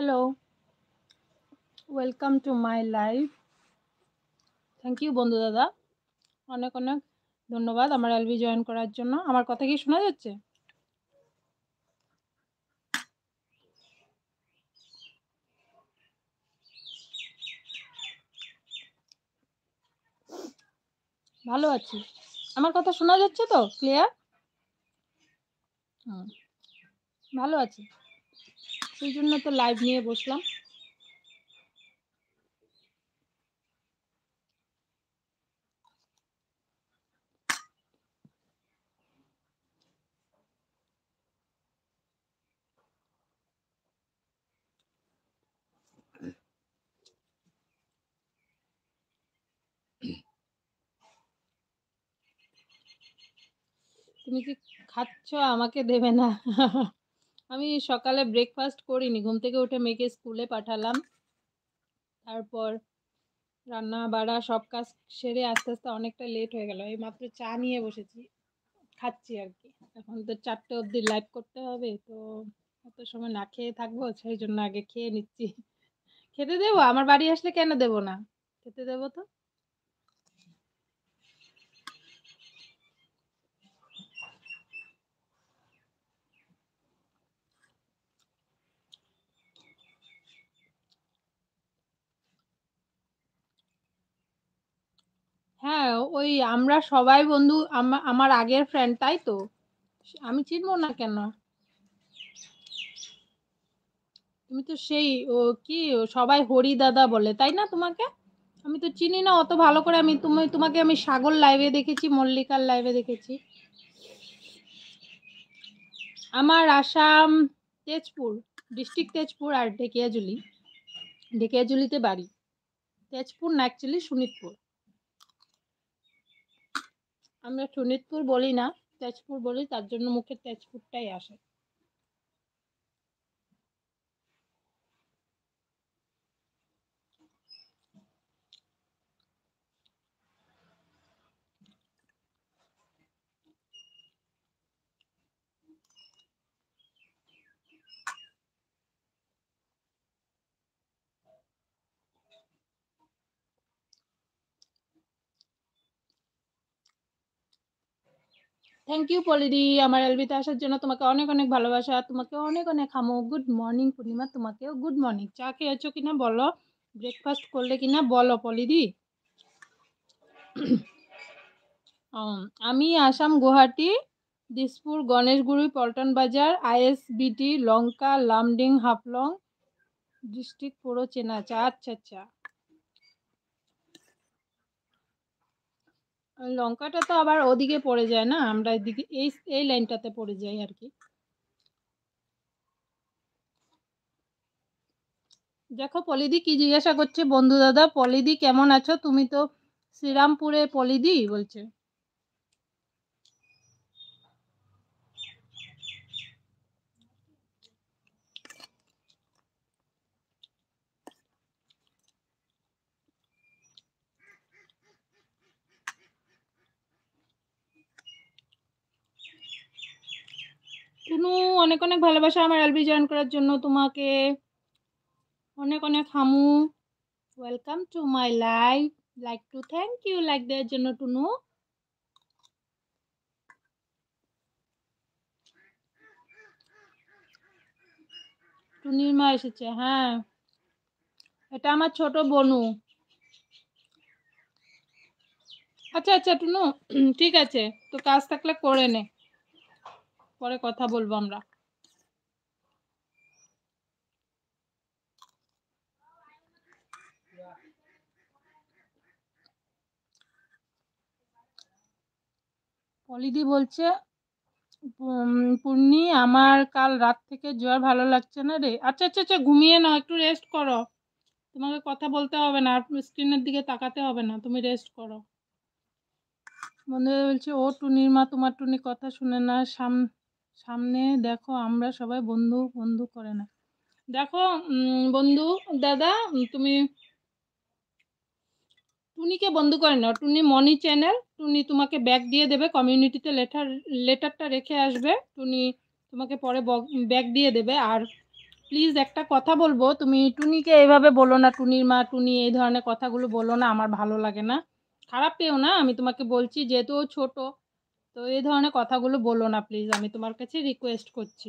Hello welcome to my life thank you বন্ধু দাদা অনেক অনেক ধন্যবাদ আমার এলবি জয়েন করার জন্য আমার কথা কি শোনা যাচ্ছে ভালো আছি আমার কথা শোনা যাচ্ছে তো ক্লিয়ার হুম ভালো আছি সেই জন্য তো লাইভ নিয়ে বসলাম তুমি কি খাচ্ছ আমাকে দেবে না আমি সকালে ব্রেকফাস্ট করিনি ঘুম থেকে উঠে মেয়েকে স্কুলে পাঠালাম তারপর রান্না বাড়া সব কাজ সেরে আস্তে আস্তে অনেকটা লেট হয়ে গেল এই মাত্র চা নিয়ে বসেছি খাচ্ছি আর কি এখন তো চারটে অবধি লাইভ করতে হবে তো এত সময় না খেয়ে থাকবো সেই জন্য আগে খেয়ে নিচ্ছি খেতে দেবো আমার বাড়ি আসলে কেন দেবো না খেতে দেবো তো হ্যাঁ ওই আমরা সবাই বন্ধু আমার আগের ফ্রেন্ড তাই তো আমি চিনবো না কেন তুমি তো সেই ও কি সবাই হরি দাদা বলে তাই না তোমাকে আমি তো চিনি না অত ভালো করে আমি তুমি তোমাকে আমি সাগর লাইভে দেখেছি মল্লিকার লাইভে দেখেছি আমার আসাম তেজপুর ডিস্ট্রিক্ট তেজপুর আর ঢেকিয়াজুলি ঢেকিয়াজুলিতে বাড়ি তেজপুর না অ্যাকচুয়ালি শোণিতপুর আমরা শোনিতপুর বলি না তেজপুর বলি তার জন্য মুখে তেজপুরটাই আসে থ্যাংক ইউ পলিদি আমার এলবিতে আসার জন্য তোমাকে অনেক অনেক ভালোবাসা তোমাকে অনেক অনেক হামো গুড মর্নিং পূর্ণিমা তোমাকেও গুড মর্নিং চা খেয়েছো কিনা বলো ব্রেকফাস্ট করলে কিনা বলো পলিদি আমি আসাম গুয়াহাটি দিসপুর গণেশগুড়ি পল্টন বাজার আইএসবিটি লঙ্কা লামডিং হাফলং ডিস্ট্রিক্ট পুরো চেনা আচ্ছা আচ্ছা আচ্ছা লঙ্কাটা তো আবার ওদিকে পড়ে যায় না আমরা এদিকে এই এই লাইনটাতে পড়ে যাই আর কি দেখো পলিদি কি জিজ্ঞাসা করছে বন্ধু দাদা পলিদি কেমন আছো তুমি তো শ্রীরামপুরে পলিদি বলছে বিষ্ণু অনেক অনেক ভালোবাসা আমার এলবি জয়েন করার জন্য তোমাকে অনেক অনেক হামু welcome to my life like to thank you like দেওয়ার জন্য টুনু টুনির মা এসেছে হ্যাঁ এটা আমার ছোট বনু আচ্ছা আচ্ছা টুনু ঠিক আছে তো কাজ থাকলে করে নে পরে কথা বলবো আমরা পলিদি বলছে পূর্ণি আমার কাল রাত থেকে জ্বর ভালো লাগছে না রে আচ্ছা আচ্ছা আচ্ছা ঘুমিয়ে নাও একটু রেস্ট করো তোমাকে কথা বলতে হবে না আর স্ক্রিনের দিকে তাকাতে হবে না তুমি রেস্ট করো বন্ধুরা বলছে ও টুনির মা তোমার টুনি কথা শুনে না সাম সামনে দেখো আমরা সবাই বন্ধু বন্ধু করে না দেখো বন্ধু দাদা তুমি টুনিকে বন্ধু করে নাও টুনি মনি চ্যানেল টুনি তোমাকে ব্যাগ দিয়ে দেবে কমিউনিটিতে লেটার লেটারটা রেখে আসবে টুনি তোমাকে পরে ব্যাগ দিয়ে দেবে আর প্লিজ একটা কথা বলবো তুমি টুনিকে এইভাবে বলো না টুনির মা টুনি এই ধরনের কথাগুলো বলো না আমার ভালো লাগে না খারাপ পেও না আমি তোমাকে বলছি যেহেতু ছোট তো এই ধরনের কথাগুলো বলো না প্লিজ আমি তোমার কাছে রিকোয়েস্ট করছি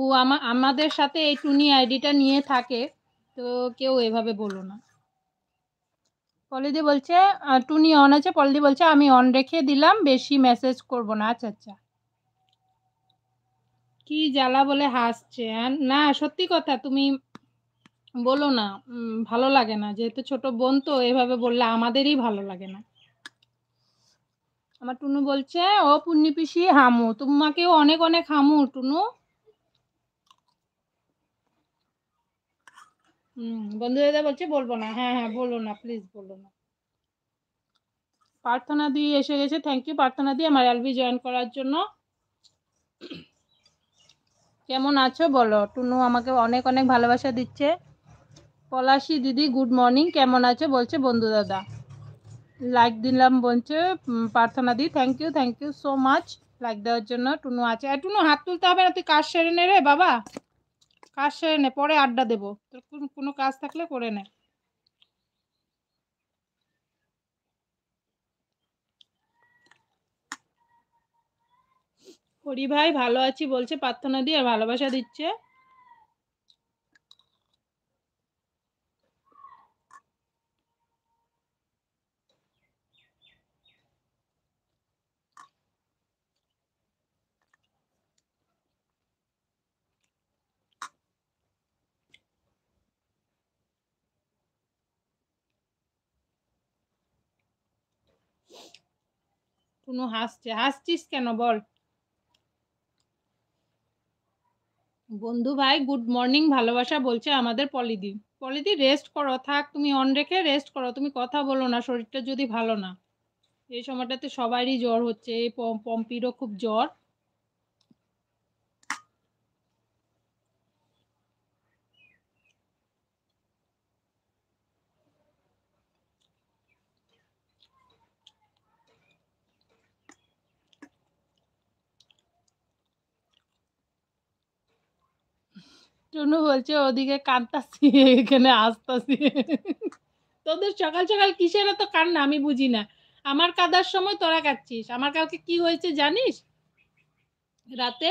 ও আমাদের সাথে এই টুনি আইডিটা নিয়ে থাকে তো কেউ এভাবে বলো না পলিদি বলছে টুনি অন আছে পলিদি বলছে আমি অন রেখে দিলাম বেশি মেসেজ করব না আচ্ছা আচ্ছা কি জ্বালা বলে হাসছে না সত্যি কথা তুমি বলো না ভালো লাগে না যেহেতু ছোট বোন তো এভাবে বললে আমাদেরই ভালো লাগে না আমার টুনু বলছে ও পূর্ণি হামু তোমাকেও অনেক অনেক হামু টুনু হুম বন্ধু দাদা বলছে বলবো না হ্যাঁ হ্যাঁ বলো না প্লিজ বলো না প্রার্থনা দি এসে গেছে থ্যাংক ইউ প্রার্থনা দিয়ে আমার এলবি জয়েন করার জন্য কেমন আছো বলো টুনু আমাকে অনেক অনেক ভালোবাসা দিচ্ছে পলাশি দিদি গুড মর্নিং কেমন আছো বলছে বন্ধু দাদা লাইক দিলাম বলছে Prarthana di thank you thank you so much like দেওয়ার জন্য টুনু আছে আর টুনু হাত তুলতে হবে না তুই কাজ সেরে নে রে বাবা কাজ সেরে নে পরে আড্ডা দেবো তোর কোনো কাজ থাকলে করে নে হরি ভাই ভালো আছি বলছে প্রার্থনা দিয়ে আর ভালোবাসা দিচ্ছে টুনু হাসছে হাসছিস কেন বল বন্ধু ভাই গুড মর্নিং ভালোবাসা বলছে আমাদের পলিদি পলিদি রেস্ট করো থাক তুমি অন রেখে রেস্ট করো তুমি কথা বলো না শরীরটা যদি ভালো না এই সময়টাতে সবারই জ্বর হচ্ছে এই পম্পিরও খুব জ্বর টুনু বলছে ওদিকে কাঁদতাছি এখানে আসতাছি তোদের সকাল সকাল কিসের তো কান্না আমি বুঝি না আমার কাদার সময় তোরা কাচ্ছিস আমার কালকে কি হয়েছে জানিস রাতে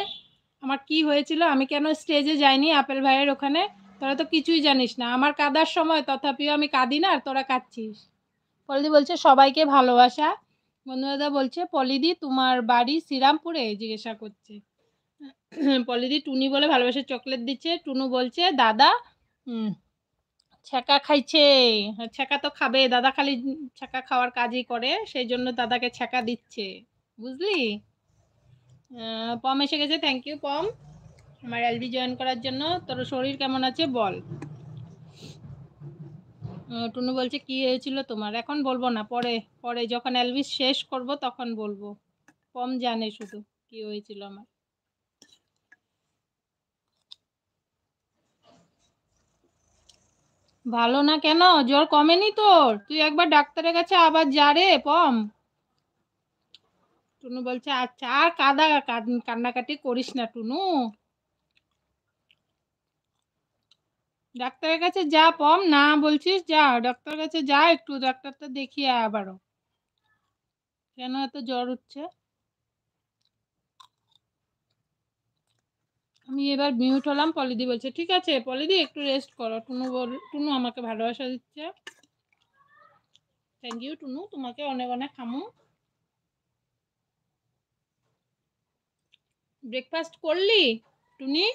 আমার কি হয়েছিল আমি কেন স্টেজে যাইনি আপেল ভাইয়ের ওখানে তোরা তো কিছুই জানিস না আমার কাদার সময় তথাপিও আমি কাঁদি না আর তোরা কাঁদছিস পলিদি বলছে সবাইকে ভালোবাসা বন্ধুদাদা বলছে পলিদি তোমার বাড়ি শ্রীরামপুরে জিজ্ঞাসা করছে পলিদি টুনি বলে ভালোবাসে চকলেট দিচ্ছে টুনু বলছে দাদা ছ্যাঁকা খাইছে ছ্যাঁকা তো খাবে দাদা খালি ছ্যাঁকা খাওয়ার কাজই করে সেই জন্য দাদাকে ছ্যাঁকা দিচ্ছে বুঝলি পম এসে গেছে থ্যাংক ইউ পম আমার এলবি জয়েন করার জন্য তোর শরীর কেমন আছে বল টুনু বলছে কি হয়েছিল তোমার এখন বলবো না পরে পরে যখন এলবি শেষ করব তখন বলবো পম জানে শুধু কি হয়েছিল আমার ভালো না কেন জ্বর কমেনি তোর তুই একবার ডাক্তারের কাছে আবার যা রে পম টুনু বলছে আচ্ছা আর কাদা কান্নাকাটি করিস না টুনু ডাক্তারের কাছে যা পম না বলছিস যা ডাক্তারের কাছে যা একটু ডাক্তারটা দেখিয়ে আবারও কেন এত জ্বর উঠছে আমি এবার মিউট হলাম পলিদি বলছে ঠিক আছে পলিদি একটু রেস্ট করো টুনু বল টুনু আমাকে ভালোবাসা দিচ্ছে থ্যাংক ইউ টুনু তোমাকে অনেক অনেক খামু ব্রেকফাস্ট করলি টুনি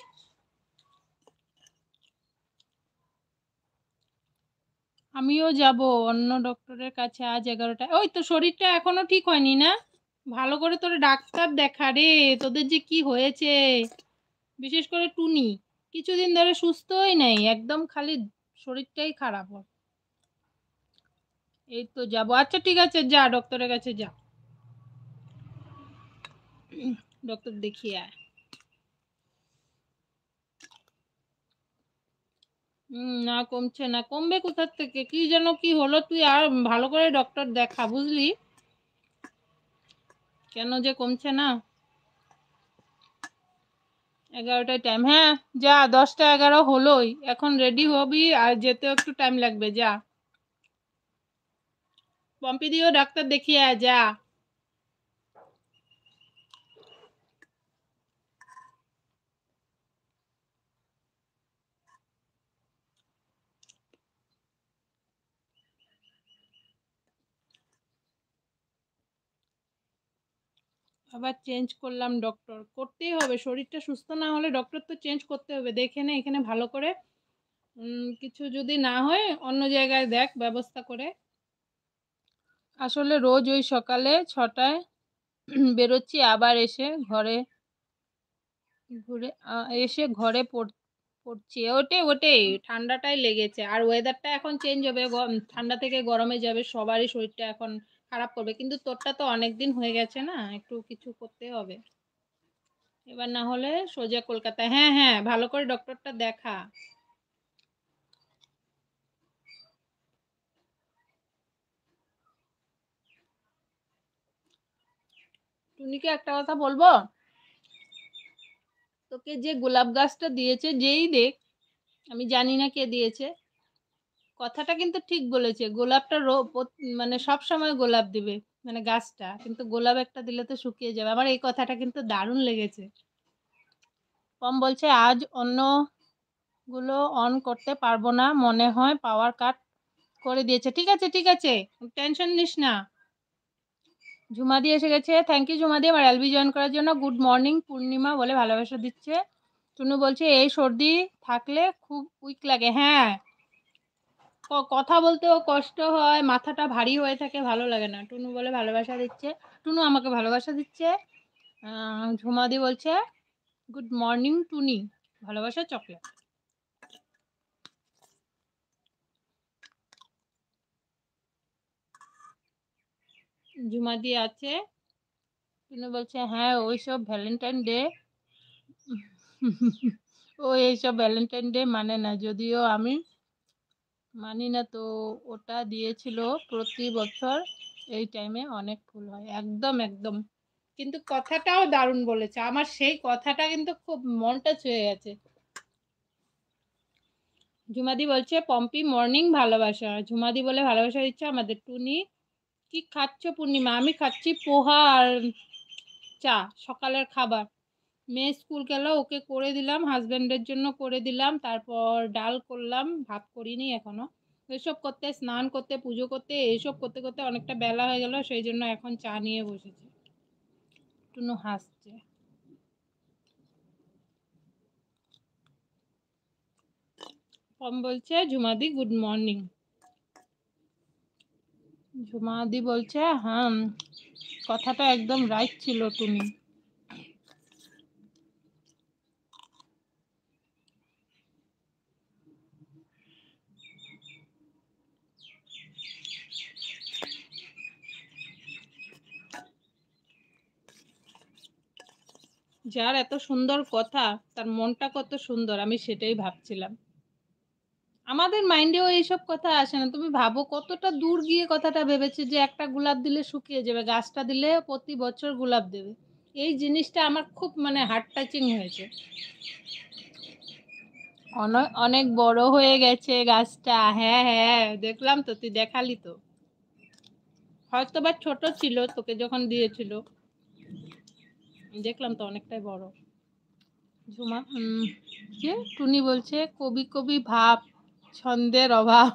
আমিও যাব অন্য ডক্টরের কাছে আজ এগারোটায় ওই তো শরীরটা এখনো ঠিক হয়নি না ভালো করে তোর ডাক্তার দেখা রে তোদের যে কি হয়েছে বিশেষ করে টুনি কিছুদিন ধরে সুস্থই নেই একদম খালি শরীরটাই খারাপ হয় এই তো যাবো আচ্ছা ঠিক আছে যা ডক্টরের কাছে যা ডক্টর দেখিয়ে আয় না কমছে না কমবে কোথার থেকে কি যেন কি হলো তুই আর ভালো করে ডক্টর দেখা বুঝলি কেন যে কমছে না এগারোটায় টাইম হ্যাঁ যা দশটা এগারো হলোই এখন রেডি হবি আর যেতেও একটু টাইম লাগবে যা পম্পি ডাক্তার দেখিয়ে যা আবার চেঞ্জ করলাম ডক্টর করতেই হবে শরীরটা সুস্থ না হলে ডক্টর তো চেঞ্জ করতে হবে দেখে নে এখানে ভালো করে কিছু যদি না হয় অন্য জায়গায় দেখ ব্যবস্থা করে আসলে রোজ ওই সকালে ছটায় বেরোচ্ছি আবার এসে ঘরে ঘুরে এসে ঘরে পড়ছি ওটে ওটেই ঠান্ডাটাই লেগেছে আর ওয়েদারটা এখন চেঞ্জ হবে ঠান্ডা থেকে গরমে যাবে সবারই শরীরটা এখন খারাপ করবে কিন্তু তোরটা তো অনেক দিন হয়ে গেছে না একটু কিছু করতে হবে এবার না হলে সোজা কলকাতা হ্যাঁ হ্যাঁ ভালো করে ডক্টরটা দেখা টুনিকে একটা কথা বলবো তোকে যে গোলাপ গাছটা দিয়েছে যেই দেখ আমি জানি না কে দিয়েছে কথাটা কিন্তু ঠিক বলেছে গোলাপটা মানে সব সময় গোলাপ দিবে মানে গাছটা কিন্তু গোলাপ একটা দিলে তো শুকিয়ে যাবে আমার এই কথাটা কিন্তু দারুণ লেগেছে পম বলছে আজ অন্য গুলো অন করতে পারবো না মনে হয় পাওয়ার কাট করে দিয়েছে ঠিক আছে ঠিক আছে টেনশন নিস না ঝুমা দিয়ে এসে গেছে থ্যাংক ইউ ঝুমা দিয়ে আমার এলবি জয়েন করার জন্য গুড মর্নিং পূর্ণিমা বলে ভালোবাসা দিচ্ছে টুনু বলছে এই সর্দি থাকলে খুব উইক লাগে হ্যাঁ কথা বলতেও কষ্ট হয় মাথাটা ভারী হয়ে থাকে ভালো লাগে না টুনু বলে ভালোবাসা দিচ্ছে টুনু আমাকে ভালোবাসা দিচ্ছে ঝুমাদি বলছে গুড মর্নিং টুনি ভালোবাসা চকলেট ঝুমাদি আছে টুনু বলছে হ্যাঁ ওইসব ভ্যালেন্টাইন ডে ও এইসব ভ্যালেন্টাইন ডে মানে না যদিও আমি মানি না তো ওটা দিয়েছিল প্রতি বছর এই টাইমে অনেক ফুল হয় একদম একদম কিন্তু কথাটাও দারুণ বলেছে আমার সেই কথাটা কিন্তু খুব মনটা ছুঁয়ে গেছে ঝুমাদি বলছে পম্পি মর্নিং ভালোবাসা ঝুমাদি বলে ভালোবাসা দিচ্ছে আমাদের টুনি কি খাচ্ছ পূর্ণিমা আমি খাচ্ছি পোহা আর চা সকালের খাবার মেয়ে স্কুল গেল ওকে করে দিলাম হাজব্যান্ডের জন্য করে দিলাম তারপর ডাল করলাম ভাত করিনি এখনও এসব করতে স্নান করতে পুজো করতে এইসব করতে করতে অনেকটা বেলা হয়ে গেল সেই জন্য এখন চা নিয়ে বসেছি টুনু হাসছে পম বলছে ঝুমাদি গুড মর্নিং ঝুমাদি বলছে হ্যাঁ কথাটা একদম রাইট ছিল তুমি যার এত সুন্দর কথা তার মনটা কত সুন্দর আমি সেটাই ভাবছিলাম আমাদের মাইন্ডেও এইসব কথা আসে না তুমি ভাবো কতটা দূর গিয়ে কথাটা ভেবেছে যে একটা গোলাপ দিলে শুকিয়ে যাবে গাছটা দিলে প্রতি বছর গোলাপ দেবে এই জিনিসটা আমার খুব মানে হার্ট টাচিং হয়েছে অনেক বড় হয়ে গেছে গাছটা হ্যাঁ হ্যাঁ দেখলাম তো তুই দেখালি তো হয়তো বা ছোট ছিল তোকে যখন দিয়েছিল দেখলাম তো অনেকটাই বড় ঝুমা যে টুনি বলছে কবি কবি ভাব ছন্দের অভাব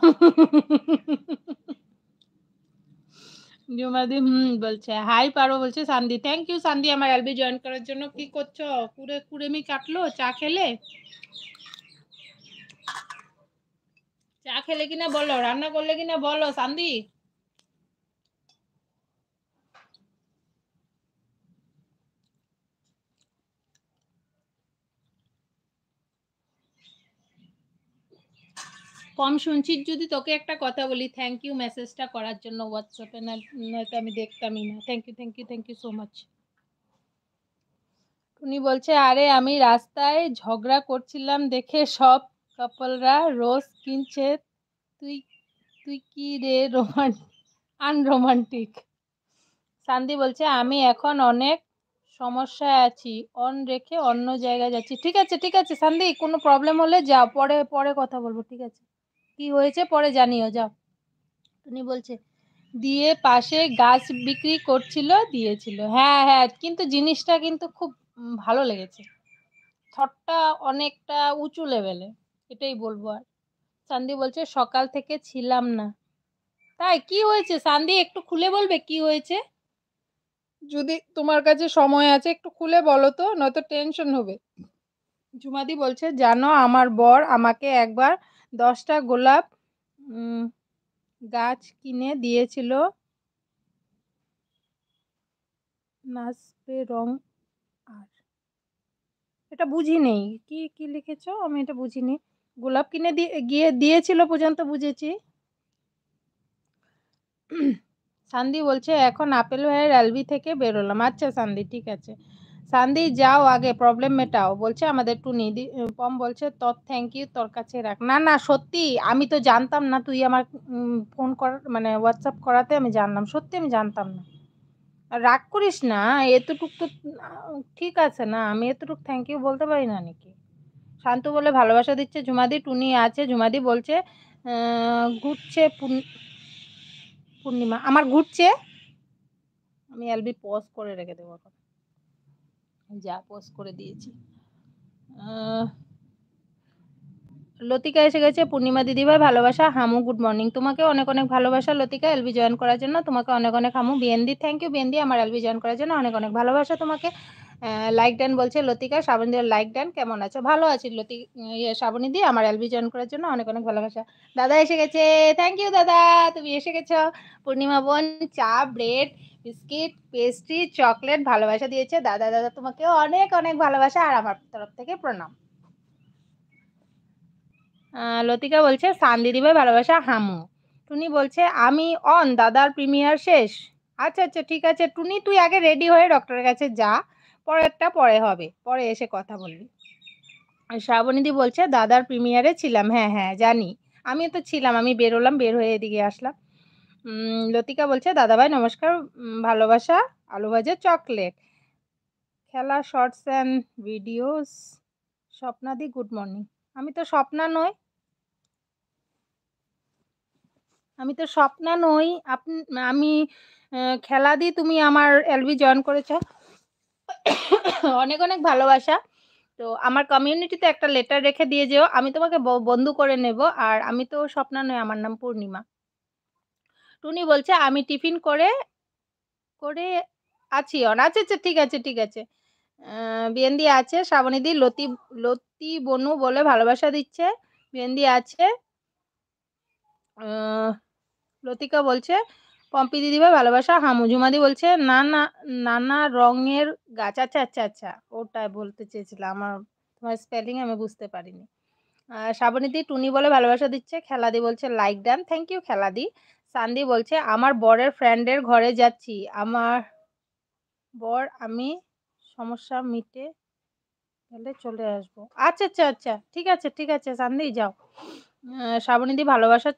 জুমাদি হুম বলছে হাই পারো বলছে সান্দি থ্যাংক ইউ সান্দি আমার এলবি জয়েন করার জন্য কি করছো কুড়ে কুড়েমি কাটলো চা খেলে চা খেলে কিনা বলো রান্না করলে কিনা বলো সান্দি কম শুনছি যদি তোকে একটা কথা বলি থ্যাংক ইউ মেসেজটা করার জন্য হোয়াটসঅ্যাপে না নয়তো আমি দেখতামই না thank you thank you thank you so much উনি বলছে আরে আমি রাস্তায় ঝগড়া করছিলাম দেখে সব কাপলরা রোজ কিনছে তুই তুই কি রে রোমান আনরোমান্টিক সান্দি বলছে আমি এখন অনেক সমস্যায় আছি অন রেখে অন্য জায়গায় যাচ্ছি ঠিক আছে ঠিক আছে সান্দি কোনো প্রবলেম হলে যা পরে পরে কথা বলবো ঠিক আছে কি হয়েছে পরে জানিও যাও উনি বলছে দিয়ে পাশে গাছ বিক্রি করছিল দিয়েছিল হ্যাঁ হ্যাঁ কিন্তু জিনিসটা কিন্তু খুব ভালো লেগেছে থটটা অনেকটা উঁচু লেভেলে এটাই বলবো আর চান্দি বলছে সকাল থেকে ছিলাম না তাই কি হয়েছে সান্দি একটু খুলে বলবে কি হয়েছে যদি তোমার কাছে সময় আছে একটু খুলে বলো তো নয়তো টেনশন হবে জুমাদি বলছে জানো আমার বর আমাকে একবার দশটা গোলাপ গাছ কিনে দিয়েছিল নাচবে রং আর এটা বুঝিনি কি কি লিখেছ আমি এটা বুঝিনি গোলাপ কিনে দিয়ে গিয়ে দিয়েছিল পর্যন্ত বুঝেছি সান্দি বলছে এখন আপেল ভাইয়ের অ্যালবি থেকে বেরোলাম আচ্ছা সান্দি ঠিক আছে সান্দি যাও আগে প্রবলেম মেটাও বলছে আমাদের টুনি পম বলছে তোর থ্যাংক ইউ তোর কাছে রাখ না না সত্যি আমি তো জানতাম না তুই আমার ফোন কর মানে হোয়াটসঅ্যাপ করাতে আমি জানলাম সত্যি আমি জানতাম না রাগ করিস না এতটুক তো ঠিক আছে না আমি এতটুক থ্যাংক ইউ বলতে পারি না নাকি শান্তু বলে ভালোবাসা দিচ্ছে ঝুমাদি টুনি আছে ঝুমাদি বলছে ঘুরছে পূর্ণিমা আমার ঘুরছে আমি এলবি পজ করে রেখে দেবো যা পোস্ট করে দিয়েছি লতিকা এসে গেছে পূর্ণিমা দিদিভাই ভালোবাসা হামু গুড মর্নিং তোমাকে অনেক অনেক ভালোবাসা লতিকা এলবি জয়েন করার জন্য তোমাকে অনেক অনেক হামু বিএনদি থ্যাংক ইউ বিএনদি আমার এলবি জয়েন করার জন্য অনেক অনেক ভালোবাসা তোমাকে লাইক ডান বলছে লতিকা শ্রাবণীদের লাইক ডান কেমন আছো ভালো আছি লতি ইয়ে শ্রাবণী দি আমার এলবি জয়েন করার জন্য অনেক অনেক ভালোবাসা দাদা এসে গেছে থ্যাংক ইউ দাদা তুমি এসে গেছো পূর্ণিমা বোন চা ব্রেড বিস্কিট পেস্ট্রি চকলেট ভালোবাসা দিয়েছে দাদা দাদা তোমাকে অনেক অনেক ভালোবাসা আর আমার তরফ থেকে প্রণাম লতিকা বলছে সান্দি দিবে ভালোবাসা হামু টুনি বলছে আমি অন দাদার প্রিমিয়ার শেষ আচ্ছা আচ্ছা ঠিক আছে টুনি তুই আগে রেডি হয়ে ডক্টরের কাছে যা পরেরটা পরে হবে পরে এসে কথা বলবি শ্রাবণীদি বলছে দাদার প্রিমিয়ারে ছিলাম হ্যাঁ হ্যাঁ জানি আমি তো ছিলাম আমি বেরোলাম বের হয়ে এদিকে আসলাম লতিকা বলছে দাদাভাই নমস্কার ভালোবাসা আলু ভাজা চকলেট খেলা শর্টস অ্যান্ড ভিডিওস স্বপ্নাদি গুড মর্নিং আমি তো স্বপ্না নই আমি তো স্বপ্না নই আপনি আমি খেলা দি তুমি আমার এলবি জয়েন করেছ অনেক অনেক ভালোবাসা তো আমার কমিউনিটিতে একটা লেটার রেখে দিয়ে যেও আমি তোমাকে বন্ধু করে নেব আর আমি তো স্বপ্না নয় আমার নাম পূর্ণিমা টুনি বলছে আমি টিফিন করে করে আছি অন আচ্ছা আচ্ছা ঠিক আছে ঠিক আছে বিএনদি আছে শ্রাবণীদি লতি লতি বনু বলে ভালোবাসা দিচ্ছে বিএনদি আছে লতিকা বলছে পম্পি দিদিভাই ভালোবাসা হামুজুমাদি বলছে নানা নানা রঙের গাছ আচ্ছা আচ্ছা আচ্ছা ওটাই বলতে চেয়েছিলাম আমার তোমার স্পেলিং আমি বুঝতে পারিনি শ্রাবণীদি টুনি বলে ভালোবাসা দিচ্ছে খেলাদি বলছে লাইক ডান থ্যাংক ইউ খেলাদি সান্দি বলছে আমার বরের ফ্রেন্ডের ঘরে যাচ্ছি আমার বর আমি সমস্যা মিটে গেলে চলে আসবো আচ্ছা আচ্ছা আচ্ছা ঠিক আছে ঠিক আছে সান্দি যাও শ্রাবণীদি ভালোবাসা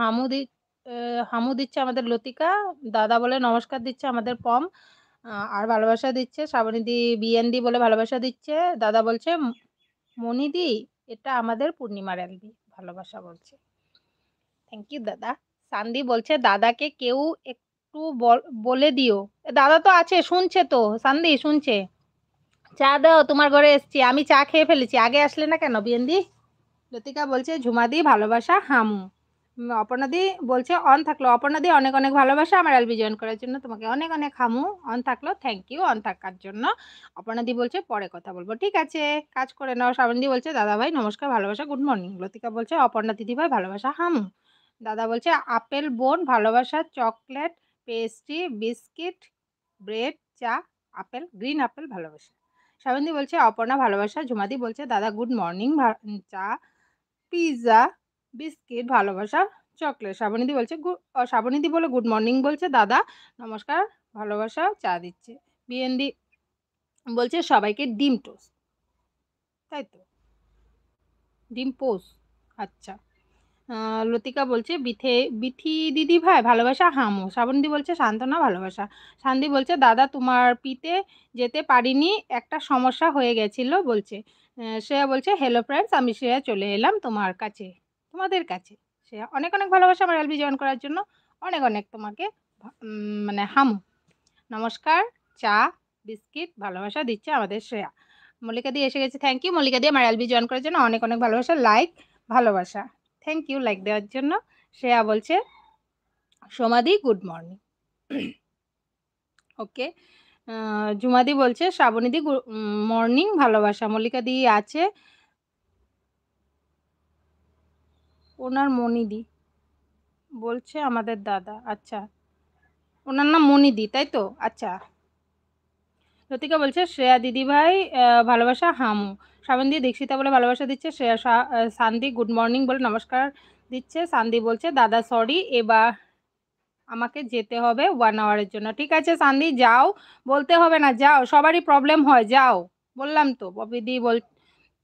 হামুদি হামু দিচ্ছে আমাদের লতিকা দাদা বলে নমস্কার দিচ্ছে আমাদের পম আর ভালোবাসা দিচ্ছে শ্রাবণীদি বিএনদি বলে ভালোবাসা দিচ্ছে দাদা বলছে মনিদি এটা আমাদের পূর্ণিমার এলদি ভালোবাসা বলছে থ্যাংক ইউ দাদা সান্দি বলছে দাদাকে কেউ একটু বলে দিও দাদা তো আছে শুনছে তো সান্দি শুনছে চা দাও তোমার ঘরে এসছি আমি চা খেয়ে ফেলেছি আগে আসলে না কেন বিএনদি লতিকা বলছে ঝুমাদি ভালোবাসা হামু অপর্ণাদি বলছে অন থাকলো অপর্ণাদি অনেক অনেক ভালোবাসা আমার এলবি জয়েন করার জন্য তোমাকে অনেক অনেক হামু অন থাকলো থ্যাংক ইউ অন থাকার জন্য অপর্ণাদি বলছে পরে কথা বলবো ঠিক আছে কাজ করে নাও শ্রাবণদি বলছে দাদা ভাই নমস্কার ভালোবাসা গুড মর্নিং লতিকা বলছে অপর্ণা দিদি ভাই ভালোবাসা হামু দাদা বলছে আপেল বোন ভালোবাসা চকলেট পেস্ট্রি বিস্কিট ব্রেড চা আপেল গ্রিন আপেল ভালোবাসা শ্রাবণদি বলছে অপর্ণা ভালোবাসা ঝুমাদি বলছে দাদা গুড মর্নিং চা পিৎজা বিস্কিট ভালোবাসা চকলেট শ্রাবণীদি বলছে শ্রাবণীদি বলে গুড মর্নিং বলছে দাদা নমস্কার ভালোবাসা চা দিচ্ছে বিএনদি বলছে সবাইকে ডিম টোস তাই তো ডিম পোস আচ্ছা লতিকা বলছে বিথে বিথি দিদি ভাই ভালোবাসা হামো শ্রাবণীদি বলছে শান্তনা ভালোবাসা শান্তি বলছে দাদা তোমার পিতে যেতে পারিনি একটা সমস্যা হয়ে গেছিল বলছে শ্রেয়া বলছে হ্যালো ফ্রেন্ডস আমি শ্রেয়া চলে এলাম তোমার কাছে তোমাদের কাছে সে অনেক অনেক ভালোবাসা আমার এলবি জয়েন করার জন্য অনেক অনেক তোমাকে মানে হাম নমস্কার চা বিস্কিট ভালোবাসা দিচ্ছে আমাদের শ্রেয়া মল্লিকা দিয়ে এসে গেছে থ্যাংক ইউ মল্লিকা দিয়ে আমার এলবি জয়েন করার জন্য অনেক অনেক ভালোবাসা লাইক ভালোবাসা থ্যাংক ইউ লাইক দেওয়ার জন্য শ্রেয়া বলছে সোমাদি গুড মর্নিং ওকে জুমাদি বলছে শ্রাবণীদি মর্নিং ভালোবাসা মল্লিকা দি আছে ওনার মনিদি বলছে আমাদের দাদা আচ্ছা ওনার নাম মনিদি তাই তো আচ্ছা লতিকা বলছে শ্রেয়া দিদিভাই ভালোবাসা হামু শ্রাবন্তী দীক্ষিতা বলে ভালোবাসা দিচ্ছে শ্রেয়া সান্দি গুড মর্নিং বলে নমস্কার দিচ্ছে সান্দি বলছে দাদা সরি এবার আমাকে যেতে হবে ওয়ান আওয়ারের জন্য ঠিক আছে সান্দি যাও বলতে হবে না যাও সবারই প্রবলেম হয় যাও বললাম তো পপিদি বল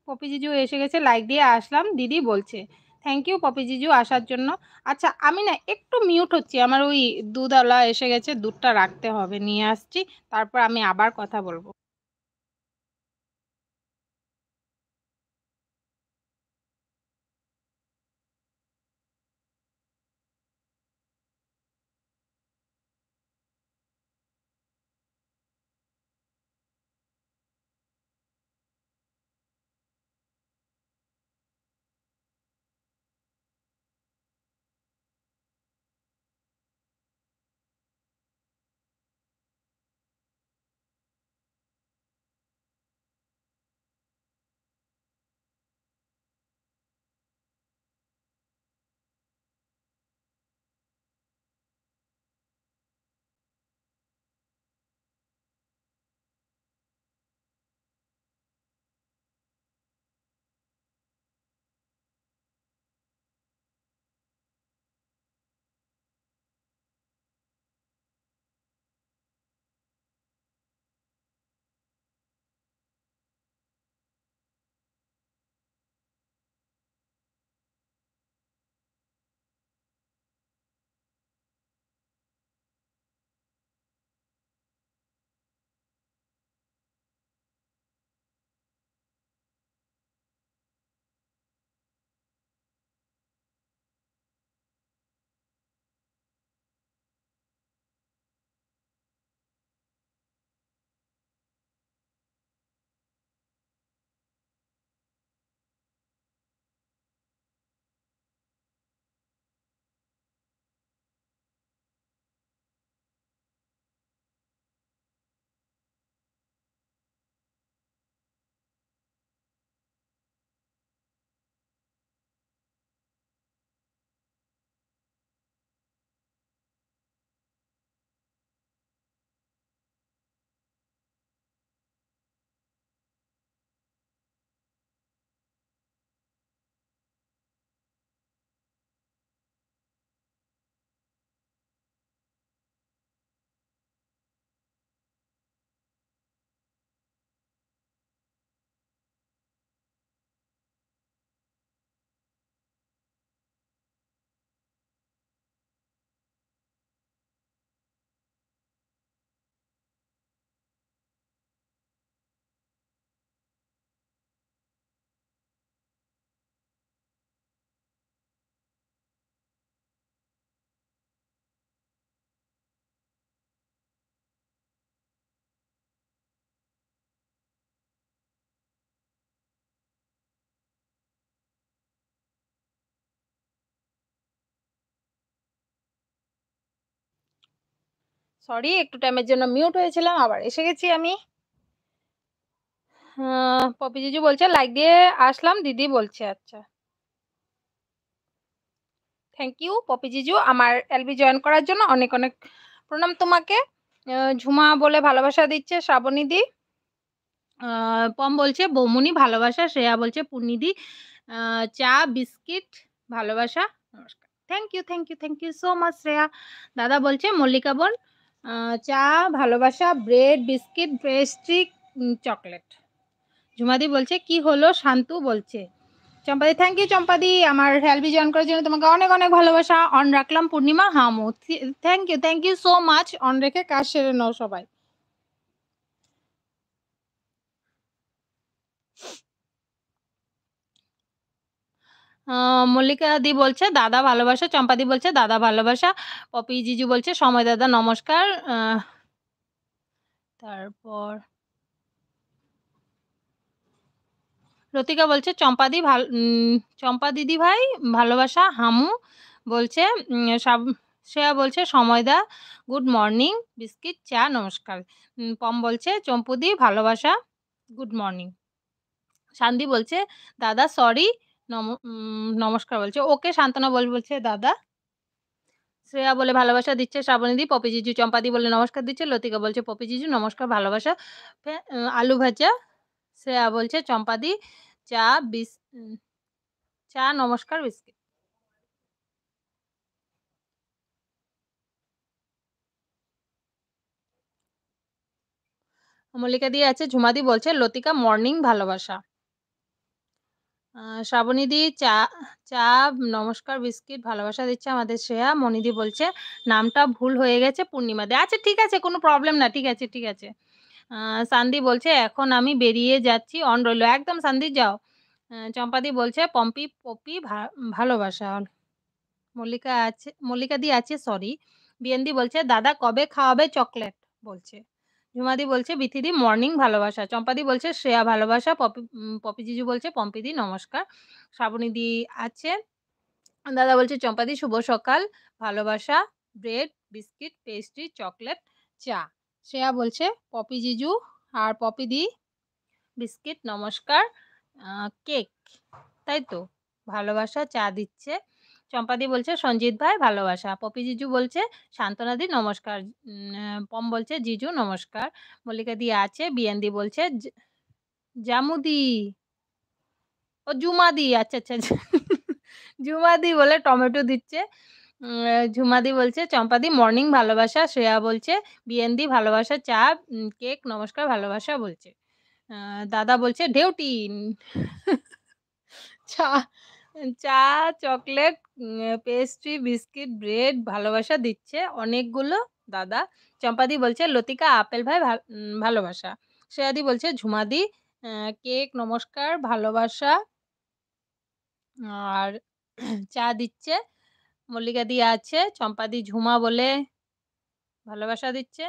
পপি জিজু এসে গেছে লাইক দিয়ে আসলাম দিদি বলছে থ্যাংক ইউ পপি জিজু আসার জন্য আচ্ছা আমি না একটু মিউট হচ্ছি আমার ওই দুধওয়ালা এসে গেছে দুধটা রাখতে হবে নিয়ে আসছি তারপর আমি আবার কথা বলবো সরি একটু টাইমের জন্য মিউট হয়েছিলাম আবার এসে গেছি আমি পপি জিজু বলছে লাইক দিয়ে আসলাম দিদি বলছে আচ্ছা থ্যাংক ইউ পপি জিজু আমার এলবি জয়েন করার জন্য অনেক অনেক প্রণাম তোমাকে ঝুমা বলে ভালোবাসা দিচ্ছে শ্রাবণীদি পম বলছে বৌমনি ভালোবাসা শ্রেয়া বলছে পূর্ণিদি চা বিস্কিট ভালোবাসা নমস্কার thank you thank you thank you so much Shreya দাদা বলছে মল্লিকা বোন চা ভালোবাসা ব্রেড বিস্কিট পেস্ট্রি চকলেট ঝুমাদি বলছে কি হলো শান্তু বলছে চম্পাদি থ্যাংক ইউ চম্পাদি আমার হেলবি জয়েন করার জন্য তোমাকে অনেক অনেক ভালোবাসা অন রাখলাম পূর্ণিমা হামু thank you thank you so much on রেখে কাজ সেরে নাও সবাই মল্লিকা দি বলছে দাদা ভালোবাসা চম্পাদি বলছে দাদা ভালোবাসা পপি জিজু বলছে সময় দাদা নমস্কার তারপর রতিকা বলছে চম্পাদি ভাল চম্পা দিদি ভাই ভালোবাসা হামু বলছে সব শ্রেয়া বলছে সময়দা গুড মর্নিং বিস্কিট চা নমস্কার পম বলছে চম্পুদি ভালোবাসা গুড মর্নিং শান্তি বলছে দাদা সরি নম নমস্কার বলছে ওকে শান্তনা বল বলছে দাদা শ্রেয়া বলে ভালোবাসা দিচ্ছে শ্রাবণীদি পপি জিজু চম্পাদি বলে নমস্কার দিচ্ছে লতিকা বলছে পপি জিজু নমস্কার ভালোবাসা আলু ভাজা শ্রেয়া বলছে চম্পাদি চা বিস চা নমস্কার বিস্কিট মল্লিকা দিয়ে আছে ঝুমাদি বলছে লতিকা মর্নিং ভালোবাসা শ্রাবণীদি চা চা নমস্কার বিস্কিট ভালোবাসা দিচ্ছে আমাদের শ্রেয়া মনিদি বলছে নামটা ভুল হয়ে গেছে পূর্ণিমা দে আচ্ছা ঠিক আছে কোনো প্রবলেম না ঠিক আছে ঠিক আছে সান্দি বলছে এখন আমি বেরিয়ে যাচ্ছি অন রইল একদম সান্দি যাও চম্পাদি বলছে পম্পি পপি ভালোবাসা মল্লিকা আছে মল্লিকা দি আছে সরি বিএনদি বলছে দাদা কবে খাওয়াবে চকলেট বলছে হিমাদি বলছে বিথিদি মর্নিং ভালোবাসা চম্পাদি বলছে শ্রেয়া ভালোবাসা পপি পপি জিজু বলছে পম্পিদি নমস্কার শ্রাবণীদি আছে দাদা বলছে চম্পাদি শুভ সকাল ভালোবাসা ব্রেড বিস্কিট পেস্ট্রি চকলেট চা শ্রেয়া বলছে পপি জিজু আর পপিদি বিস্কিট নমস্কার কেক তাই তো ভালোবাসা চা দিচ্ছে চম্পাদি বলছে সঞ্জিত ভাই ভালোবাসা পপি জিজু বলছে শান্তনাদি নমস্কার পম বলছে জিজু নমস্কার মল্লিকা দি আছে বিএনদি বলছে জামুদি ও জুমাদি আচ্ছা, আচ্ছা আচ্ছা জুমাদি বলে টমেটো দিচ্ছে ঝুমাদি বলছে চম্পাদি মর্নিং ভালোবাসা শ্রেয়া বলছে বিএনদি ভালোবাসা চা কেক নমস্কার ভালোবাসা বলছে দাদা বলছে ঢেউটি চা চা চকলেট পেস্ট্রি বিস্কিট ব্রেড ভালোবাসা দিচ্ছে অনেকগুলো দাদা চম্পাদি বলছে লতিকা আপেল ভাই ভালোবাসা শ্রেয়াদি বলছে ঝুমাদি কেক নমস্কার ভালোবাসা আর চা দিচ্ছে মল্লিকা আছে চম্পাদি ঝুমা বলে ভালোবাসা দিচ্ছে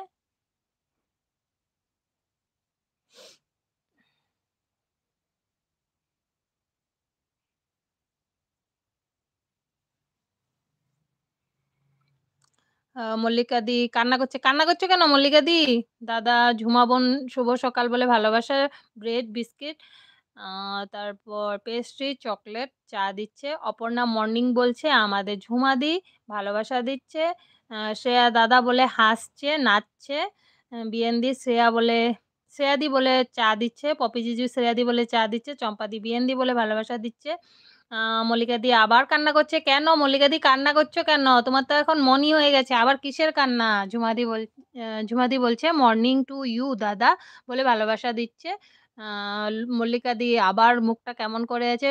মল্লিকা দি কান্না করছে কান্না করছো কেন মল্লিকা দি দাদা ঝুমাবন শুভ সকাল বলে ভালোবাসা ব্রেড বিস্কিট তারপর পেস্ট্রি চকলেট চা দিচ্ছে অপর্ণা মর্নিং বলছে আমাদের ঝুমা দি ভালোবাসা দিচ্ছে শ্রেয়া দাদা বলে হাসছে নাচছে বিএনদি শ্রেয়া বলে শ্রেয়াদি বলে চা দিচ্ছে পপি জিজু শ্রেয়াদি বলে চা দিচ্ছে চম্পাদি বিএনদি বলে ভালোবাসা দিচ্ছে মল্লিকাদি আবার কান্না করছে কেন মল্লিকাদি কান্না করছো কেন তোমার তো এখন মনি হয়ে গেছে আবার কিসের কান্না ঝুমাদি বল ঝুমাদি বলছে মর্নিং টু ইউ দাদা বলে ভালোবাসা দিচ্ছে মল্লিকাদি আবার মুখটা কেমন করে আছে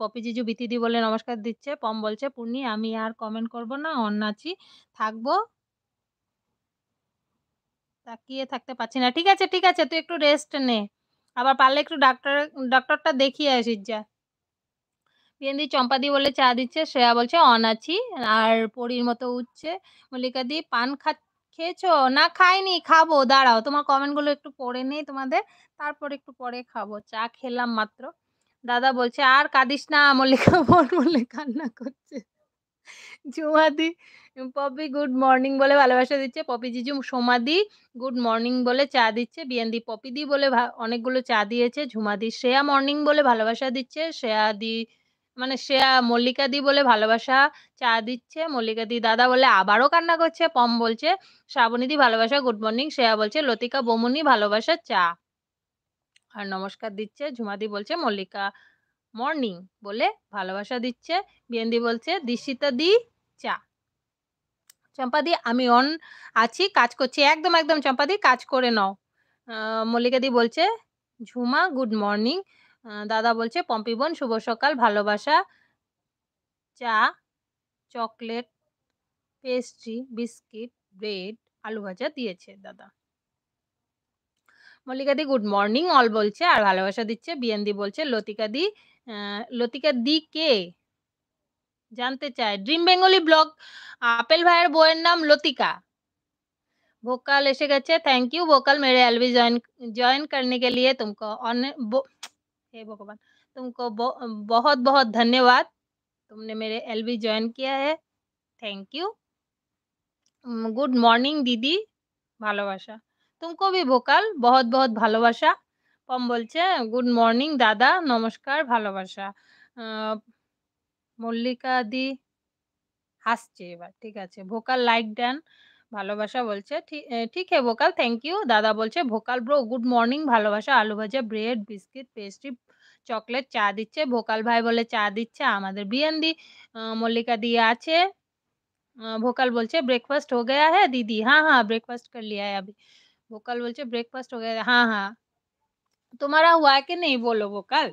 পপি জিজু বিতিদি বলে নমস্কার দিচ্ছে পম বলছে পূর্ণি আমি আর কমেন্ট করব না অন্যাচি থাকবো তাকিয়ে থাকতে পারছি না ঠিক আছে ঠিক আছে তুই একটু রেস্ট নে আবার পারলে একটু ডাক্তার ডাক্তারটা দেখিয়ে আসিস যা বিয়ান্দি চম্পাদি বলে চা দিচ্ছে শ্রেয়া বলছে আছি আর পরির মতো উঠছে মল্লিকা দি পান খা খেয়েছো না খাইনি খাবো দাঁড়াও তোমার কমেন্টগুলো একটু পড়ে নেই তোমাদের তারপর একটু পরে খাবো চা খেলাম মাত্র দাদা বলছে আর কাঁদিস না মল্লিকা বোন বলে কান্না করছে জুমাদি পপি গুড মর্নিং বলে ভালোবাসা দিচ্ছে পপি জিজু সোমাদি গুড মর্নিং বলে চা দিচ্ছে পপি দি বলে অনেকগুলো চা দিয়েছে ঝুমাদি শ্রেয়া মর্নিং বলে ভালোবাসা দিচ্ছে শ্রেয়া দি মানে সে মল্লিকা দি বলে ভালোবাসা চা দিচ্ছে মল্লিকা দি দাদা বলে আবারও কান্না করছে পম বলছে শ্রাবণী দি ভালোবাসা গুড মর্নিং শ্রেয়া বলছে লতিকা বমুনি ভালোবাসা চা আর নমস্কার দিচ্ছে ঝুমাদি বলছে মল্লিকা মর্নিং বলে ভালোবাসা দিচ্ছে বিয়েন্দি বলছে দিশিতা দি চা চম্পা দি আমি অন আছি কাজ করছি একদম একদম চম্পা দি কাজ করে নাও মল্লিকা দি বলছে ঝুমা গুড মর্নিং দাদা বলছে পম্পিবন শুভ সকাল ভালোবাসা চা চকলেট পেস্ট্রি বিস্কিট ব্রেড আলু ভাজা দিয়েছে দাদা মল্লিকাদি গুড মর্নিং অল বলছে আর ভালোবাসা দিচ্ছে বিএনদি বলছে লতিকাদি লতিকা দি কে জানতে চায় ড্রিম বেঙ্গলি ব্লগ আপেল ভাইয়ের বইয়ের নাম লতিকা ভোকাল এসে গেছে থ্যাংক ইউ ভোকাল মেরে এলবি জয়েন জয়েন করনে তুমি লিয়ে हे भगवान तुमको बहुत बहुत धन्यवाद तुमने मेरे एलबी ज्वाइन किया है थैंक यू গুড মর্নিং দিদি ভালোবাসা তুমকো ভি ভোকাল বহুত বহুত ভালোবাসা পম বলছে গুড মর্নিং দাদা নমস্কার ভালোবাসা মল্লিকা দি হাসছে এবার ঠিক আছে ভোকাল লাইক ড্যান ভালোবাসা বলছে ঠিক হে ভোকাল থ্যাংক ইউ দাদা বলছে ভোকাল ব্রো গুড মর্নিং ভালোবাসা আলু ভাজা ব্রেড বিস্কিট পেস্ট্রি चकलेट चा दिखे भोकाल भाई चा दिखे बन मल्लिका दी आ भोकाल बोलते ब्रेकफास हो गया है दीदी हाँ हाँ ब्रेकफास कर लिया है अभी भोकाल बोलते ब्रेकफास हो गया हाँ हाँ तुम्हारा हुआ है कि नहीं बोलो भोकाल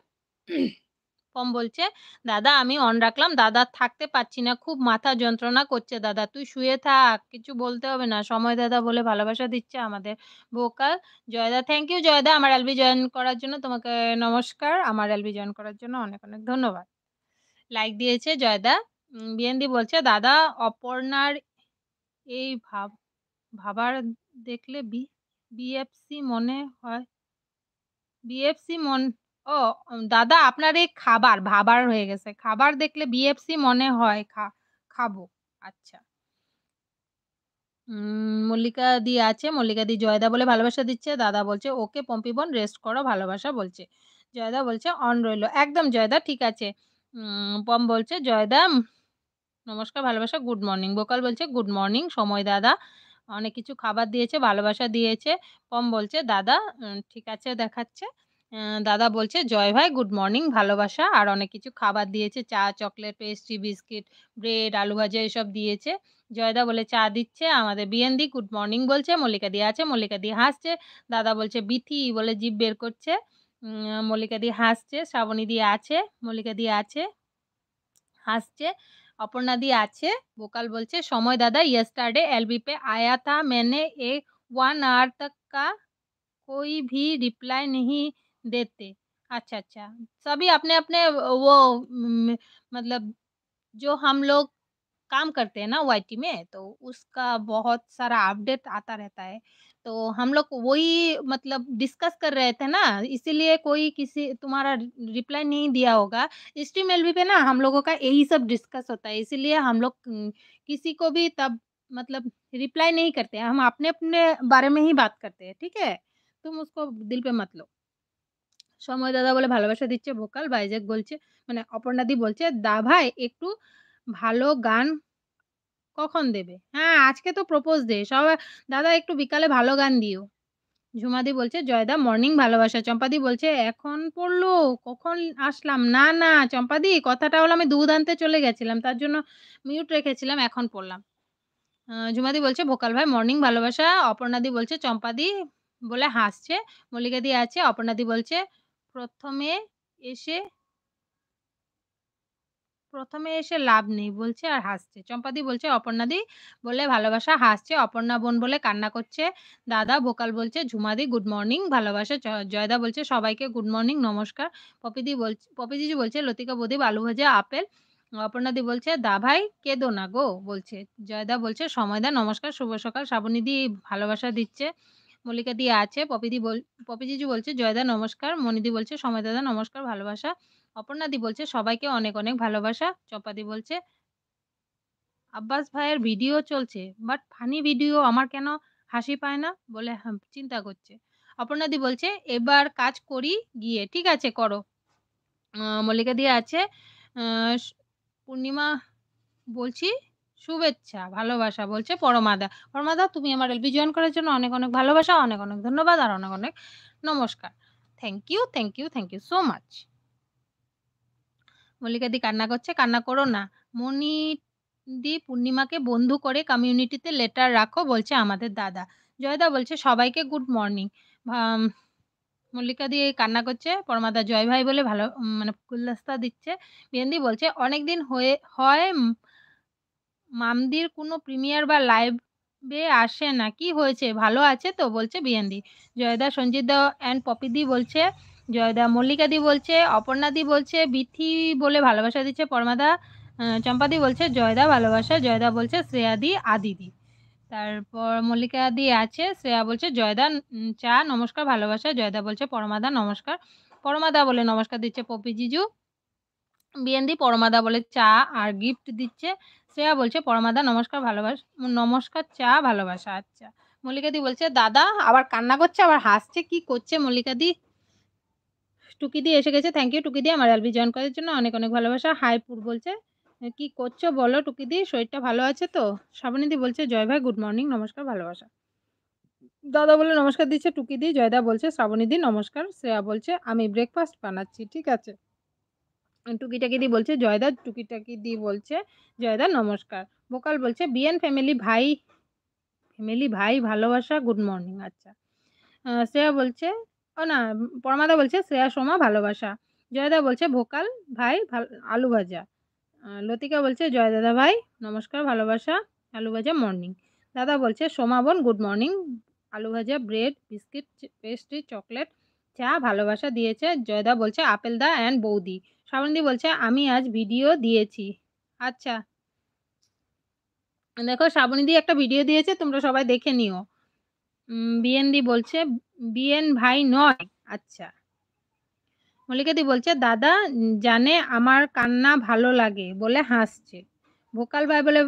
পম বলছে দাদা আমি অন রাখলাম দাদা থাকতে পারছি না খুব মাথা যন্ত্রণা করছে দাদা তুই শুয়ে থাক কিছু বলতে হবে না সময় দাদা বলে ভালোবাসা দিচ্ছে আমাদের ভোকাল জয়দা থ্যাংক ইউ জয়দা আমার এলবি জয়েন করার জন্য তোমাকে নমস্কার আমার এলবি জয়েন করার জন্য অনেক অনেক ধন্যবাদ লাইক দিয়েছে জয়দা বিএনদি বলছে দাদা অপর্ণার এই ভাব ভাবার দেখলে বি বিএফসি মনে হয় বিএফসি মন ও দাদা আপনার এই খাবার ভাবার হয়ে গেছে খাবার দেখলে বিএফসি মনে হয় খা খাবো আচ্ছা মল্লিকা দি আছে মল্লিকা দি জয়দা বলে ভালোবাসা দিচ্ছে দাদা বলছে ওকে পম্পিবন রেস্ট করো ভালোবাসা বলছে জয়দা বলছে অন রইলো একদম জয়দা ঠিক আছে পম বলছে জয়দা নমস্কার ভালোবাসা গুড মর্নিং বোকাল বলছে গুড মর্নিং সময় দাদা অনেক কিছু খাবার দিয়েছে ভালোবাসা দিয়েছে পম বলছে দাদা ঠিক আছে দেখাচ্ছে দাদা বলছে জয় ভাই গুড মর্নিং ভালোবাসা আর অনেক কিছু খাবার দিয়েছে চা চকলেট পেস্ট্রি বিস্কিট ব্রেড আলু ভাজা এসব দিয়েছে জয়দা বলে চা দিচ্ছে আমাদের বিএনদি গুড মর্নিং বলছে মল্লিকা দি আছে মল্লিকা দি হাসছে দাদা বলছে বিথি বলে জিভ বের করছে মল্লিকা দি হাসছে শ্রাবণী দি আছে মল্লিকা দি আছে হাসছে অপর্ণা দি আছে বোকাল বলছে সময় দাদা ইয়েস্টারডে এলবি পে মেনে এ ওয়ান আর তক কা ভি রিপ্লাই रिप्लाई देते अच्छा अच्छा सभी अपने अपने वो मतलब जो हम लोग काम करते हैं ना वाईटी में तो उसका बहुत सारा अपडेट आता रहता है तो हम लोग वही मतलब डिस्कस कर रहे थे ना इसीलिए कोई किसी तुम्हारा रिप्लाई नहीं दिया होगा स्ट्रीम एल पे ना हम लोगों का यही सब डिस्कस होता है इसीलिए हम लोग किसी को भी तब मतलब रिप्लाई नहीं करते हम अपने अपने बारे में ही बात करते हैं ठीक है तुम उसको दिल पे मत लो সময় দাদা বলে ভালোবাসা দিচ্ছে ভোকাল বাইজেক বলছে মানে অপর্ণাদি বলছে দা ভাই একটু ভালো গান কখন দেবে হ্যাঁ আজকে তো প্রপোজ দে সব দাদা একটু বিকালে ভালো গান দিও ঝুমাদি বলছে জয়দা মর্নিং ভালোবাসা চম্পাদি বলছে এখন পড়লো কখন আসলাম না না চম্পাদি কথাটা হলো আমি দুধ আনতে চলে গেছিলাম তার জন্য মিউট রেখেছিলাম এখন পড়লাম ঝুমাদি বলছে ভোকাল ভাই মর্নিং ভালোবাসা অপর্ণাদি বলছে চম্পাদি বলে হাসছে মল্লিকাদি আছে অপর্ণাদি বলছে প্রথমে এসে প্রথমে এসে লাভ নেই বলছে আর হাসছে চম্পাদি বলছে অপর্ণাদি বলে ভালোবাসা হাসছে অপর্ণা বোন বলে কান্না করছে দাদা বোকাল বলছে ঝুমাদি গুড মর্নিং ভালোবাসা জয়দা বলছে সবাইকে গুড মর্নিং নমস্কার পপিদি বলছে পপিদিজি বলছে লতিকা বদি আলু ভাজা আপেল অপর্ণাদি বলছে দা ভাই কেদো না গো বলছে জয়দা বলছে সময়দা নমস্কার শুভ সকাল শ্রাবণীদি ভালোবাসা দিচ্ছে মল্লিকা দি আছে পপিদি বল পপিজিজি বলছে জয়দা নমস্কার মনিদি বলছে সময় দাদা নমস্কার ভালোবাসা অপর্ণাদি বলছে সবাইকে অনেক অনেক ভালোবাসা চপাদি বলছে আব্বাস ভাইয়ের ভিডিও চলছে বাট ফানি ভিডিও আমার কেন হাসি পায় না বলে চিন্তা করছে অপর্ণাদি বলছে এবার কাজ করি গিয়ে ঠিক আছে করো মল্লিকা দিয়ে আছে পূর্ণিমা বলছি শুভেচ্ছা ভালোবাসা বলছে পরমাদা পরমাদা তুমি আমার এলবি জয়েন করার জন্য অনেক অনেক ভালোবাসা অনেক অনেক ধন্যবাদ আর অনেক অনেক নমস্কার thank you thank you thank you so much মল্লিকাদি কান্না করছে কান্না করো না মনি দি পূর্ণিমাকে বন্ধু করে কমিউনিটিতে লেটার রাখো বলছে আমাদের দাদা জয়দা বলছে সবাইকে গুড মর্নিং মল্লিকাদি কান্না করছে পরমাদা জয় ভাই বলে ভালো মানে গুলদাস্তা দিচ্ছে বিয়েন্দি বলছে অনেক দিন হয়ে হয় মামদির কোনো প্রিমিয়ার বা লাইভ বে আসে না কি হয়েছে ভালো আছে তো বলছে বিএনদি জয়দা সঞ্জিত অ্যান্ড পপিদি বলছে জয়দা মল্লিকাদি বলছে অপর্ণাদি বলছে বিথি বলে ভালোবাসা দিচ্ছে পরমাদা চম্পাদি বলছে জয়দা ভালোবাসা জয়দা বলছে শ্রেয়াদি আদিদি তারপর মল্লিকাদি আছে শ্রেয়া বলছে জয়দা চা নমস্কার ভালোবাসা জয়দা বলছে পরমাদা নমস্কার পরমাদা বলে নমস্কার দিচ্ছে পপি জিজু বিএনদি পরমাদা বলে চা আর গিফট দিচ্ছে শ্রেয়া বলছে পরমাদা নমস্কার ভালোবাসা নমস্কার চা ভালোবাসা আচ্ছা মল্লিকাদি বলছে দাদা আবার কান্না করছে আবার হাসছে কি করছে মল্লিকাদি দিয়ে এসে গেছে থ্যাংক ইউ টুকি দিয়ে আমার এলবি জয়েন করার জন্য অনেক অনেক ভালোবাসা হাই পুর বলছে কি করছো বলো টুকি টুকিদি শরীরটা ভালো আছে তো শ্রাবণীদি বলছে জয় ভাই গুড মর্নিং নমস্কার ভালোবাসা দাদা বলে নমস্কার দিচ্ছে টুকি দি জয়দা বলছে শ্রাবণী দি নমস্কার শ্রেয়া বলছে আমি ব্রেকফাস্ট বানাচ্ছি ঠিক আছে টুকিটাকি দি বলছে জয়দা টুকিটাকি দি বলছে জয়দা নমস্কার ভোকাল বলছে বিএন ফ্যামিলি ভাই ফ্যামিলি ভাই ভালোবাসা গুড মর্নিং আচ্ছা শ্রেয়া বলছে ও না পরমাদা বলছে শ্রেয়া সোমা ভালোবাসা জয়দা বলছে ভোকাল ভাই আলু ভাজা লতিকা বলছে জয় দাদা ভাই নমস্কার ভালোবাসা আলু ভাজা মর্নিং দাদা বলছে সোমা বোন গুড মর্নিং আলু ভাজা ব্রেড বিস্কিট পেস্ট্রি চকলেট চা ভালোবাসা দিয়েছে জয়দা বলছে আপেল দা অ্যান্ড বৌদি শ্রাবণদি বলছে আমি আজ ভিডিও দিয়েছি আচ্ছা দেখো শ্রাবণীদি দি একটা ভিডিও দিয়েছে তোমরা সবাই দেখে নিও বিএনদি বলছে বিএন ভাই নয় আচ্ছা মল্লিকাদি বলছে দাদা জানে আমার কান্না ভালো লাগে বলে হাসছে ভোকাল ভাই বলে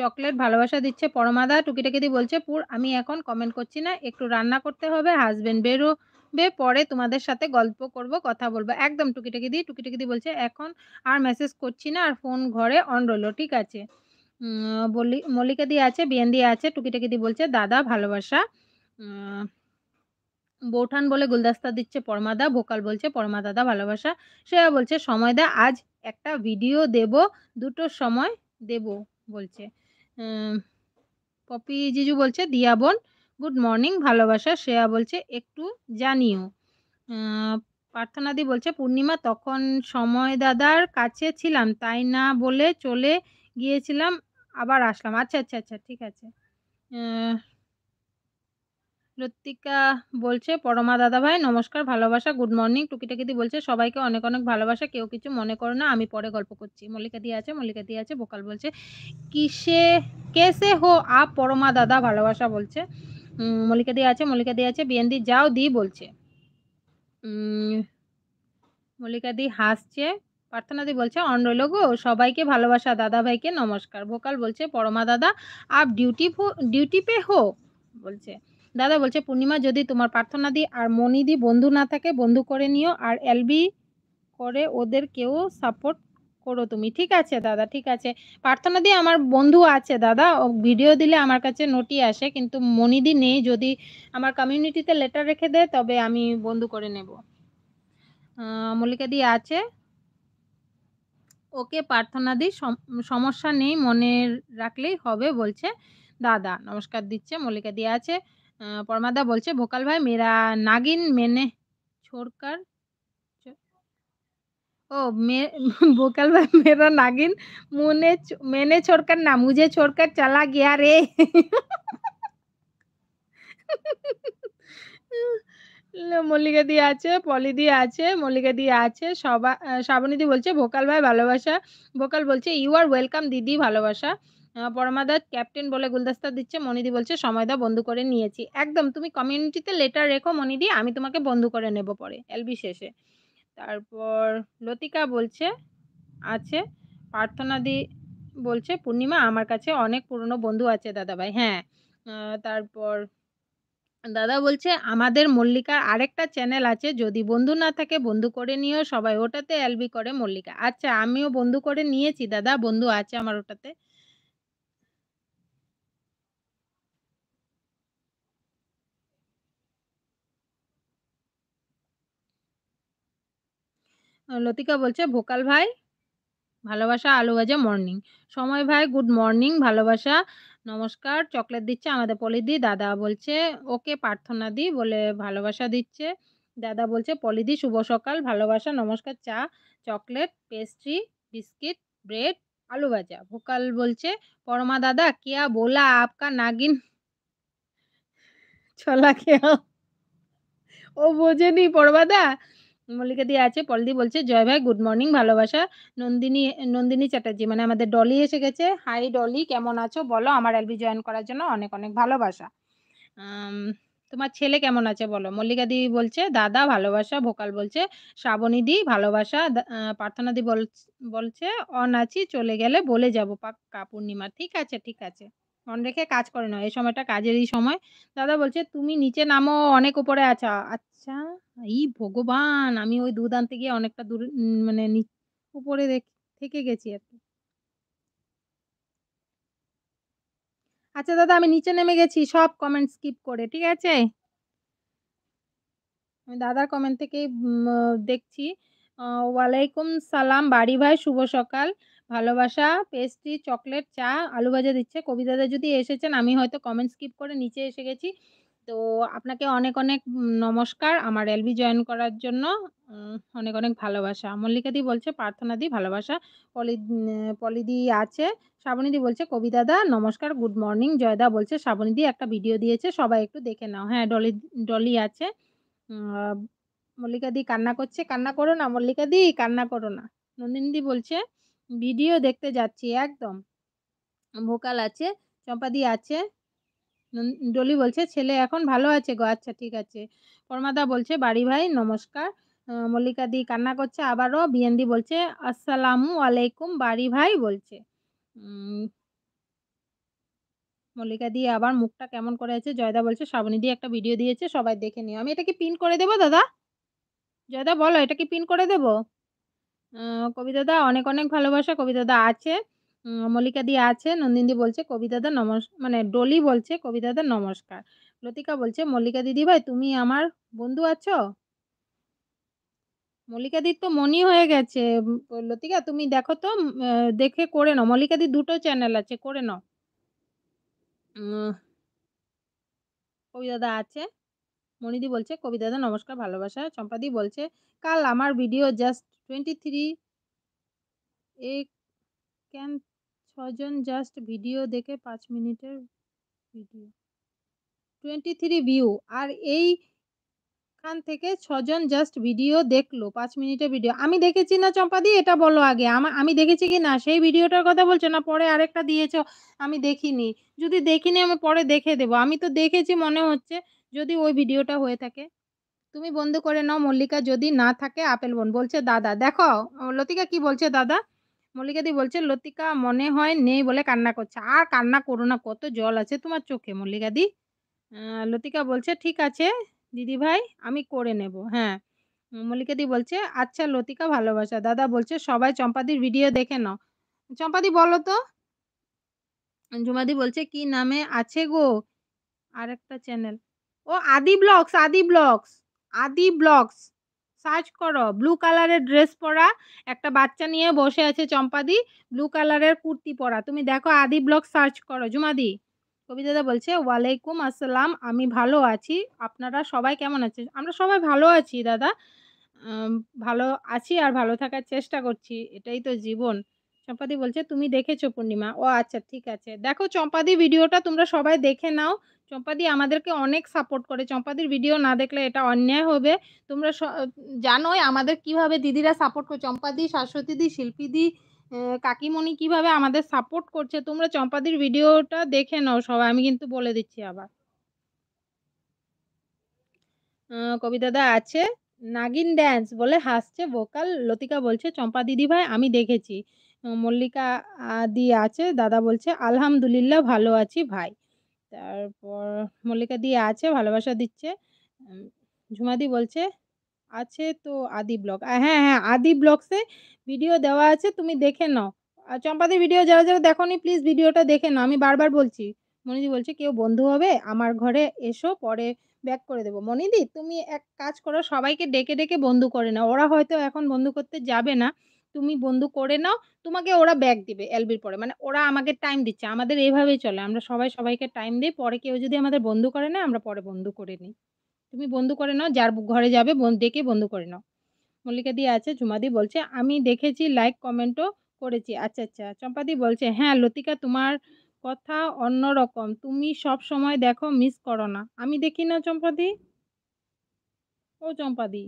চকলেট ভালোবাসা দিচ্ছে পরমাদা টুকিটাকিদি বলছে পুর আমি এখন কমেন্ট করছি না একটু রান্না করতে হবে হাজবেন্ড বেরো থাকবে পরে তোমাদের সাথে গল্প করব কথা বলবো একদম টুকিটাকি দি টুকিটাকি দি বলছে এখন আর মেসেজ করছি না আর ফোন ঘরে অন রইলো ঠিক আছে বলি মল্লিকা দি আছে বিয়ান দি আছে টুকিটাকি দি বলছে দাদা ভালোবাসা বৌঠান বলে গুলদাস্তা দিচ্ছে পরমাদা ভোকাল বলছে পরমা দাদা ভালোবাসা শ্রেয়া বলছে সময় দা আজ একটা ভিডিও দেব দুটোর সময় দেব বলছে পপি জিজু বলছে দিয়া বোন গুড মর্নিং ভালোবাসা শ্রেয়া বলছে একটু জানিও প্রার্থনাদি বলছে পূর্ণিমা তখন সময় দাদার কাছে ছিলাম তাই না বলে চলে গিয়েছিলাম আবার আসলাম আচ্ছা আচ্ছা আচ্ছা ঠিক আছে লত্তিকা বলছে পরমা দাদা ভাই নমস্কার ভালোবাসা গুড মর্নিং টুকিটাকিদি বলছে সবাইকে অনেক অনেক ভালোবাসা কেউ কিছু মনে করো না আমি পরে গল্প করছি মল্লিকা দিয়ে আছে মল্লিকা দিয়ে আছে বোকাল বলছে কিসে কেসে হো আপ পরমা দাদা ভালোবাসা বলছে মল্লিকা দি আছে মল্লিকা দি আছে বিয়ান্দি যাও দি বলছে মল্লিকা দি হাসছে প্রার্থনা দি বলছে অন্ড গো সবাইকে ভালোবাসা দাদা ভাইকে নমস্কার ভোকাল বলছে পরমা দাদা আপ ডিউটি ডিউটি পে হো বলছে দাদা বলছে পূর্ণিমা যদি তোমার প্রার্থনা দি আর দি বন্ধু না থাকে বন্ধু করে নিও আর এলবি করে ওদের কেউ সাপোর্ট করো তুমি ঠিক আছে দাদা ঠিক আছে প্রার্থনা দিয়ে আমার বন্ধু আছে দাদা ও ভিডিও দিলে আমার কাছে নোটি আসে কিন্তু মনিদি নেই যদি আমার কমিউনিটিতে লেটার রেখে দেয় তবে আমি বন্ধু করে নেব মল্লিকা দি আছে ওকে প্রার্থনা দিই সমস্যা নেই মনে রাখলেই হবে বলছে দাদা নমস্কার দিচ্ছে মল্লিকা দি আছে পরমাদা বলছে ভোকাল ভাই মেরা নাগিন মেনে ছোড়কার ओ मैं बोकल भाई নাগিন মনে মেনে मैंने না মুঝে मुझे চালা গিয়া রে रे মল্লিকাদি আছে পলিদি আছে মল্লিকা দিয়ে আছে সবা শ্রাবণীদি বলছে ভোকাল ভাই ভালোবাসা ভোকাল বলছে ইউ আর ওয়েলকাম দিদি ভালোবাসা পরমাদা ক্যাপ্টেন বলে গুলদস্তা দিচ্ছে মনিদি বলছে সময়দা বন্ধু করে নিয়েছি একদম তুমি কমিউনিটিতে লেটার রেখো মনিদি আমি তোমাকে বন্ধু করে নেব পরে এলবি শেষে তারপর লতিকা বলছে আছে প্রার্থনাদি বলছে পূর্ণিমা আমার কাছে অনেক পুরনো বন্ধু আছে দাদাভাই হ্যাঁ তারপর দাদা বলছে আমাদের মল্লিকার আরেকটা চ্যানেল আছে যদি বন্ধু না থাকে বন্ধু করে নিও সবাই ওটাতে এলবি করে মল্লিকা আচ্ছা আমিও বন্ধু করে নিয়েছি দাদা বন্ধু আছে আমার ওটাতে লতিকা বলছে ভোকাল ভাই ভালোবাসা আলু ভাজা মর্নিং সময় ভাই গুড মর্নিং ভালোবাসা নমস্কার চকলেট দিচ্ছে আমাদের পলিদি দাদা বলছে ওকে প্রার্থনা দি বলে ভালোবাসা দিচ্ছে দাদা বলছে পলিদি শুভ সকাল ভালোবাসা নমস্কার চা চকলেট পেস্ট্রি বিস্কিট ব্রেড আলু ভাজা ভোকাল বলছে পরমা দাদা কিয়া বোলা আপকা নাগিন ছলা খেয়া ও বোঝেনি পরমাদা মল্লিকা দিয়ে আছে পলদি বলছে জয় ভাই গুড মর্নিং ভালোবাসা নন্দিনী নন্দিনী চ্যাটার্জি মানে আমাদের ডলি এসে গেছে হাই ডলি কেমন আছো বলো আমার এলবি জয়েন করার জন্য অনেক অনেক ভালোবাসা তোমার ছেলে কেমন আছে বলো মল্লিকা দি বলছে দাদা ভালোবাসা ভোকাল বলছে শ্রাবণী দি ভালোবাসা প্রার্থনা দি বলছে অন আছি চলে গেলে বলে যাবো পাক্কা পূর্ণিমা ঠিক আছে ঠিক আছে অন রেখে কাজ করে না এই সময়টা কাজেরই সময় দাদা বলছে তুমি নিচে নামো অনেক উপরে আছো আচ্ছা ই ভগবান আমি ওই দুদান্তে গিয়ে অনেকটা দূর মানে উপরে থেকে গেছি আর কি আচ্ছা দাদা আমি নিচে নেমে গেছি সব কমেন্ট স্কিপ করে ঠিক আছে আমি দাদার কমেন্ট থেকেই দেখছি ওয়ালাইকুম সালাম বাড়ি ভাই শুভ সকাল ভালোবাসা পেস্ট্রি চকলেট চা আলু ভাজা দিচ্ছে কবিতাদের যদি এসেছেন আমি হয়তো কমেন্ট স্কিপ করে নিচে এসে গেছি তো আপনাকে অনেক অনেক নমস্কার আমার এলবি জয়েন করার জন্য অনেক অনেক ভালোবাসা মল্লিকাদি বলছে প্রার্থনাদি ভালোবাসা পলি পলিদি আছে শ্রাবণীদি বলছে কবিতাদা নমস্কার গুড মর্নিং জয়দা বলছে শ্রাবণীদি একটা ভিডিও দিয়েছে সবাই একটু দেখে নাও হ্যাঁ ডলি ডলি আছে মল্লিকাদি কান্না করছে কান্না করো না মল্লিকাদি কান্না করো না নন্দিনীদি বলছে ভিডিও দেখতে যাচ্ছি একদম ভোকাল আছে চম্পাদি আছে ডলি বলছে ছেলে এখন ভালো আছে গো আচ্ছা ঠিক আছে পরমাদা বলছে বাড়ি ভাই নমস্কার মল্লিকাদি কান্না করছে আবারও বিএনদি বলছে আসসালামু আলাইকুম বাড়ি ভাই বলছে মল্লিকা আবার মুখটা কেমন করে আছে জয়দা বলছে শ্রাবণী দিয়ে একটা ভিডিও দিয়েছে সবাই দেখে নিও আমি এটা কি পিন করে দেবো দাদা জয়দা বলো এটা কি পিন করে দেবো কবিতাদা অনেক অনেক ভালোবাসা কবিতাদা আছে মল্লিকা আছে নন্দিনী বলছে কবিতাদা নমস মানে ডলি বলছে কবিতাদা নমস্কার লতিকা বলছে মল্লিকা দিদি ভাই তুমি আমার বন্ধু আছো মল্লিকাদির তো মনি হয়ে গেছে লতিকা তুমি দেখো তো দেখে করে নাও মল্লিকাদির দুটো চ্যানেল আছে করে নাও কবিদাদা আছে মনিদি বলছে কবিদাদা নমস্কার ভালোবাসা চম্পাদি বলছে কাল আমার ভিডিও জাস্ট টোয়েন্টি থ্রি এ ক্যান ছজন জাস্ট ভিডিও দেখে পাঁচ মিনিটের ভিডিও টোয়েন্টি থ্রি ভিউ আর এই খান থেকে ছজন জাস্ট ভিডিও দেখলো পাঁচ মিনিটের ভিডিও আমি দেখেছি না চম্পা চম্পাদি এটা বলো আগে আমি দেখেছি কি না সেই ভিডিওটার কথা বলছো না পরে আরেকটা দিয়েছ আমি দেখিনি যদি দেখিনি আমি পরে দেখে দেবো আমি তো দেখেছি মনে হচ্ছে যদি ওই ভিডিওটা হয়ে থাকে তুমি বন্ধ করে নাও মল্লিকা যদি না থাকে আপেল বোন বলছে দাদা দেখো লতিকা কি বলছে দাদা মল্লিকাদি বলছে লতিকা মনে হয় নেই বলে কান্না করছে আর কান্না করো না কত জল আছে তোমার চোখে মল্লিকাদি লতিকা বলছে ঠিক আছে দিদি ভাই আমি করে নেব হ্যাঁ মল্লিকাদি বলছে আচ্ছা লতিকা ভালোবাসা দাদা বলছে সবাই চম্পাদির ভিডিও দেখে নাও চম্পাদি বলো তো জুমাদি বলছে কি নামে আছে গো আর একটা চ্যানেল ও আদি blogs Adi blogs Adi blogs search করো ব্লু কালারের ড্রেস পরা একটা বাচ্চা নিয়ে বসে আছে চম্পাদি ব্লু কালারের কুর্তি পরা তুমি দেখো আদি ব্লগ সার্চ করো জুমাদি কবিতাদা বলছে ওয়ালাইকুম আসসালাম আমি ভালো আছি আপনারা সবাই কেমন আছেন আমরা সবাই ভালো আছি দাদা ভালো আছি আর ভালো থাকার চেষ্টা করছি এটাই তো জীবন চম্পাদি বলছে তুমি দেখেছো পূর্ণিমা ও আচ্ছা ঠিক আছে দেখো চম্পাদি ভিডিওটা তোমরা সবাই দেখে নাও চম্পাদি আমাদেরকে অনেক সাপোর্ট করে চম্পাদির ভিডিও না দেখলে এটা অন্যায় হবে তোমরা জানোই আমাদের কিভাবে দিদিরা সাপোর্ট করে চম্পাদি শাশ্বতীদি শিল্পীদি কাকিমণি কিভাবে আমাদের সাপোর্ট করছে তোমরা চম্পাদির ভিডিওটা দেখে নাও সবাই আমি কিন্তু বলে দিচ্ছি আবার কবিতাদা আছে নাগিন ড্যান্স বলে হাসছে ভোকাল লতিকা বলছে চম্পা দিদি ভাই আমি দেখেছি মল্লিকা দি আছে দাদা বলছে আলহামদুলিল্লাহ ভালো আছি ভাই তারপর মল্লিকা দি আছে ভালোবাসা দিচ্ছে ঝুমাদি বলছে আছে তো আদি ব্লগ হ্যাঁ হ্যাঁ আদি ব্লগসে ভিডিও দেওয়া আছে তুমি দেখে নাও আর চম্পাদের ভিডিও যারা যারা দেখো নি প্লিজ ভিডিওটা দেখে নাও আমি বারবার বলছি মনিদি বলছে কেউ বন্ধু হবে আমার ঘরে এসো পরে ব্যাক করে দেবো মনিদি তুমি এক কাজ করো সবাইকে ডেকে ডেকে বন্ধু করে নাও ওরা হয়তো এখন বন্ধু করতে যাবে না তুমি বন্ধু করে নাও তোমাকে ওরা ব্যাগ দিবে এলবির পরে মানে ওরা আমাকে টাইম দিচ্ছে আমাদের এইভাবেই চলে আমরা সবাই সবাইকে টাইম দিই পরে কেউ যদি আমাদের বন্ধু করে না আমরা পরে বন্ধু করে নিই তুমি বন্ধু করে নাও যার ঘরে যাবে দেখে বন্ধু করে নাও মল্লিকা দি আছে জুমাদি বলছে আমি দেখেছি লাইক কমেন্টও করেছি আচ্ছা আচ্ছা চম্পাদি বলছে হ্যাঁ লতিকা তোমার কথা অন্যরকম তুমি সব সময় দেখো মিস করো না আমি দেখি না চম্পাদি ও চম্পাদি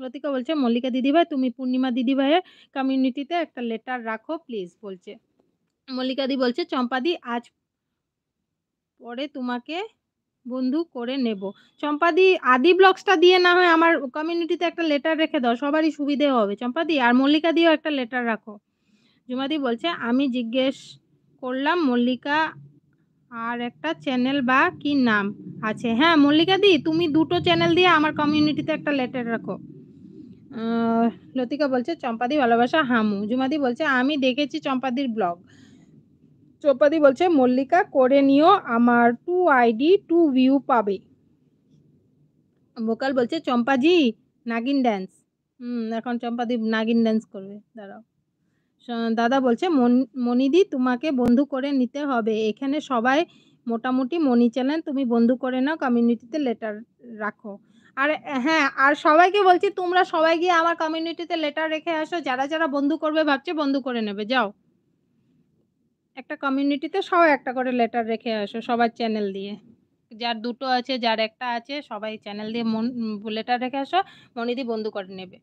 লতিকা বলছে মল্লিকা দিদিভাই তুমি পূর্ণিমা দিদিভাইয়ের কমিউনিটিতে একটা লেটার রাখো প্লিজ বলছে মল্লিকাদি বলছে চম্পাদি আজ পরে তোমাকে বন্ধু করে নেব চম্পাদি আদি ব্লগসটা দিয়ে না হয় আমার কমিউনিটিতে একটা লেটার রেখে দাও সবারই সুবিধে হবে চম্পাদি আর মল্লিকা দিও একটা লেটার রাখো জুমাদি বলছে আমি জিজ্ঞেস করলাম মল্লিকা আর একটা চ্যানেল বা কি নাম আছে হ্যাঁ মল্লিকা দি তুমি দুটো চ্যানেল দিয়ে আমার কমিউনিটিতে একটা লেটার রাখো লতিকা বলছে চম্পাদি ভালোবাসা হামু জুমাদি বলছে আমি দেখেছি চম্পাদির ব্লগ চম্পাদি বলছে মল্লিকা করে নিও আমার টু আইডি টু ভিউ পাবে বোকাল বলছে চম্পাজি নাগিন ড্যান্স হুম এখন চম্পাদি নাগিন ড্যান্স করবে দাঁড়াও দাদা বলছে মনিদি তোমাকে বন্ধু করে নিতে হবে এখানে সবাই মোটামুটি মনি চ্যানেল তুমি বন্ধু করে নাও কমিউনিটিতে লেটার রাখো আর হ্যাঁ আর সবাইকে বলছি তোমরা সবাই গিয়ে আমার কমিউনিটিতে লেটার রেখে আসো যারা যারা বন্ধু করবে ভাবছে বন্ধু করে নেবে যাও একটা কমিউনিটিতে সবাই একটা করে লেটার রেখে আসো সবার চ্যানেল দিয়ে যার দুটো আছে যার একটা আছে সবাই চ্যানেল দিয়ে মন লেটার রেখে আসো মনিদি বন্ধু করে নেবে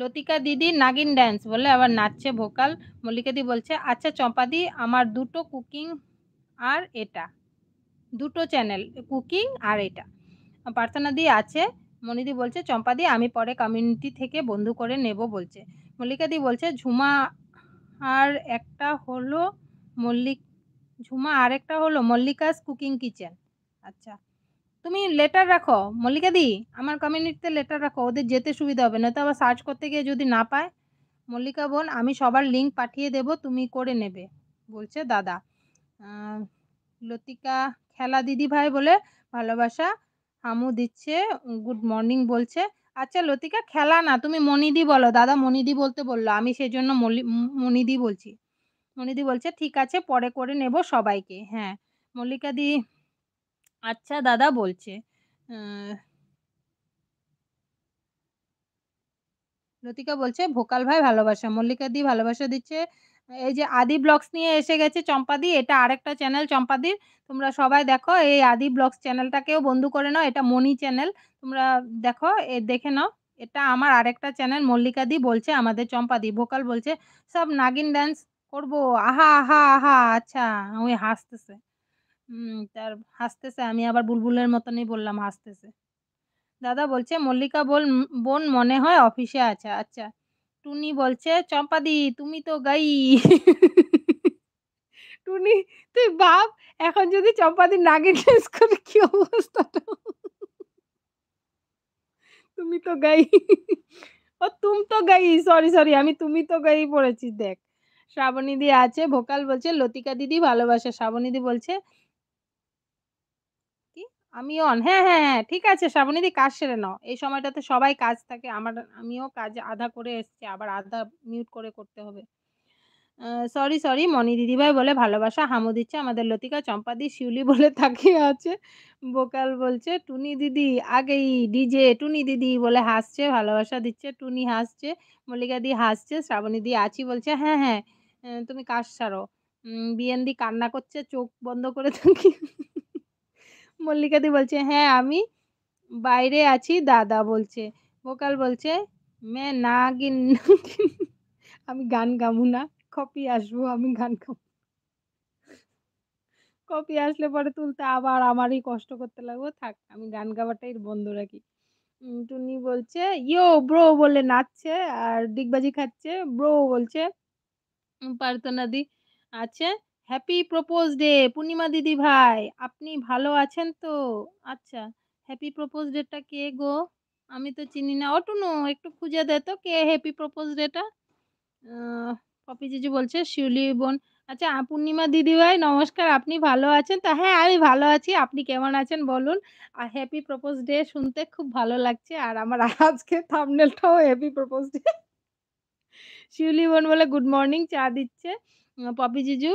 লতিকা দিদি নাগিন ড্যান্স বলে আবার নাচছে ভোকাল মল্লিকাদি বলছে আচ্ছা চম্পাদি আমার দুটো কুকিং আর এটা দুটো চ্যানেল কুকিং আর এটা প্রার্থনা দিয়ে আছে মনিদি বলছে চম্পাদি আমি পরে কমিউনিটি থেকে বন্ধু করে নেব বলছে মল্লিকাদি বলছে ঝুমা আর একটা হলো মল্লিক ঝুমা আর একটা হলো মল্লিকাস কুকিং কিচেন আচ্ছা তুমি লেটার রাখো মল্লিকাদি আমার কমিউনিটিতে লেটার রাখো ওদের যেতে সুবিধা হবে না তো আবার সার্চ করতে গিয়ে যদি না পায় মল্লিকা বোন আমি সবার লিঙ্ক পাঠিয়ে দেব তুমি করে নেবে বলছে দাদা লতিকা খেলা দিদি ভাই বলে ভালোবাসা আমু দিচ্ছে গুড মর্নিং বলছে আচ্ছা লতিকা খেলা না তুমি মনিদি বলো দাদা মনিদি বলতে বললো আমি সেই জন্য মনিদি বলছি মনিদি বলছে ঠিক আছে পরে করে নেব সবাইকে হ্যাঁ মল্লিকা দি আচ্ছা দাদা বলছে লতিকা বলছে ভোকাল ভাই ভালোবাসা মল্লিকা দি ভালোবাসা দিচ্ছে এই যে আদি ব্লগস নিয়ে এসে গেছে চম্পাদি এটা আরেকটা চ্যানেল চম্পাদির তোমরা সবাই দেখো এই আদি ব্লগস চ্যানেলটাকেও বন্ধু করে নাও এটা মনি চ্যানেল তোমরা দেখো এ দেখে নাও এটা আমার আরেকটা চ্যানেল মল্লিকাদি বলছে আমাদের চম্পাদি ভোকাল বলছে সব নাগিন ডান্স করব আহা আহা আহা আচ্ছা ওই হাসতেছে তার হাসতেছে আমি আবার বুলবুলের মতনই বললাম হাসতেছে দাদা বলছে মল্লিকা বোন মনে হয় অফিসে আছে আচ্ছা টুনি বলছে চম্পাদি তুমি তো গাই টুনি তুই বাপ এখন যদি চম্পাদি নাগে ড্রেস করে কি অবস্থাটা তুমি তো গাই ও তুম তো গাই সরি সরি আমি তুমি তো গাই পড়েছি দেখ শ্রাবণীদি আছে ভোকাল বলছে লতিকা দিদি ভালোবাসা শ্রাবণীদি বলছে আমি অন হ্যাঁ হ্যাঁ হ্যাঁ ঠিক আছে শ্রাবণীদি কাজ সেরে নাও এই সময়টাতে সবাই কাজ থাকে আমার আমিও কাজ আধা করে এসছি আবার আধা মিউট করে করতে হবে সরি সরি মনি দিদিভাই বলে ভালোবাসা হামু দিচ্ছে আমাদের লতিকা চম্পাদি শিউলি বলে তাকিয়ে আছে বোকাল বলছে টুনি দিদি আগেই ডিজে টুনি দিদি বলে হাসছে ভালোবাসা দিচ্ছে টুনি হাসছে মল্লিকা দি হাসছে শ্রাবণী দি আছি বলছে হ্যাঁ হ্যাঁ তুমি কাজ সারো বিএনদি কান্না করছে চোখ বন্ধ করে থাকি মল্লিকাদি বলছে হ্যাঁ আমি বাইরে আছি দাদা বলছে বোকাল বলছে মে না গিন আমি গান গামু না কপি আসবো আমি গান গামু কপি আসলে পরে তুলতে আবার আমারই কষ্ট করতে লাগবো থাক আমি গান গাওয়াটাই বন্ধ রাখি টুনি বলছে ইয়ো ব্রো বলে নাচছে আর ডিগবাজি খাচ্ছে ব্রো বলছে পার্থনাদি আছে হ্যাপি প্রপোজ ডে পূর্ণিমা দিদি ভাই আপনি ভালো আছেন তো আচ্ছা হ্যাপি প্রপোজ ডেটা কে গো আমি তো চিনি না অটুনু একটু খুঁজে দে তো কে হ্যাপি প্রপোজ ডেটা পপি জিজু বলছে শিউলি বোন আচ্ছা পূর্ণিমা দিদিভাই নমস্কার আপনি ভালো আছেন তা হ্যাঁ আমি ভালো আছি আপনি কেমন আছেন বলুন আর হ্যাপি প্রপোজ ডে শুনতে খুব ভালো লাগছে আর আমার আজকে থামনেলটাও হ্যাপি প্রপোজ ডে শিউলি বোন বলে গুড মর্নিং চা দিচ্ছে পপি জিজু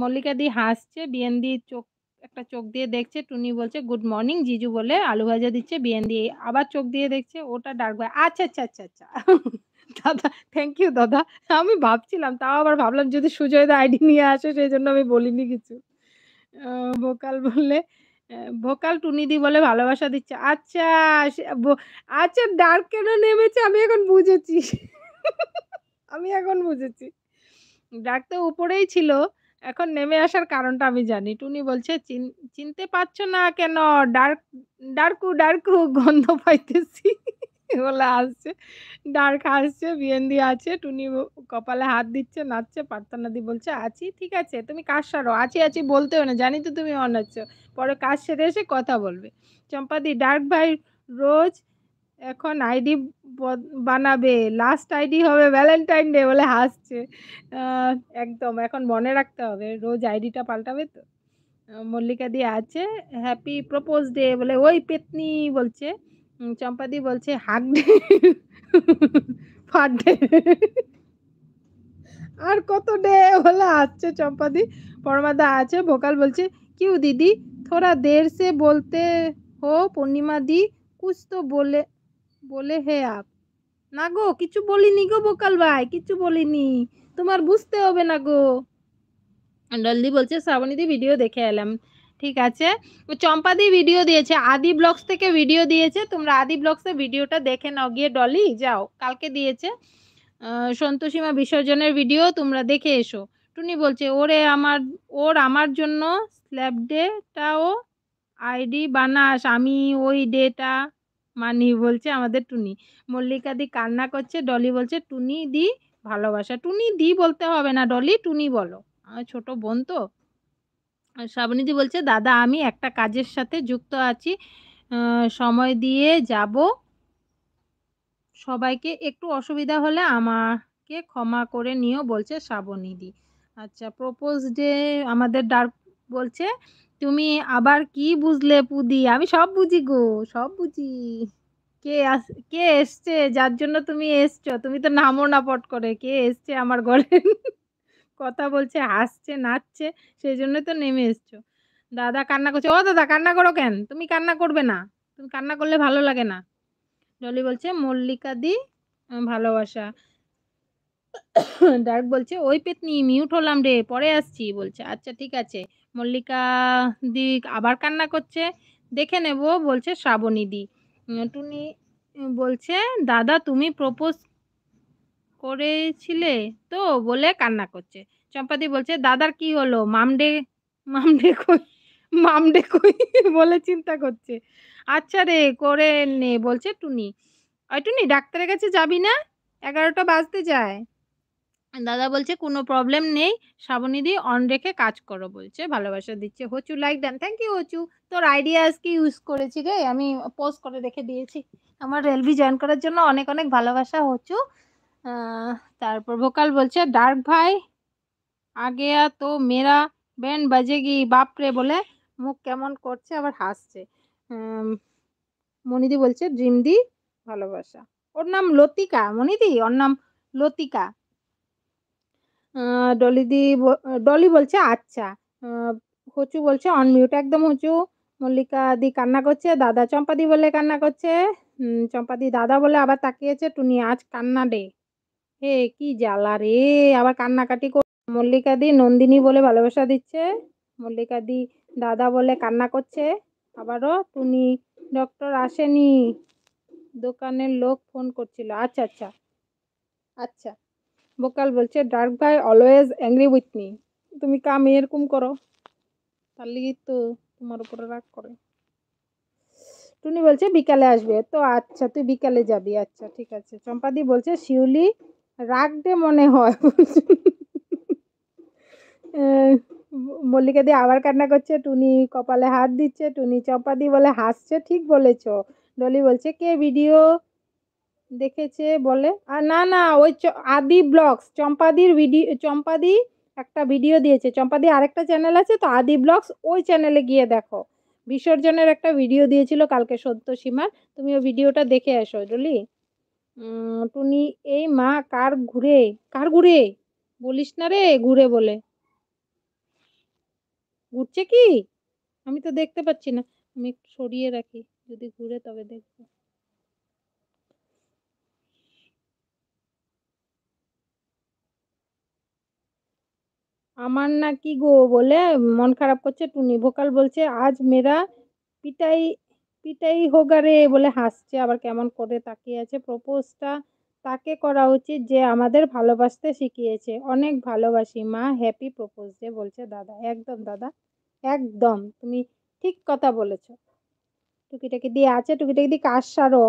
মল্লিকা দি হাসছে বিএন দি চোখ একটা চোখ দিয়ে দেখছে টুনি বলছে গুড মর্নিং জিজু বলে আলু ভাজা দিচ্ছে বিএন দিয়ে আবার চোখ দিয়ে দেখছে ওটা ডার্ক ভাই আচ্ছা আচ্ছা আচ্ছা আচ্ছা দাদা থ্যাংক ইউ দাদা আমি ভাবছিলাম তাও আবার ভাবলাম যদি সুজয় দা আইডি নিয়ে আসে সেই জন্য আমি বলিনি কিছু ভোকাল বললে ভোকাল টুনিদি বলে ভালোবাসা দিচ্ছে আচ্ছা আচ্ছা ডার্ক কেন নেমেছে আমি এখন বুঝেছি আমি এখন বুঝেছি ডাক তো উপরেই ছিল এখন নেমে আসার কারণটা আমি জানি টুনি বলছে চিনতে পারছো না কেন ডার্ক ডার্কু ডার্কু গন্ধ পাইতেছি বলে আসছে ডার্ক আসছে বিয়েন্দি আছে টুনি কপালে হাত দিচ্ছে নাচছে পার্থনাদি বলছে আছি ঠিক আছে তুমি কাজ সারো আছি আছি বলতেও না জানি তো তুমি অনাচ্ছ পরে কাজ সেরে এসে কথা বলবে চম্পাদি ডার্ক ভাই রোজ এখন আইডি বানাবে লাস্ট আইডি হবে ভ্যালেন্টাইন ডে বলে হাসছে একদম এখন মনে রাখতে হবে রোজ আইডিটা পাল্টাবে তো মল্লিকা দিয়ে আছে হ্যাপি প্রপোজ ডে বলে ওই পেতনি বলছে চম্পাদি বলছে হাক ডে ফাট ডে আর কত ডে বলে আসছে চম্পাদি পরমাদা আছে ভোকাল বলছে কিউ দিদি থোড়া দের সে বলতে হো পূর্ণিমা দি কুছ তো বলে বলে হে আপ না গো কিছু বলিনি গো বোকাল ভাই কিছু বলিনি তোমার বুঝতে হবে না গো ডলদি বলছে শ্রাবণীদি ভিডিও দেখে এলাম ঠিক আছে চম্পাদি ভিডিও দিয়েছে আদি ব্লগস থেকে ভিডিও দিয়েছে তোমরা আদি ব্লগসে ভিডিওটা দেখে নাও গিয়ে ডলি যাও কালকে দিয়েছে সন্তোষীমা বিসর্জনের ভিডিও তোমরা দেখে এসো টুনি বলছে ওরে আমার ওর আমার জন্য স্ল্যাপ ডেটাও আইডি বানাস আমি ওই ডেটা মানি বলছে আমাদের টুনি মল্লিকা দি কান্না করছে ডলি বলছে টুনি দি ভালোবাসা টুনি দি বলতে হবে না ডলি টুনি বলো আমার ছোট বোন তো শ্রাবণীজি বলছে দাদা আমি একটা কাজের সাথে যুক্ত আছি সময় দিয়ে যাব সবাইকে একটু অসুবিধা হলে আমাকে ক্ষমা করে নিও বলছে শ্রাবণীদি আচ্ছা প্রোপোজ ডে আমাদের ডার্ক বলছে তুমি আবার কি বুঝলে পুদি আমি সব বুঝি গো সব বুঝি কে কে এসছে যার জন্য তুমি এসছো তুমি তো নামো না পট করে কে এসছে আমার ঘরে কথা বলছে হাসছে নাচছে সেই জন্য তো নেমে এসছো দাদা কান্না করছে ও দাদা কান্না করো কেন তুমি কান্না করবে না তুমি কান্না করলে ভালো লাগে না ডলি বলছে মল্লিকা দি ভালোবাসা ডার্ক বলছে ওই পেতনি মিউট হলাম রে পরে আসছি বলছে আচ্ছা ঠিক আছে মল্লিকা দি আবার কান্না করছে দেখে নেব বলছে শ্রাবণীদি টুনি বলছে দাদা তুমি প্রপোজ করেছিলে তো বলে কান্না করছে চম্পাদি বলছে দাদার কি হলো মামডে মামডে কই মামডে কই বলে চিন্তা করছে আচ্ছা রে করে নে বলছে টুনি ওই টুনি ডাক্তারের কাছে যাবি না এগারোটা বাজতে যায় দাদা বলছে কোনো প্রবলেম নেই শ্রাবণীদি অন রেখে কাজ করো বলছে ভালোবাসা দিচ্ছে হচু লাইক দেন থ্যাংক ইউ হচু তোর আইডিয়া আজকে ইউজ করেছি রে আমি পোস্ট করে রেখে দিয়েছি আমার রেলভি জয়েন করার জন্য অনেক অনেক ভালোবাসা হচু তারপর ভোকাল বলছে ডার্ক ভাই আগেয়া তো মেরা ব্যান্ড গি বাপরে বলে মুখ কেমন করছে আবার হাসছে মনিদি বলছে ড্রিমদি ভালোবাসা ওর নাম লতিকা মনিদি ওর নাম লতিকা ডলিদি ডলি বলছে আচ্ছা হচু বলছে অনমিউট একদম হচু মল্লিকা দি কান্না করছে দাদা চম্পাদি বলে কান্না করছে চম্পাদি দাদা বলে আবার তাকিয়েছে টুনি আজ কান্না ডে হে কি জ্বালা রে আবার কান্নাকাটি মল্লিকা দি নন্দিনী বলে ভালোবাসা দিচ্ছে মল্লিকা দি দাদা বলে কান্না করছে আবারও টুনি ডক্টর আসেনি দোকানের লোক ফোন করছিল আচ্ছা আচ্ছা আচ্ছা বকাল বলছে ডার্ক ভাই অলওয়েজ অ্যাংরি উইথ মি তুমি কাম এরকম করো তার লিগে তো তোমার উপরে রাগ করে টুনি বলছে বিকালে আসবে তো আচ্ছা তুই বিকালে যাবি আচ্ছা ঠিক আছে চম্পাদি বলছে শিউলি রাগ ডে মনে হয় মল্লিকা দি আবার কান্না করছে টুনি কপালে হাত দিচ্ছে টুনি চম্পাদি বলে হাসছে ঠিক বলেছ ডলি বলছে কে ভিডিও দেখেছে বলে আর না না ওই আদি ব্লগস চম্পাদির ভিডিও চম্পাদি একটা ভিডিও দিয়েছে চম্পাদি আরেকটা চ্যানেল আছে তো আদি ব্লগস ওই চ্যানেলে গিয়ে দেখো বিসর্জনের একটা ভিডিও দিয়েছিল কালকে সত্য সীমার তুমি ওই ভিডিওটা দেখে আসো জলি টুনি এই মা কার ঘুরে কার ঘুরে বলিস না রে ঘুরে বলে ঘুরছে কি আমি তো দেখতে পাচ্ছি না আমি সরিয়ে রাখি যদি ঘুরে তবে দেখবো আমার না কি গো বলে মন খারাপ করছে টুনি ভোকাল বলছে আজ মেয়েরা পিটাই পিটাই হোগারে বলে হাসছে আবার কেমন করে তাকিয়ে আছে প্রপোজটা তাকে করা উচিত যে আমাদের ভালোবাসতে শিখিয়েছে অনেক ভালোবাসি মা হ্যাপি প্রপোজ যে বলছে দাদা একদম দাদা একদম তুমি ঠিক কথা বলেছ টুকিটাকি দিয়ে আছে টুকিটাকি দিয়ে কাজ সারো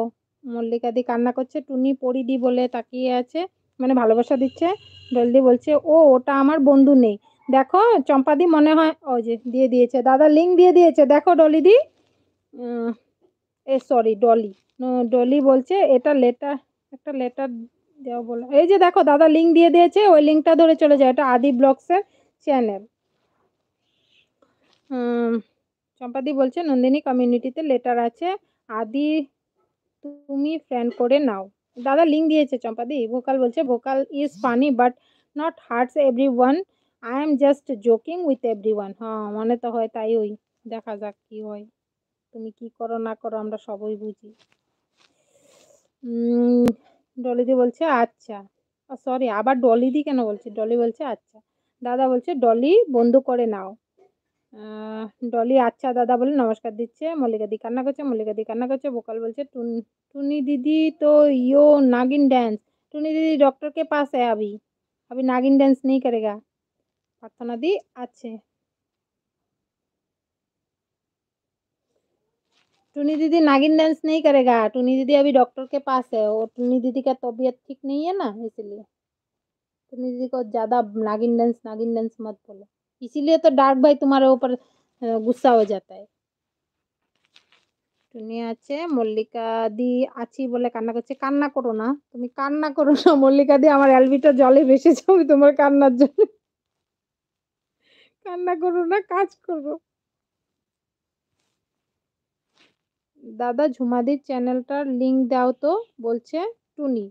মল্লিকা দি কান্না করছে টুনি দি বলে তাকিয়ে আছে মানে ভালোবাসা দিচ্ছে ডলদি বলছে ও ওটা আমার বন্ধু নেই দেখো চম্পাদি মনে হয় ও যে দিয়ে দিয়েছে দাদা লিঙ্ক দিয়ে দিয়েছে দেখো ডলিদি এ সরি ডলি ডলি বলছে এটা লেটার একটা লেটার দেওয়া বলো এই যে দেখো দাদা লিঙ্ক দিয়ে দিয়েছে ওই লিঙ্কটা ধরে চলে যায় এটা আদি ব্লগসের চ্যানেল চম্পাদি বলছে নন্দিনী কমিউনিটিতে লেটার আছে আদি তুমি ফ্রেন্ড করে নাও দাদা লিঙ্ক দিয়েছে চম্পাদি ভোকাল বলছে vocal is funny but not hurts everyone I am just joking with everyone হ্যাঁ মনে তো হয় তাই ওই দেখা যাক কি হয় তুমি কি করো না করো আমরা সবই বুঝি ডলিদি বলছে আচ্ছা সরি আবার ডলিদি কেন বলছে ডলি বলছে আচ্ছা দাদা বলছে ডলি বন্ধু করে নাও अच्छा दादा बोले नमस्कार दीचे मल्लिका दी कान्ना कर मल्लिका दी कान्ना कर बोकाल টুন टूनी दीदी तो यो नागिन डांस टूनी दीदी डॉक्टर के पास है अभी अभी नागिन डांस नहीं करेगा প্রার্থনা दी अच्छे टूनी दीदी नागिन डांस नहीं करेगा टूनी दीदी अभी डॉक्टर के पास है और टूनी दीदी का तबीयत ठीक नहीं है ना इसलिए टूनी दीदी को ज़्यादा नागिन डांस नागिन डांस मत बोलो इसीलिए तो डार्क भाई तुम्हारे ऊपर गुस्सा हो जाता है টুনি আছে মল্লিকা দি আছি বলে কান্না করছে কান্না করো না তুমি কান্না করো না মল্লিকা দি আমার অ্যালবিটা জলে ভেসে যাবে তোমার কান্নার জন্য কান্না করো না কাজ করবো দাদা ঝুমাদির চ্যানেলটার লিঙ্ক দাও তো বলছে টুনি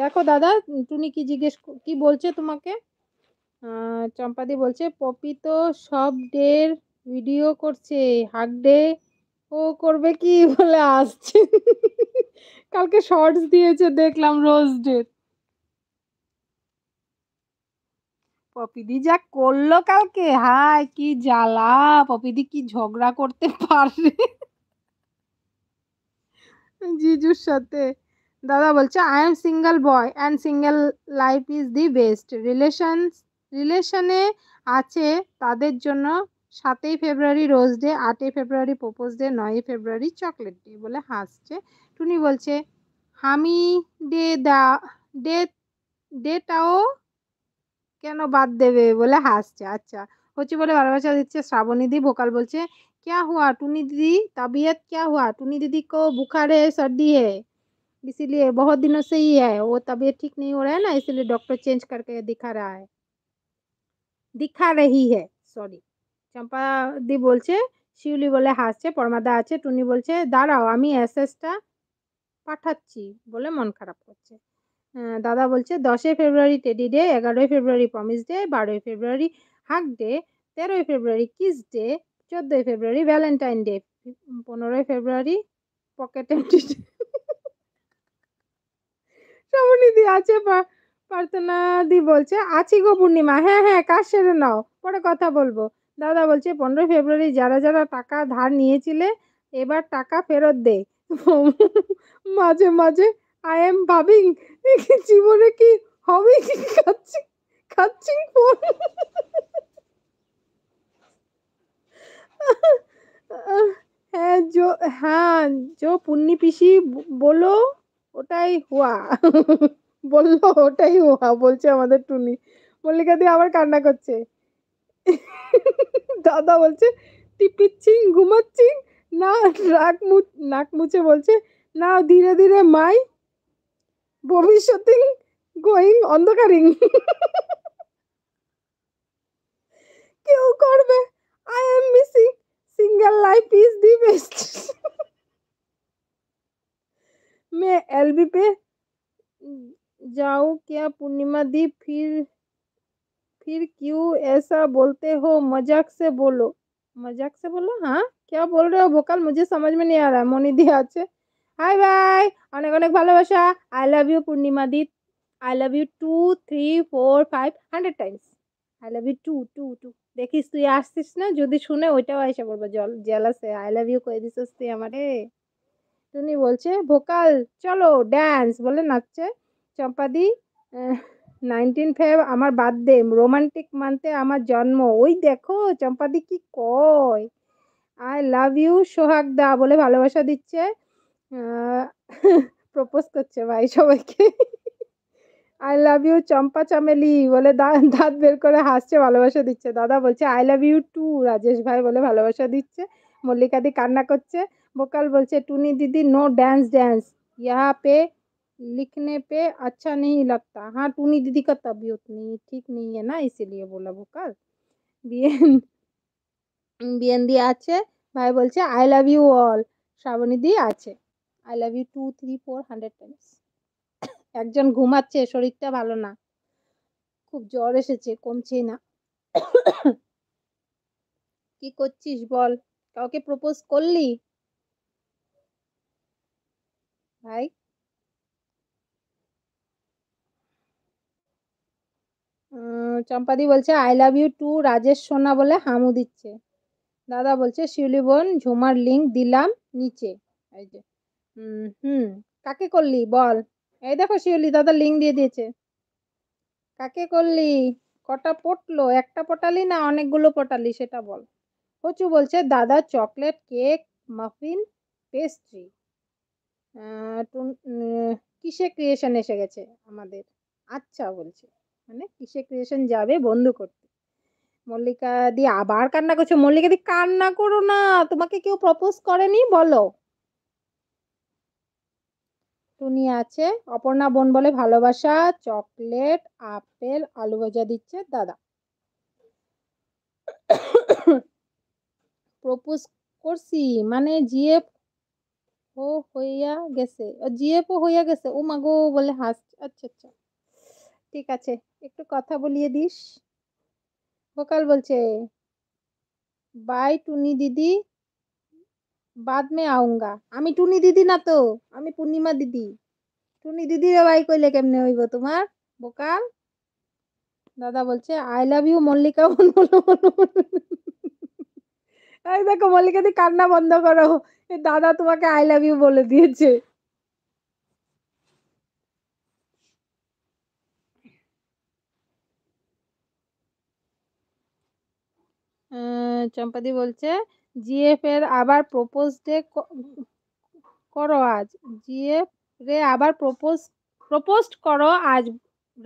দেখো দাদা টুনি কি জিজ্ঞেস কি বলছে তোমাকে চম্পাদি বলছে পপি তো সব ডের ভিডিও করছে হাক ডে ও করবে কি বলে আসছে কালকে শর্টস দিয়েছে দেখলাম রোজ ডে পপিদি যা করলো কালকে হায় কি জ্বালা পপিদি কি ঝগড়া করতে পারবে জিজুর সাথে দাদা বলছে I am single boy and single life is the best relations রিলেশনে আছে তাদের জন্য সাতই ফেব্রুয়ারি রোজ ডে আটই ফেব্রুয়ারি পোপোজ ডে নয়ই ফেব্রুয়ারি চকলেট ডে বলে হাসছে টুনি বলছে হামি ডে দা ডে ডেটাও কেন বাদ দেবে বলে হাসছে আচ্ছা হচ্ছে বলে ভালোবাসা দিচ্ছে শ্রাবণী দি ভোকাল বলছে क्या হুয়া টুনি দিদি তাবিয়ত কে হুয়া টুনি দিদি কো বুখার है সর্দি है इसीलिए बहुत দিনও সেই ही ও वो ঠিক নেই ওরা না रहा ডক্টর চেঞ্জ इसीलिए डॉक्टर चेंज দিখা রেহি হে সরি চম্পাদি বলছে শিউলি বলে হাসছে পরমাদা আছে টুনি বলছে দাঁড়াও আমি এসএসটা পাঠাচ্ছি বলে মন খারাপ করছে দাদা বলছে দশই ফেব্রুয়ারি টেডি ডে এগারোই ফেব্রুয়ারি প্রমিস ডে বারোই ফেব্রুয়ারি হাক ডে তেরোই ফেব্রুয়ারি কিস ডে চোদ্দোই ফেব্রুয়ারি ভ্যালেন্টাইন ডে পনেরোই ফেব্রুয়ারি পকেট এন্ট্রি ডে সমনিধি আছে প্রার্থনা দি বলছে আছি গো পূর্ণিমা হ্যাঁ হ্যাঁ কাজ সেরে নাও পরে কথা বলবো দাদা বলছে পনেরোই ফেব্রুয়ারি যারা যারা টাকা ধার নিয়েছিলে এবার টাকা ফেরত দে মাঝে মাঝে আই এম ভাবিং জীবনে কি হবে খাচ্ছি খাচ্ছি ফোন হ্যাঁ জো হ্যাঁ জো পিসি বলো ওটাই হুয়া বলল ওটাই উহা বলছে আমাদের টুনি মল্লিকা দিয়ে আবার কান্না করছে দাদা বলছে টিপিচ্ছিং ঘুমাচ্ছিং না নাক মুচ নাক মুছে বলছে না ধীরে ধীরে মাই ভবিষ্যতে গোয়িং অন্ধকারিং কেউ করবে I am missing single life is the best मैं এলবি পে जाऊँ क्या पूर्णिमा दी फिर फिर क्यों ऐसा बोलते हो मजाक से बोलो मजाक से बोलो हाँ क्या बोल रहे हो भोकाल मुझे समझ में नहीं आ रहा है मनी दी আছে হাই বাই অনেক অনেক ভালোবাসা I love you Purnima di I love you two three four five hundred times I love you too too too দেখিস তুই আসছিস না যদি শুনে ওইটাও এসে বলবো জল জেলাসে আই লাভ ইউ করে দিছিস তুই আমারে টুনি বলছে ভোকাল চলো ড্যান্স বলে নাচছে চম্পাদি নাইনটিন ফেব আমার বার্থডে রোমান্টিক মানতে আমার জন্ম ওই দেখো চম্পাদি কি কয় আই লাভ ইউ সোহাগ দা বলে ভালোবাসা দিচ্ছে প্রপোজ করছে ভাই সবাইকে আই লাভ ইউ চম্পা চামেলি বলে দাঁত বের করে হাসছে ভালোবাসা দিচ্ছে দাদা বলছে I love you too Rajesh ভাই বলে ভালোবাসা দিচ্ছে মল্লিকাদি কান্না করছে বোকাল বলছে টুনি দিদি নো ড্যান্স ড্যান্স ইহা পে लिखने पे अच्छा नहीं लगता हाँ टूनी दीदी का तबीयत नहीं ठीक नहीं है ना इसीलिए बोला बुकार বিএন বিএন দি আছে ভাই বলছে I love you all Shrabani di আছে I love you two three four hundred times একজন ঘুমাচ্ছে শরীরটা ভালো না খুব জ্বর এসেছে কমছেই না কি করছিস বল কাউকে প্রপোজ করলি ভাই চম্পাদি বলছে I love you too Rajesh সোনা বলে হামু দিচ্ছে দাদা বলছে শিউলি বোন ঝুমার লিঙ্ক দিলাম নিচে এই যে হুম কাকে করলি বল এই দেখো শিউলি দাদা লিঙ্ক দিয়ে দিয়েছে কাকে করলি কটা পটলো একটা পটালি না অনেকগুলো পটালি সেটা বল হচু বলছে দাদা চকলেট কেক মাফিন পেস্ট্রি কিসে ক্রিয়েশন এসে গেছে আমাদের আচ্ছা বলছে মানে কিসে ক্রিয়েশন যাবে বন্ধ করতে মল্লিকা দি আবার কান্না করছো মল্লিকা দি কান্না করো না তোমাকে কেউ প্রপোজ করেনি বলো টুনি আছে অপর্ণা বোন বলে ভালোবাসা চকলেট আপেল আলু ভাজা দিচ্ছে দাদা প্রপোজ করছি মানে জিএফ ও হইয়া গেছে জিএফ ও হইয়া গেছে ও মাগো বলে হাস আচ্ছা আচ্ছা ঠিক আছে একটু কথা বলিয়ে দিস ভোকাল বলছে বাই টুনি দিদি বাদ মে আউঙ্গা আমি টুনি দিদি না তো আমি পূর্ণিমা দিদি টুনি দিদিরে বাই কইলে কেমনে হইব তোমার ভোকাল দাদা বলছে আই লাভ ইউ মল্লিকা এই দেখো মল্লিকা দি কান্না বন্ধ করো দাদা তোমাকে আই লাভ ইউ বলে দিয়েছে চম্পাদি বলছে জিএফ এর আবার প্রপোজ ডে করো আজ জিএফ রে আবার প্রপোজ প্রপোজ করো আজ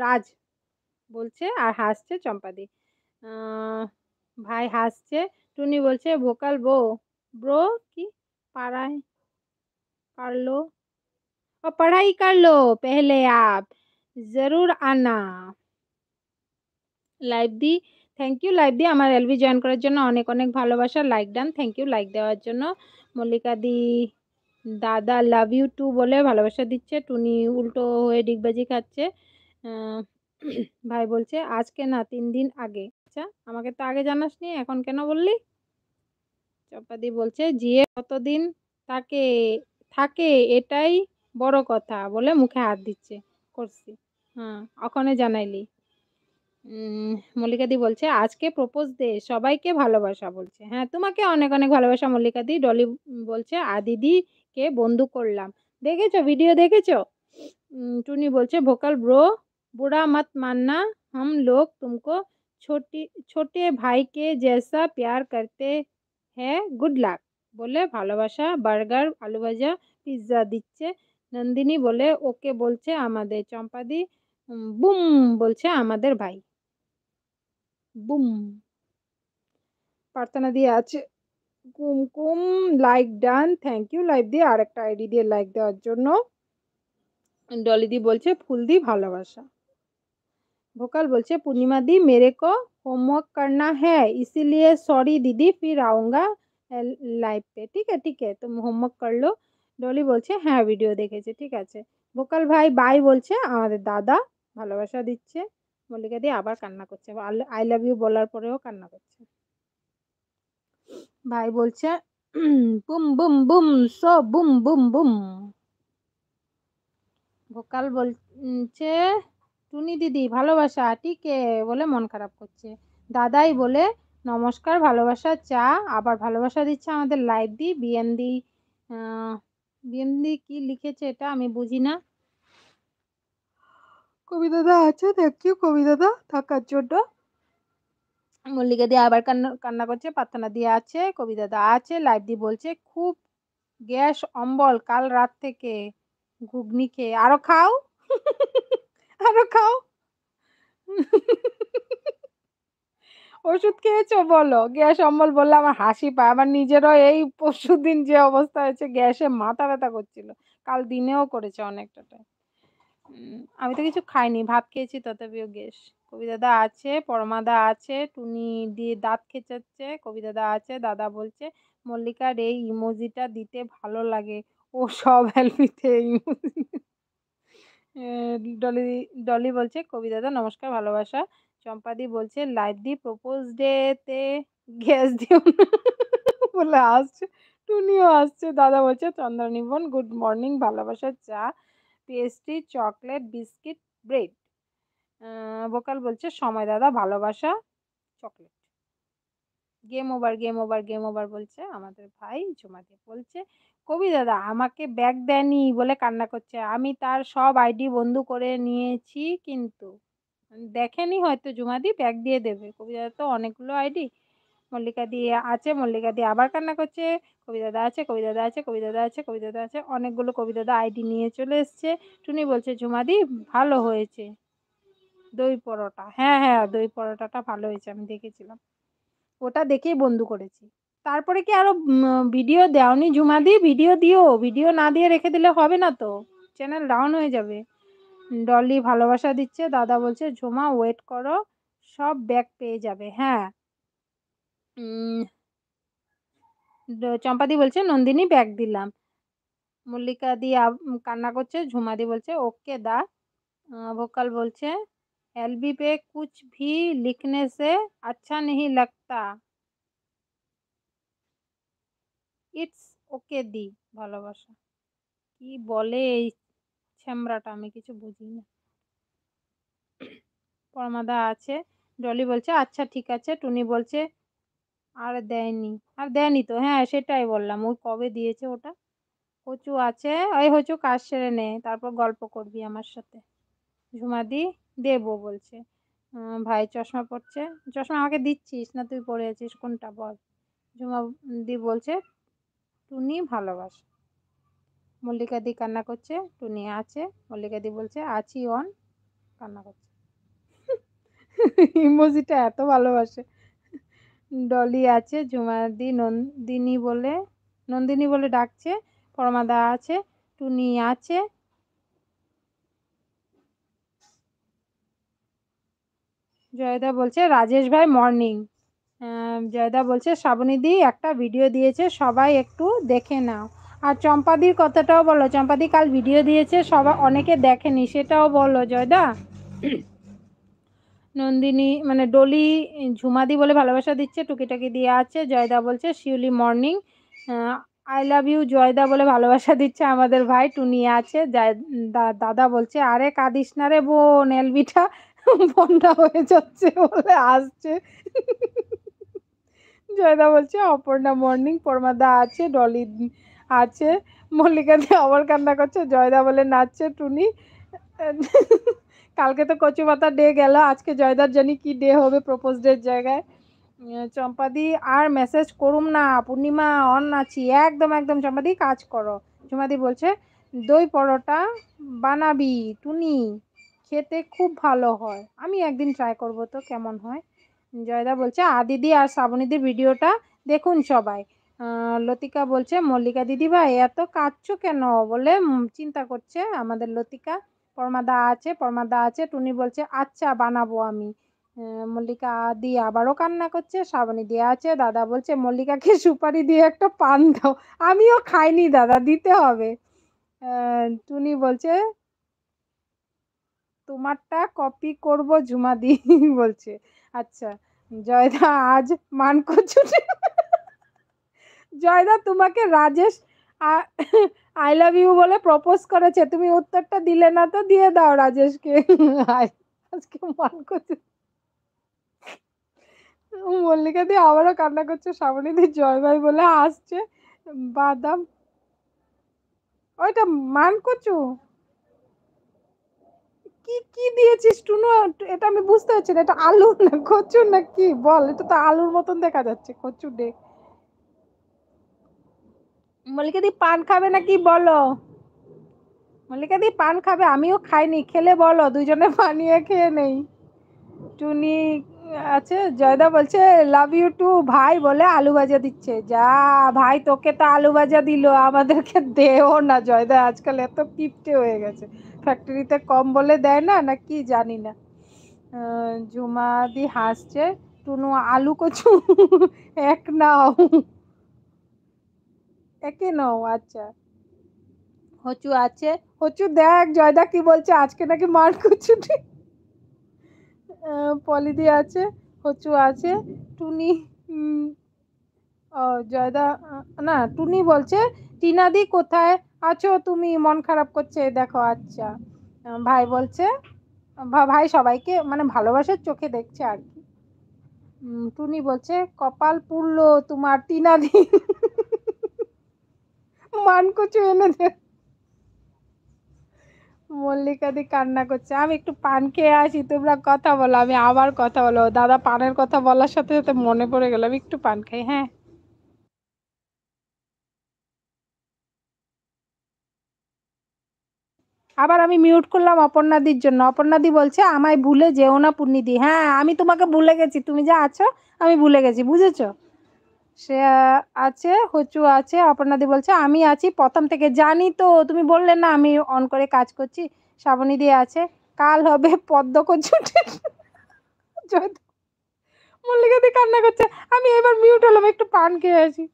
রাজ বলছে আর হাসছে চম্পাদি ভাই হাসছে টুনি বলছে ভোকাল বো ব্রো কি পাড়ায় পারলো ও পড়াই করলো পেহলে আপ জরুর আনা লাইভ দি থ্যাংক ইউ লাইক দিয়ে আমার এলবি জয়েন করার জন্য অনেক অনেক ভালোবাসা like done thank you like দেওয়ার জন্য মল্লিকা দি দাদা লাভ ইউ টু বলে ভালোবাসা দিচ্ছে টুনি উল্টো হয়ে ডিগবাজি খাচ্ছে ভাই বলছে আজকে না তিন দিন আগে আচ্ছা আমাকে তো আগে জানাসনি এখন কেন বললি চপাদি বলছে জিয়ে কতদিন তাকে থাকে এটাই বড় কথা বলে মুখে হাত দিচ্ছে করছি হ্যাঁ ওখানে জানাইলি মল্লিকাদি বলছে আজকে প্রপোজ দে সবাইকে ভালোবাসা বলছে হ্যাঁ তোমাকে অনেক অনেক ভালোবাসা মল্লিকাদি ডলি বলছে আদিদিকে বন্ধু করলাম দেখেছো ভিডিও দেখেছো টুনি বলছে ভোকাল ব্রো বুড়া মত মাননা হম লোক তুমি ছোটি ছোটে ভাইকে জেসা প্যার করতে হ্যাঁ গুড লাক বলে ভালোবাসা বার্গার আলু ভাজা পিৎজা দিচ্ছে নন্দিনী বলে ওকে বলছে আমাদের চম্পাদি বুম বলছে আমাদের ভাই বুম প্রার্থনা দিয়ে আছে Kumkum like done thank you live দিয়ে আর একটা আইডি দিয়ে লাইক দেওয়ার জন্য ডলিদি বলছে ফুল দি ভালোবাসা ভোকাল বলছে পূর্ণিমা দি মেরে কো হোমওয়ার্ক করনা হ্যাঁ ইসিলিয়ে সরি দিদি ফির আউঙ্গা লাইভ পে ঠিক আছে ঠিক আছে তুমি হোমওয়ার্ক করলো ডলি বলছে হ্যাঁ ভিডিও দেখেছে ঠিক আছে ভোকাল ভাই বাই বলছে আমাদের দাদা ভালোবাসা দিচ্ছে মল্লিকা দিয়ে আবার কান্না করছে আই লাভ ইউ বলার পরেও কান্না করছে ভাই বলছে boom boom boom so boom boom boom vocal বলছে টুনি দিদি ভালোবাসা টিকে বলে মন খারাপ করছে দাদাই বলে নমস্কার ভালোবাসা চা আবার ভালোবাসা দিচ্ছে আমাদের লাইভ দি বিএনদি বিএনদি কি লিখেছে এটা আমি বুঝি না কবি দাদা আছে দেখি ইউ কবি দাদা থাকার জন্য মল্লিকা দিয়ে আবার কান্না কান্না করছে প্রার্থনা দিয়ে আছে কবি দাদা আছে লাইভ দিয়ে বলছে খুব গ্যাস অম্বল কাল রাত থেকে ঘুগনি খেয়ে আরো খাও আরো খাও ওষুধ খেয়েছো বলো গ্যাস অম্বল বললে আমার হাসি পায় আমার নিজেরও এই পরশু দিন যে অবস্থা হয়েছে গ্যাসে মাথা ব্যথা করছিল কাল দিনেও করেছে অনেকটা আমি তো কিছু খাইনি ভাত খেয়েছি তথাপিও গ্যাস কবিদাদা আছে পরমাদা আছে টুনি দিয়ে দাঁত খেঁচাচ্ছে কবিদাদা আছে দাদা বলছে মল্লিকার এই ইমোজিটা দিতে ভালো লাগে ও সব হেলপিতে ডলি ডলি বলছে কবিদাদা নমস্কার ভালোবাসা চম্পাদি বলছে লাইভ দি প্রপোজ ডেতে গ্যাস দিও বলে আসছে টুনিও আসছে দাদা বলছে চন্দ্রনিবন গুড মর্নিং ভালোবাসা চা pastry chocolate biscuit bread vocal বলছে সময় দাদা ভালোবাসা chocolate game over game over game over বলছে আমাদের ভাই জুমাকে বলছে কবি দাদা আমাকে ব্যাগ দেয়নি বলে কান্না করছে আমি তার সব আইডি বন্ধু করে নিয়েছি কিন্তু দেখেনি হয়তো জুমাদি ব্যাগ দিয়ে দেবে কবি দাদা তো অনেকগুলো আইডি মল্লিকা দিয়ে আছে মল্লিকা দিয়ে আবার কান্না করছে কবিদাদা আছে কবিদাদা আছে কবিদাদা আছে কবিদাদা আছে অনেকগুলো কবিদাদা আইডি নিয়ে চলে এসছে টুনি বলছে ঝুমাদি ভালো হয়েছে দই পরোটা হ্যাঁ হ্যাঁ দই পরোটাটা ভালো হয়েছে আমি দেখেছিলাম ওটা দেখেই বন্ধু করেছি তারপরে কি আরো ভিডিও দেওনি ঝুমা দিয়ে ভিডিও দিও ভিডিও না দিয়ে রেখে দিলে হবে না তো চ্যানেল ডাউন হয়ে যাবে ডলি ভালোবাসা দিচ্ছে দাদা বলছে ঝুমা ওয়েট করো সব ব্যাগ পেয়ে যাবে হ্যাঁ চম্পাদি বলছে নন্দিনী ব্যাগ দিলাম মল্লিকা দি কান্না করছে ঝুমাদি বলছে ওকে দা ভোকাল বলছে এলবি পে কুচ ভি লিখনে সে আচ্ছা নেই লাগতা ইটস ওকে দি ভালোবাসা কি বলে এই ছ্যামরাটা আমি কিছু বুঝি না পরমাদা আছে ডলি বলছে আচ্ছা ঠিক আছে টুনি বলছে আর দেয়নি আর দেয়নি তো হ্যাঁ সেটাই বললাম ওই কবে দিয়েছে ওটা কচু আছে ওই হচু কাজ সেরে নে তারপর গল্প করবি আমার সাথে ঝুমাদি দেবো বলছে ভাই চশমা পড়ছে চশমা আমাকে দিচ্ছিস না তুই পরে আছিস কোনটা বল ঝুমা দি বলছে টুনি ভালোবাস মল্লিকা দি কান্না করছে টুনি আছে মল্লিকা দি বলছে আছি অন কান্না করছে ইমোজিটা এত ভালোবাসে ডলি আছে জুমাদি নন্দিনী বলে নন্দিনী বলে ডাকছে পরমাদা আছে টুনি আছে জয়দা বলছে রাজেশ ভাই মর্নিং জয়দা বলছে শ্রাবণীদি একটা ভিডিও দিয়েছে সবাই একটু দেখে নাও আর চম্পাদির কথাটাও বলো চম্পাদি কাল ভিডিও দিয়েছে সবাই অনেকে দেখেনি সেটাও বলো জয়দা নন্দিনী মানে ডলি ঝুমাদি বলে ভালোবাসা দিচ্ছে টুকিটাকি দিয়ে আছে জয়দা বলছে Shiuli morning I love you জয়দা বলে ভালোবাসা দিচ্ছে আমাদের ভাই টুনি আছে দাদা বলছে আরে কাঁদিস না রে বোন এলবিটা বোনটা হয়ে যাচ্ছে বলে আসছে জয়দা বলছে অপর্ণা মর্নিং পরমাদা আছে ডলি আছে মল্লিকা দিয়ে আবার কান্না করছে জয়দা বলে নাচছে টুনি কালকে তো কচু পাতা ডে গেল আজকে জয়দার জানি কি ডে হবে প্রপোজ ডের জায়গায় চম্পাদি আর মেসেজ করুম না পূর্ণিমা অন্নাছি একদম একদম চম্পাদি কাজ করো চম্পাদি বলছে দই পরোটা বানাবি টুনি খেতে খুব ভালো হয় আমি একদিন ট্রাই করব তো কেমন হয় জয়দা বলছে আদিদি আর শ্রাবণীদি ভিডিওটা দেখুন সবাই লতিকা বলছে মল্লিকা দিদি ভাই এত কাঁদছো কেন বলে চিন্তা করছে আমাদের লতিকা পরমাদা আছে পরমাদা আছে টুনি বলছে আচ্ছা বানাবো আমি মল্লিকা দিয়ে আবারও কান্না করছে শ্রাবণী দিয়ে আছে দাদা বলছে মল্লিকাকে সুপারি দিয়ে একটা পান দাও আমিও খাইনি দাদা দিতে হবে টুনি বলছে তোমারটা কপি করব জুমা দি বলছে আচ্ছা জয়দা আজ মান করছো জয়দা তোমাকে রাজেশ আই লাভ ইউ বলে প্রপোজ করেছে তুমি উত্তরটা দিলে না তো দিয়ে দাও রাজেশকে আজকে মান করছে মল্লিকা দি আবারও কান্না করছে সামনে দিয়ে জয় ভাই বলে আসছে বাদাম ওইটা মান করছো কি কি দিয়েছিস টুনু এটা আমি বুঝতে পারছি না এটা আলু না কচুর না কি বল এটা তো আলুর মতন দেখা যাচ্ছে কচুর ডেক মল্লিকাদি পান খাবে নাকি বলো মল্লিকাদি পান খাবে আমিও খাইনি খেলে বলো দুজনে বানিয়ে খেয়ে নেই টুনি আছে জয়দা বলছে লাভ ইউ টু ভাই বলে আলু ভাজা দিচ্ছে যা ভাই তোকে তো আলু ভাজা দিল আমাদেরকে দেও না জয়দা আজকাল এত কিপটে হয়ে গেছে ফ্যাক্টরিতে কম বলে দেয় না না কি জানি না জুমাদি হাসছে টুনু আলু কচু এক নাও একে নাও আচ্ছা হচু আছে হচু দেখ জয়দা কি বলছে আজকে নাকি মার ছুটি পলিদি আছে হচু আছে টুনি ও জয়দা না টুনি বলছে টিনাদি কোথায় আছো তুমি মন খারাপ করছে দেখো আচ্ছা ভাই বলছে ভাই সবাইকে মানে ভালোবাসার চোখে দেখছে আর কি টুনি বলছে কপাল পুড়লো তোমার টিনাদি মানকুচু এনে দে দি কান্না করছে আমি একটু পান খেয়ে আসি তোমরা কথা বলো আমি আবার কথা বলো দাদা পানের কথা বলার সাথে সাথে মনে পড়ে গেল আমি একটু পান খাই হ্যাঁ আবার আমি মিউট করলাম অপর্ণাদির জন্য অপর্ণাদি বলছে আমায় ভুলে যেও না পূর্ণিদি হ্যাঁ আমি তোমাকে ভুলে গেছি তুমি যা আছো আমি ভুলে গেছি বুঝেছো সে আছে হচু আছে অপর্ণাদি বলছে আমি আছি প্রথম থেকে জানি তো তুমি বললে না আমি অন করে কাজ করছি শ্রাবণী দিয়ে আছে কাল হবে পদ্ম কচুটে মল্লিকা দিয়ে কান্না করছে আমি এবার মিউট হলাম একটু পান খেয়ে আসি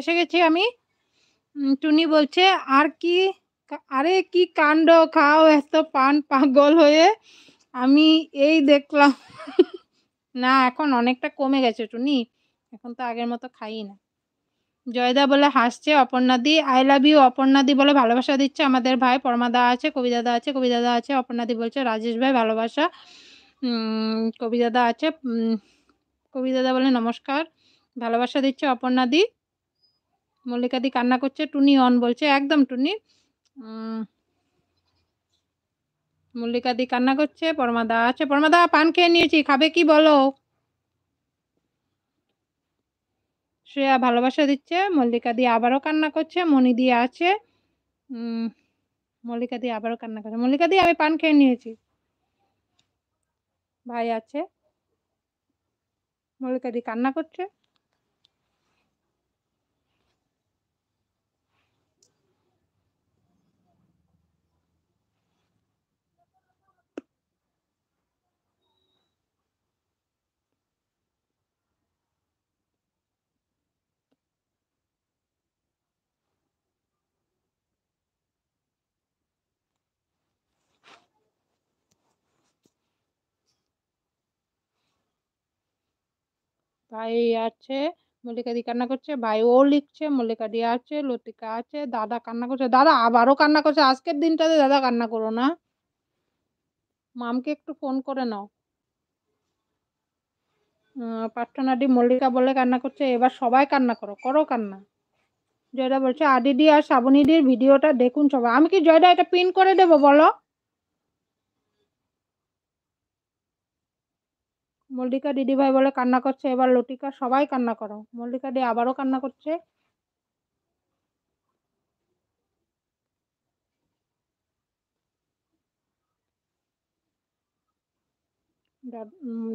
এসে গেছি আমি টুনি বলছে আর কি আরে কি কাণ্ড খাও এত পান পাগল হয়ে আমি এই দেখলাম না এখন অনেকটা কমে গেছে টুনি এখন তো আগের মতো খাই না জয়দা বলে হাসছে অপর্ণাদি আই লাভ ইউ অপর্ণাদি বলে ভালোবাসা দিচ্ছে আমাদের ভাই পরমাদা আছে কবিদাদা আছে কবিদাদা আছে অপর্ণাদি বলছে রাজেশ ভাই ভালোবাসা কবিদাদা আছে কবিদাদা বলে নমস্কার ভালোবাসা দিচ্ছে অপর্ণাদি মল্লিকাদি কান্না করছে টুনি অন বলছে একদম টুনি মল্লিকাদি কান্না করছে পরমাদা আছে পরমাদা পান খেয়ে নিয়েছি খাবে কি বলো শ্রেয়া ভালোবাসা দিচ্ছে মল্লিকাদি আবারও কান্না করছে মনি দিয়ে আছে মল্লিকাদি আবারও কান্না করছে মল্লিকাদি আমি পান খেয়ে নিয়েছি ভাই আছে মল্লিকাদি কান্না করছে ভাই আছে মল্লিকাদি কান্না করছে ভাই ও লিখছে মল্লিকা দি আছে লতিকা আছে দাদা কান্না করছে দাদা আবারও কান্না করছে আজকের দিনটাতে দাদা কান্না করো না মামকে একটু ফোন করে নাও পার্থনাডি মল্লিকা বলে কান্না করছে এবার সবাই কান্না করো করো কান্না জয়দা বলছে আদিদি আর শ্রাবণীদির ভিডিওটা দেখুন সবাই আমি কি জয়দা এটা পিন করে দেবো বলো মল্লিকা ভাই বলে কান্না করছে এবার লটিকা সবাই কান্না করো মল্লিকা দি আবারও কান্না করছে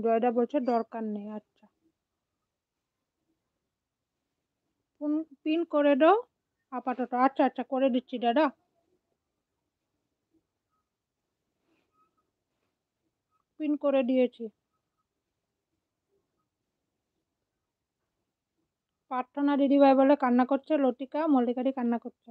জয়দা বলছে দরকার নেই আচ্ছা পিন করে দাও আপাতত আচ্ছা আচ্ছা করে দিচ্ছি দাদা পিন করে দিয়েছি প্রার্থনা দিদিভাই বলে কান্না করছে লতিকা মল্লিকারি কান্না করছে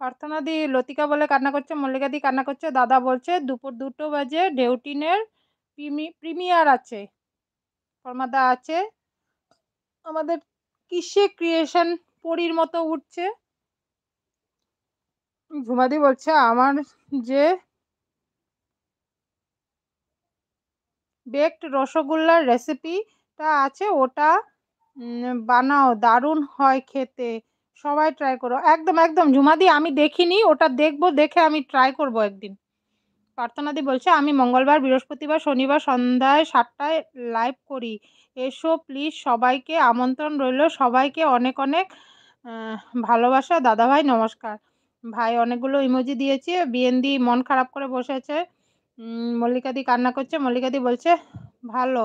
প্রার্থনা দি লতিকা বলে কান্না করছে মল্লিকা দি কান্না করছে দাদা বলছে দুপুর দুটো বাজে ডেউটিনের প্রিমি প্রিমিয়ার আছে ফর্মাদা আছে আমাদের কিসে ক্রিয়েশন পরির মতো উঠছে ঝুমাদি বলছে আমার যে বেকড রসগোল্লার রেসিপিটা আছে ওটা বানাও দারুণ হয় খেতে সবাই ট্রাই করো একদম একদম দি আমি দেখিনি ওটা দেখবো দেখে আমি ট্রাই করব একদিন প্রার্থনাদি বলছে আমি মঙ্গলবার বৃহস্পতিবার শনিবার সন্ধ্যায় সাতটায় লাইভ করি এসো প্লিজ সবাইকে আমন্ত্রণ রইল সবাইকে অনেক অনেক ভালোবাসা দাদাভাই নমস্কার ভাই অনেকগুলো ইমোজি দিয়েছে বিএনদি মন খারাপ করে বসেছে মল্লিকাদি কান্না করছে মল্লিকাদি বলছে ভালো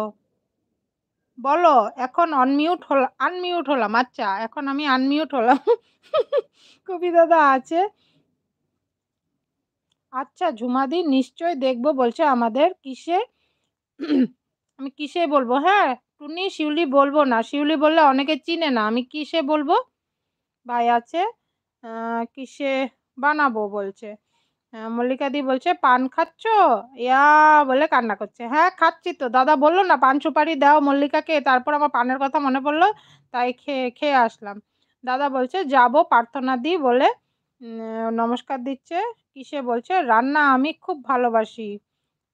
বলো এখন অনমিউট হল আনমিউট হলাম আচ্ছা এখন আমি আনমিউট হলাম কবি দাদা আছে আচ্ছা ঝুমাদি নিশ্চয় দেখব বলছে আমাদের কিসে আমি কিসে বলবো হ্যাঁ টুনি শিউলি বলবো না শিউলি বললে অনেকে চিনে না আমি কিসে বলবো ভাই আছে কিসে বানাবো বলছে হ্যাঁ, মল্লিকাদি বলছে পান খাচ্ছ ইয়া বলে কান্না করছে হ্যাঁ খাচ্ছি তো দাদা বললো না পান সুপারি দাও মল্লিকাকে তারপর আমার পানের কথা মনে পড়লো তাই খেয়ে খেয়ে আসলাম দাদা বলছে যাব প্রার্থনা দি বলে নমস্কার দিচ্ছে কিসে বলছে রান্না আমি খুব ভালোবাসি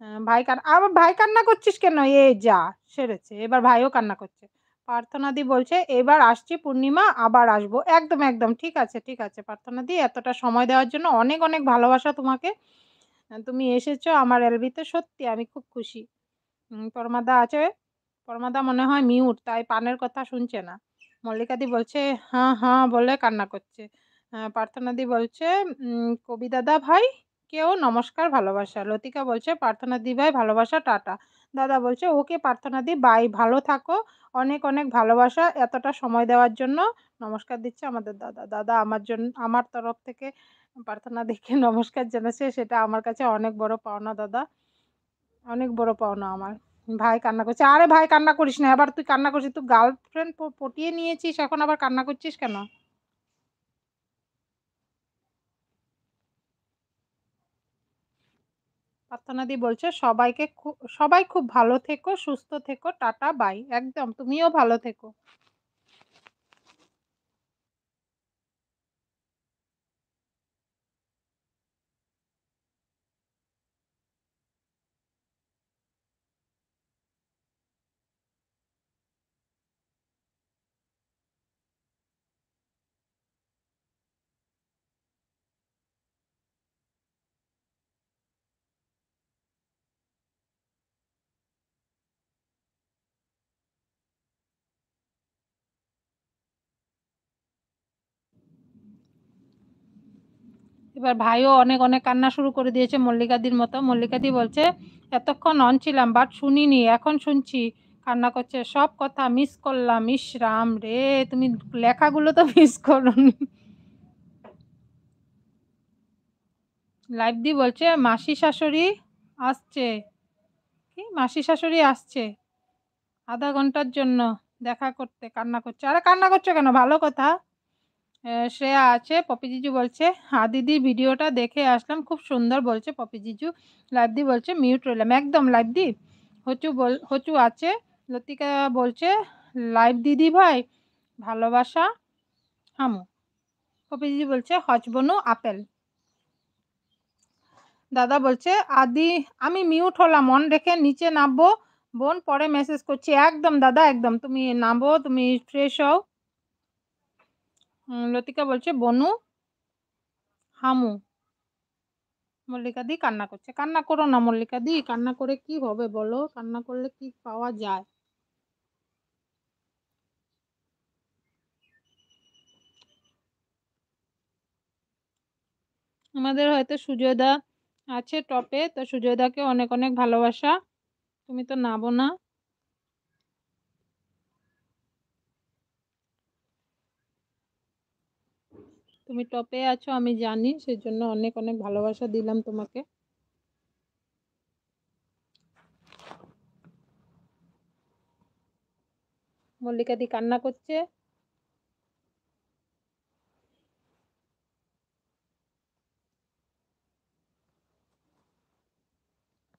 হ্যাঁ, ভাই কান আবার ভাই কান্না করছিস কেন এ যা সেরেছে এবার ভাইও কান্না করছে পার্থনাদি বলছে এবার আসছি পূর্ণিমা আবার আসবো একদম একদম ঠিক আছে ঠিক আছে পার্থনাদি এতটা সময় দেওয়ার জন্য অনেক অনেক ভালোবাসা তোমাকে তুমি এসেছো আমার এলবিতে সত্যি আমি খুব খুশি পরমাদা আছে পরমাদা মনে হয় মিউট তাই পানের কথা শুনছে না মল্লিকাদি বলছে হ্যাঁ হ্যাঁ বলে কান্না করছে পার্থনাদি বলছে কবি দাদা ভাই কেউ নমস্কার ভালোবাসা লতিকা বলছে পার্থনাদি ভাই ভালোবাসা টাটা দাদা বলছে ওকে প্রার্থনা দি বাই ভালো থাকো অনেক অনেক ভালোবাসা এতটা সময় দেওয়ার জন্য নমস্কার দিচ্ছে আমাদের দাদা দাদা আমার জন্য আমার তরফ থেকে প্রার্থনা দেখে নমস্কার জানাচ্ছে সেটা আমার কাছে অনেক বড় পাওনা দাদা অনেক বড় পাওনা আমার ভাই কান্না করছে আরে ভাই কান্না করিস না আবার তুই কান্না করছিস তুই গার্লফ্রেন্ড পটিয়ে নিয়েছিস এখন আবার কান্না করছিস কেন পার্থনাদি বলছে সবাইকে সবাই খুব ভালো থেকো সুস্থ থেকো টাটা বাই একদম তুমিও ভালো থেকো এবার ভাইও অনেক অনেক কান্না শুরু করে দিয়েছে মল্লিকাদির মতো মল্লিকাদি বলছে এতক্ষণ অন ছিলাম বাট শুনিনি এখন শুনছি কান্না করছে সব কথা মিস করলাম মিস রাম রে তুমি লেখাগুলো তো মিস করো লাইভ দি বলছে মাসি শাশুড়ি আসছে কি মাসি শাশুড়ি আসছে আধা ঘন্টার জন্য দেখা করতে কান্না করছে আরে কান্না করছো কেন ভালো কথা শ্রেয়া আছে পপি জিজু বলছে হ্যাঁ দিদি ভিডিওটা দেখে আসলাম খুব সুন্দর বলছে পপি জিজু দি বলছে মিউট রইলাম একদম দি হচু বল হচু আছে লতিকা বলছে লাইভ দিদি ভাই ভালোবাসা হামু পপি বলছে হজবনু আপেল দাদা বলছে আদি আমি মিউট হলাম মন রেখে নিচে নামবো বোন পরে মেসেজ করছি একদম দাদা একদম তুমি নামবো তুমি ফ্রেশ হও লতিকা বলছে বনু হামু মল্লিকাদি কান্না করছে কান্না করো না মল্লিকাদি কান্না করে কি হবে বলো কান্না করলে কি পাওয়া যায় আমাদের হয়তো সুজয়দা আছে টপে তো সুজয়দাকে অনেক অনেক ভালোবাসা তুমি তো নাবো না তুমি টপে আছো আমি জানি সেজন্য অনেক অনেক ভালোবাসা দিলাম তোমাকে মল্লিকাদি কান্না করছে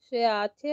সে আছে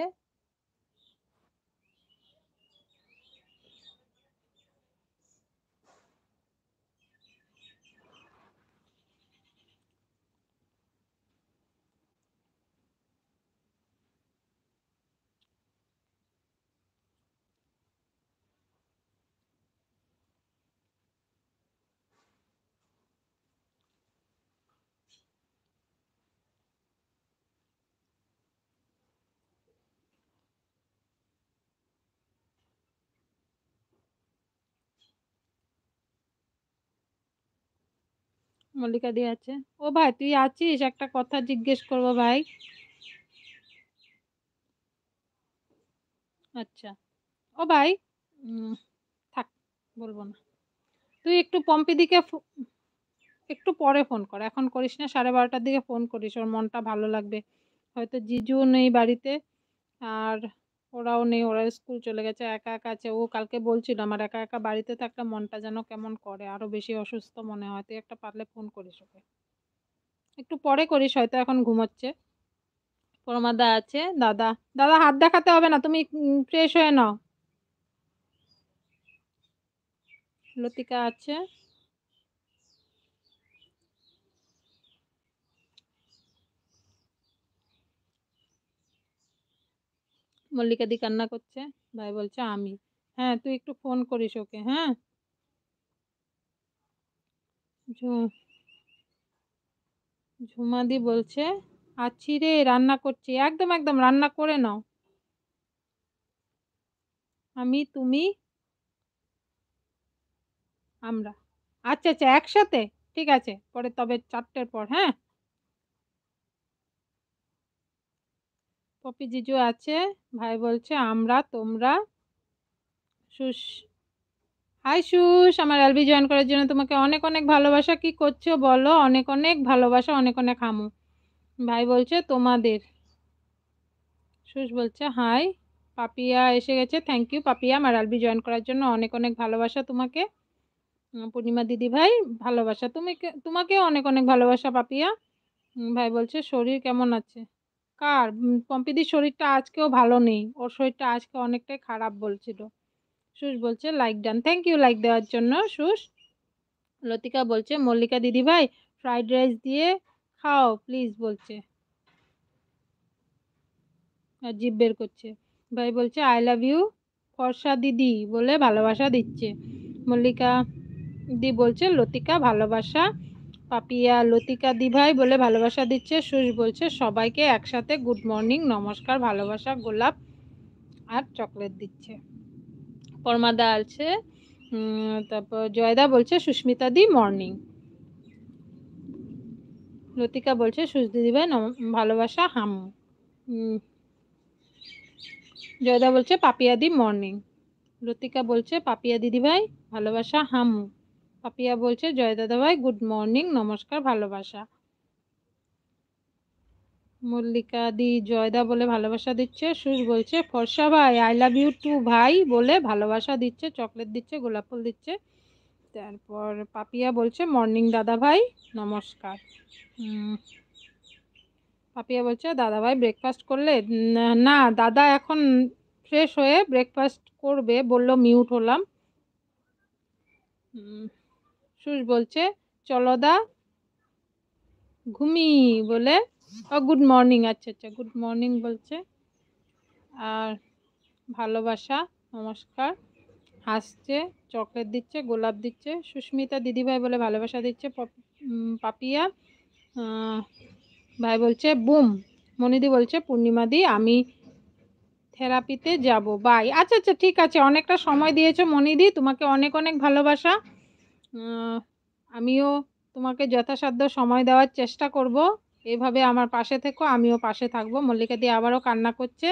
মল্লিকা দিয়ে আছে ও ভাই তুই আছিস একটা কথা জিজ্ঞেস করবো ভাই আচ্ছা ও ভাই থাক বলবো না তুই একটু পম্পি দিকে একটু পরে ফোন কর এখন করিস না সাড়ে বারোটার দিকে ফোন করিস ওর মনটা ভালো লাগবে হয়তো জিজু নেই বাড়িতে আর ওরাও নেই ওরা স্কুল চলে গেছে একা একা আছে ও কালকে বলছিল আমার একা একা বাড়িতে থাকলে মনটা যেন কেমন করে আরও বেশি অসুস্থ মনে হয় তুই একটা পারলে ফোন করিস ওকে একটু পরে করিস হয়তো এখন ঘুমাচ্ছে পরমাদা আছে দাদা দাদা হাত দেখাতে হবে না তুমি ফ্রেশ হয়ে নাও লতিকা আছে মল্লিকাদি কান্না করছে ভাই বলছে আমি হ্যাঁ তুই একটু ফোন করিস ওকে হ্যাঁ ঝুমাদি বলছে আছি রে রান্না করছি একদম একদম রান্না করে নাও আমি তুমি আমরা আচ্ছা আচ্ছা একসাথে ঠিক আছে পরে তবে চারটের পর হ্যাঁ পপি জিজু আছে ভাই বলছে আমরা তোমরা সুস হাই সুস আমার এলবি জয়েন করার জন্য তোমাকে অনেক অনেক ভালোবাসা কি করছো বলো অনেক অনেক ভালোবাসা অনেক অনেক হামু ভাই বলছে তোমাদের সুস বলছে হাই পাপিয়া এসে গেছে থ্যাংক ইউ পাপিয়া আমার আলবি জয়েন করার জন্য অনেক অনেক ভালোবাসা তোমাকে পূর্ণিমা দিদি ভাই ভালোবাসা তুমি তোমাকে অনেক অনেক ভালোবাসা পাপিয়া ভাই বলছে শরীর কেমন আছে কার পম্পিদির শরীরটা আজকেও ভালো নেই ওর শরীরটা আজকে অনেকটাই খারাপ বলছিল সুস বলছে like done thank you like দেওয়ার জন্য সুস লতিকা বলছে মল্লিকা দিদিভাই ফ্রাইড রাইস দিয়ে খাও প্লিজ বলছে জিভ বের করছে ভাই বলছে আই লাভ ইউ ফর্সা দিদি বলে ভালোবাসা দিচ্ছে মল্লিকা দি বলছে লতিকা ভালোবাসা পাপিয়া লতিকা দিভাই বলে ভালোবাসা দিচ্ছে সুশ বলছে সবাইকে একসাথে গুড মর্নিং নমস্কার ভালোবাসা গোলাপ আর চকলেট দিচ্ছে পরমাদা আছে তারপর জয়দা বলছে সুস্মিতা দি মর্নিং লতিকা বলছে সুস্তি দিভাই ভালোবাসা হাম জয়দা বলছে পাপিয়া দি মর্নিং লতিকা বলছে পাপিয়া দিদিভাই ভালোবাসা হামু পাপিয়া বলছে জয় দাদা ভাই গুড মর্নিং নমস্কার ভালোবাসা মল্লিকা দি জয়দা বলে ভালোবাসা দিচ্ছে সুশ বলছে ফর্ষা ভাই আই লাভ ইউ টু ভাই বলে ভালোবাসা দিচ্ছে চকলেট দিচ্ছে গোলাপ ফুল দিচ্ছে তারপর পাপিয়া বলছে মর্নিং দাদা ভাই নমস্কার পাপিয়া বলছে দাদা ভাই ব্রেকফাস্ট করলে না দাদা এখন ফ্রেশ হয়ে ব্রেকফাস্ট করবে বলল মিউট হলাম সুস বলছে চলো দা ঘুমি বলে ও গুড মর্নিং আচ্ছা আচ্ছা গুড মর্নিং বলছে আর ভালোবাসা নমস্কার হাসছে চকলেট দিচ্ছে গোলাপ দিচ্ছে সুস্মিতা দিদিভাই বলে ভালোবাসা দিচ্ছে পাপিয়া ভাই বলছে বুম মনিদি বলছে পূর্ণিমা দি আমি থেরাপিতে যাব বাই আচ্ছা আচ্ছা ঠিক আছে অনেকটা সময় দিয়েছো মনিদি তোমাকে অনেক অনেক ভালোবাসা আমিও তোমাকে যথাসাধ্য সময় দেওয়ার চেষ্টা করব এভাবে আমার পাশে থেকো আমিও পাশে থাকবো মল্লিকা দিয়ে আবারও কান্না করছে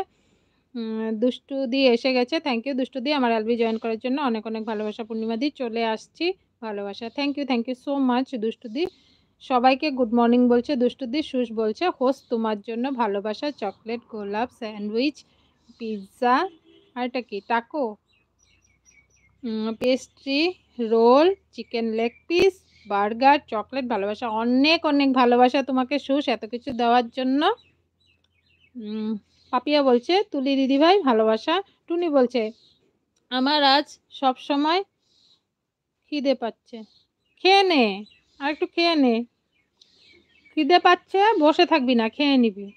দুষ্টু দিয়ে এসে গেছে থ্যাংক ইউ দুষ্টু দিয়ে আমার এলবি জয়েন করার জন্য অনেক অনেক ভালোবাসা পূর্ণিমা দি চলে আসছি ভালোবাসা thank you thank you so much দুষ্টু দি সবাইকে গুড মর্নিং বলছে দুষ্টু দি সুস বলছে হোস তোমার জন্য ভালোবাসা চকলেট গোলাপ স্যান্ডউইচ পিৎজা আর এটা কি taco pastry roll chicken leg piece burger chocolate ভালোবাসা অনেক অনেক ভালোবাসা তোমাকে সুস এত কিছু দেওয়ার জন্য পাপিয়া বলছে তুলি দিদিভাই ভালোবাসা টুনি বলছে আমার আজ সব সময় খিদে পাচ্ছে খেয়ে নে আর একটু খেয়ে নে খিদে পাচ্ছে বসে থাকবি না খেয়ে নিবি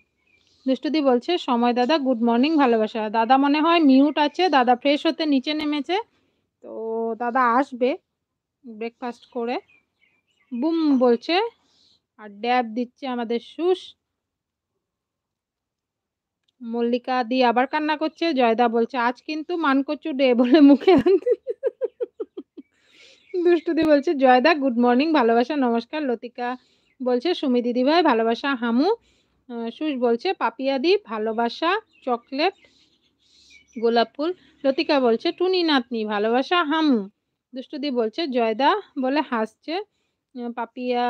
দুষ্টুদি বলছে সময় দাদা গুড মর্নিং ভালোবাসা দাদা মনে হয় মিউট আছে দাদা ফ্রেশ হতে নিচে নেমেছে তো দাদা আসবে ব্রেকফাস্ট করে বুম বলছে আর ড্যাব দিচ্ছে আমাদের সুস মল্লিকা দি আবার কান্না করছে জয়দা বলছে আজ কিন্তু মান করছো ডে বলে মুখে দুষ্টুদি বলছে জয়দা গুড মর্নিং ভালোবাসা নমস্কার লতিকা বলছে সুমি দিদিভাই ভালোবাসা হামু সুস বলছে পাপিয়া দি ভালোবাসা চকলেট গোলাপ ফুল লতিকা বলছে টুনি নাতনি ভালোবাসা হামু দুষ্টদি বলছে জয়দা বলে হাসছে পাপিয়া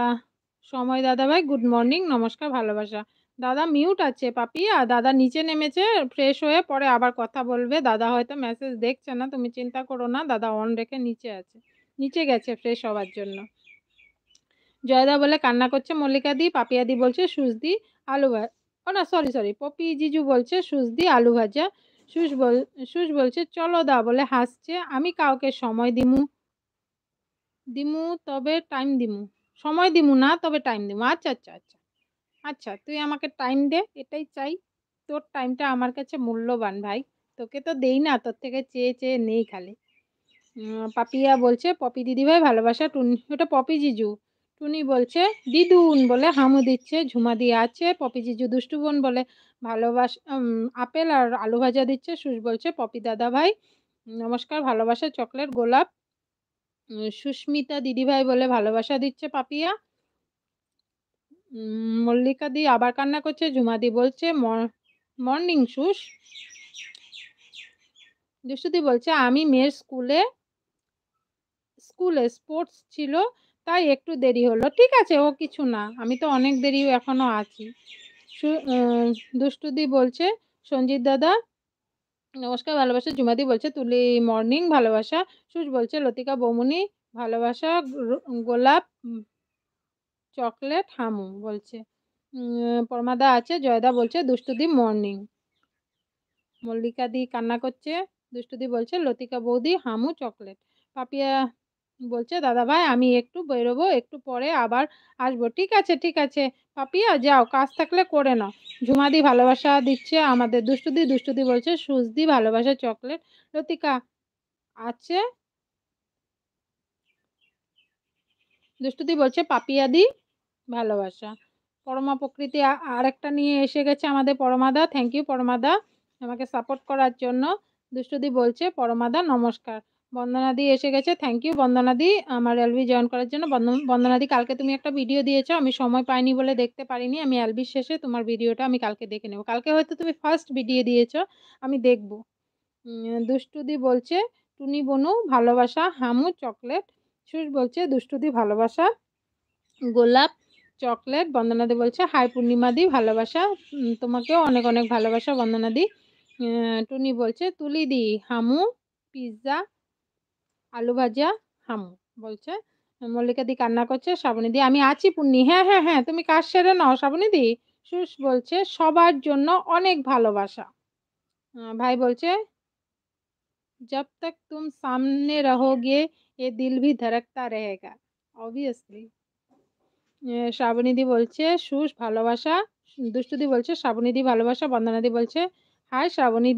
সময় দাদা ভাই গুড মর্নিং নমস্কার ভালোবাসা দাদা মিউট আছে পাপিয়া দাদা নিচে নেমেছে ফ্রেশ হয়ে পরে আবার কথা বলবে দাদা হয়তো মেসেজ দেখছে না তুমি চিন্তা করো না দাদা অন রেখে নিচে আছে নিচে গেছে ফ্রেশ হওয়ার জন্য জয়দা বলে কান্না করছে মল্লিকা দি পাপিয়া দি বলছে সুজদি আলু ভাজা ও না সরি সরি পপি জিজু বলছে সুজদি আলু ভাজা সুষ বল সুষ বলছে চলো দা বলে হাসছে আমি কাউকে সময় দিমু দিমু তবে টাইম দিমু সময় দিমু না তবে টাইম দিমু আচ্ছা আচ্ছা আচ্ছা আচ্ছা তুই আমাকে টাইম দে এটাই চাই তোর টাইমটা আমার কাছে মূল্যবান ভাই তোকে তো দেই না তোর থেকে চেয়ে চেয়ে নেই খালি পাপিয়া বলছে পপি দিদিভাই ভালোবাসা টুনি ওটা পপি জিজু টুনি বলছে দিদুন বলে হামু দিচ্ছে ঝুমা দিয়ে আছে পপি জিজু দুষ্টু বোন বলে ভালোবাস আপেল আর আলু ভাজা দিচ্ছে সুস বলছে পপি দাদা ভাই নমস্কার ভালোবাসা চকলেট গোলাপ সুস্মিতা দিদিভাই বলে ভালোবাসা দিচ্ছে পাপিয়া মল্লিকা দি আবার কান্না করছে ঝুমা দি বলছে মর্নিং সুস দুষ্টুদি বলছে আমি মেয়ের স্কুলে স্কুলে স্পোর্টস ছিল তাই একটু দেরি হলো ঠিক আছে ও কিছু না আমি তো অনেক দেরি এখনও আছি দুষ্টুদি বলছে সঞ্জিত দাদা নমস্কার ভালোবাসা জুমাদি বলছে তুলি মর্নিং ভালোবাসা সুজ বলছে লতিকা বমুনি ভালোবাসা গোলাপ চকলেট হামু বলছে পরমাদা আছে জয়দা বলছে দুষ্টুদি মর্নিং মল্লিকা দি কান্না করছে দুষ্টুদি বলছে লতিকা বৌদি হামু চকলেট পাপিয়া বলছে দাদা ভাই আমি একটু বেরোবো একটু পরে আবার আসবো ঠিক আছে ঠিক আছে পাপিয়া যাও কাজ থাকলে করে নাও ঝুমাদি ভালোবাসা দিচ্ছে আমাদের দুষ্টুদি দুষ্টুদি বলছে সুজদি ভালোবাসা চকলেট লতিকা আছে দুষ্টুদি বলছে পাপিয়াদি ভালোবাসা পরমা প্রকৃতি আরেকটা নিয়ে এসে গেছে আমাদের পরমাদা থ্যাংক ইউ পরমাদা আমাকে সাপোর্ট করার জন্য দুষ্টুদি বলছে পরমাদা নমস্কার বন্দনাদি এসে গেছে থ্যাংক ইউ বন্দনাদি আমার এলবি জয়েন করার জন্য বন্দনাদি কালকে তুমি একটা ভিডিও দিয়েছো আমি সময় পাইনি বলে দেখতে পারিনি আমি এলবি শেষে তোমার ভিডিওটা আমি কালকে দেখে নেব কালকে হয়তো তুমি ফার্স্ট ভিডিও দিয়েছো আমি দেখব দুষ্টুদি বলছে টুনি বনু ভালোবাসা হামু চকলেট সুস বলছে দুষ্টুদি ভালোবাসা গোলাপ চকলেট বন্দনাদি বলছে হাই পূর্ণিমাদি ভালোবাসা তোমাকেও অনেক অনেক ভালোবাসা বন্দনাদি টুনি বলছে তুলি দি হামু পিৎজা আলু ভাজা হামু বলছে মল্লিকা দি কান্না করছে শ্রাবণী দি আমি আছি পূর্ণি হ্যাঁ হ্যাঁ হ্যাঁ তুমি কাজ সেরে নাও শ্রাবণী দি সুস বলছে সবার জন্য অনেক ভালোবাসা ভাই বলছে জব তক तुम সামনে রহোগে এ দিল ভি ধরকতা রেগা অবভিয়াসলি শ্রাবণীদি বলছে সুস ভালোবাসা দুষ্টুদি বলছে শ্রাবণীদি ভালোবাসা বন্দনাদি বলছে হাই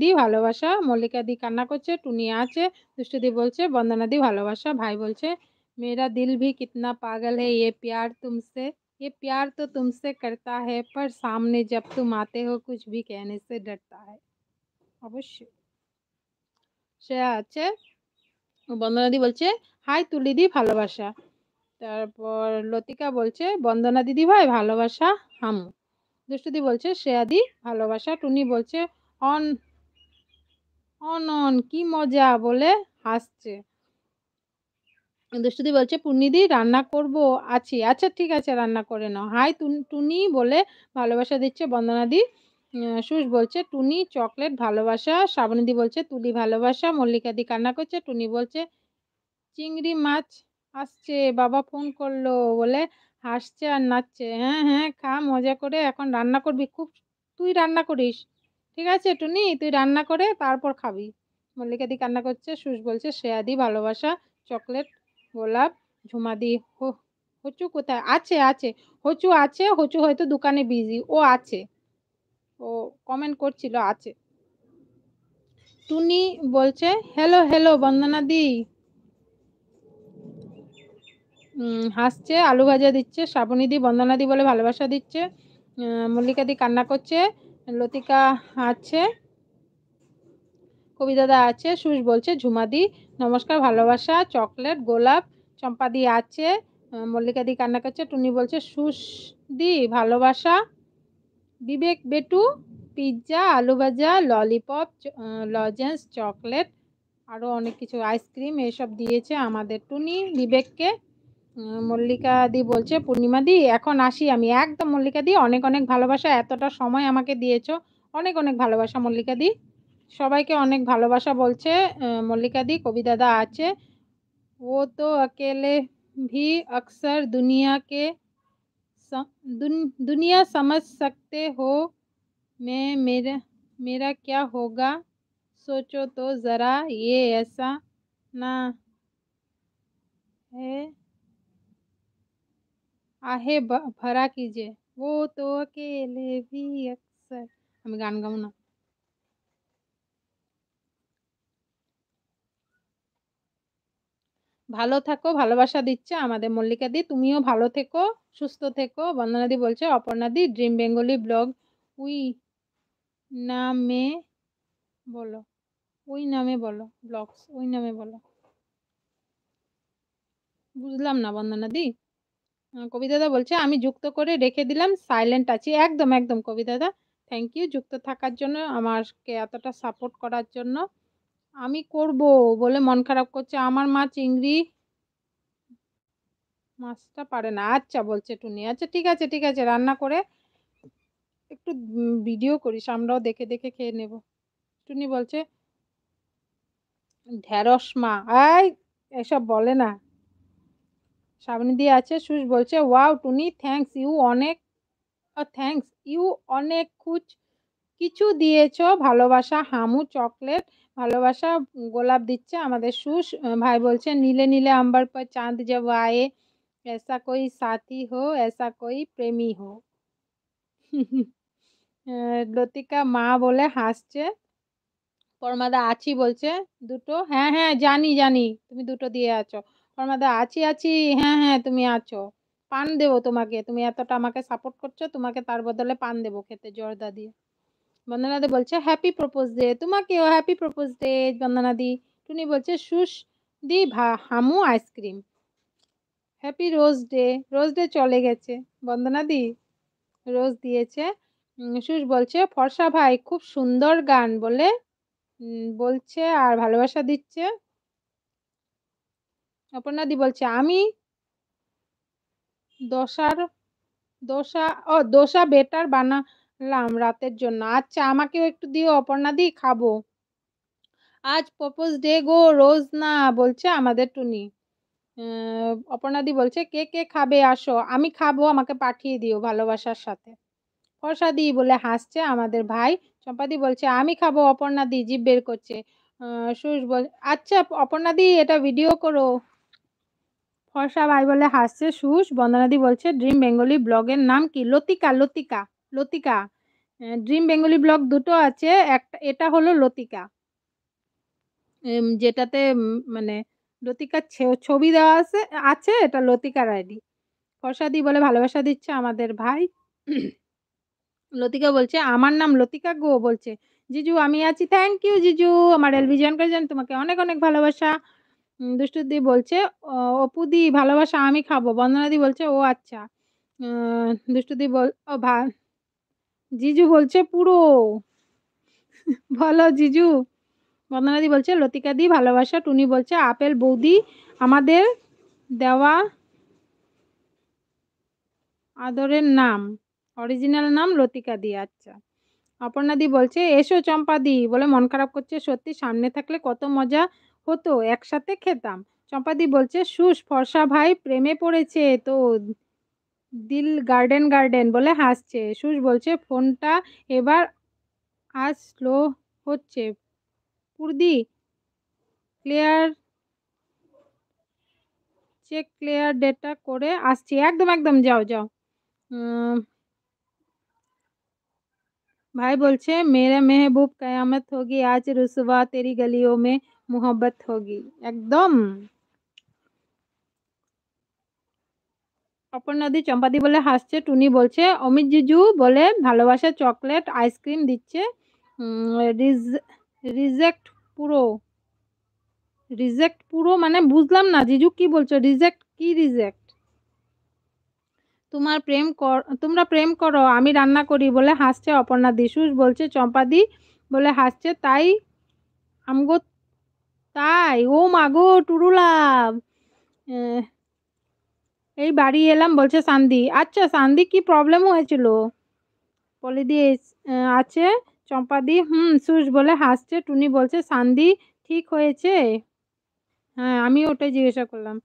দি ভালোবাসা মল্লিকা দি কান্না করছে টুনিয়া আছে দুষ্টুদি বলছে বন্দনা দি ভালোবাসা ভাই বলছে মেরা দিল ভি কিতনা পাগল হে ইয়ে প্যার তুমসে ये प्यार तो तुमसे करता है पर सामने जब तुम आते हो कुछ भी कहने से डरता है অবশ্যই শ্রেয়া আছে বন্দনা দি বলছে হাই তুলি দি ভালোবাসা তারপর লতিকা বলছে বন্দনা দিদি ভাই ভালোবাসা হাম দুষ্টুদি বলছে শ্রেয়া দি ভালোবাসা টুনি বলছে অন অন কি মজা বলে হাসছে দুষ্টুদি বলছে পূর্ণিদি রান্না করব আছি আচ্ছা ঠিক আছে রান্না করে নাও হাই টুনি বলে ভালোবাসা দিচ্ছে বন্দনাদি সুস বলছে টুনি চকলেট ভালোবাসা শ্রাবণীদি বলছে তুলি ভালোবাসা মল্লিকাদি কান্না করছে টুনি বলছে চিংড়ি মাছ আসছে বাবা ফোন করলো বলে হাসছে আর নাচছে হ্যাঁ হ্যাঁ খা মজা করে এখন রান্না করবি খুব তুই রান্না করিস ঠিক আছে টুনি তুই রান্না করে তারপর খাবি মল্লিকাদি কান্না করছে সুস বলছে শ্রেয়াদি ভালোবাসা চকলেট গোলাপ ঝুমাদি হো হচু কোথায় আছে আছে হচু আছে হচু হয়তো দোকানে বিজি ও আছে ও কমেন্ট করছিল আছে টুনি বলছে হ্যালো হ্যালো বন্দনা দি হাসছে আলু ভাজা দিচ্ছে দি বন্দনা দি বলে ভালোবাসা দিচ্ছে মল্লিকাদি কান্না করছে লতিকা আছে কবিদাদা আছে সুশ বলছে ঝুমাদি নমস্কার ভালোবাসা চকলেট গোলাপ চম্পাদি আছে মল্লিকাদি কান্না করছে টুনি বলছে সুশ দি ভালোবাসা বিবেক বেটু পিৎজা আলু ভাজা ললিপপ লজেন্স চকলেট আরও অনেক কিছু আইসক্রিম এসব দিয়েছে আমাদের টুনি বিবেককে মল্লিকা দি বলছে পূর্ণিমা দি এখন আসি আমি একদম মল্লিকা দি অনেক অনেক ভালোবাসা এতটা সময় আমাকে দিয়েছো অনেক অনেক ভালোবাসা মল্লিকা দি সবাইকে অনেক ভালোবাসা বলছে মল্লিকা দি কবি দাদা আছে ও তো অকেলে ভি अक्सर দুনিয়াকে দুনিয়া সমজ সকতে হো মে মেরা मैं मेरा সোচো তো জরা सोचो ইয়ে এসা না आहे ब भरा कीजिए वो तो अकेले भी अक्सर আমি গান গাব না ভালো থাকো ভালোবাসা দিচ্ছে আমাদের মল্লিকা দি তুমিও ভালো থেকো সুস্থ থেকো বন্দনাদি বলছে the dream Bengali blog we নামে বলো ওই নামে বলো ব্লগস ওই নামে বলো বুঝলাম না বন্দনাদি কবিদাদা বলছে আমি যুক্ত করে রেখে দিলাম সাইলেন্ট আছি একদম একদম কবিদাদা থ্যাংক ইউ যুক্ত থাকার জন্য আমাকে এতটা সাপোর্ট করার জন্য আমি করব বলে মন খারাপ করছে আমার মা চিংড়ি মাছটা পারে না আচ্ছা বলছে টুনি আচ্ছা ঠিক আছে ঠিক আছে রান্না করে একটু ভিডিও করিস আমরাও দেখে দেখে খেয়ে নেব টুনি বলছে ঢ্যাঁড়স মা আয় এসব বলে না সামনে দিয়ে আছে সুস বলছে ওয়াও টুনি থ্যাংকস ইউ অনেক থ্যাংকস ইউ অনেক কুচ কিছু দিয়েছ ভালোবাসা হামু চকলেট ভালোবাসা গোলাপ দিচ্ছে আমাদের সুস ভাই বলছে নীলে নীলে আম্বার পর চাঁদ যে আয়ে এসা কই সাথী হো এসা কই প্রেমী হো লতিকা মা বলে হাসছে পরমাদা আছি বলছে দুটো হ্যাঁ হ্যাঁ জানি জানি তুমি দুটো দিয়ে আছো ফরমাদা আছি আছি হ্যাঁ হ্যাঁ তুমি আছো পান দেবো তোমাকে তুমি এতটা আমাকে সাপোর্ট করছো তোমাকে তার বদলে পান দেবো খেতে জর্দা দিয়ে বন্দনাদি বলছে হ্যাপি প্রপোজ ডে তোমাকেও হ্যাপি প্রপোজ ডে বন্দনাদি টুনি বলছে সুস দি হামু ice cream happy rose day rose day চলে গেছে বন্দনাদি রোজ দিয়েছে সুস বলছে ফর্সা ভাই খুব সুন্দর গান বলে বলছে আর ভালোবাসা দিচ্ছে অপর্ণাদি বলছে আমি দশার দোসা ও দোসা বেটার বানালাম রাতের জন্য আচ্ছা আমাকেও একটু দিও অপর্ণাদি খাবো আজ পপোজ ডে গো রোজ না বলছে আমাদের টুনি অপর্ণাদি বলছে কে কে খাবে আসো আমি খাবো আমাকে পাঠিয়ে দিও ভালোবাসার সাথে প্রসাদি বলে হাসছে আমাদের ভাই চম্পাদি বলছে আমি খাবো অপর্ণাদি জিভ বের করছে সুস বল আচ্ছা অপর্ণাদি এটা ভিডিও করো ফর্সা ভাই বলে হাসছে সুস বন্দনাদি বলছে ড্রিম বেঙ্গলি ব্লগের নাম কি Latika Latika Latika dream Bengali blog দুটো আছে একটা এটা হলো লতিকা যেটাতে মানে লতিকার ছবি দেওয়া আছে আছে এটা লতিকার আইডি ফর্সাদি বলে ভালোবাসা দিচ্ছে আমাদের ভাই লতিকা বলছে আমার নাম লতিকা গো বলছে জিজু আমি আছি থ্যাংক ইউ জিজু আমার এলভিজন কার্জন তোমাকে অনেক অনেক ভালোবাসা দুষ্টুদি বলছে অপুদি ভালোবাসা আমি খাবো বন্দনাদি বলছে ও আচ্ছা দুষ্টুদি বল ও ভা জিজু বলছে পুরো ভালো জিজু বন্দনাদি বলছে লতিকাদি ভালোবাসা টুনি বলছে আপেল বৌদি আমাদের দেওয়া আদরের নাম অরিজিনাল নাম লতিকাদি আচ্ছা অপর্ণাদি বলছে এসো চম্পাদি বলে মন খারাপ করছে সত্যি সামনে থাকলে কত মজা হতো একসাথে খেতাম চম্পাদি বলছে সুস ফর্সা ভাই প্রেমে পড়েছে তো দিল গার্ডেন গার্ডেন বলে হাসছে সুস বলছে ফোনটা এবার আজ স্লো হচ্ছে কুর্দি ক্লিয়ার চেক ক্লিয়ার ডেটা করে আসছি একদম একদম যাও যাও ভাই বলছে छे মেহবুব কয়ামত হোগি আজ आज रुसवा গলিও गलियों মোহব্বত হোগি একদম অপর্ণাদি চম্পাদি বলে হাসছে টুনি বলছে অমিত জিজু বলে ভালোবাসা চকলেট আইসক্রিম দিচ্ছে রিজেক্ট পুরো রিজেক্ট পুরো মানে বুঝলাম না জিজু কি বলছো রিজেক্ট কি রিজেক্ট তোমার প্রেম কর তোমরা প্রেম করো আমি রান্না করি বলে হাসছে অপর্ণা দিশুস বলছে চম্পাদি বলে হাসছে তাই আমগো তাই ও মাগো টুরুলাম এই বাড়ি এলাম বলছে সান্দি আচ্ছা সান্দি কি প্রবলেম হয়েছিল দিয়ে আছে চম্পাদি হুম সুস বলে হাসছে টুনি বলছে সান্দি ঠিক হয়েছে হ্যাঁ আমি ওটাই জিজ্ঞাসা করলাম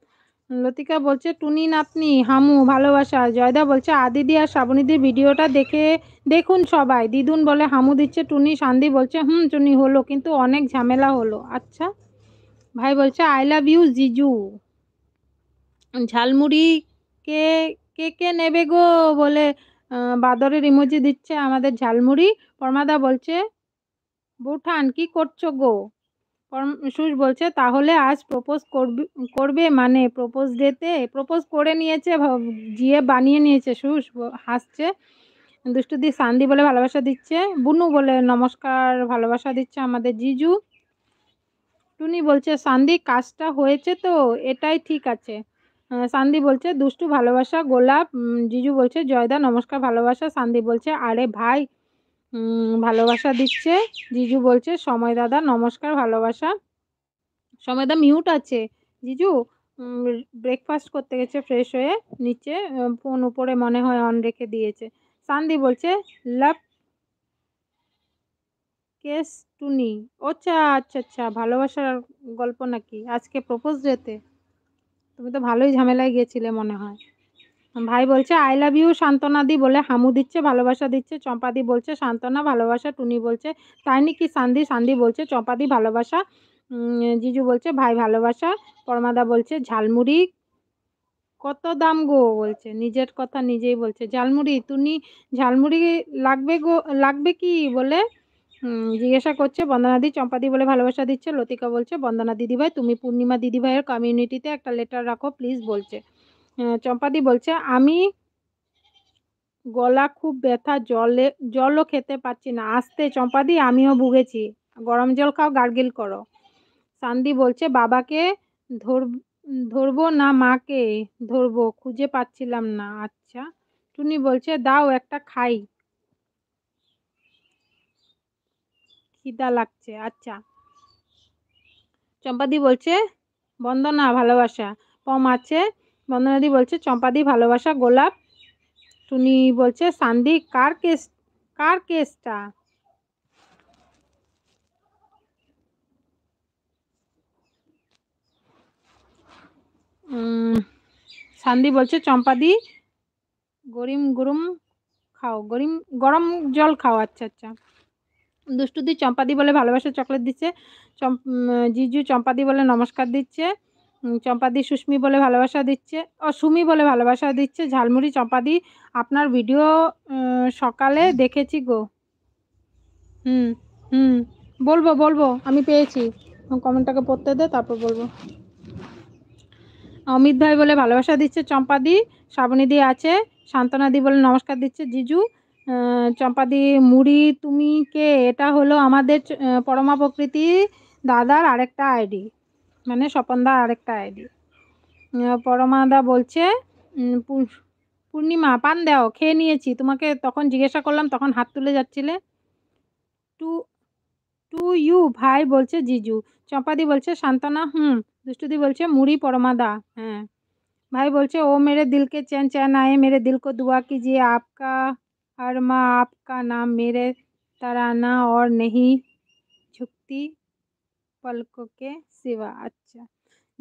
লতিকা বলছে টুনি নাতনি হামু ভালোবাসা জয়দা বলছে আদিদি আর শ্রাবণীদির ভিডিওটা দেখে দেখুন সবাই দিদুন বলে হামু দিচ্ছে টুনি সান্দি বলছে হুম টুনি হলো কিন্তু অনেক ঝামেলা হলো আচ্ছা ভাই বলছে আই লাভ ইউ জিজু ঝালমুড়ি কে কে কে নেবে গো বলে বাদরের ইমোজি দিচ্ছে আমাদের ঝালমুড়ি পরমাদা বলছে বৌঠান কি করছো গো সুশ বলছে তাহলে আজ প্রপোজ করবি করবে মানে প্রপোজ ডেতে প্রপোজ করে নিয়েছে জিয়ে বানিয়ে নিয়েছে সুশ হাসছে দুষ্টুদি সান্দি বলে ভালোবাসা দিচ্ছে বুনু বলে নমস্কার ভালোবাসা দিচ্ছে আমাদের জিজু টুনি বলছে সান্দি কাজটা হয়েছে তো এটাই ঠিক আছে সান্দি বলছে দুষ্টু ভালোবাসা গোলাপ জিজু বলছে জয়দা নমস্কার ভালোবাসা সান্দি বলছে আরে ভাই ভালোবাসা দিচ্ছে জিজু বলছে সময় দাদা নমস্কার ভালোবাসা সময় দা মিউট আছে জিজু ব্রেকফাস্ট করতে গেছে ফ্রেশ হয়ে নিচে ফোন উপরে মনে হয় অন রেখে দিয়েছে সান্দি বলছে লাভ কেস টুনি ওচা আচ্ছা আচ্ছা ভালোবাসার গল্প নাকি আজকে প্রপোজ ডেতে তুমি তো ভালোই ঝামেলায় গিয়েছিলে মনে হয় ভাই বলছে আই লাভ ইউ সান্ত্বনাদি বলে হামু দিচ্ছে ভালোবাসা দিচ্ছে চম্পাদি বলছে সান্ত্বনা ভালোবাসা টুনি বলছে তাই নাকি সান্দি সান্দি বলছে চম্পাদি ভালোবাসা জিজু বলছে ভাই ভালোবাসা পরমাদা বলছে ঝালমুড়ি কত দাম গো বলছে নিজের কথা নিজেই বলছে ঝালমুড়ি তুমি ঝালমুড়ি লাগবে গো লাগবে কি বলে জিজ্ঞাসা করছে বন্দনাদি চম্পাদি বলে ভালোবাসা দিচ্ছে লতিকা বলছে বন্দনা দিদিভাই তুমি পূর্ণিমা দিদিভাইয়ের কমিউনিটিতে একটা লেটার রাখো প্লিজ বলছে চম্পাদি বলছে আমি গলা খুব ব্যথা জলে জলও খেতে পাচ্ছি না আসতে চম্পাদি আমিও ভুগেছি গরম জল খাও গার্গিল করো সান্দি বলছে বাবাকে ধর ধরবো না মাকে ধরবো খুঁজে পাচ্ছিলাম না আচ্ছা টুনি বলছে দাও একটা খাই খিদা লাগছে আচ্ছা চম্পাদি বলছে বন্দনা ভালোবাসা পম আছে বন্দনাদি বলছে চম্পাদি ভালোবাসা গোলাপ টুনি বলছে সান্দি কার কেস কার কেসটা সান্দি বলছে চম্পাদি গরিম গরম খাও গরিম গরম জল খাও আচ্ছা আচ্ছা দুষ্টুদি চম্পাদি বলে ভালোবাসা চকলেট দিচ্ছে চম জিজু চম্পাদি বলে নমস্কার দিচ্ছে চম্পাদি সুস্মি বলে ভালোবাসা দিচ্ছে ও সুমি বলে ভালোবাসা দিচ্ছে ঝালমুড়ি চম্পাদি আপনার ভিডিও সকালে দেখেছি গো হুম হুম বলবো বলবো আমি পেয়েছি কমেন্টটাকে পড়তে দে তারপর বলবো অমিত ভাই বলে ভালোবাসা দিচ্ছে চম্পাদি শ্রাবণীদি আছে শান্তনাদি বলে নমস্কার দিচ্ছে জিজু চম্পাদি মুড়ি তুমি কে এটা হলো আমাদের পরমা প্রকৃতি দাদার আরেকটা আইডি মানে স্বপনদার আরেকটা আইডি পরমাদা বলছে পূর্ণিমা পান দাও খেয়ে নিয়েছি তোমাকে তখন জিজ্ঞাসা করলাম তখন হাত তুলে যাচ্ছিলে টু টু ইউ ভাই বলছে জিজু চম্পাদি বলছে সান্ত্বনা হুম দুষ্টুদি বলছে মুড়ি পরমাদা হ্যাঁ ভাই বলছে ও মেরে দিলকে চেন চ্যান আয়ে মেরে দিল কো দুয়া যে আপকা আর মা আপকা নাম মেরে তারানা ওর নেহি ঝুঁকতি পলককে সিবা আচ্ছা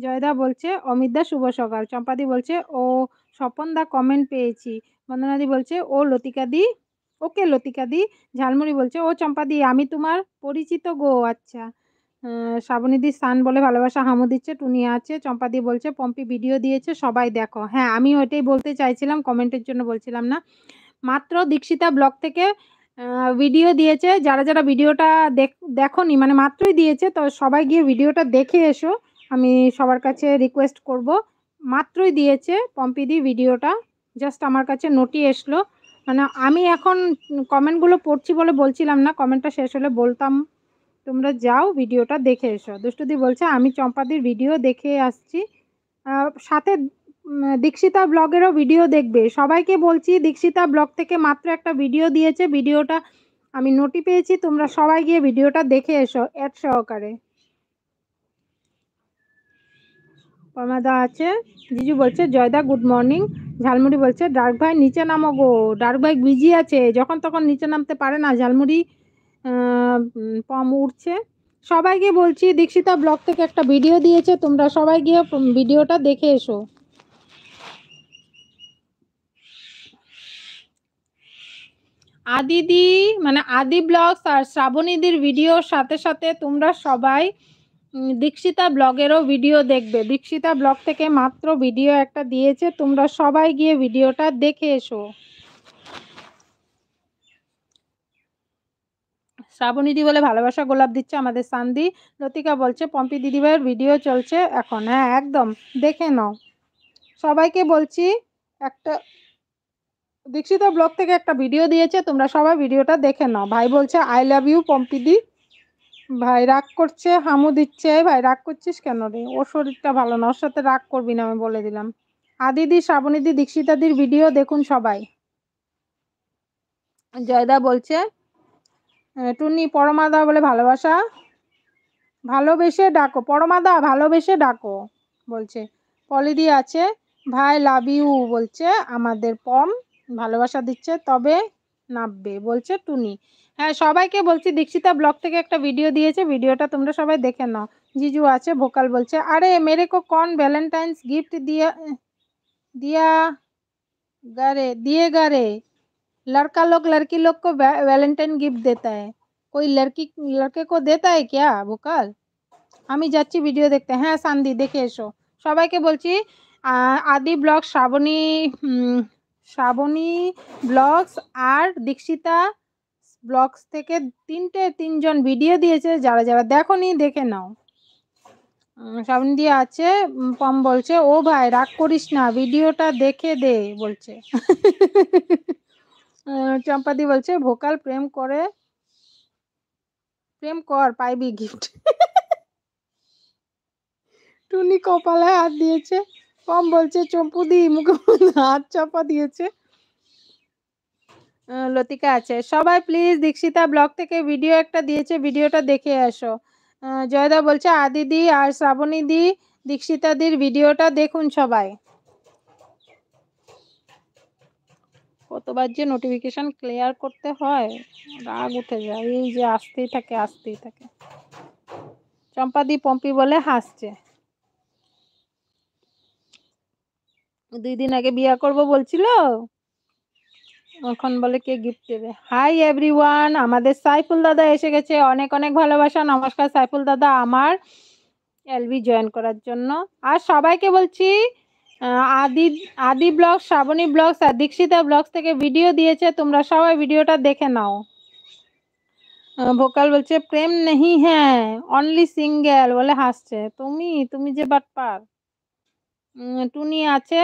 জয়দা বলছে অমিতদা শুভ সকাল চম্পাদি বলছে ও স্বপনদা কমেন্ট পেয়েছি বন্দনাদি বলছে ও লতিকাদি ওকে লতিকাদি ঝালমুড়ি বলছে ও চম্পাদি আমি তোমার পরিচিত গো আচ্ছা শ্রাবণীদি স্থান বলে ভালোবাসা হামু দিচ্ছে টুনি আছে চম্পাদি বলছে পম্পি ভিডিও দিয়েছে সবাই দেখো হ্যাঁ আমি ওইটাই বলতে চাইছিলাম কমেন্টের জন্য বলছিলাম না মাত্র দীক্ষিতা ব্লগ থেকে ভিডিও দিয়েছে যারা যারা ভিডিওটা দেখনি মানে মাত্রই দিয়েছে তো সবাই গিয়ে ভিডিওটা দেখে এসো আমি সবার কাছে রিকোয়েস্ট করব মাত্রই দিয়েছে পম্পিদি ভিডিওটা জাস্ট আমার কাছে নোটি এসলো মানে আমি এখন কমেন্টগুলো পড়ছি বলে বলছিলাম না কমেন্টটা শেষ হলে বলতাম তোমরা যাও ভিডিওটা দেখে এসো দুষ্টুদি বলছে আমি চম্পাদির ভিডিও দেখে আসছি সাথে দীক্ষিতা ব্লগেরও ভিডিও দেখবে সবাইকে বলছি দীক্ষিতা ব্লগ থেকে মাত্র একটা ভিডিও দিয়েছে ভিডিওটা আমি নোটি পেয়েছি তোমরা সবাই গিয়ে ভিডিওটা দেখে এসো অ্যাড সহকারে পরমাদা আছে জিজু বলছে জয়দা গুড মর্নিং ঝালমুড়ি বলছে ডার্ক ভাই নিচে নামো গো ডার্ক ভাই বিজি আছে যখন তখন নিচে নামতে পারে না ঝালমুড়ি পম উঠছে সবাইকে বলছি দীক্ষিতা ব্লগ থেকে একটা ভিডিও দিয়েছে তোমরা সবাই গিয়ে ভিডিওটা দেখে এসো আদিদি মানে আদি ব্লগস আর শ্রাবণীদির ভিডিওর সাথে সাথে তোমরা সবাই দীক্ষিতা ব্লগেরও ভিডিও দেখবে দীক্ষিতা ব্লগ থেকে মাত্র ভিডিও একটা দিয়েছে তোমরা সবাই গিয়ে ভিডিওটা দেখে এসো শ্রাবণীদি বলে ভালোবাসা গোলাপ দিচ্ছে আমাদের সান্দি লতিকা বলছে পম্পি দিদিভাইয়ের ভিডিও চলছে এখন হ্যাঁ একদম দেখে নাও সবাইকে বলছি একটা দীক্ষিত ব্লগ থেকে একটা ভিডিও দিয়েছে তোমরা সবাই ভিডিওটা দেখে নাও ভাই বলছে আই লাভ ইউ পম্পিদি ভাই রাগ করছে হামু দিচ্ছে ভাই রাগ করছিস কেন রে ওর শরীরটা ভালো না ওর সাথে রাগ করবি না আমি বলে দিলাম আদিদি শ্রাবণীদি দীক্ষিতাদির ভিডিও দেখুন সবাই জয়দা বলছে টুনি পরমাদা বলে ভালোবাসা ভালোবেসে ডাকো পরমাদা ভালোবেসে ডাকো বলছে পলিদি আছে ভাই লাভ ইউ বলছে আমাদের পম ভালোবাসা দিচ্ছে তবে নাববে বলছে টুনি হ্যাঁ সবাইকে বলছি দীক্ষিতা ব্লগ থেকে একটা ভিডিও দিয়েছে ভিডিওটা তোমরা সবাই দেখে নাও জিজু আছে ভোকাল বলছে আরে মেরে কো কন ভ্যালেন্টাইন্স গিফট দিয়া দিয়া গারে দিয়ে গারে লড়কা লোক লড়কি লোক কো ভ্যালেন্টাইন গিফট দেতা है कोई লড়কি লড়কে কো দেতা है क्या ভোকাল আমি যাচ্ছি ভিডিও দেখতে হ্যাঁ সান্দি দেখে এসো সবাইকে বলছি আদি ব্লগ শ্রাবণী শ্রাবণী ব্লগস আর দীক্ষিতা ব্লগস থেকে তিনটে তিনজন ভিডিও দিয়েছে যারা যারা দেখো নি দেখে নাও শ্রাবণী দিয়ে আছে পম বলছে ও ভাই রাগ করিস না ভিডিওটা দেখে দে বলছে চম্পাদি বলছে ভোকাল প্রেম করে প্রেম কর পাইবি গিফট টুনি কপালে হাত দিয়েছে কম বলছে চম্পুদি মুখে হাত চাপা দিয়েছে লতিকা আছে সবাই প্লিজ দীক্ষিতা ব্লগ থেকে ভিডিও একটা দিয়েছে ভিডিওটা দেখে আসো জয়দা বলছে আদিদি আর শ্রাবণী দি দীক্ষিতাদির ভিডিওটা দেখুন সবাই কতবার যে নোটিফিকেশন ক্লিয়ার করতে হয় রাগ উঠে যায় এই যে আসতেই থাকে আসতেই থাকে চম্পাদি পম্পি বলে হাসছে দুই দিন আগে বিয়া করব বলছিল এখন বলে কে গিফট দেবে হাই এভরিওয়ান আমাদের সাইফুল দাদা এসে গেছে অনেক অনেক ভালোবাসা নমস্কার সাইফুল দাদা আমার এলবি জয়েন করার জন্য আর সবাইকে বলছি আদি আদি ব্লগ শ্রাবণী ব্লগস আর দীক্ষিতা ব্লগস থেকে ভিডিও দিয়েছে তোমরা সবাই ভিডিওটা দেখে নাও ভোকাল বলছে প্রেম নেই হ্যাঁ অনলি সিঙ্গেল বলে হাসছে তুমি তুমি যে বাট পার টুনি আছে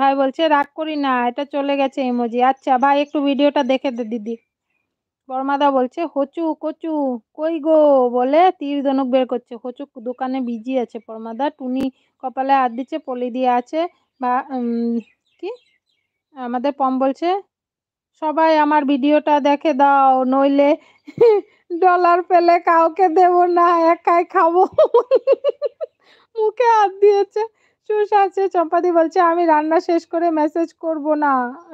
ভাই বলছে রাগ করি না এটা চলে গেছে ইমোজি আচ্ছা ভাই একটু ভিডিওটা দেখে দে দিদি বর্মাদা বলছে হচু কচু কই গো বলে তীর ধনুক বের করছে হচু দোকানে বিজি আছে পরমাদা টুনি কপালে হাত দিচ্ছে পলি দিয়ে আছে বা কি আমাদের পম বলছে সবাই আমার ভিডিওটা দেখে দাও নইলে ডলার পেলে কাউকে দেব না একাই খাবো মুখে হাত দিয়েছে চুষ আছে চম্পাদি বলছে আমি রান্না শেষ করে মেসেজ করব না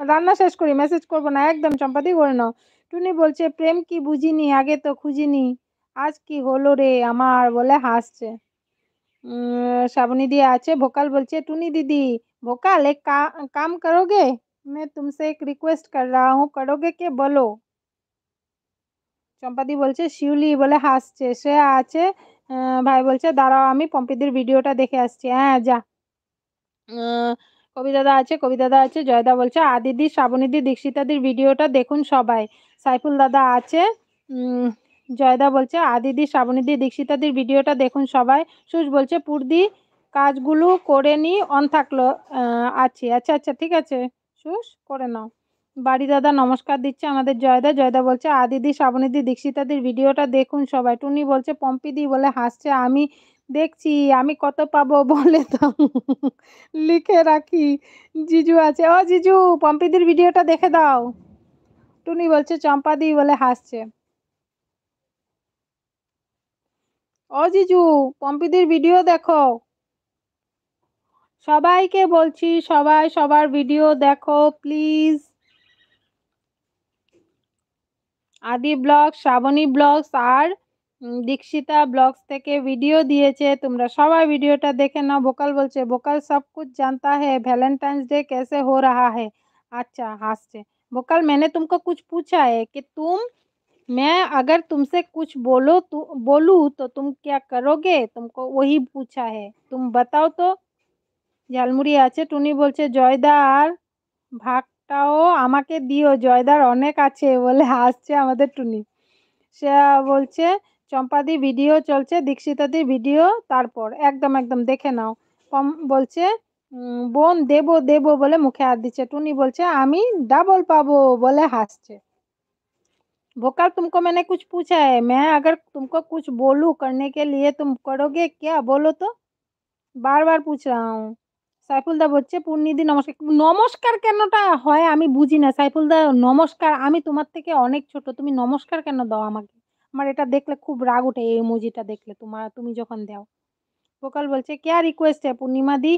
রান্না শেষ করি মেসেজ করব না একদম চম্পাদি বলে নাও টুনি বলছে প্রেম কি বুঝিনি আগে তো খুঁজিনি আজ কি হলো রে আমার বলে হাসছে শ্রাবণী দিয়ে আছে ভোকাল বলছে টুনি দিদি ভোকাল এক কাম করোগে মে তুমসে এক রিকোয়েস্ট কর रहा हूँ করোগে কে বলো চম্পাদি বলছে শিউলি বলে হাসছে সে আছে ভাই বলছে দাঁড়াও আমি পম্পিদির ভিডিওটা দেখে আসছি হ্যাঁ যা কবিদাদা আছে কবিদাদা আছে জয়দা বলছে আদিদি শ্রাবণীদি দীক্ষিতাদির ভিডিওটা দেখুন সবাই সাইফুল দাদা আছে জয়দা বলছে আদিদি শ্রাবণীদি দীক্ষিতাদির ভিডিওটা দেখুন সবাই সুস বলছে পূর্দি কাজগুলো করে নি অন থাকলো আছি আচ্ছা আচ্ছা ঠিক আছে সুস করে নাও বাড়ি দাদা নমস্কার দিচ্ছে আমাদের জয়দা জয়দা বলছে আদিদি শ্রাবণীদি দীক্ষিতাদির ভিডিওটা দেখুন সবাই টুনি বলছে পম্পিদি বলে হাসছে আমি দেখছি আমি কত পাবো বলে তো লিখে রাখি জিজু আছে ও জিজু পম্পিদির ভিডিওটা দেখে দাও টুনি বলছে চম্পাদি বলে হাসছে ও জিজু পম্পিদির ভিডিও দেখো সবাইকে বলছি সবাই সবার ভিডিও দেখো please Adi blog Shrabani blogs আর দিক্ষিতা ব্লগস থেকে ভিডিও দিয়েছে তোমরা সবাই ভিডিওটা দেখে নাও ভোকাল বলছে ভোকাল সব কিছু জানता है वैलेंटाइन डे कैसे हो रहा है अच्छा हंसते ভোকাল मैंने तुमको कुछ पूछा है कि तुम मैं अगर तुमसे कुछ बोलू तो बोलू तो तुम क्या करोगे तुमको वही पूछा है तुम बताओ तो झालমুড়ি আছে টুনি বলছে জয়দার ভাগটাও আমাকে দিও জয়দার অনেক আছে বলে हंसছে আমাদের টুনি সে বলছে চম্পাদি ভিডিও চলছে দীক্ষিতাদি ভিডিও তারপর একদম একদম দেখে নাও কম বলছে বোন দেব দেব বলে মুখে হাত দিচ্ছে টুনি বলছে আমি ডাবল পাবো বলে হাসছে ভোকাল তুমক মানে কুছ পুছা হ্যাঁ মে আগর तुमको কুছ बोलूँ करने কে লিয়ে তুম করোগে क्या বলো তো বার বার পুছ রাও সাইফুলদা বলছে পূর্ণিদি নমস্কার নমস্কার কেনটা হয় আমি বুঝি না সাইফুলদা নমস্কার আমি তোমার থেকে অনেক ছোট তুমি নমস্কার কেন দাও আমাকে আমার এটা দেখলে খুব রাগ ওঠে এই ইমোজিটা দেখলে তোমার তুমি যখন দাও ভোকাল বলছে क्या रिक्वेस्ट है पूर्णिमा दी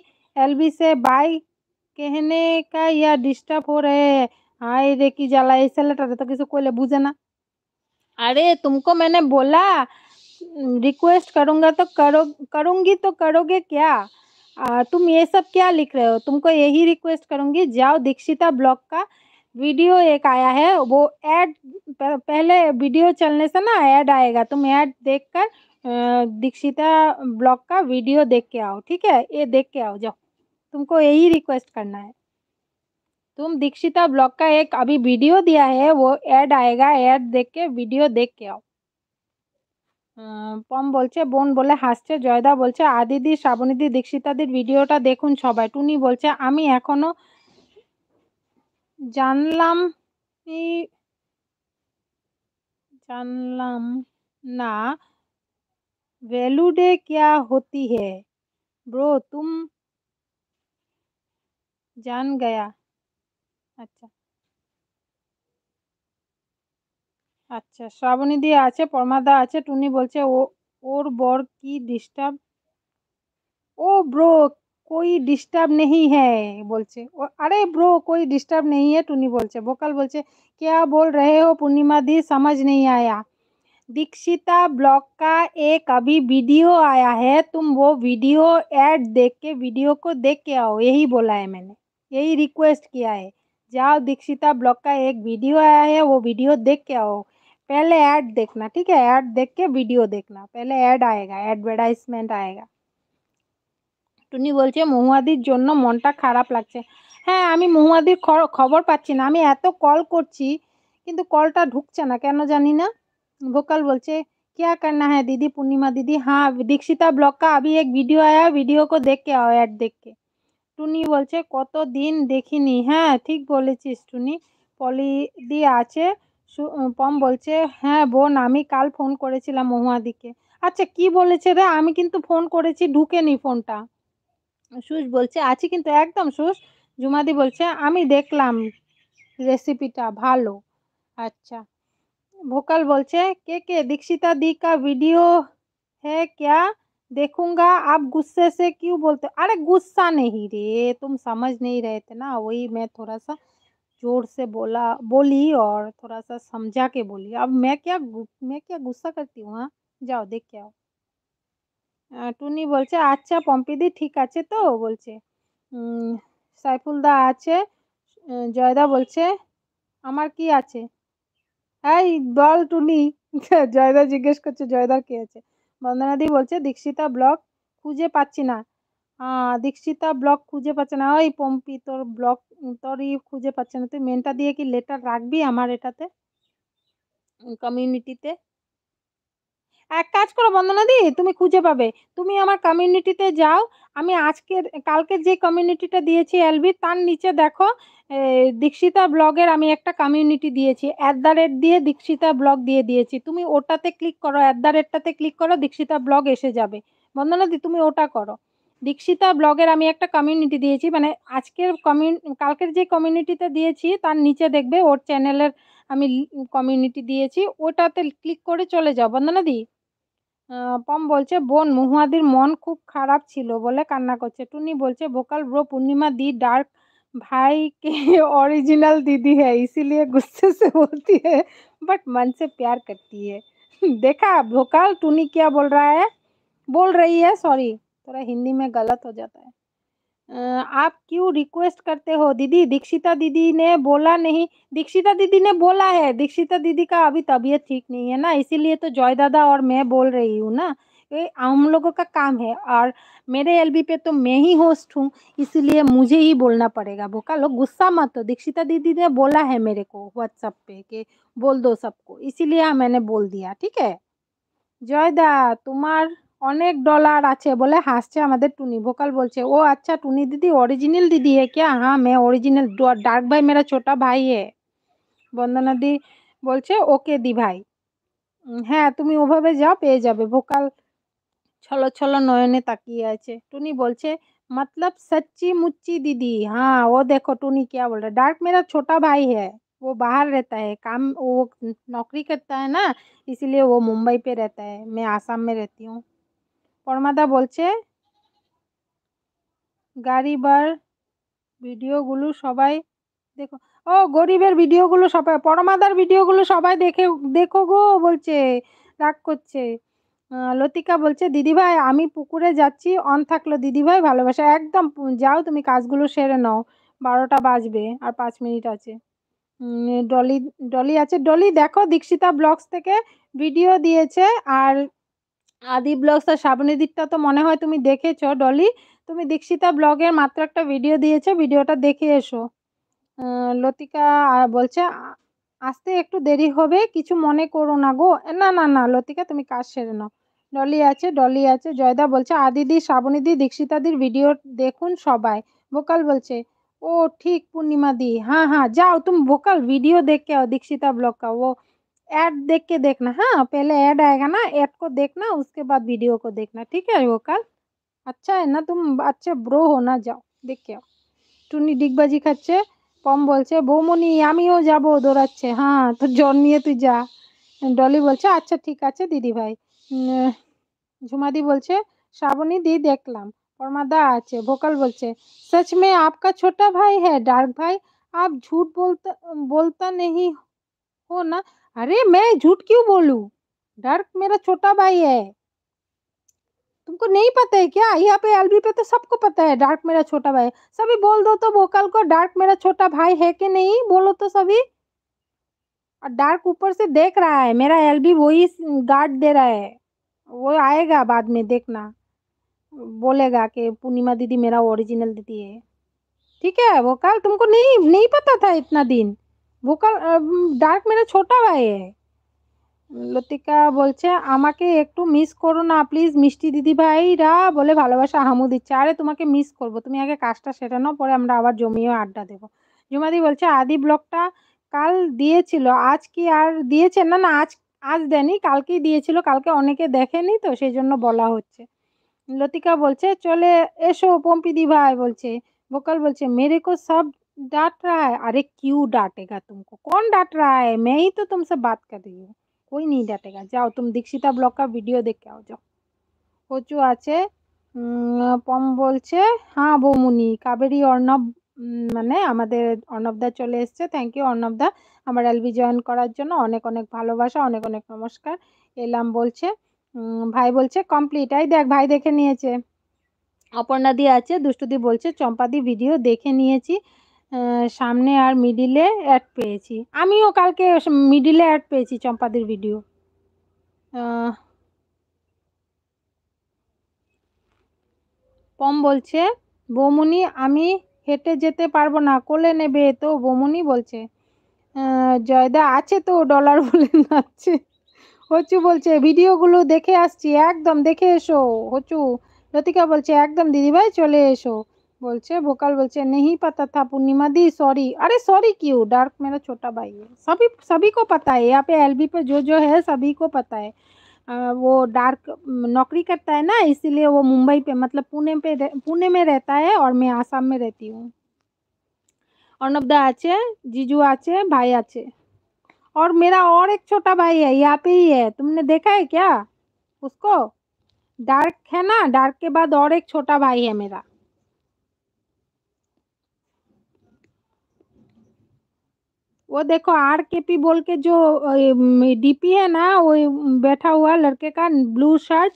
एलबी से बाय कहने का या डिस्टर्ब हो रहे हाय रे की जाला ऐसे लेटर तो किसी कोई बुझे ना अरे तुमको मैंने बोला रिक्वेस्ट करूंगा तो करो करूंगी तो करोगे क्या आ, तुम ये सब क्या लिख रहे हो तुमको यही रिक्वेस्ट करूंगी जाओ दीक्षिता ब्लॉक का ভিডিও এক আয় হে ও অ্যাড পহলে ভিডিও চলনে সে না অ্যাড আয়েগা তো মে অ্যাড দেখকর দীক্ষিতা ব্লগ কা ভিডিও দেখকে আও ঠিক হে এ দেখকে আও যাও তুমকো ইহি রিকুয়েস্ট করনা হে তুম দীক্ষিতা ব্লগ কা এক আবি ভিডিও দিয়া হে ও অ্যাড আয়েগা অ্যাড দেখকে ভিডিও দেখকে আও পম বলচে বোন বলে হাসচে জয়দা বলচে আদিদি সাবনিদি দীক্ষিতা দের ভিডিওটা দেখুন সবাই টুনি বলচে আমি এখনো জানলাম জানলাম না ভ্যালুডে क्या হতি হে ব্রো তুম জান গয়া আচ্ছা আচ্ছা শ্রাবণী দিয়ে আছে পরমাদা আছে টুনি বলছে ও ওর বর কি ডিস্টার্ব ও ব্রো कोई डिस्टर्ब नहीं है বলছে अरे ब्रो कोई ডিস্টার্ব नहीं बोल चे বলছে ভোকাল বলছে क्या बोल रहे हो पूर्णिमा दी समझ नहीं आया दीक्षिता ब्लॉग का एक अभी वीडियो आया है तुम वो वीडियो ऐड देख के वीडियो को देख के आओ यही बोला है मैंने यही रिक्वेस्ट किया है जाओ दीक्षिता ब्लॉग का एक वीडियो आया है वो वीडियो देख के आओ पहले ऐड देखना ठीक है ऐड देख के वीडियो देखना पहले ऐड आएगा एडवर्टाइजमेंट आएगा টুনি বলছে মহুয়াদির জন্য মনটা খারাপ লাগছে হ্যাঁ আমি মহুয়াদির খবর পাচ্ছি না আমি এত কল করছি কিন্তু কলটা ঢুকছে না কেন জানি না ভোকাল বলছে क्या করনা হ্যাঁ দিদি পূর্ণিমা দিদি হ্যাঁ দীক্ষিতা ব্লগ কা अभी এক ভিডিও আয়া ভিডিও কো देख के आओ ऐड টুনি বলছে কত দিন দেখিনি হ্যাঁ ঠিক বলেছিস টুনি পলিদি আছে পম বলছে হ্যাঁ বোন আমি কাল ফোন করেছিলাম মহুয়াদিকে আচ্ছা কি বলেছে রে আমি কিন্তু ফোন করেছি ঢুকেনি ফোনটা सूस বলছে आदम কিন্তু একদম সুস জুমাদি বলছে আমি দেখলাম রেসিপিটা ভালো আচ্ছা दीक्षिता दी का वीडियो है क्या देखूंगा आप गुस्से से क्यों बोलते अरे गुस्सा नहीं रे तुम समझ नहीं रहे थे ना वही मैं थोड़ा सा जोर से बोला बोली और थोड़ा सा समझा के बोली अब मैं क्या मैं क्या गुस्सा करती हूँ हाँ जाओ देख के आओ টুনি বলছে আচ্ছা পম্পিদি ঠিক আছে তো বলছে সাইফুলদা আছে জয়দা বলছে আমার কি আছে হ্যাঁ বল টুনি জয়দা জিজ্ঞেস করছে জয়দার কি আছে বন্দনাদি বলছে দীক্ষিতা ব্লক খুঁজে পাচ্ছি না দীক্ষিতা ব্লক খুঁজে পাচ্ছে না ওই পম্পি তোর ব্লক তোরই খুঁজে পাচ্ছে না তুই মেনটা দিয়ে কি লেটার রাখবি আমার এটাতে কমিউনিটিতে এক কাজ করো বন্দনাদি তুমি খুঁজে পাবে তুমি আমার কমিউনিটিতে যাও আমি আজকের কালকে যে কমিউনিটিটা দিয়েছি এলবি তার নিচে দেখো দীক্ষিতা ব্লগের আমি একটা কমিউনিটি দিয়েছি অ্যাট দ্য রেট দিয়ে দীক্ষিতা ব্লগ দিয়ে দিয়েছি তুমি ওটাতে ক্লিক করো অ্যাট দ্য রেটটাতে ক্লিক করো দীক্ষিতা ব্লগ এসে যাবে বন্দনাদি তুমি ওটা করো দীক্ষিতা ব্লগের আমি একটা কমিউনিটি দিয়েছি মানে আজকের কমিউ কালকের যে কমিউনিটিতে দিয়েছি তার নিচে দেখবে ওর চ্যানেলের আমি কমিউনিটি দিয়েছি ওটাতে ক্লিক করে চলে যাও বন্দনাদি पम বলছে বোন মহুয়াদির মন খুব খারাপ ছিল বলে কান্না করছে টুনি বলছে दी डार्क भाई के ओरिजिनल दीदी है इसीलिए गुस्से से बोलती है बट मन से प्यार करती है देखा भोकाल टूनी क्या बोल रहा है बोल रही है सॉरी थोड़ा हिंदी में गलत हो जाता है आप क्यों रिक्वेस्ट करते हो दीदी दीक्षिता दीदी ने बोला नहीं दीक्षिता दीदी ने बोला है दीक्षिता दीदी का अभी तबीयत ठीक नहीं है ना इसीलिए तो जॉय दादा और मैं बोल रही हूँ ना ये हम लोगों का काम है और मेरे एलबी पे तो मैं ही होस्ट हूँ इसीलिए मुझे ही बोलना पड़ेगा बोका लोग गुस्सा मत हो दीक्षिता दीदी ने बोला है मेरे को व्हाट्सअप पे कि बोल दो सबको इसीलिए हाँ मैंने बोल दिया ठीक है दा तुम्हार অনেক ডলার আছে বলে হাসছে আমাদের টুনি ভোকাল বলছে ও আচ্ছা টুনি দিদি অরিজিনাল দিদি হে কে হ্যাঁ মে অরিজিনাল ডার্ক ভাই মেরা ছোটা ভাই হে বন্দনা দি বলছে ওকে দি ভাই হ্যাঁ তুমি ওভাবে যাও পেয়ে যাবে ভোকাল ছলো ছলো নয়নে তাকিয়ে আছে টুনি বলছে মতলব সচ্চি মুচ্চি দিদি হ্যাঁ ও দেখো টুনি কিয়া বল ডার্ক মেরা ছোটা ভাই হে ও বাহার রেতা হ্যাঁ কাম ও নৌকরি করতে হয় না ইসলিয়ে ও মুম্বাই পে রেতা হ্যাঁ মে আসাম মে রেতি হুম পরমাদা বলছে গাড়ি বার ভিডিওগুলো সবাই দেখো ও গরিবের ভিডিওগুলো সবাই পরমাদার ভিডিওগুলো সবাই দেখে দেখো গো বলছে রাগ করছে লতিকা বলছে দিদিভাই আমি পুকুরে যাচ্ছি অন থাকলো দিদিভাই ভালোবাসা একদম যাও তুমি কাজগুলো সেরে নাও বারোটা বাজবে আর পাঁচ মিনিট আছে ডলি ডলি আছে ডলি দেখো দীক্ষিতা ব্লগস থেকে ভিডিও দিয়েছে আর আদি ব্লগস আর শ্রাবণী তো মনে হয় তুমি দেখেছো ডলি তুমি দীক্ষিতা ব্লগের মাত্র একটা ভিডিও দিয়েছো ভিডিওটা দেখে এসো লতিকা বলছে আসতে একটু দেরি হবে কিছু মনে করো না গো না না না লতিকা তুমি কাজ সেরে নাও ডলি আছে ডলি আছে জয়দা বলছে আদিদি শ্রাবণীদি দীক্ষিতাদির ভিডিও দেখুন সবাই ভোকাল বলছে ও ঠিক পূর্ণিমা দি হ্যাঁ হ্যাঁ যাও তুমি ভোকাল ভিডিও দেখে আও দীক্ষিতা ব্লগ কাও ও एड देख के देखना हाँ पहले एड आएगा ना एड को देखना उसके बाद वीडियो को देखना ठीक है वोकल अच्छा है ना तुम अच्छे ब्रो हो ना जाओ देख के आओ टूनी डिग्बाजी खाचे पम बोल बोमी हमी जब दौड़ा हाँ तो जन नहीं तु जा डलि बोल अच्छा ठीक है दीदी भाई झुमादी बोल श्रावणी दी देखल परमादा आोकाल बोल सच में आपका छोटा भाई है डार्क भाई आप झूठ बोलता बोलता नहीं हो ना अरे मैं झूठ क्यों बोलू डार्क मेरा छोटा भाई है तुमको नहीं पता है क्या यहाँ पे एलबी पे तो सबको पता है डार्क मेरा छोटा भाई सभी बोल दो तो वोकल को डार्क मेरा छोटा भाई है कि नहीं बोलो तो सभी और डार्क ऊपर से देख रहा है मेरा एलबी वही गार्ड दे रहा है वो आएगा बाद में देखना बोलेगा कि पूर्णिमा दीदी मेरा ओरिजिनल दीदी है ठीक है कल तुमको नहीं नहीं पता था इतना दिन ভোকাল ডার্ক মেরে ছোটা ভাই লতিকা বলছে আমাকে একটু মিস করো না প্লিজ মিষ্টি দিদি ভাইরা বলে ভালোবাসা হামু দিচ্ছে আরে তোমাকে মিস করব তুমি আগে কাজটা সেরে নাও পরে আমরা আবার জমিয়ে আড্ডা দেবো জুমাদি বলছে আদি ব্লকটা কাল দিয়েছিল আজ কি আর দিয়েছে না না আজ আজ দেনি কালকেই দিয়েছিল কালকে অনেকে দেখেনি তো সেই জন্য বলা হচ্ছে লতিকা বলছে চলে এসো পম্পিদি ভাই বলছে বোকাল বলছে মেরে কো সব डांट रहा है अरे क्यों डांटेगा तुमको कौन डांट रहा है मैं ही तो तुमसे बात कर रही हूँ कोई नहीं डांटेगा जाओ तुम দীক্ষিতা ব্লগ का वीडियो देख के आओ जाओ কচু আছে পম বলছে হ্যাঁ বৌমুনি কাবেরী অর্ণব মানে আমাদের অর্ণবদা চলে এসছে থ্যাংক ইউ অর্ণবদা আমার এলবি জয়েন করার জন্য অনেক অনেক ভালোবাসা অনেক অনেক নমস্কার এলাম বলছে ভাই বলছে কমপ্লিট আই দেখ ভাই দেখে নিয়েছে অপর্ণাদি আছে দুষ্টুদি বলছে চম্পাদি ভিডিও দেখে নিয়েছি সামনে আর মিডিলে অ্যাড পেয়েছি আমিও কালকে মিডিলে অ্যাড পেয়েছি চম্পাদের ভিডিও পম বলছে বৌমুনি আমি হেঁটে যেতে পারবো না কোলে নেবে তো বৌমুনি বলছে জয়দা আছে তো ডলার বলে নাচছে হচু বলছে ভিডিওগুলো দেখে আসছি একদম দেখে এসো হচু লতিকা বলছে একদম দিদিভাই চলে এসো बोलचे भोकाल बोलचे नहीं पता था पूर्णिमा दी सॉरी अरे सॉरी क्यों डार्क मेरा छोटा भाई है सभी सभी को पता है यहाँ पे एलबी पे जो जो है सभी को पता है आ, वो डार्क नौकरी करता है ना इसीलिए वो मुंबई पे मतलब पुणे पे पुणे में रहता है और मैं आसाम में रहती हूँ और नब्दा आचे जीजू आचे भाई आचे और मेरा और एक छोटा भाई है यहाँ पे ही है तुमने देखा है क्या उसको डार्क है ना डार्क के बाद और एक छोटा भाई है मेरा वो देखो आर के पी बोल के जो डीपी है ना वो बैठा हुआ लड़के का ब्लू शर्ट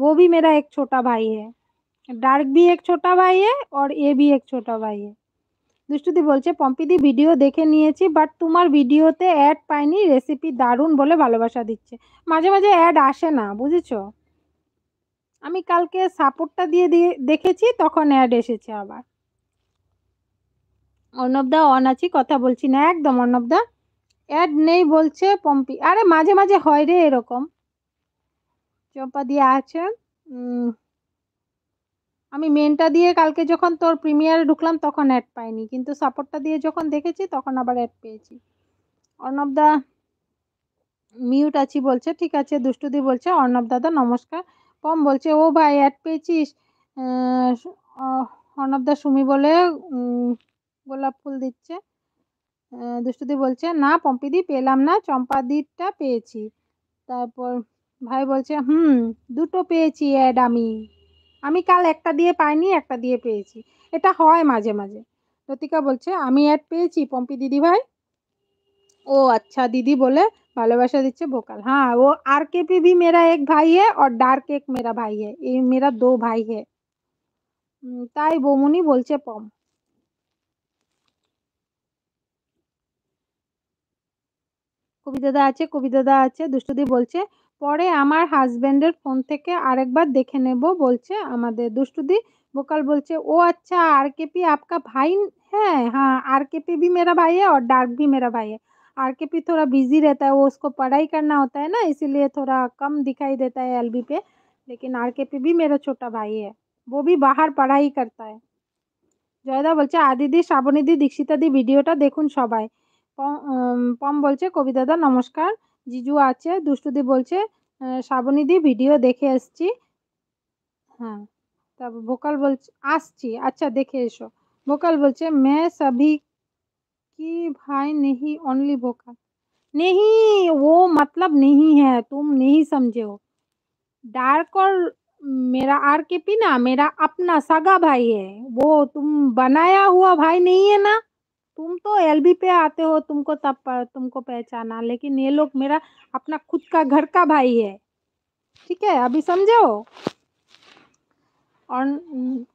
वो भी मेरा एक छोटा भाई है ডার্ক বি এক ছোটা ভাই আর এ বি এক ছোটা ভাই দুষ্টুদি বলছে পম্পিদি ভিডিও দেখে নিয়েছি বাট তোমার ভিডিওতে অ্যাড পাইনি রেসিপি দারুণ বলে ভালোবাসা দিচ্ছে মাঝে মাঝে অ্যাড আসে না বুঝেছো আমি কালকে সাপোর্টটা দিয়ে দিয়ে দেখেছি তখন অ্যাড এসেছে আবার অর্ণবদা অন আছি কথা বলছি না একদম অর্ণবদা অ্যাড নেই বলছে পম্পি আরে মাঝে মাঝে হয় রে এরকম চম্পা দিয়ে আছে আমি মেনটা দিয়ে কালকে যখন তোর প্রিমিয়ারে ঢুকলাম তখন অ্যাড পাইনি কিন্তু সাপোর্টটা দিয়ে যখন দেখেছি তখন আবার অ্যাড পেয়েছি অর্ণব দা মিউট আছি বলছে ঠিক আছে দুষ্টুদি বলছে অর্ণব দাদা নমস্কার পম বলছে ও ভাই অ্যাড পেয়েছিস অর্ণব দা সুমি বলে গোলাপ ফুল দিচ্ছে দুষ্টুদি বলছে না পম্পিদি পেলাম না চম্পাদিটা পেয়েছি তারপর ভাই বলছে হুম দুটো পেয়েছি অ্যাড আমি আমি কাল একটা দিয়ে পাইনি একটা দিয়ে পেয়েছি এটা হয় মাঝে মাঝে রতিকা বলছে আমি অ্যাড পেয়েছি পম্পি দিদি ভাই ও আচ্ছা দিদি বলে ভালোবাসা দিচ্ছে ভোকাল হ্যাঁ ও আর কে পি ভি मेरा এক ভাই है ডার্ক এক মেরা ভাই भाई এই মেরা দো ভাই भाई তাই বৌমনি বলছে পম কবি দাদা আছে কবি দাদা আছে দুষ্টুদি বলছে পরে আমার হাজবেন্ডের ফোন থেকে আরেকবার দেখে নেব বলছে আমাদের দুষ্টুদি ভোকাল বলছে ও আচ্ছা আর কেপি आपका भाई है हां আর কেপি भी मेरा भाई है और डार्क भी मेरा भाई है আর কেপি थोड़ा बिजी रहता है वो उसको पढ़ाई करना होता है ना इसीलिए थोड़ा कम दिखाई देता है एलबी पे लेकिन आर केपी भी मेरा छोटा भाई है वो भी बाहर पढ़ाई करता है जयाদা বলছে আদিদি সাবনিদি দীক্ষিতাদি ভিডিওটা দেখুন সবাই पम बोल कवि दादा नमस्कार जीजू आष्टुदी बावनीदी भिडियो देखे आस हाँ भोकाल बोल आस अच्छा देखे एस भोकाल बोल मैं सभी की भाई नहीं ओनली भोकाल नहीं वो मतलब नहीं है तुम नहीं समझे हो डार्क और मेरा आर के पी ना मेरा अपना सगा भाई है वो तुम बनाया हुआ भाई नहीं है ना तुम तो एलबी पे आते हो तुमको तब तुमको पहचाना लेकिन ये लोग मेरा अपना खुद का घर का भाई है ঠিক আছে अभी समझो অন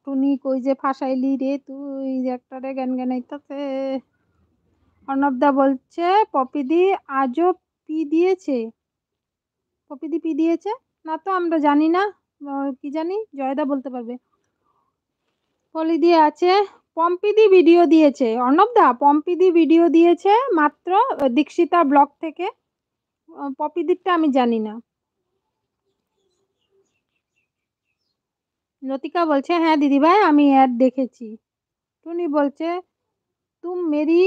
টুনি কই যে ফাঁসাইলি রে তুই একটারে গান গানাইতাছে অর্ণবদা বলছে পপিদি আজও পি দিয়েছে পপিদি পি দিয়েছে না তো আমরা জানি না কি জানি জয়দা বলতে পারবে পলিদি আছে পম্পিদি ভিডিও দিয়েছে অর্ণবদা পম্পিদি ভিডিও দিয়েছে মাত্র দীক্ষিতা ব্লক থেকে পপিদিরটা আমি জানি না লতিকা বলছে হ্যাঁ দিদিভাই আমি অ্যাড দেখেছি টুনি বলছে তুম মেরি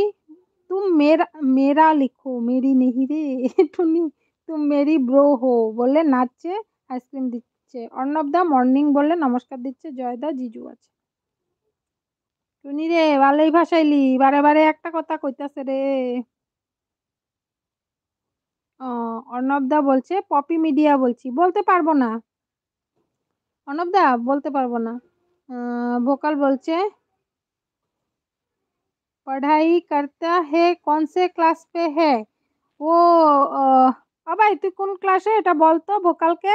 তুম মেরা মেরা লিখো মেরি নেহি রে টুনি তুম মেরি ব্রো হো বলে নাচছে আইসক্রিম দিচ্ছে অর্ণব দা মর্নিং বলে নমস্কার দিচ্ছে জয়দা জিজু আছে টুনি রে ভালোই ভাসাইলি বারে বারে একটা কথা কইতাছে রে ও অর্ণবদা বলছে পপি মিডিয়া বলছি বলতে পারবো না অর্ণবদা বলতে পারবো না ভোকাল বলছে পড়াই করতা হে কোন সে ক্লাস পে হে ও আবাই তুই কোন ক্লাসে এটা বলতো ভোকালকে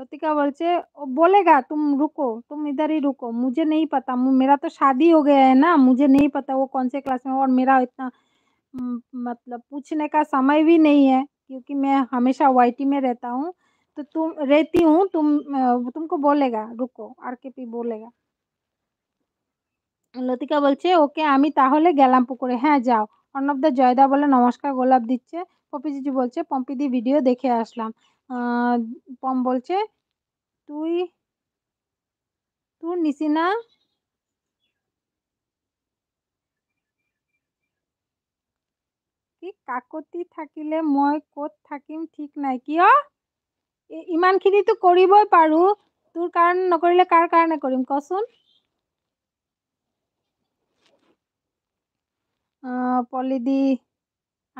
लतिका बोलचे बोलेगा तुम रुको तुम इधर ही रुको मुझे नहीं पता मेरा तो शादी हो गया है ना मुझे नहीं पता वो कौन से क्लास में और मेरा इतना मतलब पूछने का समय भी नहीं है क्योंकि मैं हमेशा वाई में रहता हूँ तो तुम रहती हूँ तुम तुमको बोलेगा रुको आर के पी बोलेगा लतिका লতিকা বলছে ওকে আমি তাহলে গেলাম পুকুরে হ্যাঁ যাও অর্ণবদা জয়দা বলে নমস্কার গোলাপ দিচ্ছে পপিজিজি বলছে পম্পিদি ভিডিও देखे आसलम পম বলছে তুই তুই নিসি না কি কাকতি থাকিলে মই ক'ত থাকিম ঠিক নাই কিয় ইমানখিনিতো কৰিবই পাৰোঁ তোৰ কাৰণে নকৰিলে কাৰ কাৰণে কৰিম কচোন পলিদি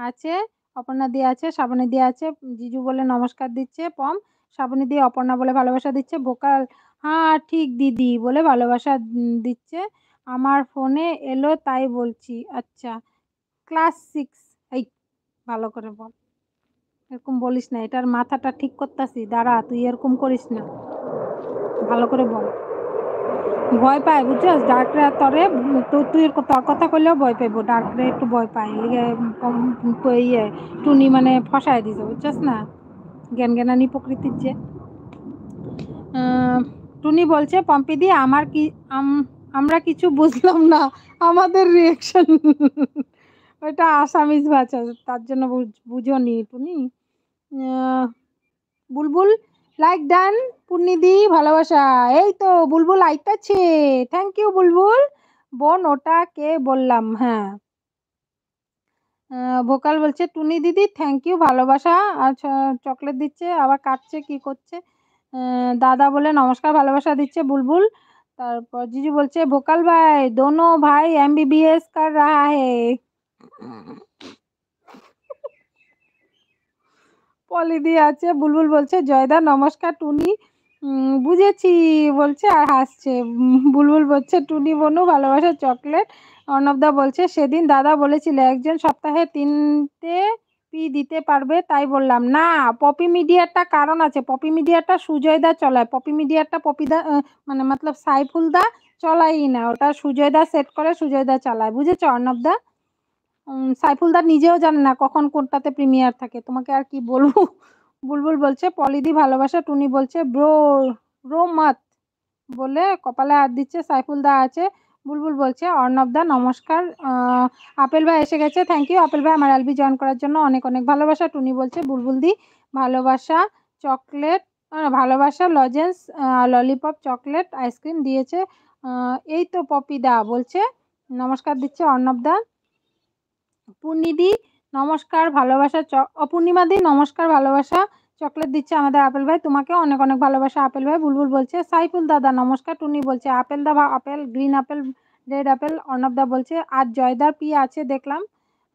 আছে অপর্ণা দিয়ে আছে শ্রাবণী দিয়ে আছে জিজু বলে নমস্কার দিচ্ছে পম শ্রাবণী দিয়ে অপর্ণা বলে ভালোবাসা দিচ্ছে বোকাল হ্যাঁ ঠিক দিদি বলে ভালোবাসা দিচ্ছে আমার ফোনে এলো তাই বলছি আচ্ছা ক্লাস সিক্স এই ভালো করে বল এরকম বলিস না এটার মাথাটা ঠিক করতাছি দাঁড়া তুই এরকম করিস না ভালো করে বল ভয় পায় বুঝছস ডার্করা তরে তুই তর কথা কইলেও ভয় পাইবো ডার্করে একটু ভয় পায় লিগে ইয়ে টুনি মানে ফসায় দিছে বুঝছিস না জ্ঞান জ্ঞানানি প্রকৃতির যে টুনি বলছে পম্পিদি আমার কি আমরা কিছু বুঝলাম না আমাদের রিয়েকশন ওটা আসামিজ ভাষা তার জন্য বুঝো নি টুনি বুলবুল লাইক ডান পূর্ণিদি ভালোবাসা এই তো বুলবুল আইতাছে থ্যাংক ইউ বুলবুল বোন ওটা কে বললাম হ্যাঁ ভোকাল বলছে টুনি দিদি থ্যাংক ইউ ভালোবাসা আর চকলেট দিচ্ছে আবার কাটছে কি করছে দাদা বলে নমস্কার ভালোবাসা দিচ্ছে বুলবুল তারপর জিজু বলছে ভোকাল ভাই দোনো ভাই এম বিবিএস কর রাহা হে পলিদি আছে বুলবুল বলছে জয়দা নমস্কার টুনি বুঝেছি বলছে আর হাসছে বুলবুল বলছে টুনি বনু ভালোবাসা চকলেট অর্ণবদা বলছে সেদিন দাদা বলেছিল একজন সপ্তাহে তিনটে পি দিতে পারবে তাই বললাম না পপি মিডিয়াটা কারণ আছে পপি মিডিয়াটা সুজয়দা চলায় পপি মিডিয়াটা পপিদা মানে মতলব সাইফুলদা চলাই না ওটা সুজয়দা সেট করে সুজয়দা চালায় বুঝেছো অর্ণবদা সাইফুলদার নিজেও জানে না কখন কোনটাতে প্রিমিয়ার থাকে তোমাকে আর কি বলবো বুলবুল বলছে পলিদি ভালোবাসা টুনি বলছে ব্রো রো মাত বলে কপালে হাত দিচ্ছে সাইফুলদা আছে বুলবুল বলছে অর্ণব দা নমস্কার আপেল ভাই এসে গেছে থ্যাংক ইউ আপেল ভাই আমার এলবি জয়েন করার জন্য অনেক অনেক ভালোবাসা টুনি বলছে বুলবুল দি ভালোবাসা চকলেট ভালোবাসা লজেন্স ললিপপ চকলেট আইসক্রিম দিয়েছে এই তো পপিদা বলছে নমস্কার দিচ্ছে অর্ণব দা অপূর্ণিদি নমস্কার ভালোবাসা অপূর্ণিমাদি নমস্কার ভালোবাসা চকলেট দিচ্ছে আমাদের আপেল ভাই তোমাকে অনেক অনেক ভালোবাসা আপেল ভাই বুলবুল বলছে সাইফুল দাদা নমস্কার টুনি বলছে Apple da Apple green Apple red Apple Arnab da বলছে আর জয়দার পি আছে দেখলাম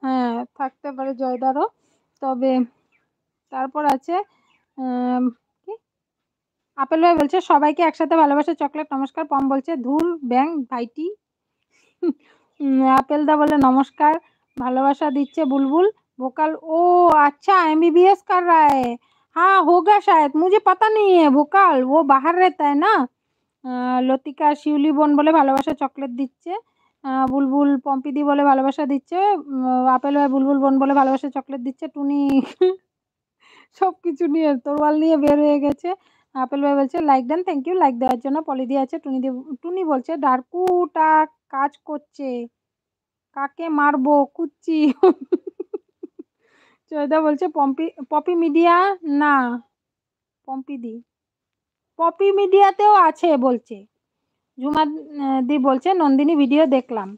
হ্যাঁ থাকতে পারে জয়দারও তবে তারপর আছে আপেল ভাই বলছে সবাইকে একসাথে ভালোবাসা চকলেট নমস্কার পম বলছে ধুল ব্যাং ভাইটি আপেল দা বলে নমস্কার ভালোবাসা দিচ্ছে বুলবুল ভোকাল ও আচ্ছা एम बी बी एस कर रहा है हाँ होगा शायद मुझे पता नहीं है भोकाल वो লতিকা শিউলি বোন বলে ভালোবাসা চকলেট দিচ্ছে বুলবুল পম্পিদি বলে ভালোবাসা দিচ্ছে আপেল ভাই বুলবুল বোন বলে ভালোবাসা চকলেট দিচ্ছে টুনি সব কিছু নিয়ে তোরওয়াল নিয়ে বের হয়ে গেছে আপেল ভাই বলছে লাইক দেন থ্যাংক ইউ লাইক দেওয়ার জন্য পলি দিয়ে আছে টুনি দিয়ে টুনি বলছে ডার্কুটা কাজ করছে কাকে মারবো কুচ্চি চয়দা বলছে পম্পি পপি মিডিয়া না পম্পিদি পপি মিডিয়াতেও আছে বলছে ঝুমা দি বলছে নন্দিনী ভিডিও দেখলাম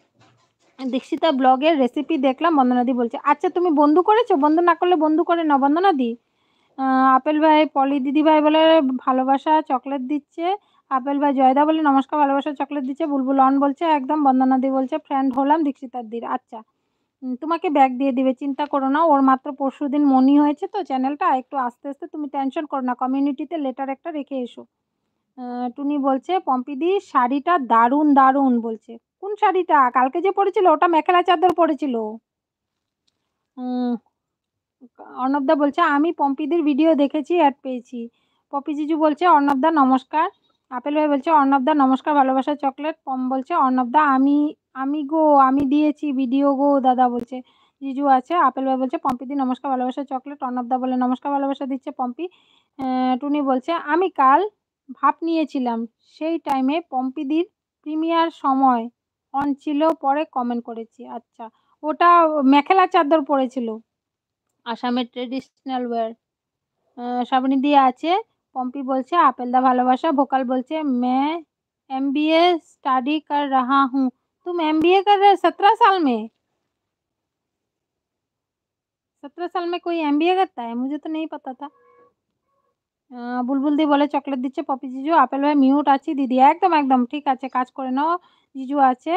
দীক্ষিতা ব্লগের রেসিপি দেখলাম বন্দনাদি বলছে আচ্ছা তুমি বন্ধু করেছো বন্ধু না করলে বন্ধু করে না দি আপেল ভাই পলি দিদি ভাই বলে ভালোবাসা চকলেট দিচ্ছে আপেল বা জয়দা বলে নমস্কার ভালোবাসা চকলেট দিচ্ছে বুলবুল অন বলছে একদম বন্দনাদি বলছে ফ্রেন্ড হলাম দীক্ষিতাদির আচ্ছা তোমাকে ব্যাগ দিয়ে দিবে চিন্তা করো না ওর মাত্র পরশু দিন মনি হয়েছে তো চ্যানেলটা একটু আস্তে আস্তে তুমি টেনশন করো না কমিউনিটিতে লেটার একটা রেখে এসো টুনি বলছে পম্পিদি শাড়িটা দারুণ দারুণ বলছে কোন শাড়িটা কালকে যে পড়েছিল ওটা মেখেলা চাদর পড়েছিল অর্ণবদা বলছে আমি পম্পিদির ভিডিও দেখেছি অ্যাড পেয়েছি পপি জিজু বলছে অর্ণবদা নমস্কার আপেল ভাই বলছে অর্ণব দা নমস্কার ভালোবাসা চকলেট পম বলছে অর্ণব দা আমি আমি গো আমি দিয়েছি ভিডিও গো দাদা বলছে জিজু আছে আপেল ভাই বলছে পম্পি দি নমস্কার ভালোবাসা চকলেট অর্ণব দা বলে নমস্কার ভালোবাসা দিচ্ছে পম্পি টুনি বলছে আমি কাল ভাব নিয়েছিলাম সেই টাইমে পম্পিদির প্রিমিয়ার সময় অন ছিল পরে কমেন্ট করেছি আচ্ছা ওটা মেখেলা চাদর পরেছিল আসামের ট্রেডিশনাল ওয়ার শ্রাবণী দিয়ে আছে पॉपी बोलছে আপেল দা ভালোবাসা ভোকাল বলছে আমি এমবিএ স্টাডি কর রাহা হুঁ তুমি এমবিএ করছ 17 সাল মে 17 সাল মে কই এমবিএ করতা এ মুঝে তো নেহি pata tha বুলবুলদি বলে চকলেট দিছে পপি জিজু আপেল ভাই মিউট আচি দিদি একদম একদম ঠিক আছে কাজ করে নাও জিজু আছে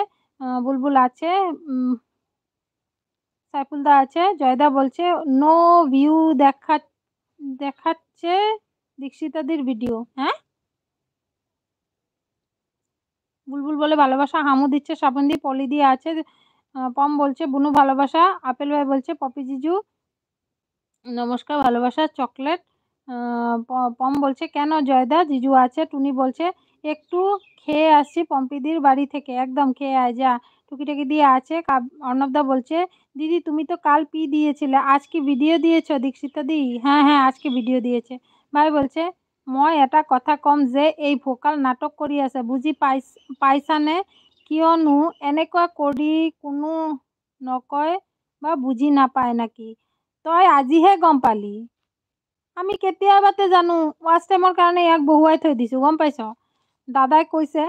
বুলবুল আছে সাইপুল দা আছে জয়দা বলছে নো ভিউ দেখা দেখাচ্ছে দীক্ষিতাদির ভিডিও হ্যাঁ বুলবুল বলে ভালোবাসা হামু দিচ্ছে দি পলি দিয়ে আছে পম বলছে বুনু ভালোবাসা আপেল ভাই বলছে পপি জিজু নমস্কার ভালোবাসা চকলেট পম বলছে কেন জয়দা জিজু আছে টুনি বলছে একটু খেয়ে আসছি পম্পিদির বাড়ি থেকে একদম খেয়ে আয় যা টুকিটাকি দিয়ে আছে অর্ণবদা বলছে দিদি তুমি তো কাল পি দিয়েছিলে আজকে ভিডিও দিয়েছ দীক্ষিতা দি হ্যাঁ হ্যাঁ আজকে ভিডিও দিয়েছে বাই বলছে মই এটা কথা কম যে এই ভোকাল নাটক কৰি আছে বুজি পাই পাইছানে কিয়নো এনেকুৱা কৰি কোনো নকয় বা বুজি নাপায় নেকি তই আজিহে গম পালি আমি কেতিয়াবাতে জানো ৱাষ্ট টাইমৰ কাৰণে ইয়াক বহুৱাই থৈ দিছোঁ গম পাইছ দাদাই কৈছে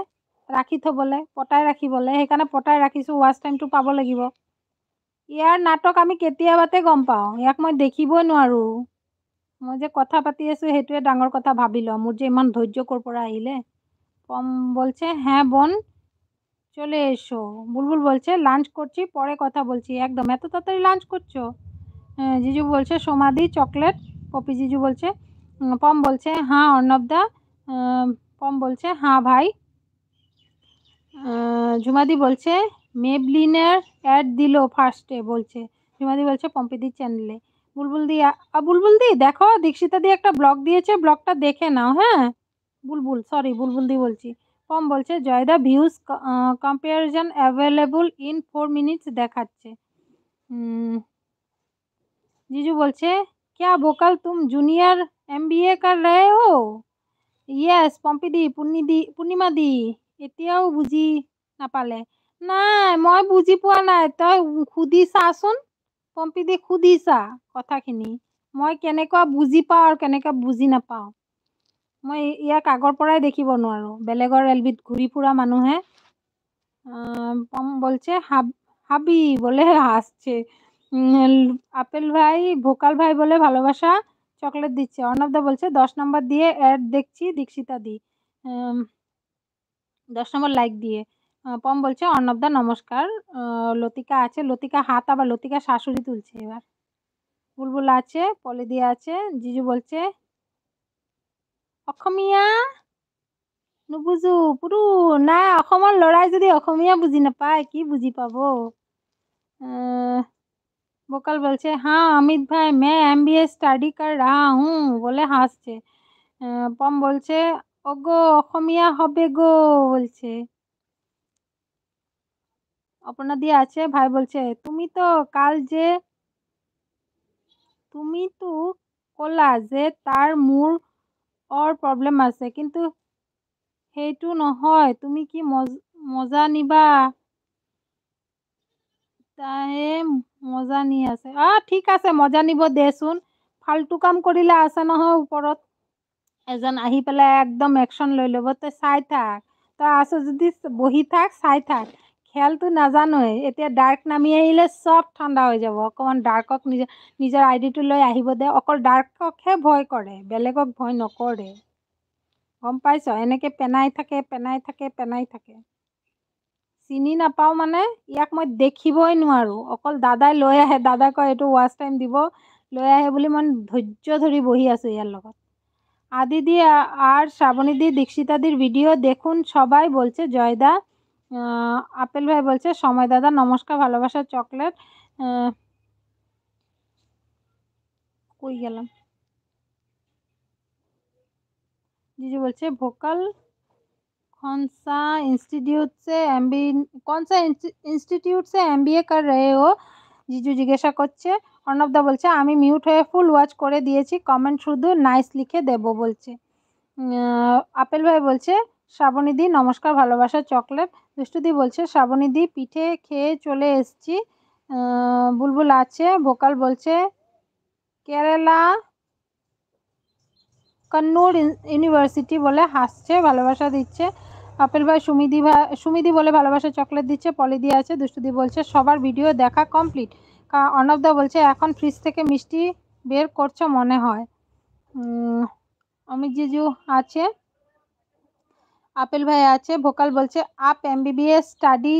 ৰাখি থ'বলৈ পতাই ৰাখিবলৈ সেইকাৰণে পতাই ৰাখিছোঁ ৱাচ টাইমটো পাব লাগিব ইয়াৰ নাটক আমি কেতিয়াবাতে গম পাওঁ ইয়াক মই দেখিবই নোৱাৰোঁ মই যে কথা পাতি আছোঁ সেইটোৱে ডাঙৰ কথা ভাবি লওঁ মোৰ যে ইমান ধৈৰ্য ক'ৰ পৰা আহিলে পম বলছে হ্যাঁ বোন চলে এসো বুলবুল বলছে লাঞ্চ করছি পরে কথা বলছি একদম এত তাড়াতাড়ি লাঞ্চ করছো জিজু বলছে সোমাদি চকলেট পপি জিজু বলছে পম বলছে হ্যাঁ অর্ণবদা পম বলছে হ্যাঁ ভাই ঝুমাদি বলছে মেবলিনের অ্যাড দিল ফার্স্টে বলছে ঝুমাদি বলছে পম্পিদির চ্যানেলে বুলবুল দি বুলবুল দি দেখো দীক্ষিতা দি একটা ব্লগ দিয়েছে ব্লগটা দেখে নাও হ্যাঁ বুলবুল সরি বুলবুল দি বলছি কম বলছে জয়দা views comparison available in four minutes দেখাচ্ছে জিজু বলছে বোকাল তুম জুনিয়র এম বিএ কর রে হো ইয়েস পম্পি দি পূর্ণি দি পূর্ণিমা দি এতিয়াও বুজি নাপালে নাই মই বুজি পোৱা নাই তই চাচোন পম্পীদি সুধিছা কথাখিনি মই কেনেকুৱা বুজি পাওঁ আৰু কেনেকুৱা বুজি নাপাওঁ মই ইয়াক আগৰ পৰাই দেখিব নোৱাৰোঁ বেলেগৰ ৰেলবিত ঘূৰি ফুৰা মানুহে পম বলছে হাব হাবি বলে হাসছে আপেল ভাই ভোকাল ভাই বলে ভালোবাসা চকলেট দিচ্ছে দা বলছে দশ নম্বর দিয়ে অ্যাড দেখছি দীক্ষিতা দি দশ নম্বর লাইক দিয়ে পম বলছে দা নমস্কার লতিকা আছে লতিকা হাত আবার লতিকা শাশুড়ি তুলছে এবার বুলবুল আছে পলিদিয়া আছে জিজু বলছে অসমীয়া নুবুজু পুরু নাই অসমৰ ল'ৰাই যদি অসমীয়া বুজি নাপায় কি বুজি পাব বোকাল বলছে হ্যাঁ অমিত ভাই মে এম বি এ স্টাডি কর রাহা হুঁ বলে হাসছে পম বলছে অগো অসমীয়া হবে গো বলছে অপর্ণা দিয়ে আছে ভাই বলছে তুমি তো কাল যে তুমি তো কলা যে তাৰ মোৰ অৰ প্ৰব্লেম আছে কিন্তু সেইটো নহয় তুমি কি মজা নিবা তাই মজা নি আছে অঁ ঠিক আছে মজা নিব দেচোন ফাল্টু কাম কৰিলে আছে নহয় ওপৰত এজন আহি পেলাই একদম একশ্যন লৈ ল'ব তই চাই থাক তই আছ যদি বহি থাক চাই থাক খেয়ালটো নাজানোৱে এতিয়া ডাৰ্ক নামি আহিলে চব ঠাণ্ডা হৈ যাব অকণমান ডাৰ্কক নিজৰ নিজৰ আইডিটো লৈ আহিব দে অকল ডাৰ্ককহে ভয় কৰে বেলেগক ভয় নকৰে গম পাইছ এনেকৈ পেনাই থাকে পেনাই থাকে পেনাই থাকে চিনি নাপাওঁ মানে ইয়াক মই দেখিবই নোৱাৰোঁ অকল দাদাই লৈ আহে দাদাই কয় এইটো ৱাচ টাইম দিব লৈ আহে বুলি মই ধৈৰ্য ধৰি বহি আছোঁ ইয়াৰ লগত আদি আদিদি আর শ্রাবণীদি দীক্ষিতাদির ভিডিও দেখুন সবাই বলছে জয়দা আপেল ভাই বলছে সময় দাদা নমস্কার ভালোবাসা চকলেট কই গেলাম জিজু বলছে ভোকাল কনসা ইনস্টিটিউটসে इंस्टीट्यूट से কনসা बी ইনস্টিটিউট সে এম বি এ কর রে ও জিজু জিজ্ঞাসা করছে অর্ণবদা বলছে আমি মিউট হয়ে ফুল ওয়াচ করে দিয়েছি কমেন্ট শুধু নাইস লিখে দেব বলছে আপেল ভাই বলছে শ্রাবণীদি নমস্কার ভালোবাসা চকলেট দুষ্টুদি বলছে শ্রাবণীদি পিঠে খেয়ে চলে এসছি বুলবুল আছে ভোকাল বলছে কেরালা কন্নুর ইউনিভার্সিটি বলে হাসছে ভালোবাসা দিচ্ছে আপেল ভাই সুমিদি ভাই সুমিদি বলে ভালোবাসা চকলেট দিচ্ছে পলিদি আছে দুষ্টুদি বলছে সবার ভিডিও দেখা কমপ্লিট অর্ণবদা বলছে এখন ফ্রিজ থেকে মিষ্টি বের করছো মনে হয় অমিত জিজু আছে আপেল ভাই আছে ভোকাল বলছে আপ এমবিবিএস স্টাডি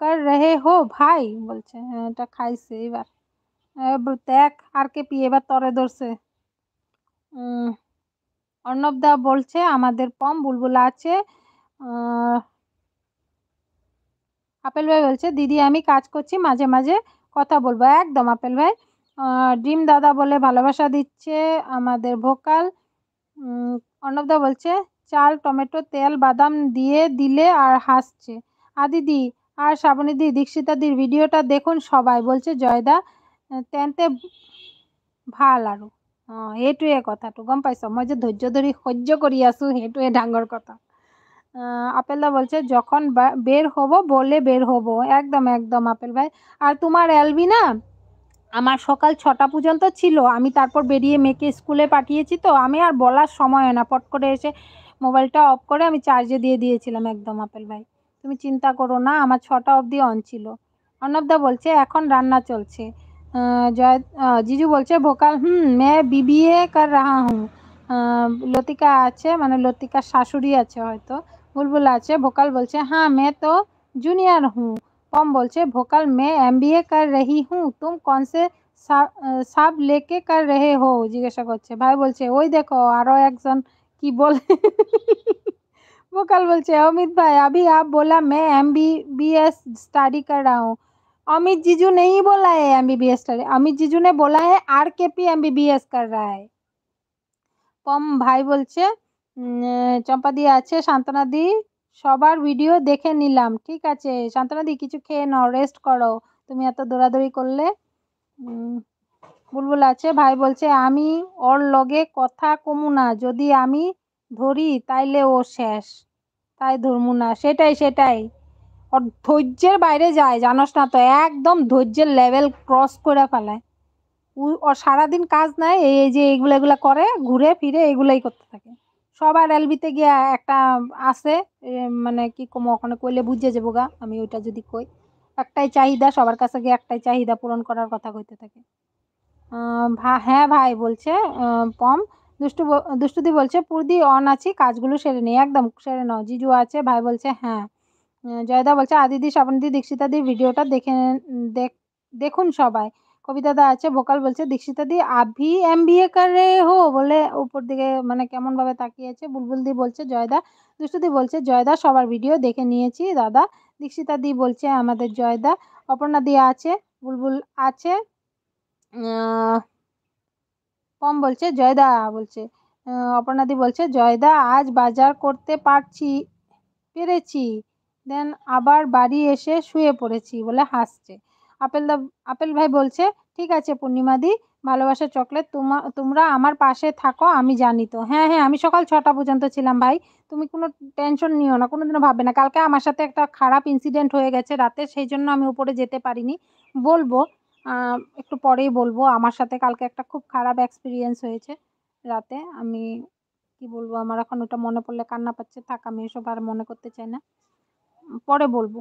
কর রে হো ভাই বলছে হ্যাঁ এটা খাইছে এবার দেখ আর কে পি এবার তরে ধরছে অর্ণব দা বলছে আমাদের পম বুলবুল আছে আপেল ভাই বলছে দিদি আমি কাজ করছি মাঝে মাঝে কথা বলবো একদম আপেল ভাই ড্রিম দাদা বলে ভালোবাসা দিচ্ছে আমাদের ভোকাল অর্ণবদা বলছে চাল টমেটো তেল বাদাম দিয়ে দিলে আর হাসছে আদিদি আর শ্রাবণীদি দীক্ষিতাদির ভিডিওটা দেখুন সবাই বলছে জয়দা তেনতে ভাল আৰু অঁ কথাটো গম পাইছ মই যে ধৈর্য ধৰি সহ্য করি আছোঁ সেইটোৱে ডাঙৰ কথা আপেলদা বলছে যখন বের হব বলে বের হব একদম একদম আপেল ভাই আর তোমার এলবি না আমার সকাল ছটা পর্যন্ত ছিল আমি তারপর বেরিয়ে মেয়েকে স্কুলে পাঠিয়েছি তো আমি আর বলার সময় না পট করে এসে মোবাইলটা অফ করে আমি চার্জে দিয়ে দিয়েছিলাম একদম আপেল ভাই তুমি চিন্তা করো না আমার ছটা অবধি অন ছিল অর্ণবদা বলছে এখন রান্না চলছে জয় জিজু বলছে ভোকাল হুম মে বিবিএ কর রাহা হুম লতিকা আছে মানে লতিকার শাশুড়ি আছে হয়তো বুলবুল আছে ভোকাল বলছে হ্যাঁ মে তো জুনিয়র হুম पम बोलचे भोकल मैं एम कर রহি हूँ তুম कौन से সাব লেকে কার রে হো জিজ্ঞাসা করছে ভাই বলছে ওই দেখো আরও একজন কি বলে বকাল বলছে অমিত ভাই আমি আপ বলা মে এম স্টাডি কর রা অমিত জিজু নেই বলা হ্যাঁ M B B S study Amit জিজু বলা হ্যাঁ আর কে পি এম কর রা হ্যাঁ ভাই বলছে চম্পা আছে শান্তনা সবার ভিডিও দেখে নিলাম ঠিক আছে শান্তনা কিছু খেয়ে নাও রেস্ট করো তুমি এত দৌড়াদৌড়ি করলে হুম বুলবুল আছে ভাই বলছে আমি ওর লগে কথা কমু না যদি আমি ধরি তাইলে ও শেষ তাই ধরমু না সেটাই সেটাই ওর ধৈর্যের বাইরে যায় জানোস না তো একদম ধৈর্যের লেভেল ক্রস করে ফেলায় ও সারাদিন কাজ নাই এই যে এইগুলো এগুলো করে ঘুরে ফিরে এগুলাই করতে থাকে সবার এলবিতে গিয়ে একটা আছে মানে কি কমো ওখানে কইলে বুঝে যাবো গা আমি ওইটা যদি কই একটাই চাহিদা সবার কাছে গিয়ে একটাই চাহিদা পূরণ করার কথা কইতে থাকে হ্যাঁ ভাই বলছে পম দুষ্টু দুষ্টুদি বলছে পুরদি অন আছি কাজগুলো সেরে নিই একদম সেরে নাও জিজু আছে ভাই বলছে হ্যাঁ জয়দা বলছে আদিদি স্বপ্নদি দীক্ষিতাদির ভিডিওটা দেখে দেখুন সবাই কবিতাদা আছে বোকাল বলছে দীক্ষিতাদি আভি এম বি এ করে হো বলে উপর দিকে মানে কেমনভাবে তাকিয়েছে বুলবুলদি বলছে জয়দা দুষ্টুদি বলছে জয়দা সবার ভিডিও দেখে নিয়েছি দাদা দীক্ষিতাদি বলছে আমাদের জয়দা অপর্ণাদি আছে বুলবুল আছে কম বলছে জয়দা বলছে অপর্ণাদি বলছে জয়দা আজ বাজার করতে পারছি পেরেছি দেন আবার বাড়ি এসে শুয়ে পড়েছি বলে হাসছে আপেল দা আপেল ভাই বলছে ঠিক আছে পূর্ণিমাদি ভালোবাসা চকলেট তোমা তোমরা আমার পাশে থাকো আমি জানি তো হ্যাঁ হ্যাঁ আমি সকাল ছটা পর্যন্ত ছিলাম ভাই তুমি কোনো টেনশন নিও না কোনোদিনও ভাববে না কালকে আমার সাথে একটা খারাপ ইনসিডেন্ট হয়ে গেছে রাতে সেই জন্য আমি উপরে যেতে পারিনি বলবো একটু পরেই বলবো আমার সাথে কালকে একটা খুব খারাপ এক্সপিরিয়েন্স হয়েছে রাতে আমি কি বলবো আমার এখন ওটা মনে পড়লে কান্না পাচ্ছে থাক আমি এসব আর মনে করতে চাই না পরে বলবো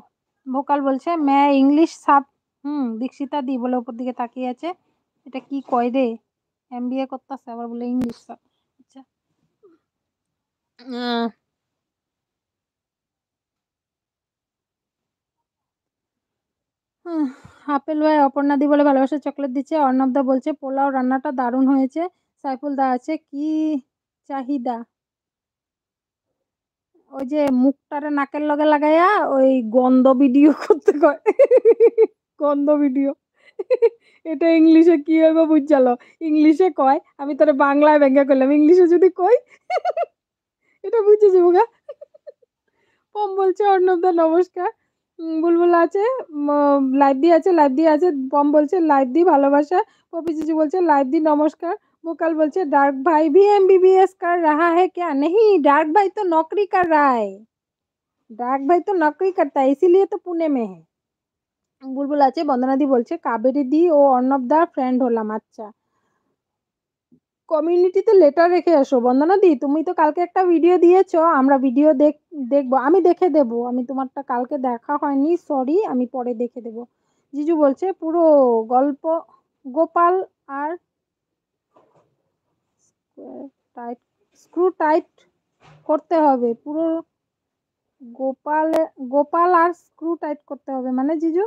ভোকাল বলছে ম্যা ইংলিশ সাব হুম দীক্ষিতা দি বলে ওপর দিকে তাকিয়ে আছে এটা কি কয় রে এম বি এ করতেছে আবার বলে ইংলিশ সাব আচ্ছা হুম হাপেল ভাই অপর্ণাদি বলে ভালোবাসা চকলেট দিচ্ছে অর্ণবদা বলছে পোলাও রান্নাটা দারুণ হয়েছে সাইফুল দা আছে কি চাহিদা ওই যে মুখটারে নাকের লগে লাগাইয়া ওই গন্ধ ভিডিও করতে কয় গন্ধ ভিডিও এটা ইংলিশে কি হইব বুঝছালো ইংলিশে কয় আমি তোরে বাংলায় ব্যাঙ্গা করলাম ইংলিশে যদি কই এটা বুঝেছি যাবো কম পম বলছে অর্ণবদা নমস্কার বুলবুল আছে লাইভ দি আছে লাইট দি আছে পম বলছে লাইভ দি ভালোবাসা পপি জিজু বলছে লাইভ দি নমস্কার মোকাল বলছে ডার্ক ভাই ভি এম বি বি এস কর রাহা হ্যাঁ ক্যা নেহি ডার্ক ভাই তো নকরি कर रहा ডার্ক ভাই তো নকরি করতা ইসিলিয়ে তো तो पुणे में বুলবুল আছে বন্দনাদি বলছে কাবেরী দি ও অর্ণব দা ফ্রেন্ড হলাম আচ্ছা কমিউনিটিতে লেটার রেখে এসো দি তুমি তো কালকে একটা ভিডিও দিয়েছ আমরা ভিডিও দেখ দেখবো আমি দেখে দেব আমি তোমারটা কালকে দেখা হয়নি সরি আমি পরে দেখে দেব জিজু বলছে পুরো গল্প গোপাল আর টাইট স্ক্রু টাইট করতে হবে পুরো গোপাল গোপাল আর স্ক্রু টাইট করতে হবে মানে জিজু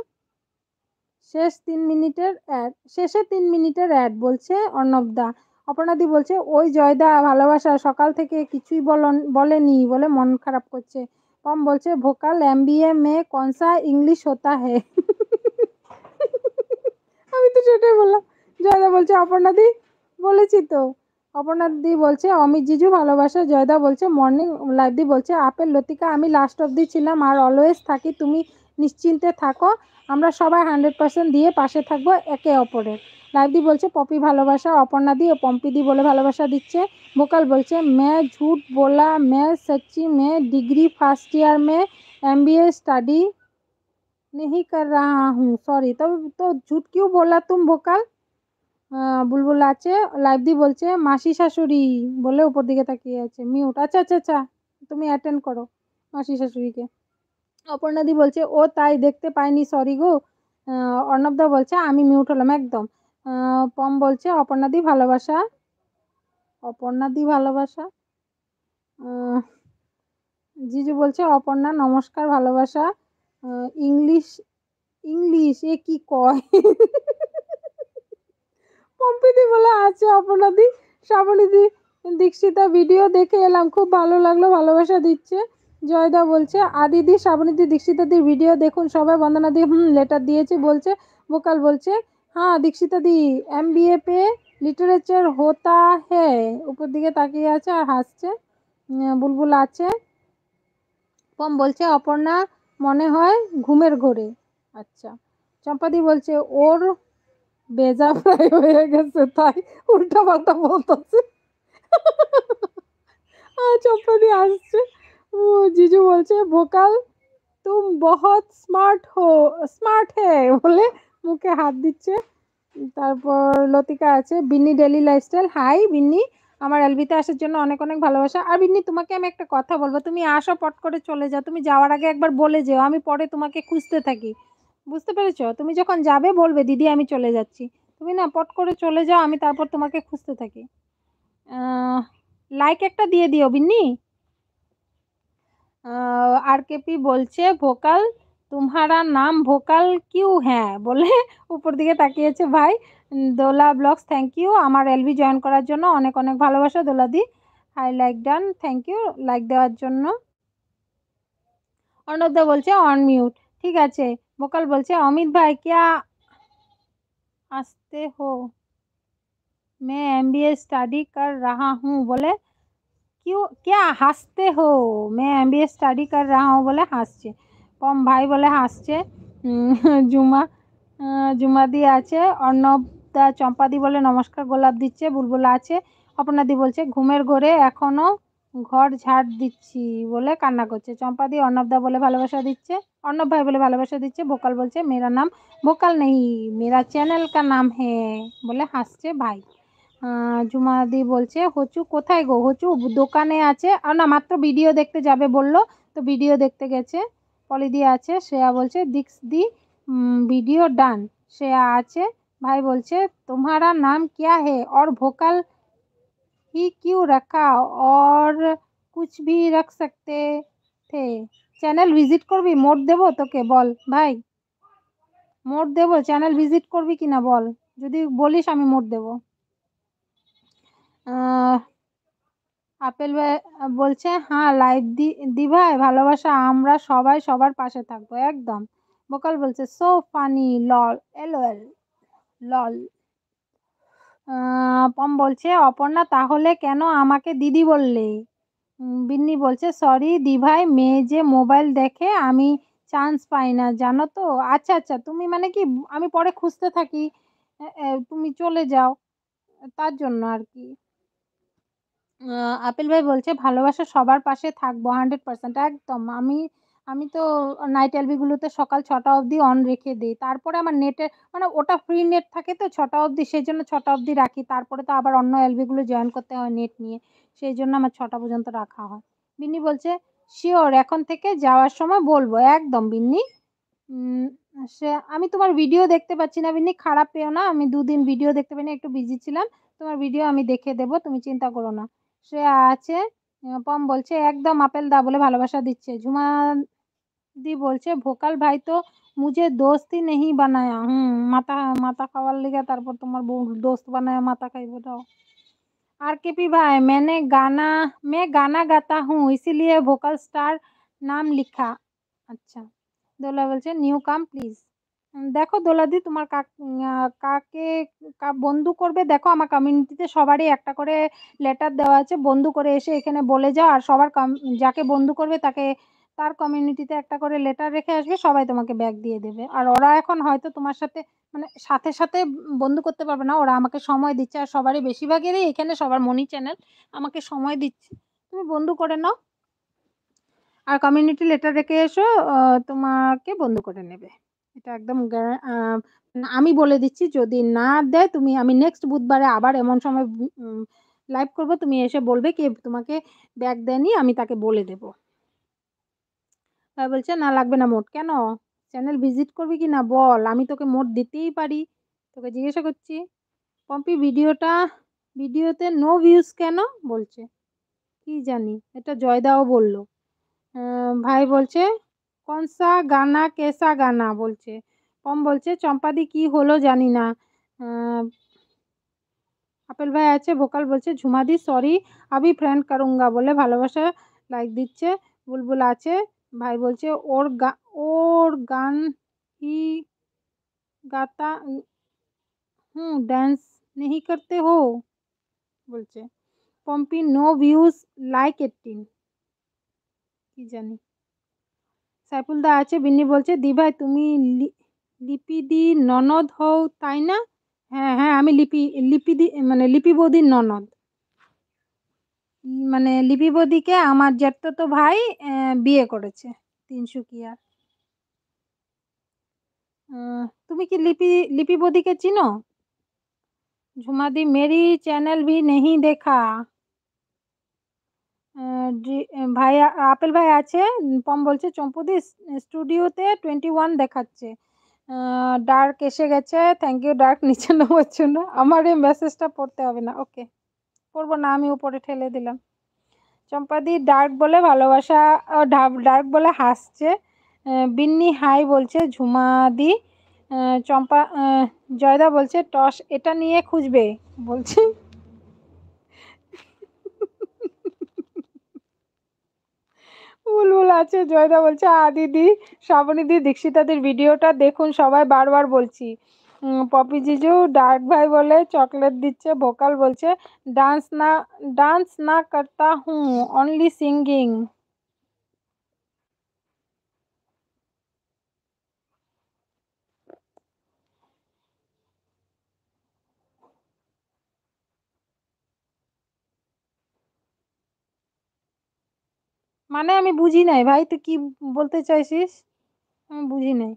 শেষ তিন মিনিটের অ্যাড শেষে তিন মিনিটের অ্যাড বলছে অর্ণব দা অপর্ণাদি বলছে ওই জয়দা ভালোবাসা সকাল থেকে কিছুই বলন বলেনি বলে মন খারাপ করছে পম বলছে ভোকাল এম বি এ মে কনসা ইংলিশ হতা হে আমি তো সেটাই বললাম জয়দা বলছে অপর্ণাদি বলেছি তো অপর্ণাদি বলছে অমিত জিজু ভালোবাসা জয়দা বলছে মর্নিং লাইফদি বলছে আপেল লতিকা আমি লাস্ট অবধি ছিলাম আর অলওয়েজ থাকি তুমি নিশ্চিন্তে থাকো আমরা সবাই হান্ড্রেড পার্সেন্ট দিয়ে পাশে থাকবো একে অপরের লাইভদি বলছে পপি ভালোবাসা অপর্ণাদি ও পম্পিদি বলে ভালোবাসা দিচ্ছে ভোকাল বলছে মে ঝুট বোলা মে সচি মে ডিগ্রি ফার্স্ট ইয়ার মে এম বি এ স্টাডি নেহি কর রা হু সরি তো তো ঝুট কিউ बोला তুম ভোকাল বুলবুল আছে লাইভদি বলছে মাসি শাশুড়ি বলে উপর দিকে তাকিয়ে আছে মিউট আচ্ছা আচ্ছা আচ্ছা তুমি অ্যাটেন্ড করো মাসি শাশুড়িকে অপর্ণাদি বলছে ও তাই দেখতে পাইনি সরি গো অর্ণবদা বলছে আমি মিউট হলাম একদম পম বলছে অপর্ণাদি ভালোবাসা অপর্ণাদি ভালোবাসা জিজু বলছে অপর্ণা নমস্কার ভালোবাসা ইংলিশ ইংলিশ এ কি কয় পম্পিদি বলে আছে আচ্ছা, অপর্ণাদি শ্রাবণীদি দীক্ষিতা ভিডিও দেখে এলাম খুব ভালো লাগলো ভালোবাসা দিচ্ছে জয়দা বলছে আদিদি শ্রাবণীদি দীক্ষিতাদির ভিডিও দেখুন সবাই বন্দনাদি হুম লেটার দিয়েছে বলছে বোকাল বলছে হ্যাঁ Dikshita di M B A পে লিটারেচার হোতা হে উপর দিকে তাকিয়ে আছে আর হাসছে বুলবুল আছে পম বলছে অপর্ণা মনে হয় ঘুমের ঘোরে আচ্ছা চম্পাদি বলছে ওর বেজা প্রায় হয়ে গেছে তাই উল্টা পাল্টা বলতেছে চম্পাদি আসছে জিজু বলছে ভোকাল তুম বহুত স্মার্ট হো স্মার্ট হ্যাঁ বলে মুখে হাত দিচ্ছে তারপর লতিকা আছে Binni daily lifestyle hi Binni আমার এলবিতে আসার জন্য অনেক অনেক ভালোবাসা আর বিন্নি তোমাকে আমি একটা কথা বলবো তুমি আসো পট করে চলে যাও তুমি যাওয়ার আগে একবার বলে যেও আমি পরে তোমাকে খুঁজতে থাকি বুঝতে পেরেছ তুমি যখন যাবে বলবে দিদি আমি চলে যাচ্ছি তুমি না পট করে চলে যাও আমি তারপর তোমাকে খুঁজতে থাকি লাইক একটা দিয়ে দিও বিন্নি আর কেপি বলছে ভোকাল তোমারা নাম ভোকাল কিউ হ্যাঁ বলে উপর দিকে তাকিয়েছে ভাই দোলা ব্লগস থ্যাংক ইউ আমার এলবি জয়েন করার জন্য অনেক অনেক ভালোবাসা দোলাদি hi like done thank you like দেওয়ার জন্য অর্ণবদা বলছে অন মিউট ঠিক আছে ভোকাল বলছে অমিত ভাই কিয়া আসতে হো মে এম বি এ স্টাডি কর রাহা হু বলে কিউ কে হাসতে হো মে এম বি এ স্টাডি কর রাহা हूँ বলে হাসছে পম ভাই বলে হাসছে জুমা জুমাদি আছে অর্ণব দা চম্পাদি বলে নমস্কার গোলাপ দিচ্ছে বুলবুলা আছে অপনাদি বলছে ঘুমের ঘরে এখনও ঘর ঝাড় দিচ্ছি বলে কান্না করছে চম্পাদি অর্ণবদা বলে ভালোবাসা দিচ্ছে অর্ণব ভাই বলে ভালোবাসা দিচ্ছে ভোকাল বলছে মেরা নাম ভোকাল নেই মেরা চ্যানেল কা নাম হে বলে হাসছে ভাই জুমাদি বলছে হচু কোথায় গো হচু দোকানে আছে আর না মাত্র ভিডিও দেখতে যাবে বলল তো ভিডিও দেখতে গেছে পলিদি আছে শ্রেয়া বলছে দিক্স দি ভিডিও ডান শ্রেয়া আছে ভাই বলছে তোমারা নাম কিয়া হে অর ভোকাল হি কিউ রাখা ওর কুছ ভি রাখ সকতে থে চ্যানেল ভিজিট করবি মোট দেবো তোকে বল ভাই মোট দেবো চ্যানেল ভিজিট করবি কিনা বল যদি বলিস আমি মোট দেবো আপেল বলছে হ্যাঁ লাইভ দি ভাই ভালোবাসা আমরা সবাই সবার পাশে থাকবো একদম বোকাল বলছে সো ফানি লল এল লল পম বলছে অপর্ণা তাহলে কেন আমাকে দিদি বললে বিন্নি বলছে সরি দিভাই মেয়ে যে মোবাইল দেখে আমি চান্স পাই না জানো তো আচ্ছা আচ্ছা তুমি মানে কি আমি পরে খুঁজতে থাকি তুমি চলে যাও তার জন্য আর কি আপেল ভাই বলছে ভালোবাসা সবার পাশে থাকবো হান্ড্রেড পার্সেন্ট একদম আমি আমি তো নাইট এলবিগুলোতে সকাল ছটা অবধি অন রেখে দিই তারপরে আমার নেটে মানে ওটা ফ্রি নেট থাকে তো ছটা অবধি সেই জন্য ছটা অবধি রাখি তারপরে তো আবার অন্য এলবিগুলো জয়েন করতে হয় নেট নিয়ে সেই জন্য আমার ছটা পর্যন্ত রাখা হয় বিন্নি বলছে শিওর এখন থেকে যাওয়ার সময় বলবো একদম বিন্নি সে আমি তোমার ভিডিও দেখতে পাচ্ছি না বিন্নি খারাপ পেও না আমি দুদিন ভিডিও দেখতে পাইনি একটু বিজি ছিলাম তোমার ভিডিও আমি দেখে দেবো তুমি চিন্তা করো না শ্রেয়া আছে পম বলছে একদম আপেল দা বলে ভালোবাসা দিচ্ছে ঝুমা দি বলছে ভোকাল ভাই তো মুঝে দোস্তি নেই বানায়া হুম মাথা মাথা খাওয়ার লিগে তারপর তোমার দোস্ত বানায়া মাথা খাইব দাও আর কেপি ভাই মেনে গানা মে গানা গাতা गाता ইসিলিয়ে ভোকাল স্টার নাম লিখা আচ্ছা দোলা বলছে নিউ কাম প্লিজ দেখো দোলাদি তোমার কাক কাকে বন্ধু করবে দেখো আমার কমিউনিটিতে সবারই একটা করে লেটার দেওয়া আছে বন্ধু করে এসে এখানে বলে যাও আর সবার যাকে বন্ধু করবে তাকে তার কমিউনিটিতে একটা করে লেটার রেখে আসবে সবাই তোমাকে ব্যাগ দিয়ে দেবে আর ওরা এখন হয়তো তোমার সাথে মানে সাথে সাথে বন্ধু করতে পারবে না ওরা আমাকে সময় দিচ্ছে আর সবারই বেশিরভাগেরই এখানে সবার মনি চ্যানেল আমাকে সময় দিচ্ছে তুমি বন্ধু করে নাও আর কমিউনিটি লেটার রেখে এসো তোমাকে বন্ধু করে নেবে এটা একদম আমি বলে দিচ্ছি যদি না দেয় তুমি আমি নেক্সট বুধবারে আবার এমন সময় লাইভ করব তুমি এসে বলবে কে তোমাকে ব্যাগ দেয়নি আমি তাকে বলে দেব বলছে না লাগবে না মোট কেন চ্যানেল ভিজিট করবি কি না বল আমি তোকে মোট দিতেই পারি তোকে জিজ্ঞাসা করছি পম্পি ভিডিওটা ভিডিওতে নো ভিউজ কেন বলছে কি জানি এটা জয়দাও বলল ভাই বলছে কনসা গানা কেসা গানা বলছে পম বলছে চম্পাদি কি হলো জানি না আপেল ভাই আছে ভোকাল বলছে ঝুমাদি সরি আমি ফ্রেন্ড করুঙ্গা বলে ভালোবাসা লাইক দিচ্ছে বুলবুল আছে ভাই বলছে ওর গা ওর গান হি গাতা হুম ড্যান্স নেহি করতে হো বলছে Pampi no views like eighteen কি জানি সাইফুলদা আছে বিন্নি বলছে দি ভাই তুমি লিপিদি ননদ হও তাই না হ্যাঁ হ্যাঁ আমি লিপি লিপিদি মানে লিপি বৌদির ননদ মানে লিপি বৌদিকে আমার তো ভাই বিয়ে করেছে তিনসুকিয়া তুমি কি লিপি লিপি বৌদিকে চিনো ঝুমাদি মেরি চ্যানেল ভি নেহি দেখা ভাই আপেল ভাই আছে পম বলছে চম্পুদি স্টুডিওতে টোয়েন্টি ওয়ান দেখাচ্ছে ডার্ক এসে গেছে থ্যাংক ইউ ডার্ক নিচে নেওয়ার জন্য আমার এই মেসেজটা পড়তে হবে না ওকে পড়বো না আমি উপরে ঠেলে দিলাম চম্পাদি ডার্ক বলে ভালোবাসা ডার্ক বলে হাসছে বিন্নি হাই বলছে ঝুমাদি চম্পা জয়দা বলছে টস এটা নিয়ে খুঁজবে বলছি বুলবুল আছে জয়দা বলছে আ দিদি শ্রাবণী দি দীক্ষিতাদের ভিডিওটা দেখুন সবাই বারবার বলছি পপি জিজু ডার্ক ভাই বলে চকলেট দিচ্ছে ভোকাল বলছে ডান্স না ডান্স না করতা হুম অনলি সিঙ্গিং মানে আমি বুঝি নাই ভাই তুই কি বলতে চাইছিস আমি বুঝি নাই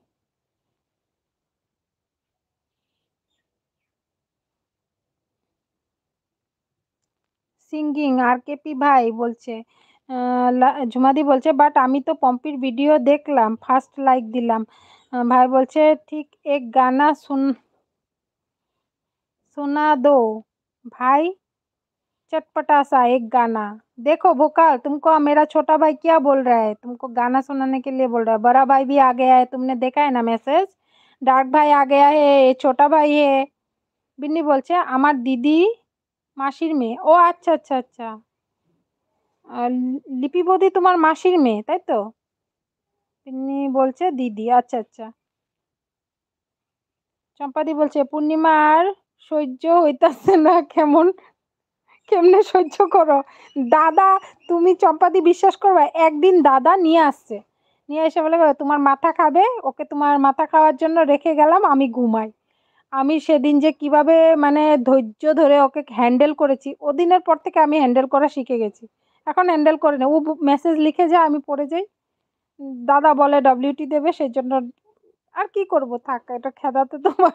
সিঙ্গিং আর কেপি ভাই বলছে ঝুমাদি বলছে বাট আমি তো পম্পির ভিডিও দেখলাম ফার্স্ট লাইক দিলাম ভাই বলছে ঠিক এক গানা শুন শোনা দো ভাই चटपटा सा एक गाना देखो भोकाल तुमको मेरा छोटा भाई क्या बोल रहा है तुमको गाना सुनाने के लिए बोल रहा है बड़ा भाई भी आ गया है तुमने देखा है ना मैसेज ডার্ক ভাই আগে আহে ছোটা ভাই হে বিন্নি বলছে আমার দিদি মাসির মেয়ে ও আচ্ছা আচ্ছা আচ্ছা লিপি বৌদি তোমার মাসির মেয়ে তাই তো বিন্নি বলছে দিদি আচ্ছা আচ্ছা চম্পাদি বলছে পূর্ণিমার সহ্য হইতাছে না কেমন কেমনে সহ্য করো দাদা তুমি চম্পাদি বিশ্বাস করবা একদিন দাদা নিয়ে আসছে নিয়ে এসে বলে তোমার মাথা খাবে ওকে তোমার মাথা খাওয়ার জন্য রেখে গেলাম আমি ঘুমাই আমি সেদিন যে কিভাবে মানে ধৈর্য ধরে ওকে হ্যান্ডেল করেছি ওদিনের পর থেকে আমি হ্যান্ডেল করা শিখে গেছি এখন হ্যান্ডেল করে না ও মেসেজ লিখে যায় আমি পড়ে যাই দাদা বলে ডব্লিউটি দেবে সেই জন্য আর কি করবো থাক এটা খেদাতে তোমার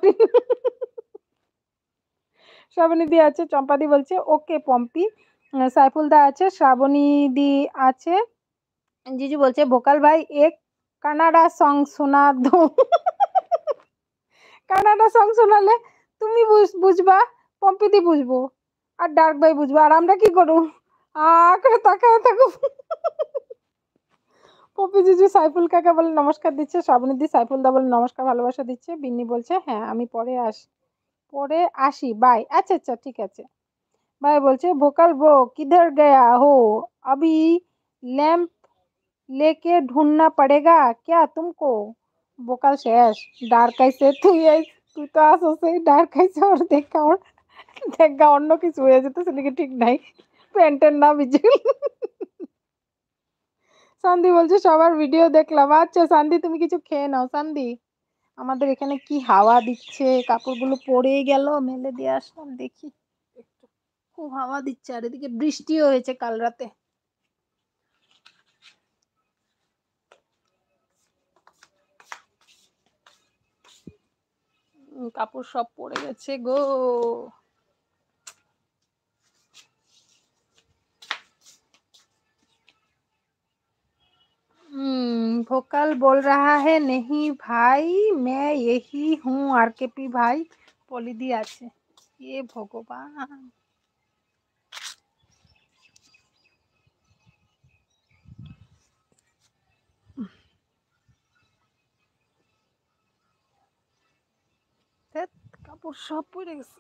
শ্রাবণীদি আছে চম্পাদি বলছে ওকে পম্পি সাইফুলদা আছে শ্রাবণীদি আছে জিজু বলছে ভোকাল ভাই এক কানাডা সং শোনা দো কানাডা সং শোনালে তুমি বুঝবা পম্পিদি বুঝবো আর ডার্ক ভাই বুঝবো আর আমরা কি করবো আঁকড়ে তাকায় থাকো পপি জিজু সাইফুল কাকা বলে নমস্কার দিচ্ছে শ্রাবণীদি সাইফুল দা বলে নমস্কার ভালোবাসা দিচ্ছে বিন্নি বলছে হ্যাঁ আমি পরে আসছি পরে আসি বাই আচ্ছা আচ্ছা ঠিক আছে বাই বলছে ভোকাল ব্রো কিধর গয়া হো अभी लैंप लेके ढूंढना पड़ेगा क्या तुमको भोकाल शेष ডার কাইছে তুই তুই তো আসছে ডার কাইছে ওর দেখা ওর দেখা অন্য কিছু হয়ে যেত সেদিকে ঠিক নাই প্যান্টের না ভিজে সান্দি বলছে সবার ভিডিও দেখলাম আচ্ছা সান্দি তুমি কিছু খেয়ে নাও সান্দি আমাদের এখানে কি হাওয়া দিচ্ছে কাপড়গুলো পরে গেল মেলে দিয়ে আসলাম দেখি খুব হাওয়া দিচ্ছে আর এদিকে বৃষ্টিও হয়েছে কাল রাতে কাপড় সব পড়ে গেছে গো ভোকাল বোল রাহা হে নেহি ভাই মে এহি হু আর কে পি ভাই পলিদি আছে এ ভগবান কাপড় সব পড়ে গেছে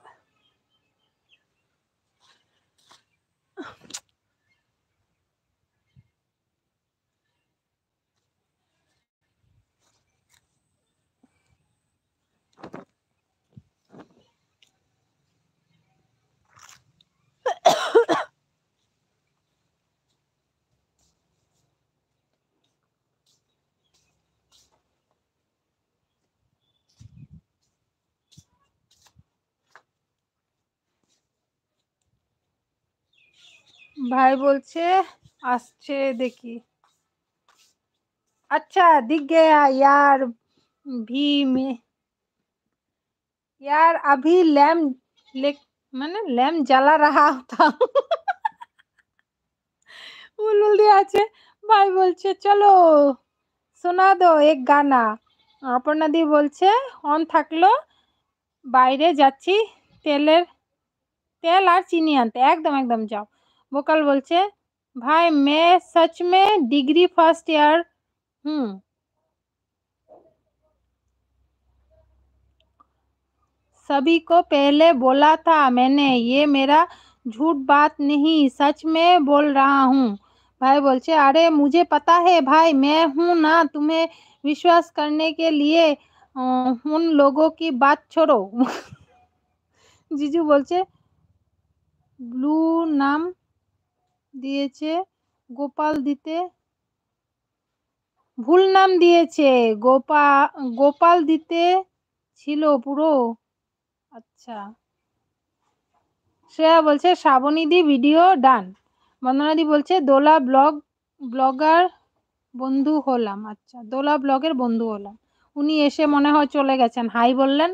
ভাই বলছে আসছে দেখি আচ্ছা দিক ইয়ার ভীমে यार अभी लैम्प মানে ল্যাম্প জ্বালা রাহা হতা বুলবুল দিয়ে আছে ভাই বলছে চলো শোনা দো এক গানা অপর্ণা দি বলছে অন থাকলো বাইরে যাচ্ছি তেলের তেল আর চিনি আনতে একদম একদম যাও বোকাল বলছে ভাই মে সচ মে ডিগ্রি ফার্স্ট ইয়ার হুম सभी को पहले बोला था मैंने ये मेरा झूठ बात नहीं सच में बोल रहा हूँ भाई बोलचे अरे मुझे पता है भाई मैं हूँ ना तुम्हें विश्वास करने के लिए उन लोगों की बात छोड़ो जीजू बोलचे दिए चे गोपाल दीते भूल नाम दिए चे गोपा गोपाल दीते छिलो पुरो আচ্ছা শ্রেয়া বলছে শ্রাবণীদি ভিডিও ডান বন্দনাদি বলছে দোলা ব্লগ ব্লগার বন্ধু হলাম আচ্ছা দোলা ব্লগের বন্ধু হলাম উনি এসে মনে হয় চলে গেছেন হাই বললেন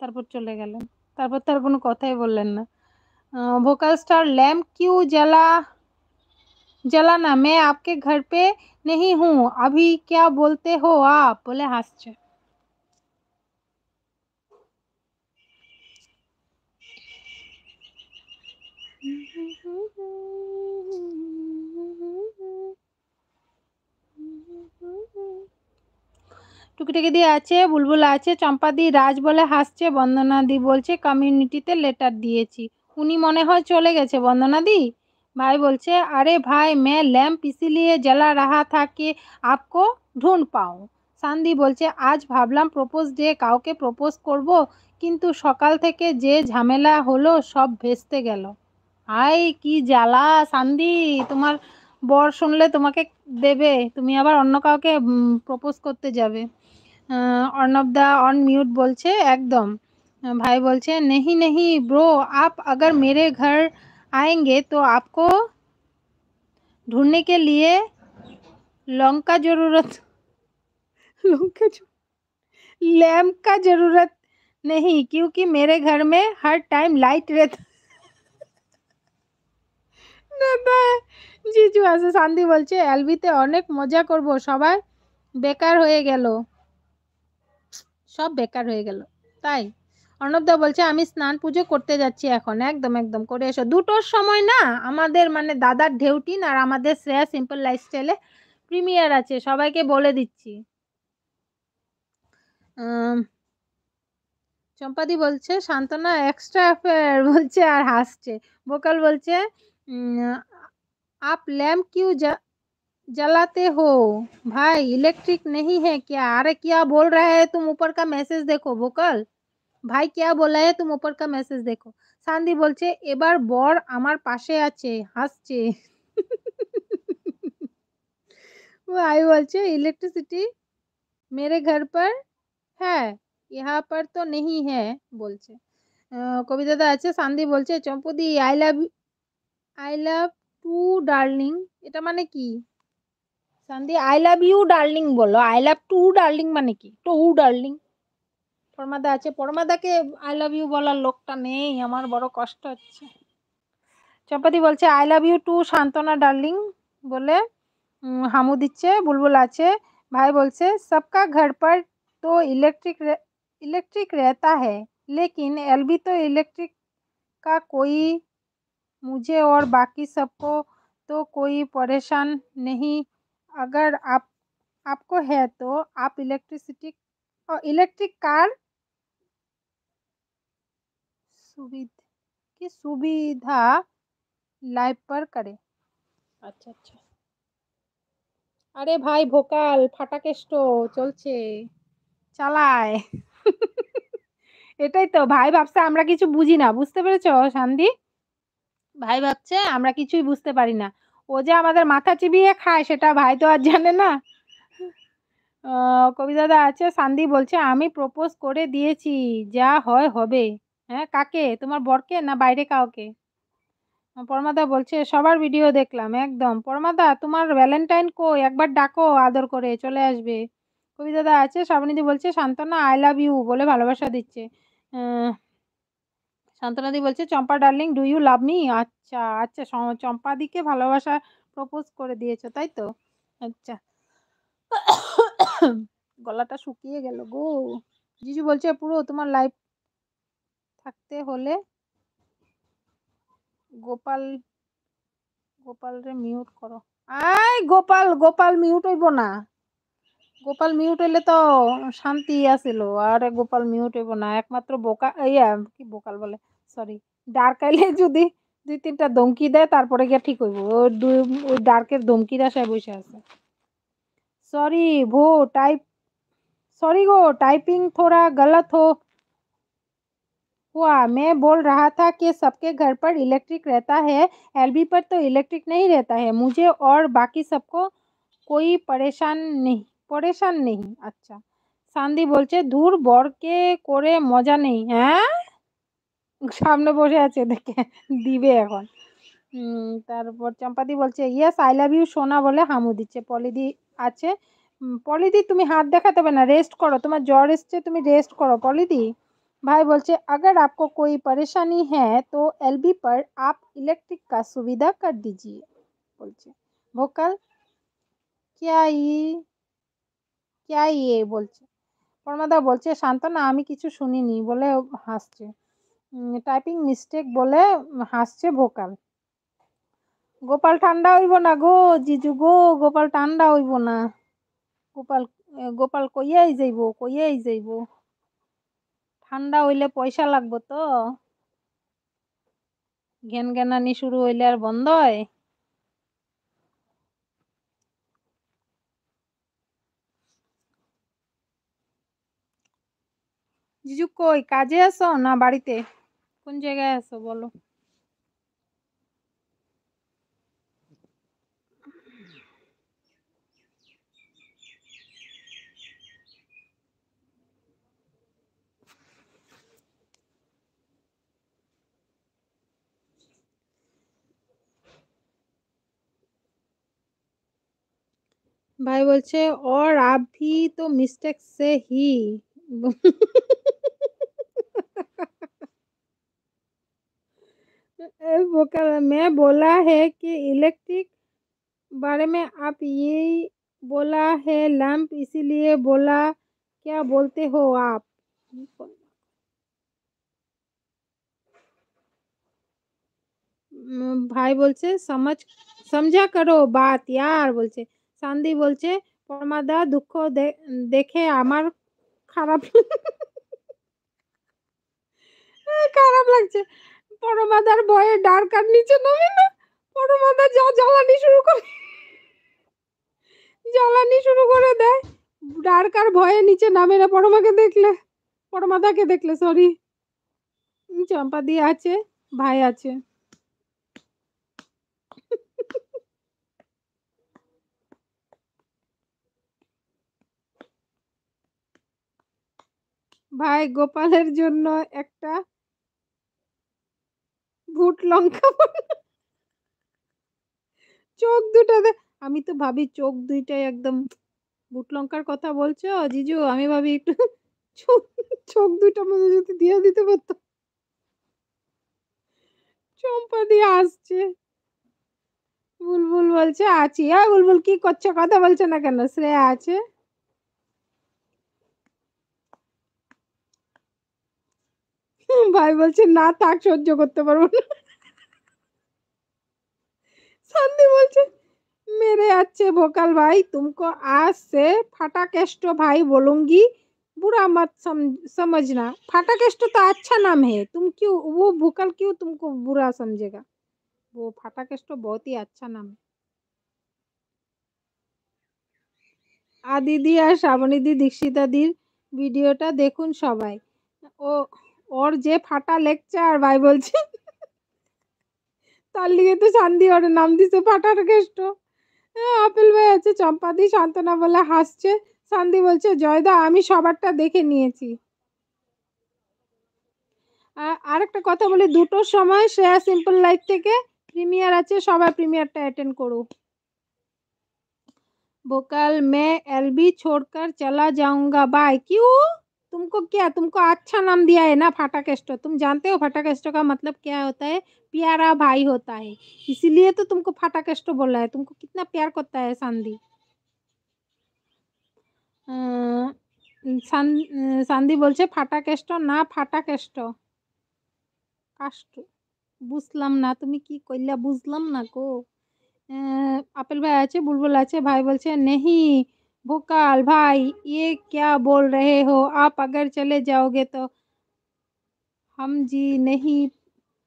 তারপর চলে গেলেন তারপর তার কোনো কথাই বললেন না ভোকাল স্টার কিউ জেলা জেলা না মে আপকে ঘর পে नहीं हूँ আভি ক্যা বলতে হো আপ বলে হাসছে টুকিটাকি দিয়ে আছে বুলবুল আছে চম্পাদি রাজ বলে হাসছে বন্দনাদি বলছে কমিউনিটিতে লেটার দিয়েছি উনি মনে হয় চলে গেছে বন্দনাদি ভাই বলছে আরে ভাই মে ল্যাম্প ইসিলিয়ে জ্বালা রাহা থাকে আপকো ঢুঁড় পাও সান্দি বলছে আজ ভাবলাম প্রপোজ ডে কাউকে প্রপোজ করব কিন্তু সকাল থেকে যে ঝামেলা হলো সব ভেস্তে গেল আয় কি জ্বালা সান্দি তোমার বর শুনলে তোমাকে দেবে তুমি আবার অন্য কাউকে প্রপোজ করতে যাবে অর্ণব দা অন মিউট বলছে একদম ভাই বলছে নেহি নেহি ব্রো আপ আগর মেরে ঘর আয়েঙ্গে তো আপকো ঢুঁড়নে কে লিয়ে লঙ্কা জরুরত লঙ্কা ল্যাম্পকা জরুরত নেহি কিউকি কি মেরে ঘর মে হর টাইম লাইট রে জিজু আছে আচ্ছা, সান্দি বলছে এলবিতে অনেক মজা করব সবাই বেকার হয়ে গেল সব বেকার হয়ে গেল তাই অর্ণবদা বলছে আমি স্নান পুজো করতে যাচ্ছি এখন একদম একদম করে এসো দুটোর সময় না আমাদের মানে দাদার ঢেউটিন আর আমাদের শ্রেয়া সিম্পল লাইফস্টাইলে প্রিমিয়ার আছে সবাইকে বলে দিচ্ছি চম্পাদি বলছে সান্ত্বনা এক্সট্রা অ্যাফেয়ার বলছে আর হাসছে বোকাল বলছে আপ ল্যাম্প কিউ যা जलाते हो भाई इलेक्ट्रिक नहीं है क्या अरे क्या बोल रहा है तुम ऊपर का मैसेज देखो भोकल भाई क्या बोला है तुम ऊपर का मैसेज देखो सान्दी बोलचे एबार बर आमार पाशे आचे हासचे वो आई बोलचे इलेक्ट्रिसिटी मेरे घर पर है यहाँ पर तो नहीं है बोलचे कवि दादा आचे सान्दी बोलचे चंपुदी I love I love too darling এটা মানে কি Shanti I love you darling বলো আই লাভ টু ডার্লিং মানে কি টু ডার্লিং পরমাদা আছে পরমাদাকে আই লাভ ইউ বলা লোকটা নেই আমার বড় কষ্ট হচ্ছে চম্পাদি বলছে I love you too Santwana darling বলে হামু দিচ্ছে বুলবুল আছে ভাই বলছে সবকা ঘর পর তো ইলেকট্রিক ইলেকট্রিক रहता है लेकिन एलबी तो इलेक्ट्रिक का कोई मुझे और बाकी सबको तो कोई परेशान नहीं अगर आप आपको है तो आप इलेक्ट्रिसिटी और इलेक्ट्रिक कार सुविधा की सुविधा लाइव पर करें আচ্ছা আচ্ছা আরে ভাই ভোকাল ফাটা কেষ্ট চলছে চালায় এটাই তো ভাই ভাবছে আমরা কিছু বুঝি না বুঝতে পেরেছ শান্তি ভাই ভাবছে আমরা কিছুই বুঝতে পারি না ও যে আমাদের মাথা চিবিয়ে খায় সেটা ভাই তো আর জানে না কবিদাদা আছে সান্দি বলছে আমি প্রপোজ করে দিয়েছি যা হয় হবে হ্যাঁ কাকে তোমার বরকে না বাইরে কাউকে পরমাদা বলছে সবার ভিডিও দেখলাম একদম পরমাদা তোমার ভ্যালেন্টাইন কো একবার ডাকো আদর করে চলে আসবে কবিদাদা আছে শ্রাবণীদি বলছে সান্ত্বনা আই লাভ ইউ বলে ভালোবাসা দিচ্ছে শান্তনাদি বলছে Champa darling do you love me আচ্ছা আচ্ছা চম্পাদিকে ভালোবাসা প্রপোজ করে দিয়েছো তাই তো আচ্ছা গলাটা শুকিয়ে গেল গো জিজু বলছে পুরো তোমার লাইফ থাকতে হলে গোপাল গোপাল রে মিউট করো আই গোপাল গোপাল মিউট হইব না গোপাল মিউট হইলে তো শান্তি আসিল আর গোপাল মিউট হইব না একমাত্র বোকা ইয়া কি বোকাল বলে সরি ডার্ক আইলে যদি দুই তিনটা ধমকি দেয় তারপরে গিয়ে ঠিক হইব ওই ওই ডার্কের ধমকির আশায় বসে আছে সরি ভো টাইপ सॉरी गो टाइपिंग थोड़ा गलत हो हुआ मैं बोल रहा था कि सबके घर पर इलेक्ट्रिक रहता है एलबी पर तो इलेक्ट्रिक नहीं रहता है मुझे और बाकी सबको कोई परेशान नहीं परेशान नहीं अच्छा সান্দি दूर बोर के कोरे मजा नहीं है সামনে বসে আছে দেখে দিবে এখন তারপর চম্পাদি বলছে ইয়েস আই লাভ ইউ সোনা বলে হামু দিচ্ছে পলিদি আছে পলিদি তুমি হাত দেখাতে পারে না রেস্ট করো তোমার জ্বর এসছে তুমি রেস্ট করো পলিদি ভাই বলছে अगर আপকো কই পরেশানি হ্যাঁ তো एलबी पर आप इलेक्ट्रिक का सुविधा कर दीजिए बोलचे भोकल क्या ये ই ये বলছে পরমাদা বলছে শান্তনা আমি কিছু শুনিনি বলে হাসছে টাইপিং মিস্টেক বলে হাসছে ভোকাল গোপাল ঠান্ডা হইব না গো জিজু গো গোপাল ঠান্ডা হইব না গোপাল গোপাল কইয়াই যাইব কইয়াই যাইব ঠান্ডা হইলে পয়সা লাগবো তো ঘেন ঘেনানি শুরু হইলে আর বন্ধ হয় জিজু কই কাজে আছো না বাড়িতে কোন জায়গায় আছো বলো ভাই বলছে ওর আভি তো মিস্টেক সে হি वो बोला है कि इलेक्ट्रिक बारे में आप ये बोला है लैंप इसीलिए बोला क्या बोलते हो आप भाई बोलते समझ समझा करो बात यार बोलते चांदी बोलते परमा दा दुख दे, देखे आमार खराब खराब लगे পরমাদার ভয়ে আর নিচে নামে না পরমাদা যা জ্বালানি শুরু করে জ্বালানি শুরু করে দেয় আর ভয়ে নিচে নামে না পরমাকে দেখলে পরমাদাকে দেখলে সরি চম্পা দিয়ে আছে ভাই আছে ভাই গোপালের জন্য একটা ভুট লঙ্কা চোখ দুটা আমি তো ভাবি চোখ দুইটাই একদম ভুট লঙ্কার কথা বলছো জিজু আমি ভাবি একটু চোখ দুটো মধ্যে যদি দিয়ে দিতে পারতো চম্পা দিয়ে আসছে বুলবুল বলছে আছি আর বুলবুল কি করছে কথা বলছে না কেন শ্রেয়া আছে ভাই বলছে না থাক সহ্য করতে পারবো না সন্ধি বলছে মেরে আছে ভোকাল ভাই তুমকো আসছে ফাটা কেষ্ট ভাই বলুঙ্গি বুড়া মত सम, समझना फाटा केस्ट तो अच्छा नाम है तुम क्यों वो भूकल क्यों तुमको बुरा समझेगा वो फाटा केस्ट तो আচ্ছা নাম আচ্ছা আদিদি আর শ্রাবণীদি দীক্ষিতাদির ভিডিওটা দেখুন সবাই ও ওর যে ফাটা লেকচার ভাই বলছি তার লিগে তো শান্তি ওর নাম দিছে ফাটার কেষ্ট আপেল ভাই আছে চম্পাদি সান্ত্বনা বলে হাসছে শান্তি বলছে জয়দা আমি সবারটা দেখে নিয়েছি আর একটা কথা বলি দুটোর সময় শ্রেয়া সিম্পল লাইফ থেকে প্রিমিয়ার আছে সবাই প্রিমিয়ারটা অ্যাটেন্ড করুক ভোকাল মে এলবি ছোড়কার চলা যাউঙ্গা বাই কিউ तुमको क्या तुमको अच्छा नाम दिया है ना फाटा केस्टो तुम जानते हो फाटा केस्टो का मतलब क्या होता है प्यारा भाई होता है इसीलिए तो तुमको फाटा केस्टो बोला है तुमको कितना प्यार करता है सांदी সান্দি बोल ফাটা কেষ্ট না ফাটা কেষ্ট কাষ্ট বুঝলাম না তুমি কি কইলা বুঝলাম না গো আপেল ভাই আছে বুলবুল আছে ভাই বলছে নেহি भूकाल भाई ये क्या बोल रहे हो आप अगर चले जाओगे तो हम जी नहीं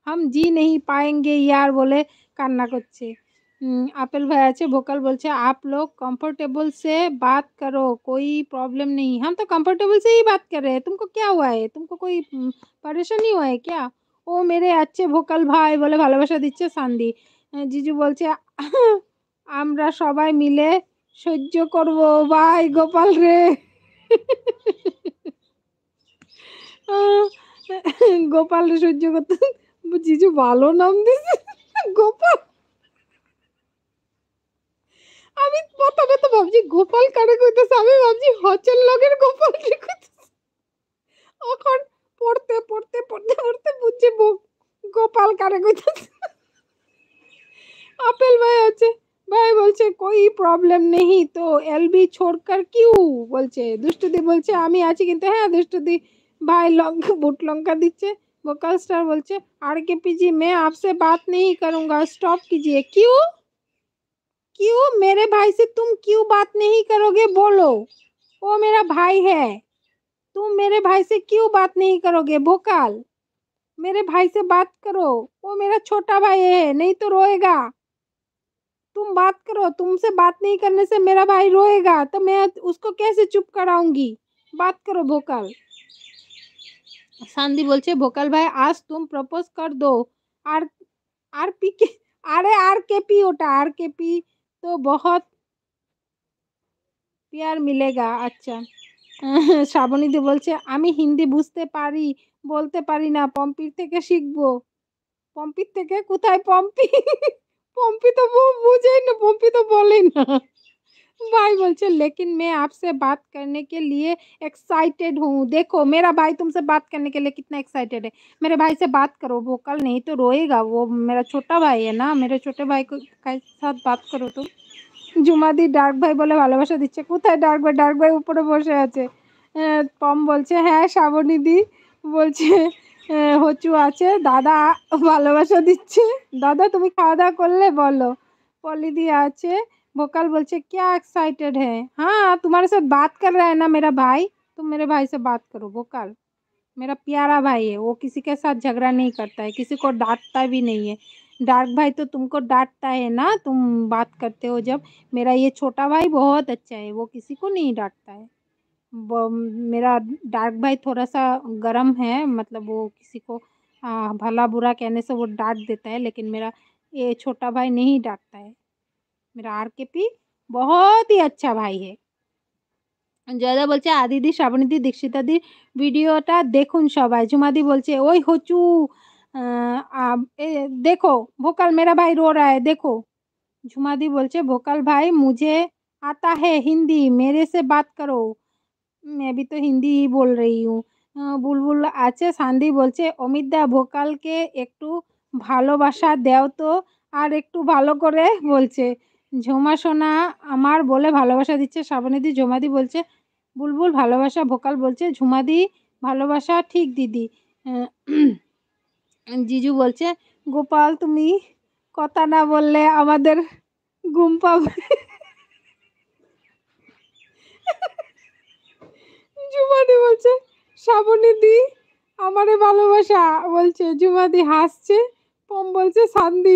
हम জি নেই পায়েঙ্গে ইয়ার বলে কান্না করছে আপেল ভাই আছে ভোকাল বলছে आप लोग कंफर्टेबल से बात करो कोई प्रॉब्लम नहीं हम तो कंफर्टेबल से ही बात कर रहे हैं तुमको क्या हुआ है तुमको कोई परेशानी हुआ है क्या ও মেরে আছে ভোকাল ভাই বলে ভালোবাসা দিচ্ছে সান্দি জিজু বলছে আমরা সবাই মিলে সহ্য করব ভাই গোপাল রে গোপাল রে সহ্য করতে জিজু ভালো নাম দিস গোপাল আমি প্রথমে তো ভাবছি গোপাল কারে কইতেছে আমি ভাবছি হচের লগের গোপাল রে এখন পড়তে পড়তে পড়তে পড়তে বুঝছি গোপাল কারে কইতেছে আপেল ভাই আছে भाई বলছে कोई प्रॉब्लम नहीं तो এলবি ছোড়কার কিউ বলছে দুষ্টুদি বলছে আমি আছি কিন্তু হ্যাঁ দুষ্টুদি ভাই লঙ্কা বুট লঙ্কা দিচ্ছে वोकल स्टार बोलचे आर के पी जी मैं आपसे बात नहीं करूंगा स्टॉप कीजिए क्यों क्यों मेरे भाई से तुम क्यों बात नहीं करोगे बोलो वो मेरा भाई है तुम मेरे भाई से क्यों बात नहीं करोगे भोकाल मेरे भाई से बात करो वो मेरा छोटा भाई है नहीं तो रोएगा तुम बात करो तुमसे बात नहीं करने से मेरा भाई रोएगा तो मैं उसको कैसे चुप कराऊंगी बात करो भोकाल सान्धी बोलছে भोकाल ভাই আজ তুমি প্রপোজ করদো আর আর পি কে আরে আর কে পি ওটা আর কে পি তো বহুত प्यार मिलेगा अच्छा সাবוניদি বলছে আমি হিন্দি বুঝতে পারি বলতে পারি না পম্পির থেকে শিখবো পম্পির থেকে কোথায় পম্পি पम्पी तो वो बुझे ना पम्पी तो बोले ना भाई बोलचे लेकिन मैं आपसे बात करने के लिए एक्साइटेड हूँ देखो मेरा भाई तुमसे बात करने के लिए कितना एक्साइटेड है मेरे भाई से बात करो वो कल नहीं तो रोएगा वो मेरा छोटा भाई है ना मेरे छोटे भाई को के साथ बात करो तुम जुमा জুমাদি ডার্ক ভাই বলে ভালোবাসা দিচ্ছে কোথায় ডার্ক ভাই ডার্ক ভাই উপরে বসে আছে পম हाँ হ্যাঁ दी বলছে হচু আছে দাদা ভালোবাসা দিচ্ছে দাদা তুমি খাওয়া দাওয়া করলে বলো পলিদি আছে बोल क्या एक्साइटेड है हाँ तुम्हारे साथ बात कर रहा है ना मेरा भाई तुम मेरे भाई से बात करो भोकाल मेरा प्यारा भाई है वो किसी के साथ झगड़ा नहीं करता है किसी को डांटता भी नहीं है डार्क भाई तो तुमको डांटता है ना तुम बात करते हो जब मेरा ये छोटा भाई बहुत अच्छा है वो किसी को नहीं डांटता है मेरा डार्क भाई थोड़ा सा गर्म है मतलब वो किसी को आ, भला बुरा कहने से वो डांट देता है लेकिन मेरा ये छोटा भाई नहीं डांटता है मेरा आर के पी बहुत ही अच्छा भाई है ज्यादा बोलते दी জয়দা বলছে আদিদি শ্রাবণীদি দীক্ষিতাদি ভিডিওটা দেখুন সবাই ঝুমাদি বলছে ওই হচু देखो भोकल मेरा भाई रो रहा है देखो दी বলছে भोकल भाई मुझे आता है हिंदी मेरे से बात करो मैं भी तो हिंदी ही बोल रही हूँ বুলবুল আছে সান্দি বলছে অমিতদা ভোকালকে একটু ভালোবাসা দেও তো আর একটু ভালো করে বলছে ঝোমা সোনা আমার বলে ভালোবাসা দিচ্ছে শ্রাবণীদি ঝোমাদি বলছে বুলবুল ভালোবাসা ভোকাল বলছে ঝুমাদি ভালোবাসা ঠিক দিদি জিজু বলছে গোপাল তুমি কথা না বললে আমাদের ঘুম পাবে জুমাদি বলছে শ্রাবণী দি আমারে ভালোবাসা বলছে জুমাদি হাসছে পম বলছে সান্দি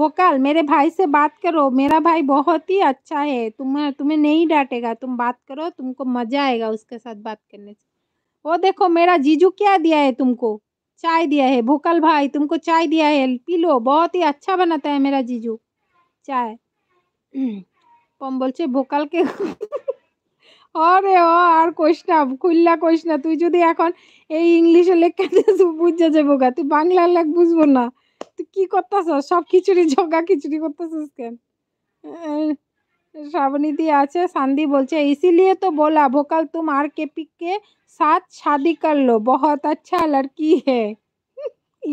बोकाल मेरे भाई से बात करो मेरा भाई बहुत ही अच्छा है तुम्हें तुम्हें नहीं डांटेगा तुम बात करो तुमको मजा आएगा उसके साथ बात करने से वो देखो मेरा जीजू क्या दिया है तुमको चाय दिया है भोकाल भाई तुमको चाय दिया है पी लो बहुत ही अच्छा बनाता है मेरा जीजू चाय পম বলছে ভোকালকে অরে অ আর কইস না খুললা কইস না তুই যদি এখন এই ইংলিশে লেখা বুঝে যে গা তুই বাংলার লেখ বুঝবো না তুই কি করতেছ সব খিচুড়ি জগা খিচুড়ি করতেছিস কেন শ্রাবণীদি আছে সান্দি বলছে ইসিলিয়ে তো বলা ভোকাল তুম আর কেপি কে পিকে সাদি कर लो আচ্ছা अच्छा হে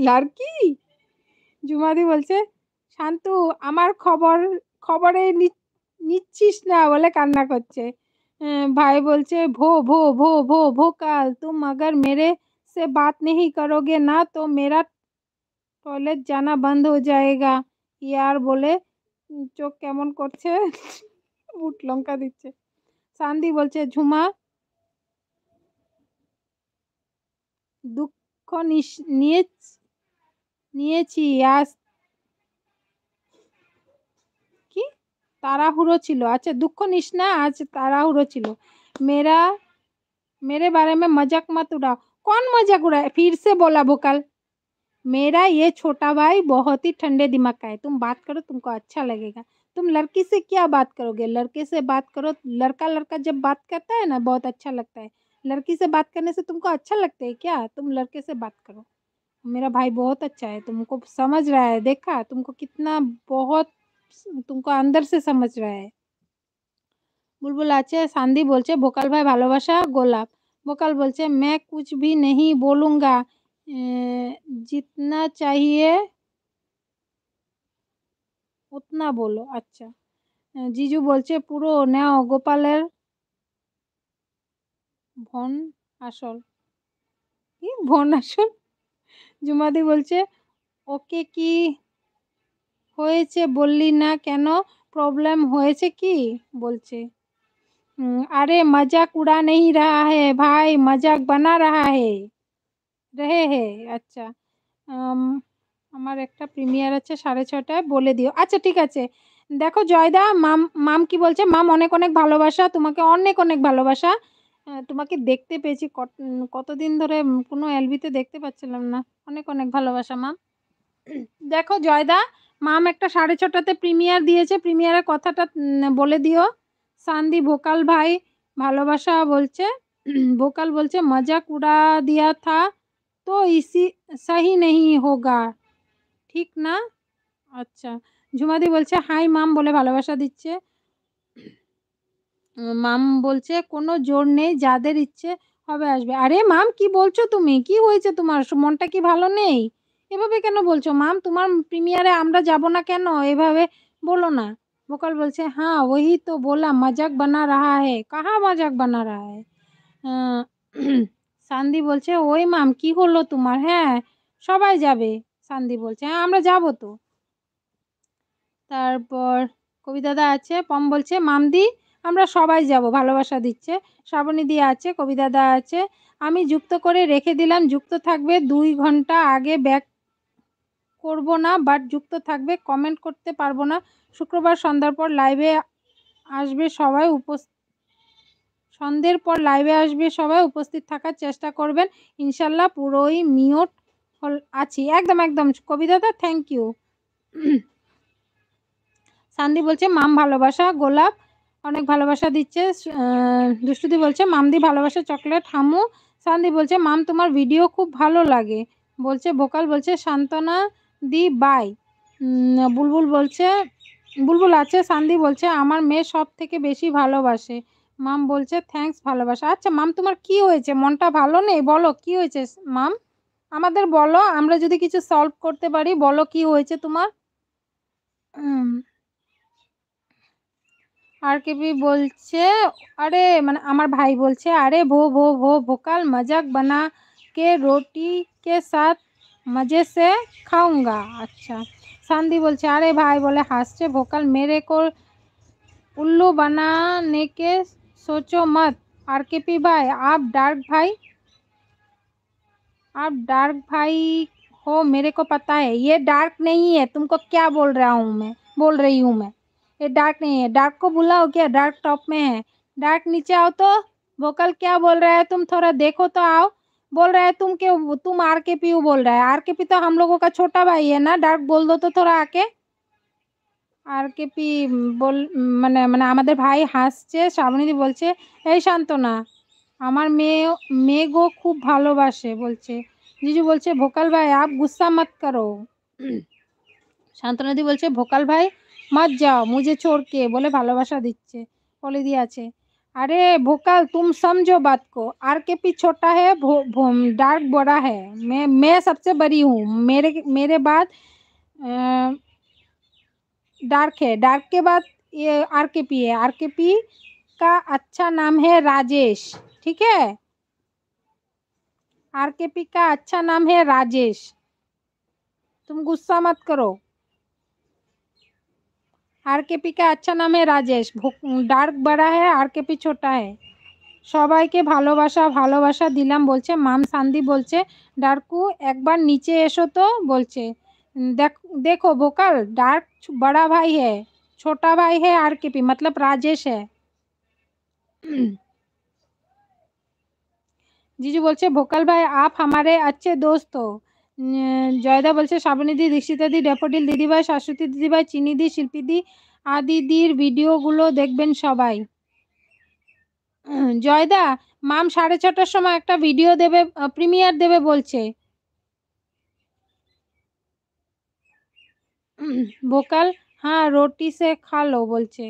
লড়কি জুমাদি বলছে শান্তু আমার খবর খবরে নিচ্ছিস না বলে কান্না করছে ভাই বলছে ভো ভো ভো ভো ভো কাল তুম আগর মেরে সে বাত নেই করোগে না তো মেরা টয়লেট জানা বন্ধ হয়ে যায়গা ইয়ার বলে চোখ কেমন করছে উঠ লঙ্কা দিচ্ছে সান্দি বলছে ঝুমা দুঃখ নিয়েছি আজ তাড়াহুড়ো ছিল अच्छा দুঃখ নিস না আজ তাড়াহুড়ো मेरा मेरे बारे में मजाक मत उड़ाओ कौन मजाक उड़ाए फिर से बोला भोकाल मेरा ये छोटा भाई बहुत ही ठंडे दिमाग का है तुम बात करो तुमको अच्छा लगेगा तुम लड़की से क्या बात करोगे लड़के से बात करो लड़का लड़का जब बात करता है ना बहुत अच्छा लगता है लड़की से बात करने से तुमको अच्छा लगता है क्या तुम लड़के से बात करो मेरा भाई बहुत अच्छा है तुमको समझ रहा है देखा तुमको कितना बहुत तुमको अंदर से समझ रहा है বুলবুল আছে সান্দি বলছে ভোকাল ভাই ভালোবাসা গোলাপ ভোকাল বলছে मैं कुछ भी नहीं बोलूंगा जितना चाहिए उतना बोलो अच्छा জিজু বলছে পুরো নেও গোপালের ভন আসল কি ভন আসল জুমাদি বলছে ওকে কি হয়েছে বললি না কেন প্রবলেম হয়েছে কি বলছে আরে মজাক উড়া নেই রাহা হে ভাই মজাক বানা রাহা হে রে হে আচ্ছা আমার একটা প্রিমিয়ার আছে সাড়ে ছটায় বলে দিও আচ্ছা ঠিক আছে দেখো জয়দা মাম মাম কি বলছে মাম অনেক অনেক ভালোবাসা তোমাকে অনেক অনেক ভালোবাসা তোমাকে দেখতে পেয়েছি কতদিন ধরে কোনো এলবিতে দেখতে পাচ্ছিলাম না অনেক অনেক ভালোবাসা মাম দেখো জয়দা মাম একটা সাড়ে ছটাতে প্রিমিয়ার দিয়েছে প্রিমিয়ারের কথাটা বলে দিও সান্দি ভোকাল ভাই ভালোবাসা বলছে ভোকাল বলছে মজা কুড়া দিয়া থা তো ইসি সাহি নেই হোগা ঠিক না আচ্ছা ঝুমাদি বলছে হাই মাম বলে ভালোবাসা দিচ্ছে মাম বলছে কোনো জোর নেই যাদের ইচ্ছে হবে আসবে আরে মাম কি বলছো তুমি কি হয়েছে তোমার মনটা কি ভালো নেই এভাবে কেন বলছো মাম তোমার প্রিমিয়ারে আমরা যাব না কেন এভাবে বলো না বকাল বলছে হ্যাঁ ওই তো বললাম মজাক বানা রাহা হে কাহা মজাক বানা রাহা হে সান্দি বলছে ওই মাম কি হলো তোমার হ্যাঁ সবাই যাবে সান্দি বলছে হ্যাঁ আমরা যাব তো তারপর কবিদাদা আছে পম বলছে মামদি আমরা সবাই যাব ভালোবাসা দিচ্ছে শ্রাবণীদি আছে কবিদাদা আছে আমি যুক্ত করে রেখে দিলাম যুক্ত থাকবে দুই ঘন্টা আগে ব্যাগ করব না বাট যুক্ত থাকবে কমেন্ট করতে পারবো না শুক্রবার সন্ধ্যার পর লাইভে আসবে সবাই উপস্থিত সন্ধ্যের পর লাইভে আসবে সবাই উপস্থিত থাকার চেষ্টা করবেন ইনশাল্লাহ পুরোই মিউট আছি একদম একদম কবিতাদা থ্যাংক ইউ সান্দি বলছে মাম ভালোবাসা গোলাপ অনেক ভালোবাসা দিচ্ছে দুষ্টুদি বলছে মামদি ভালোবাসা চকলেট হামু সান্দি বলছে মাম তোমার ভিডিও খুব ভালো লাগে বলছে ভোকাল বলছে সান্ত্বনা দি বাই বুলবুল বলছে বুলবুল আছে সান্দি বলছে আমার মেয়ে সব থেকে বেশি ভালোবাসে মাম বলছে থ্যাংকস ভালোবাসা আচ্ছা মাম তোমার কি হয়েছে মনটা ভালো নেই বলো কি হয়েছে মাম আমাদের বলো আমরা যদি কিছু সলভ করতে পারি বলো কি হয়েছে তোমার আর কেপি বলছে আরে মানে আমার ভাই বলছে আরে ভো ভো ভো ভোকাল মজাক বানা কে রোটি কে সাথ मज़े से अच्छा शांति बोल বলছে अरे भाई बोले হাসছে भोकल मेरे को उल्लू बनाने के सोचो मत आर के पी भाई आप डार्क भाई आप डार्क भाई हो मेरे को पता है ये डार्क नहीं है तुमको क्या बोल रहा हूँ मैं बोल रही हूँ मैं ये डार्क नहीं है डार्क को बुलाओ क्या डार्क टॉप में है डार्क नीचे आओ तो वोकल क्या बोल रहा है तुम थोड़ा देखो तो आओ बोल रहा है तुम क्यों तुम आर के पी बोल रहा है आर के पी तो हम लोगों का छोटा भाई है ना डार्क बोल दो तो थोड़ा आके আর কে পি বল মানে মানে আমাদের ভাই হাসছে শ্রাবণীদি বলছে এই শান্তনা আমার মেয়ে মেয়ে গো খুব ভালোবাসে বলছে জিজু বলছে ভোকাল ভাই আপ গুসা মত করো শান্তনাদি বলছে ভোকাল ভাই মত যাও মুঝে ছোড়কে বলে ভালোবাসা দিচ্ছে বলে দিয়ে আছে अरे भूकल तुम समझो बात को आर के पी छोटा है भो, भो, डार्क बड़ा है मैं मैं सबसे बड़ी हूँ मेरे मेरे बाद डार्क है डार्क के बाद ये आर के पी है आर के पी का अच्छा नाम है राजेश ठीक है आर के पी का अच्छा नाम है राजेश तुम गुस्सा मत करो आरकेपी का अच्छा नाम है राजेश डार्क बड़ा है आरकेपी छोटा है सबा के भलोबासा भलोबासा दिल माम सान्दी डार्कू एक बार नीचे एसो तो बोल देख देखो भोकाल डार्क बड़ा भाई है छोटा भाई है आरकेपी मतलब राजेश है जीजू बोल भोकाल भाई आप हमारे अच्छे दोस्त हो জয়দা বলছে শ্রাবণীদি দি ড্যাপোডিল দিদিভাই শাশ্বতী দিদিভাই চিনি দি শিল্পীদি আদিদির ভিডিওগুলো দেখবেন সবাই জয়দা মাম সাড়ে ছটার সময় একটা ভিডিও দেবে প্রিমিয়ার দেবে বলছে ভোকাল হ্যাঁ রোটি সে খালো বলছে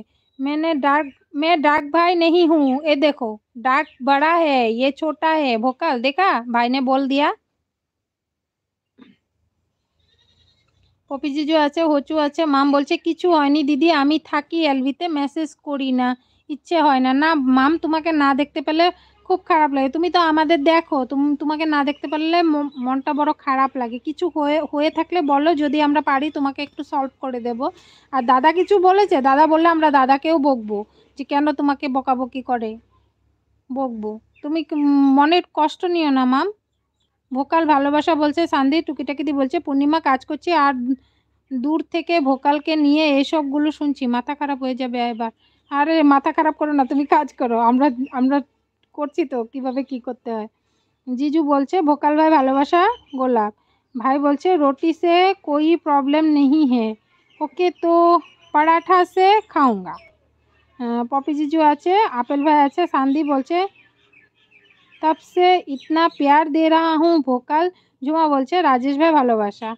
মেনে ডাক মে ডাক ভাই নেই হু এ দেখো ডাক বড়া হে এ ছোটা छोटा ভোকাল দেখা ভাইনে বল দিয়া পপি জিজু আছে হচু আছে মাম বলছে কিছু হয়নি দিদি আমি থাকি এলভিতে মেসেজ করি না ইচ্ছে হয় না না মাম তোমাকে না দেখতে পেলে খুব খারাপ লাগে তুমি তো আমাদের দেখো তুমি তোমাকে না দেখতে পারলে মনটা বড় খারাপ লাগে কিছু হয়ে হয়ে থাকলে বলো যদি আমরা পারি তোমাকে একটু সলভ করে দেব আর দাদা কিছু বলেছে দাদা বললে আমরা দাদাকেও বকবো যে কেন তোমাকে বকাবকি করে বকবো তুমি মনের কষ্ট নিও না মাম ভোকাল ভালোবাসা বলছে সান্দি টুকিটাকিদি বলছে পূর্ণিমা কাজ করছি আর দূর থেকে ভোকালকে নিয়ে এসবগুলো শুনছি মাথা খারাপ হয়ে যাবে এবার আরে মাথা খারাপ করো না তুমি কাজ করো আমরা আমরা করছি তো কিভাবে কি করতে হয় জিজু বলছে ভোকাল ভাই ভালোবাসা গোলাপ ভাই বলছে রুটি সে কই প্রবলেম নেই হে ওকে তো পরাঠা সে খাউঙ্গা পপি জিজু আছে আপেল ভাই আছে সান্দি বলছে তব সে ইতনা প্যার দে রাহা হুঁ ভোকাল জুমা বলছে রাজেশ ভাই ভালোবাসা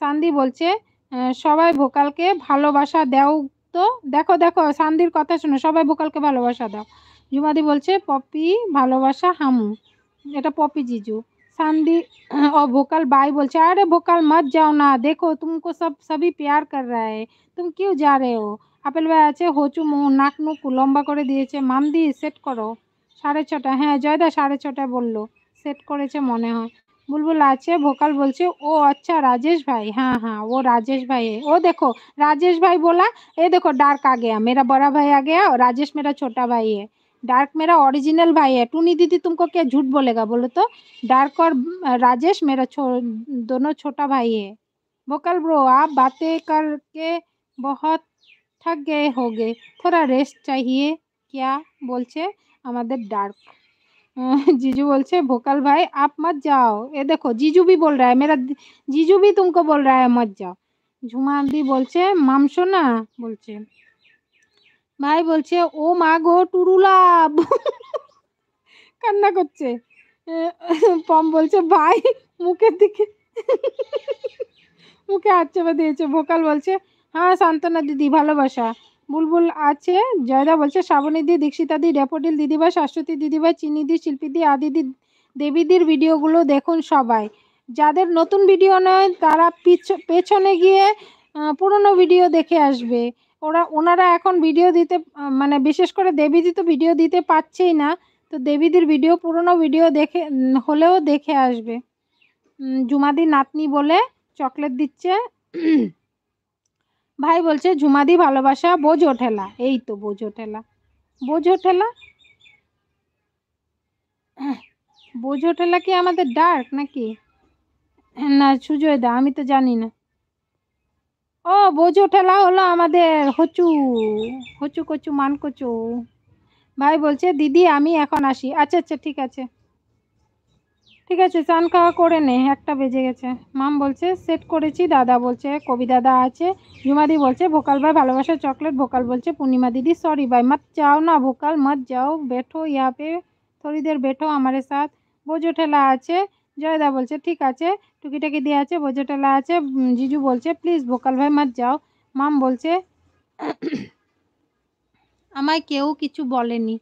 সান্দি বলছে সবাই ভোকালকে ভালোবাসা দেও তো দেখো দেখো সান্দির কথা শুনো সবাই ভোকালকে ভালোবাসা দাও জুমাদি বলছে পপি ভালোবাসা হামু এটা পপি জিজু সান্দি ও ভোকাল बाई বলছে আরে ভোকাল মত যাও না দেখো তুমকো সব সবই প্যার কর রা হে তুম কিউ যা রে ও আপেল ভাই আছে হোচু মুখ নাক নুক লম্বা করে দিয়েছে মামদি সেট করো সাড়ে ছটা হ্যাঁ জয়দা সাড়ে ছটা বললো সেট করেছে মনে হয় বুলবুল আছে ভোকাল বলছে ও আচ্ছা রাজেশ ভাই হ্যাঁ হ্যাঁ ও রাজেশ ভাই ও দেখো রাজেশ ভাই বলা এ দেখো ডার্ক আগে মেরা বড়া ভাই আগে রাজেশ মেরা ছোটা ভাই এ ডার্ক মেরা অরিজিনাল ভাই এ টুনি দিদি তুমি কে ঝুট বলেগা বলো তো ডার্ক আর রাজেশ মেরা দোনো ছোটা ভাই এ ভোকাল ব্রো আপ আতে করকে বহত থাক গে হোগে থোড়া রেস্ট চাহিয়ে ক্যা বলছে আমাদের ডার্ক জিজু বলছে ভোকাল ভাই আপ মত যাও এ দেখো জিজু বি বল রা মেরা জিজু বি তুমি বল রা মত যাও मत দি বলছে মামশো না বলছে ভাই বলছে ও মা গো টুরুলাভ কান্না করছে পম বলছে ভাই মুখের দিকে মুখে হাত চাপা দিয়েছে ভোকাল বলছে হ্যাঁ সান্তনা দিদি ভালোবাসা বুলবুল আছে জয়দা বলছে শ্রাবণীদি দীক্ষিতাদি ড্যাপোডিল দিদিভাই শাশ্বতী দিদিভাই চিনিদি শিল্পীদি আদিদি দেবীদির ভিডিওগুলো দেখুন সবাই যাদের নতুন ভিডিও নয় তারা পেছনে গিয়ে পুরনো ভিডিও দেখে আসবে ওরা ওনারা এখন ভিডিও দিতে মানে বিশেষ করে দেবীদি তো ভিডিও দিতে পারছেই না তো দেবীদের ভিডিও পুরনো ভিডিও দেখে হলেও দেখে আসবে জুমাদি নাতনি বলে চকলেট দিচ্ছে ভাই বলছে ঝুমাদি ভালোবাসা বোঝো ঠেলা এই তো বোঝো ঠেলা বোঝো ঠেলা বোঝো ঠেলা কি আমাদের ডার্ক নাকি না সুজয় দা আমি তো জানি না ও বোঝো ঠেলা হলো আমাদের হচু হচু কচু মান কচু ভাই বলছে দিদি আমি এখন আসি আচ্ছা আচ্ছা ঠিক আছে ঠিক আছে চান খাওয়া করে নে একটা বেজে গেছে মাম বলছে সেট করেছি দাদা বলছে কবি দাদা আছে জুমাদি বলছে ভোকাল ভাই ভালোবাসা চকলেট ভোকাল বলছে পূর্ণিমা দিদি সরি ভাই মত যাও না ভোকাল মত যাও বেঠো ইয়া থরিদের বেঠো আমার সাথ বোঝো ঠেলা আছে জয়দা বলছে ঠিক আছে টুকিটাকি দিয়ে আছে বোঝো ঠেলা আছে জিজু বলছে প্লিজ ভোকাল ভাই মত যাও মাম বলছে আমায় কেউ কিছু বলেনি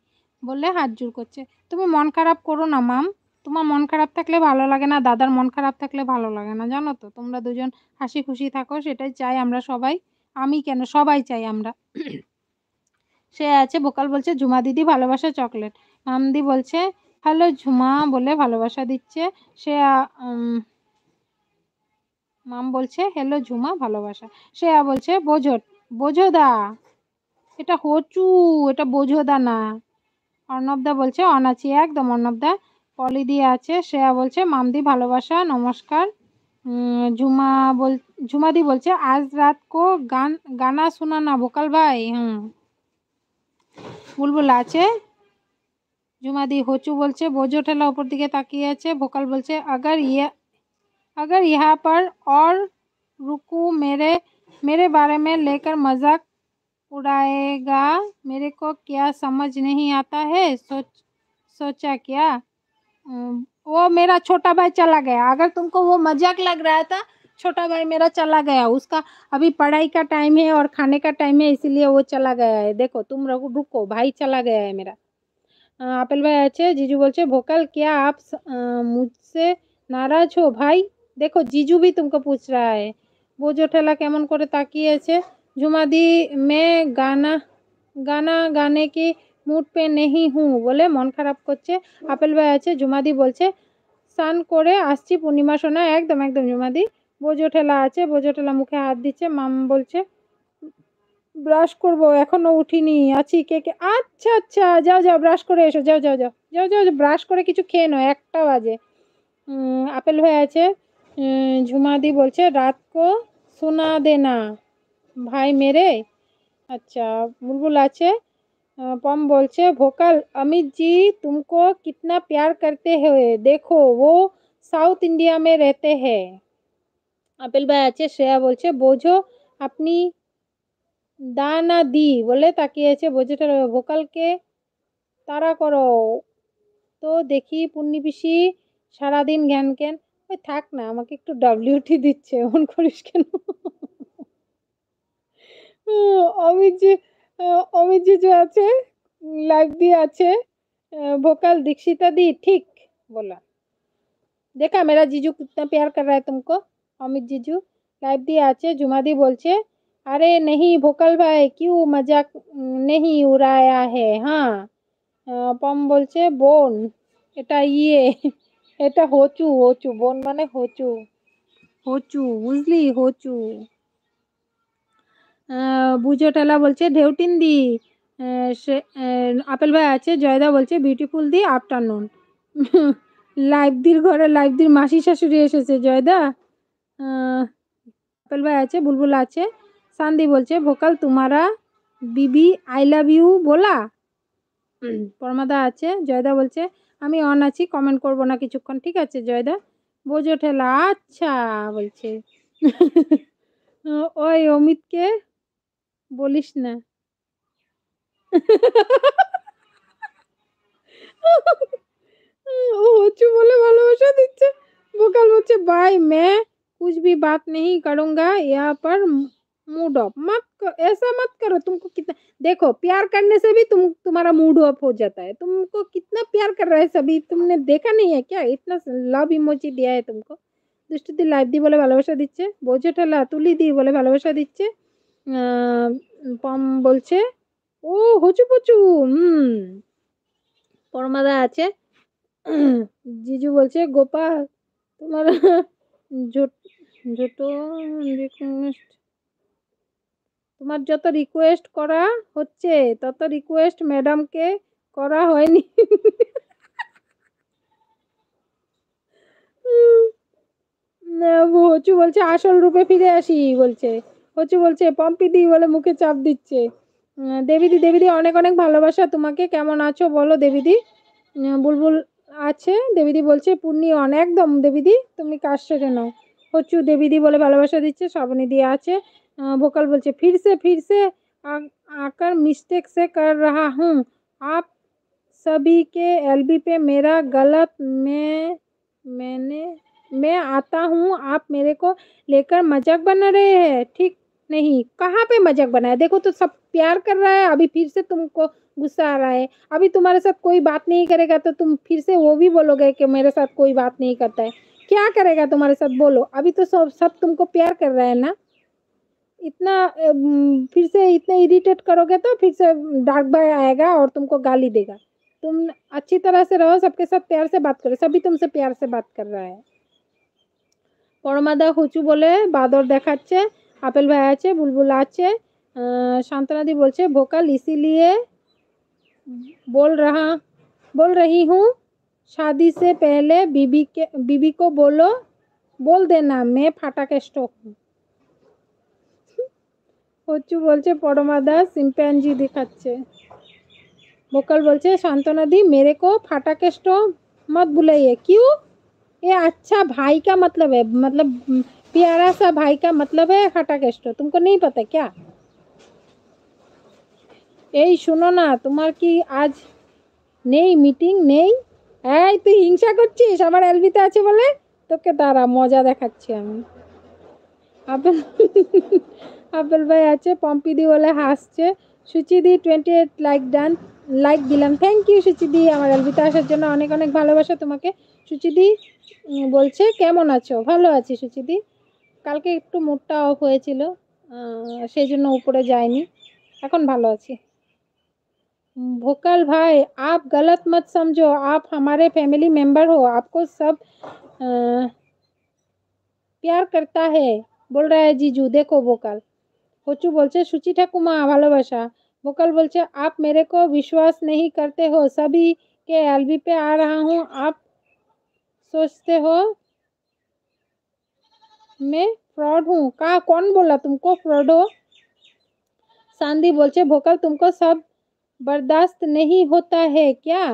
বলে হাত জোর করছে তুমি মন খারাপ করো না মাম তোমার মন খারাপ থাকলে ভালো লাগে না দাদার মন খারাপ থাকলে ভালো লাগে না জানো তো তোমরা দুজন হাসি খুশি থাকো সেটাই চাই আমরা সবাই আমি কেন সবাই চাই আমরা সে আছে বোকাল বলছে ঝুমা দিদি ভালোবাসা চকলেট আমদি বলছে হ্যালো ঝুমা বলে ভালোবাসা দিচ্ছে সে মাম বলছে হ্যালো ঝুমা ভালোবাসা সে বলছে বোঝো বোঝোদা এটা হচু এটা বোঝোদা না অর্ণবদা বলছে অনাচি একদম অর্ণবদা পল্লি দি আছে শেয়া বলছে মামদি ভালোবাসা নমস্কার জুমা জুমাদি বলছে আজ রাত কো গান गाना শোনা না ভোকাল ভাই হুম ফুল বলাছে জুমাদি হোচু বলছে বজোটেলা উপর দিকে তাকিয়ে আছে ভোকাল বলছে अगर ये अगर यहां पर और रुकु मेरे मेरे बारे में लेकर मजाक उड़ाएगा मेरे को क्या समझ नहीं आता है सोचा क्या वो मेरा छोटा भाई चला गया अगर तुमको वो मजाक लग रहा था छोटा भाई मेरा चला गया उसका अभी पढ़ाई का टाइम है और खाने का टाइम है इसीलिए वो चला गया है देखो तुम रखो रुको भाई चला गया है मेरा आपेल भाई अच्छे जीजू बोलचे भोकल क्या आप मुझसे नाराज हो भाई देखो जीजू भी तुमको पूछ रहा है वो जो ठेला को ताकि झुमा दी मैं गाना गाना गाने की মুড পে নেহি হুঁ বলে মন খারাপ করছে আপেল ভাই আছে জুমাদি বলছে স্নান করে আসছি পূর্ণিমা সোনা একদম একদম জুমাদি বোঝো ঠেলা আছে বোঝো ঠেলা মুখে হাত দিচ্ছে মাম বলছে ব্রাশ করব এখনো উঠিনি আছি কে কে আচ্ছা আচ্ছা যাও যাও ব্রাশ করে এসো যাও যাও যাও যাও যাও ব্রাশ করে কিছু খেয়ে নয় একটা বাজে আপেল হয়ে আছে ঝুমাদি বলছে রাত কো শোনা দে না ভাই মেরে আচ্ছা বুলবুল আছে পম বলছে ভোকাল অমিতজি जी तुमको कितना प्यार करते हैं देखो সাউথ ইন্ডিয়া মে রেতে হে আপেল ভাই আছে শ্রেয়া বলছে বোঝো আপনি দা না দি বলে তাকিয়ে আছে বোঝোটা ভোকালকে তারা করো তো দেখি পূর্ণিপিসি সারাদিন জ্ঞান কেন ওই থাক না আমাকে একটু ডাব্লিউটি দিচ্ছে এমন করিস কেন অমিতজি অমিত জিজু আছে লাইভ দি আছে ভোকাল দীক্ষিতা দি ঠিক বলা দেখা মেরা জিজু কিতনা প্যার কর রা তুমি অমিত জিজু লাইভ দিয়ে আছে জুমা দি বলছে আরে নেহি ভোকাল ভাই কিউ মজাক নেহি উড়ায়া হে হ্যাঁ পম বলছে বোন এটা ইয়ে এটা হচু হচু বোন মানে হচু হচু বুঝলি হচু বুঝোটেলা বলছে ঢেউটিন দি সে আপেল ভাই আছে জয়দা বলছে বিউটিফুল দি আফটারনুন লাইফ দির ঘরে লাইফ দির মাসি শাশুড়ি এসেছে জয়দা আপেল ভাই আছে বুলবুল আছে সান্দি বলছে ভোকাল তোমারা বিবি আই লাভ ইউ বলা পরমাদা আছে জয়দা বলছে আমি অন আছি কমেন্ট করব না কিছুক্ষণ ঠিক আছে জয়দা বোঝো ঠেলা আচ্ছা বলছে ওই অমিতকে বলিস না हाँ, बोले হচ্ছু বলে ভালোবাসা দিচ্ছে ভোকাল বলছে বাই मैं कुछ भी बात नहीं करूंगा यहाँ पर मूड ऑफ मत ऐसा मत करो तुमको कितना देखो प्यार करने से भी तुम तुम्हारा मूड ऑफ हो जाता है तुमको कितना प्यार कर रहा है सभी तुमने देखा नहीं है क्या इतना लव इमोजी दिया है तुमको दी লাইভ দি বলে ভালোবাসা দিচ্ছে বোঝে ঠেলা তুলি দি বলে ভালোবাসা দিচ্ছে পম বলছে ও হচু পচু হুম পরমাদা আছে জিজু বলছে গোপা তোমার যত তোমার যত রিকোয়েস্ট করা হচ্ছে তত রিকোয়েস্ট ম্যাডামকে করা হয়নি হচু বলছে আসল রূপে ফিরে আসি বলছে হচ্ছে বলছে পম্পি দি বলে মুখে চাপ দিচ্ছে দেবীদি দেবীদি অনেক অনেক ভালোবাসা তোমাকে কেমন আছো বলো দেবীদি বুলবুল আছে দেবীদি বলছে পূর্ণি অনেকদম দেবিদি দেবীদি তুমি কাজ সেরে নাও হচ্ছু দেবীদি বলে ভালোবাসা দিচ্ছে শ্রাবণী দিয়ে আছে ভোকাল বলছে ফিরসে ফিরসে আকার মিস্টেক সে কর রাহা হুম আপ सभी के एलबी पे मेरा गलत मैं मैंने मैं आता हूँ आप मेरे को लेकर मजाक बना रहे हैं नहीं कहाँ पे मजाक बनाया देखो तो सब प्यार कर रहा है अभी फिर से तुमको गुस्सा आ रहा है अभी तुम्हारे साथ कोई बात नहीं करेगा तो तुम फिर से वो भी बोलोगे कि मेरे साथ कोई बात नहीं करता है क्या करेगा तुम्हारे साथ बोलो अभी तो सब सब तुमको प्यार कर रहा है ना इतना फिर से इतना इरिटेट करोगे तो फिर से डाक भाई आएगा और तुमको गाली देगा तुम अच्छी तरह से रहो सबके साथ प्यार से बात करो सभी तुमसे प्यार से बात कर रहा है परमादा हुचू बोले बादर देखा আপেল ভাই আছে বুলবুল আছে শান্তনাদি বলছে ভোকাল ইসিলিয়ে बोल रहा बोल रही हूँ शादी से पहले बीबी के बीबी को बोलो बोल देना मैं फाटा के स्टॉक हूँ হচ্ছু বলছে পরমা দাস সিম্প্যানজি দেখাচ্ছে ভোকাল বলছে শান্তনা दी मेरे को फाटा के स्टॉक मत बुलाइए क्यों ये अच्छा भाई का मतलब है मतलब प्यारा सा भाई का मतलब है हटा केष्ट तुमको नहीं पता क्या এই শোনো না তোমার কি আজ নেই মিটিং নেই এই তুই হিংসা করছিস আমার এলবিতে আছে বলে তোকে দাঁড়া মজা দেখাচ্ছি আমি আপেল আপেল ভাই আছে পম্পিদি বলে হাসছে সুচিদি twenty eight like done like দিলাম থ্যাংক ইউ সুচিদি আমার এলবিতে আসার জন্য অনেক অনেক ভালোবাসা তোমাকে সুচিদি বলছে কেমন আছো ভালো আছি সুচিদি कल के एक मुठटा হয়েছিল हो जाए উপরে যায়নি এখন भोकल भाई आप गलत मत समझो आप हमारे फैमिली मेंबर हो आपको सब आ, प्यार करता है बोल रहा है जीजू देखो भोकल होचू बोलचे सुचिठा कुमा भलोबाशा भोकल बोलचे आप मेरे को विश्वास नहीं करते हो सभी के एलबी पे आ रहा हूँ आप सोचते हो मैं फ्रॉड हूँ कहा कौन बोला तुमको फ्रॉड हो सांदी बोलचे भोकल तुमको सब बर्दाश्त नहीं होता है क्या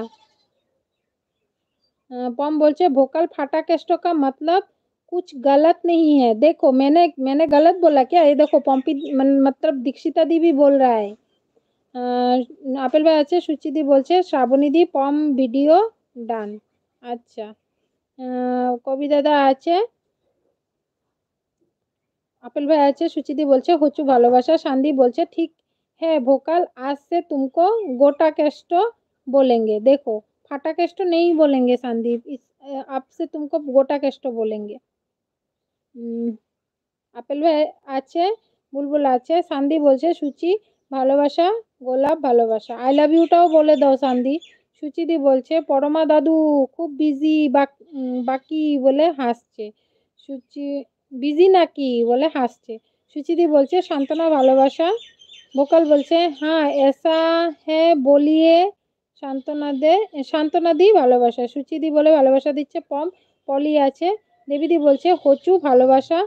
हाँ, पम बोलचे भोकल फाटा कैस्टो का मतलब कुछ गलत नहीं है देखो मैंने मैंने गलत बोला क्या ये देखो पम्पी मतलब दीक्षिता दी भी बोल रहा है আপেল हाँ, दी बोलचे श्रावणी दी पम वीडियो ভিডিও अच्छा हाँ, कवि दादा আছে আপেল ভাই আছে সুচিদি বলছে হুচু ভালোবাসা সান্দি বলছে ঠিক হ্যাঁ ভোকাল আসছে সে তুমকো গোটা কেষ্ট বলেঙ্গে দেখো ফাটা কেষ্ট নেই বলেঙ্গে সন্দীপ আপ সে তুমকো গোটা কেষ্ট বলেঙ্গে আপেল ভাই আছে বুলবুল আছে সান্দি বলছে সুচি ভালোবাসা গোলাপ ভালোবাসা আই লাভ ইউটাও বলে দাও সান্দি সুচিদি বলছে পরমা দাদু খুব বিজি বাকি বলে হাসছে সুচি বিজি নাকি বলে হাসছে সুচিদি বলছে সান্তনা ভালোবাসা বোকাল বলছে হ্যাঁ এসা হ্যাঁ বলিয়ে সান্তনা দে সান্তনা দিই ভালোবাসা সুচিদি বলে ভালোবাসা দিচ্ছে পম পলি আছে দেবীদি বলছে হচু ভালোবাসা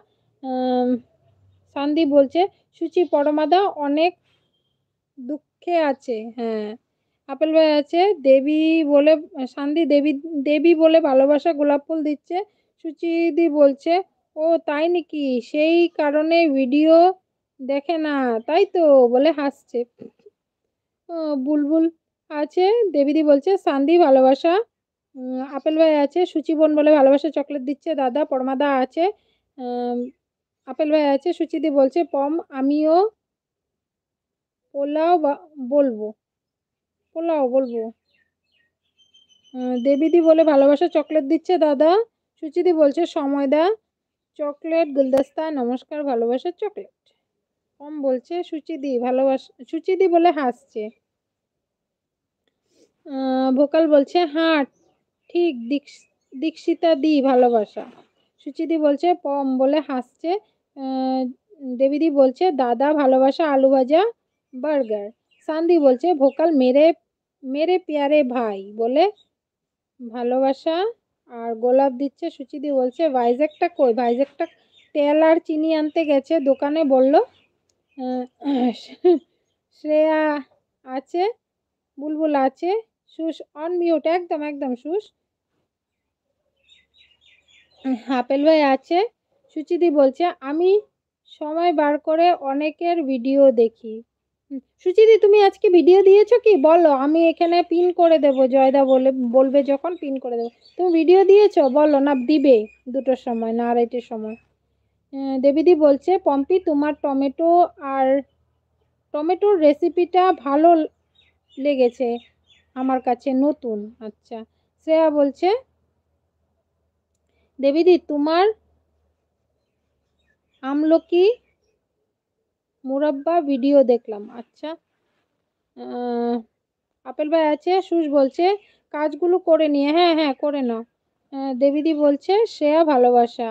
সান্দি বলছে সুচি পরমাদা অনেক দুঃখে আছে হ্যাঁ আপেল ভাই আছে দেবী বলে সান্দি দেবী দেবী বলে ভালোবাসা গোলাপ ফুল দিচ্ছে সুচিদি বলছে ও তাই নাকি সেই কারণে ভিডিও দেখে না তাই তো বলে হাসছে বুলবুল আছে দেবীদি বলছে সান্দি ভালোবাসা আপেল ভাই আছে সুচিবন বলে ভালোবাসা চকলেট দিচ্ছে দাদা পরমাদা আছে আপেল ভাই আছে সুচিদি বলছে পম আমিও পোলাও বলবো পোলাও বলবো দেবীদি বলে ভালোবাসা চকলেট দিচ্ছে দাদা সুচিদি বলছে সময় দা চকলেট গুলদস্তা নমস্কার ভালোবাসা চকলেট কম বলছে সুচিদি ভালোবাসা সুচিদি বলে হাসছে ভোকাল বলছে হাট ঠিক দীক্ষিতা দি ভালোবাসা সুচিদি বলছে পম বলে হাসছে দেবীদি বলছে দাদা ভালোবাসা আলু ভাজা বার্গার সান্দি বলছে ভোকাল মেরে মেরে পেয়ারে ভাই বলে ভালোবাসা আর গোলাপ দিচ্ছে সুচিদি বলছে ভাইজ্যাকটা কই ভাইজ্যাকটা তেল আর চিনি আনতে গেছে দোকানে বলল শ্রেয়া আছে বুলবুল আছে সুস অন মিউট একদম একদম সুস আপেল ভাই আছে সুচিদি বলছে আমি সময় বার করে অনেকের ভিডিও দেখি সুচিদি তুমি আজকে ভিডিও দিয়েছো কি বলো আমি এখানে পিন করে দেব জয়দা বলে বলবে যখন পিন করে দেবো তুমি ভিডিও দিয়েছো বলো না দিবে দুটোর সময় না আড়াইটের সময় দেবীদি বলছে পম্পি তোমার টমেটো আর টমেটোর রেসিপিটা ভালো লেগেছে আমার কাছে নতুন আচ্ছা শ্রেয়া বলছে দেবীদি তোমার আমলকি মুরাব্বা ভিডিও দেখলাম আচ্ছা আপেল ভাই আছে সুস বলছে কাজগুলো করে নিয়ে হ্যাঁ হ্যাঁ করে নাও দেবীদি বলছে শ্রেয়া ভালোবাসা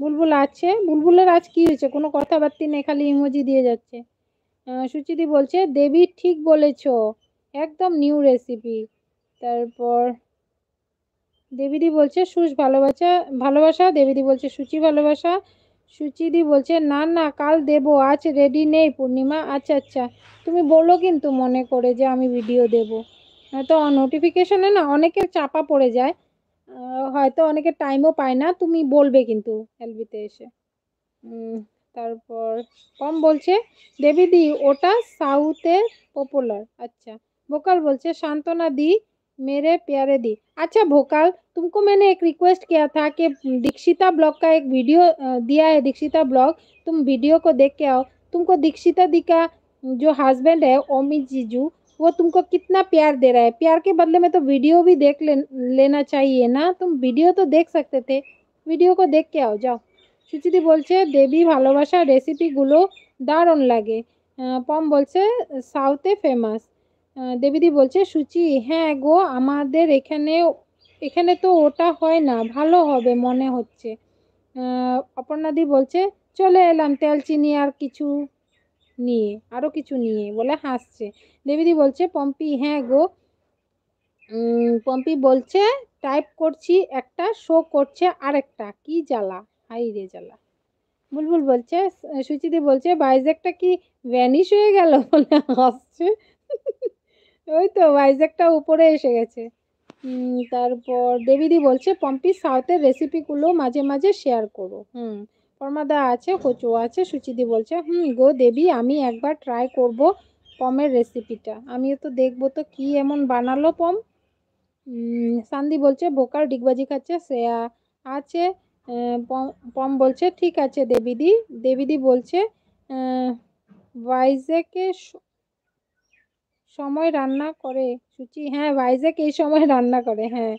বুলবুল আছে বুলবুলের আজ কি হয়েছে কোনো কথাবার্তি নেই খালি ইমোজি দিয়ে যাচ্ছে সুচিদি বলছে দেবী ঠিক বলেছ একদম নিউ রেসিপি তারপর দেবীদি বলছে সুস ভালোবাসা ভালোবাসা দেবীদি বলছে সুচি ভালোবাসা সুচিদি বলছে না না কাল দেব আজ রেডি নেই পূর্ণিমা আচ্ছা আচ্ছা তুমি বলো কিন্তু মনে করে যে আমি ভিডিও দেব হয়তো নোটিফিকেশনে না অনেকের চাপা পড়ে যায় হয়তো অনেকে টাইমও পায় না তুমি বলবে কিন্তু এলবিতে এসে তারপর কম বলছে দেবীদি ওটা সাউথে পপুলার আচ্ছা বোকাল বলছে সান্ত্বনা দি मेरे प्यारे दी अच्छा भोकाल तुमको मैंने एक रिक्वेस्ट किया था कि दीक्षिता ब्लॉग का एक वीडियो दिया है दीक्षिता ब्लॉग तुम वीडियो को देख के आओ तुमको दीक्षिता दी का जो हस्बैंड है ओमित जीजू वो तुमको कितना प्यार दे रहा है प्यार के बदले में तो वीडियो भी देख ले, लेना चाहिए ना तुम वीडियो तो देख सकते थे वीडियो को देख के आओ जाओ সুচিতি देवी দেবী ভালোবাসার রেসিপিগুলো দারুণ লাগে पम বলছে साउथे फेमस দেবীদি বলছে সুচি হ্যাঁ গো আমাদের এখানে এখানে তো ওটা হয় না ভালো হবে মনে হচ্ছে অপর্ণাদি বলছে চলে এলাম তেল চিনি আর কিছু নিয়ে আরও কিছু নিয়ে বলে হাসছে দেবীদি বলছে পম্পি হ্যাঁ গো পম্পি বলছে টাইপ করছি একটা শো করছে আরেকটা কি জ্বালা হাই রে জ্বালা বুলবুল বলছে সুচিদি বলছে বাইজেকটা কি ভ্যানিশ হয়ে গেল বলে হাসছে ওই তো ভাইজ্যাকটা উপরে এসে গেছে তারপর দেবিদি বলছে পম্পি সাউথের রেসিপিগুলো মাঝে মাঝে শেয়ার করো হুম পরমাদা আছে কচু আছে সুচিদি বলছে হুম গো দেবী আমি একবার ট্রাই করব পমের রেসিপিটা আমিও তো দেখবো তো কি এমন বানালো পম সান্দি বলছে বোকার ডিগবাজি খাচ্ছে শ্রেয়া আছে পম বলছে ঠিক আছে দেবিদি দেবিদি বলছে ভাইজ্যাকে সময় রান্না করে সুচি হ্যাঁ ভাইজ্যাক এই সময় রান্না করে হ্যাঁ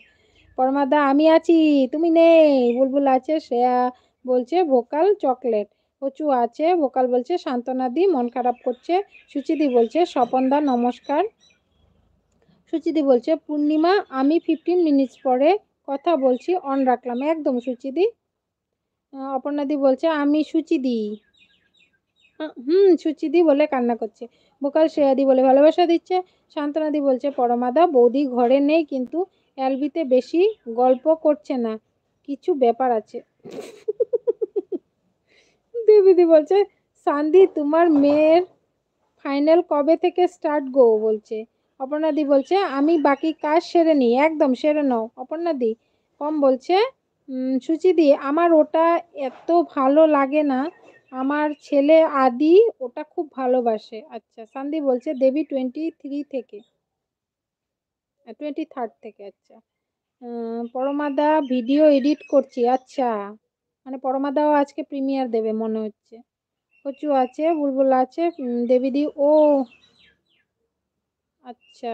পরমাদা আমি আছি তুমি নেই বুলবুল আছে শ্রেয়া বলছে ভোকাল চকলেট কচু আছে ভোকাল বলছে সান্ত্বনাদি মন খারাপ করছে সুচিদি বলছে স্বপনদা নমস্কার সুচিদি বলছে পূর্ণিমা আমি ফিফটিন মিনিটস পরে কথা বলছি অন রাখলাম একদম সুচিদি অপর্ণাদি বলছে আমি সুচিদি হুম সুচিদি বলে কান্না করছে বোকাল শ্রেয়াদি বলে ভালোবাসা দিচ্ছে শান্তনাদি বলছে পরমাদা বৌদি ঘরে নেই কিন্তু অ্যালবিতে বেশি গল্প করছে না কিছু ব্যাপার আছে দেবীদি বলছে সান্দি তোমার মেয়ের ফাইনাল কবে থেকে স্টার্ট গো বলছে অপর্ণাদি বলছে আমি বাকি কাজ সেরে নিই একদম সেরে নাও অপর্ণাদি কম বলছে সুচিদি আমার ওটা এত ভালো লাগে না আমার ছেলে আদি ওটা খুব ভালোবাসে আচ্ছা সান্দি বলছে দেবী টোয়েন্টি থ্রি থেকে টোয়েন্টি থার্ড থেকে আচ্ছা পরমাদা ভিডিও এডিট করছি আচ্ছা মানে পরমাদাও আজকে প্রিমিয়ার দেবে মনে হচ্ছে কচু আছে বুলবুল আছে দেবীদি ও আচ্ছা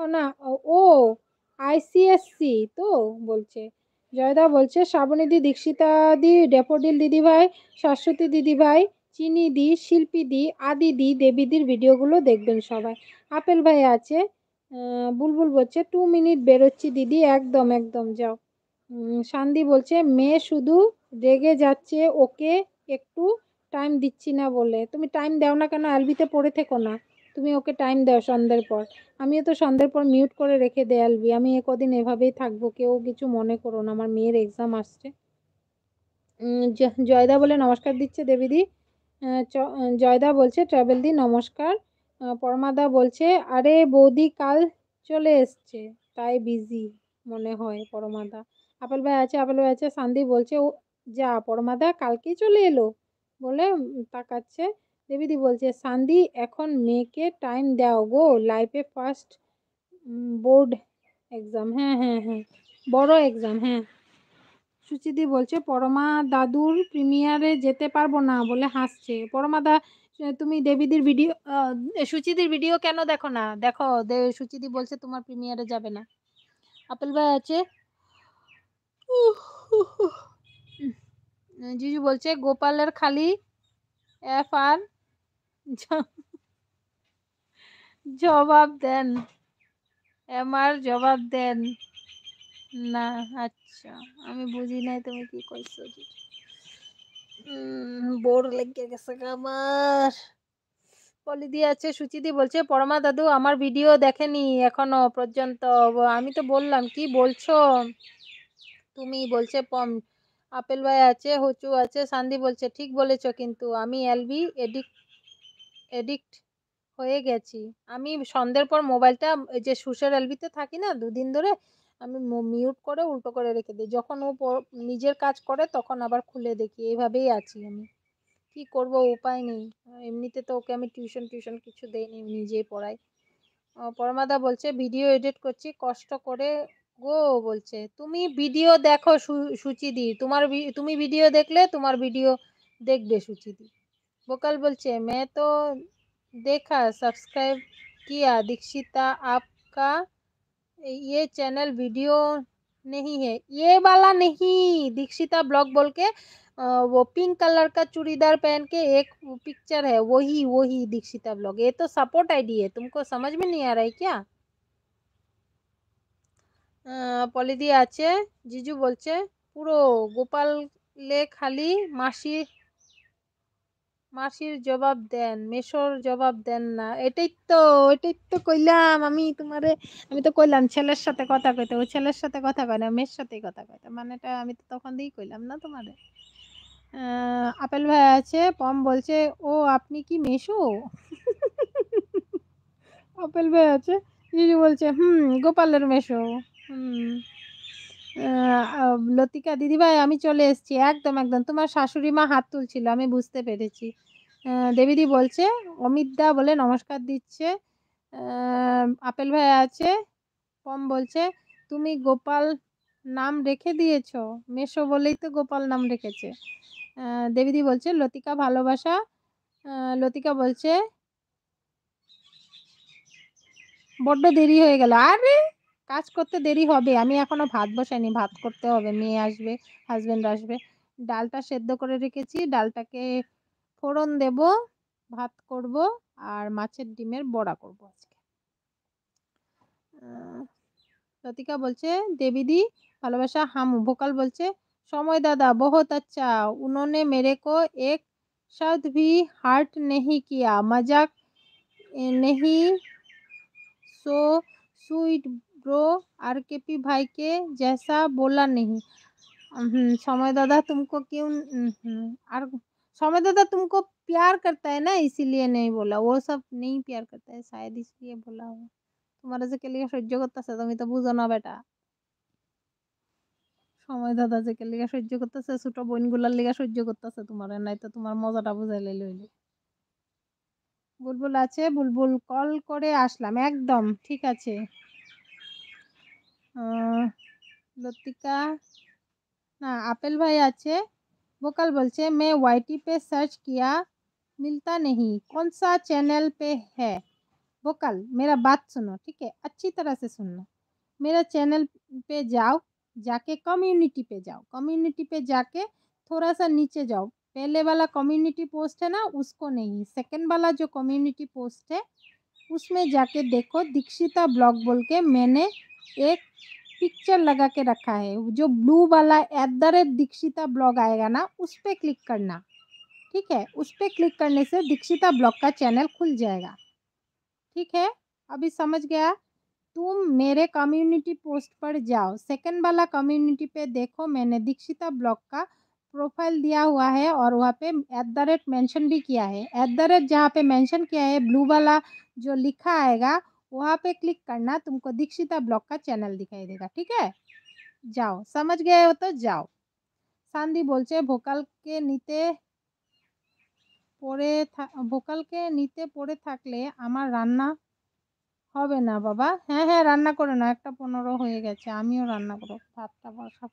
ও না ও আইসিএসসি তো বলছে জয়দা বলছে শ্রাবণীদি দীক্ষিতাদি ড্যাপোডিল দিদিভাই শাশ্বতী দিদিভাই চিনি দি শিল্পী দি আদি দি দেবীদির ভিডিওগুলো দেখবেন সবাই আপেল ভাই আছে বুলবুল বলছে টু মিনিট বেরোচ্ছি দিদি একদম একদম যাও শান্তি বলছে মেয়ে শুধু রেগে যাচ্ছে ওকে একটু টাইম দিচ্ছি না বলে তুমি টাইম দাও না কেন আলবিতে পড়ে থেকো না তুমি ওকে টাইম দাও সন্ধ্যের পর আমিও তো সন্ধ্যের পর মিউট করে রেখে দেয় আলবি আমি এ কদিন এভাবেই থাকবো কেউ কিছু মনে করো না আমার মেয়ের এক্সাম আসছে জয়দা বলে নমস্কার দিচ্ছে দেবীদি জয়দা বলছে ট্রাভেল দি নমস্কার পরমাদা বলছে আরে বৌদি কাল চলে এসছে তাই বিজি মনে হয় পরমাদা আপেল ভাই আছে আপেল ভাই আছে সান্দি বলছে ও যা পরমাদা কালকে চলে এলো বলে তাকাচ্ছে দেবীদি বলছে সান্দি এখন মেয়েকে টাইম দাও গো লাইফে ফার্স্ট বোর্ড এক্সাম হ্যাঁ হ্যাঁ হ্যাঁ বড় এক্সাম হ্যাঁ সুচিদি বলছে পরমা দাদুর প্রিমিয়ারে যেতে পারবো না বলে হাসছে পরমা দা তুমি দেবীদির ভিডিও সুচিদির ভিডিও কেন দেখো না দেখো সুচিদি বলছে তোমার প্রিমিয়ারে যাবে না আপেল ভাই আছে জিজু বলছে গোপালের খালি এফ আর জবাব দেন আমার জবাব দেন না আচ্ছা আমি বুঝি নাই তুমি কি কইছো বোর লেগে গেছে আমার পলিদি আছে সুচিদি বলছে পরমা দাদু আমার ভিডিও দেখেনি এখনো পর্যন্ত আমি তো বললাম কি বলছো তুমি বলছে পম আপেল ভাই আছে হচু আছে সান্দি বলছে ঠিক বলেছ কিন্তু আমি এলবি এডিক্ট এডিক্ট হয়ে গেছি আমি সন্ধ্যের পর মোবাইলটা যে সুশের এলবিতে থাকি না দুদিন ধরে আমি মিউট করে উল্টো করে রেখে দিই যখন ও নিজের কাজ করে তখন আবার খুলে দেখি এইভাবেই আছি আমি কি করব উপায় নেই এমনিতে তো ওকে আমি টিউশন টিউশন কিছু দেইনি নিজেই পড়াই পরমাদা বলছে ভিডিও এডিট করছি কষ্ট করে গো বলছে তুমি ভিডিও দেখো সুচিদি তোমার তুমি ভিডিও দেখলে তোমার ভিডিও দেখবে সুচিদি बकल बोलचे मैं तो देखा सब्सक्राइब किया दीक्षिता आपका ये चैनल वीडियो नहीं है ये वाला नहीं दीक्षिता ब्लॉग बोल के वो पिंक कलर का चूड़ीदार पहन के एक पिक्चर है वही वही दीक्षिता ब्लॉग ये तो सपोर्ट आईडी है तुमको समझ में नहीं आ रहा है क्या आचे जीजू बोलचे বলছে गोपाल ले खाली मासी মাসির জবাব দেন মেশর জবাব দেন না এটাই তো এটাই তো কইলাম আমি তোমারে আমি তো কইলাম ছেলের সাথে কথা কইতে ও ছেলের সাথে কথা কয় না মেয়ের সাথেই কথা কয় মানে এটা আমি তো তখন দিয়েই কইলাম না তোমারে আপেল ভাই আছে পম বলছে ও আপনি কি মেশো আপেল ভাই আছে জিজু বলছে হুম গোপালের মেশো হুম লতিকা দিদিভাই আমি চলে এসেছি একদম একদম তোমার শাশুড়ি মা হাত তুলছিল আমি বুঝতে পেরেছি দেবীদি বলছে অমিতদা বলে নমস্কার দিচ্ছে আপেল ভাই আছে পম বলছে তুমি গোপাল নাম রেখে দিয়েছ মেশো বলেই তো গোপাল নাম রেখেছে দেবীদি বলছে লতিকা ভালোবাসা লতিকা বলছে বড্ড দেরি হয়ে গেল আরে কাজ করতে দেরি হবে আমি এখনও ভাত বসাইনি ভাত করতে হবে মেয়ে আসবে হাজব্যান্ড আসবে ডালটা সেদ্ধ করে রেখেছি ডালটাকে ফোড়ন দেব ভাত করব আর মাছের ডিমের বড়া করব আজকে লতিকা বলছে দেবীদি ভালোবাসা হামু ভোকাল বলছে সময় দাদা বহুত আচ্ছা উনোনে মেরে কো এক शब्द ভি হার্ট নেহি কিয়া মজাক নেহি সো সুইট ব্রো আর কেপি ভাইকে জ্যাসা के जैसा সময় দাদা তুমি কেউ আর সময় দাদা তুমি প্যার করতে प्यार करता है ना इसीलिए नहीं बोला वो सब नहीं प्यार करता है शायद इसलिए তোমার যে কেলিকে সহ্য করতেছে তুমি তো বুঝো না বেটা সময় দাদা যে কেলিকে সহ্য করতেছে ছোট বোনগুলার লিগা সহ্য করতেছে তোমার নাই তো তোমার মজাটা বুঝাই বুঝাইলে হইলে বুলবুল আছে বুলবুল কল করে আসলাম একদম ঠিক আছে लतिका ना आपेल भाई আছে वो कल बोलचे मैं वाईटी पे सर्च किया मिलता नहीं कौन सा चैनल पे है वो कल मेरा बात सुनो ठीक है अच्छी तरह से सुनना मेरा चैनल पे जाओ जाके कम्युनिटी पे जाओ कम्युनिटी पे जाके थोड़ा सा नीचे जाओ पहले वाला कम्युनिटी पोस्ट है ना उसको नहीं सेकंड वाला जो कम्युनिटी पोस्ट है उसमें जाके देखो दीक्षिता ब्लॉग बोल के मैंने एक पिक्चर लगा के रखा है जो ब्लू वाला at the rate Dikshita blog आएगा ना उस पर क्लिक करना ठीक है उस पर क्लिक करने से दीक्षिता ब्लॉग का चैनल खुल जाएगा ठीक है अभी समझ गया तुम मेरे कम्युनिटी पोस्ट पर जाओ सेकंड वाला कम्युनिटी पे देखो मैंने दीक्षिता ब्लॉग का प्रोफाइल दिया हुआ है और वहाँ पे एट द रेट मैंशन भी किया है एट द रेट जहाँ पे मैंशन किया है ब्लू वाला जो लिखा आएगा वहाँ पे क्लिक करना तुमको दीक्षिता ब्लॉग का चैनल दिखाई देगा ठीक है जाओ समझ गए हो तो जाओ सांदी बोलचे भोकल के नीते पड़े था भोकल के नीते पड़े थकले रान्ना होबे बाबा हाँ हाँ रान्ना करो ना एक पंदो हो गए हमीय रान्ना करो भात सब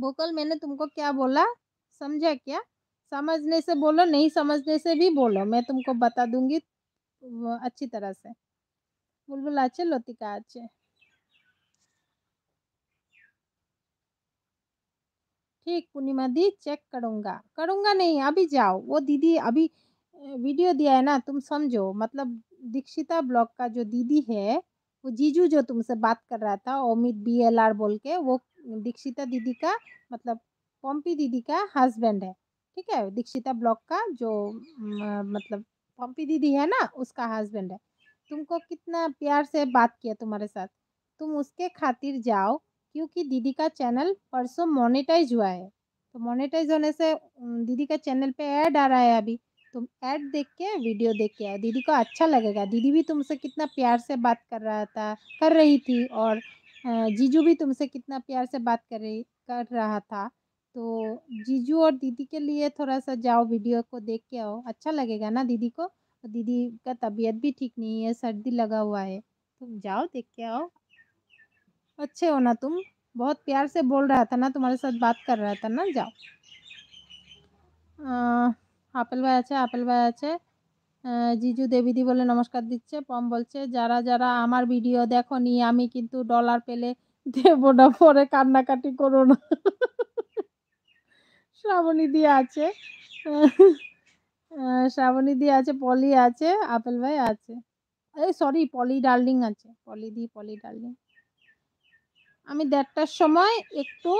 भोकल मैंने तुमको क्या बोला समझा क्या समझने से बोलो नहीं समझने से भी बोलो मैं तुमको बता दूंगी अच्छी तरह से बुलबुल अच्छे लोतिका अच्छे ठीक पूर्णिमा दी चेक करूंगा करूंगा नहीं अभी जाओ वो दीदी अभी वीडियो दिया है ना तुम समझो मतलब दीक्षिता ब्लॉक का जो दीदी है वो जीजू जो तुमसे बात कर रहा था ओमित बी एल आर बोल के वो दीक्षिता दीदी का मतलब पम्पी दीदी का हस्बैंड है ठीक है दीक्षिता ब्लॉक का जो मतलब पंपी दीदी है ना उसका हस्बैंड है तुमको कितना प्यार से बात किया तुम्हारे साथ तुम उसके खातिर जाओ क्योंकि दीदी का चैनल परसों मोनेटाइज हुआ है तो मोनेटाइज होने से दीदी का चैनल पे ऐड आ रहा है अभी तुम ऐड देख के वीडियो देख के आओ दीदी को अच्छा लगेगा दीदी भी तुमसे कितना प्यार से बात कर रहा था कर रही थी और जीजू भी तुमसे कितना प्यार से बात कर रही कर रहा था तो जीजू और दीदी के लिए थोड़ा सा जाओ वीडियो को देख के आओ अच्छा लगेगा ना दीदी को दीदी का तबीयत भी ठीक नहीं है सर्दी लगा हुआ है तुम जाओ देख के आओ अच्छे हो ना तुम बहुत प्यार से बोल रहा था ना तुम्हारे साथ बात कर रहा था ना যাও আপেল ভাই আছে আপেল ভাই আছে জিজু দেবীদি বলে নমস্কার দিচ্ছে পম বলছে যারা যারা আমার ভিডিও দেখো নি আমি কিন্তু ডলার পেলে দেবো না পরে কান্নাকাটি করো না শ্রাবণী দি আছে শ্রাবণী দি আছে পলি আছে আপেল ভাই আছে এই সরি পলি ডার্লিং আছে পলি দি পলি ডার্লিং আমি দেড়টার সময় একটু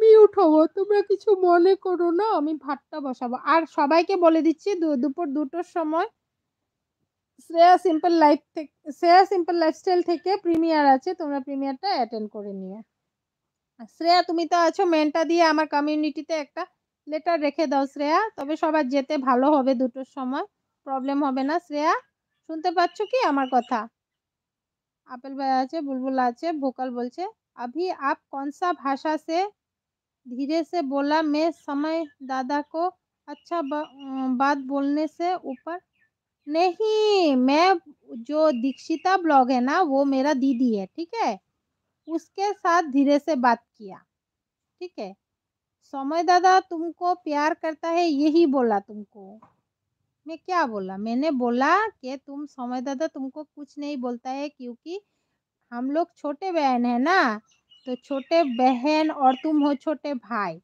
মিউট হবো তোমরা কিছু মনে করো না আমি ভাতটা বসাবো আর সবাইকে বলে দিচ্ছি দুপুর দুটোর সময় শ্রেয়া সিম্পল লাইফ থেকে শ্রেয়া সিম্পল লাইফস্টাইল থেকে প্রিমিয়ার আছে তোমরা প্রিমিয়ারটা অ্যাটেন্ড করে নিও শ্রেয়া তুমি তো আছো মেনটা দিয়ে আমার কমিউনিটিতে একটা লেটার রেখে দাও শ্রেয়া তবে সবার যেতে ভালো হবে দুটোর সময় প্রবলেম হবে না শ্রেয়া শুনতে পাচ্ছ কি আমার কথা আপেল ভাই আছে বুলবুল আছে ভোকাল বলছে আভি আপ কনসা ভাষা সে ধীরে সে বলা মে সময় দাদা কো আচ্ছা বাদ বলনে সে উপর নেহি মে যো দীক্ষিতা ব্লগ হ্যাঁ না ও মেরা দিদি হ্যাঁ ঠিক है उसके साथ धीरे से बात किया ठीक है समय दादा तुमको प्यार करता है यही बोला तुमको मैं क्या बोला मैंने बोला कि तुम समय दादा तुमको कुछ नहीं बोलता है क्योंकि हम लोग छोटे बहन है ना तो छोटे बहन और तुम हो छोटे भाई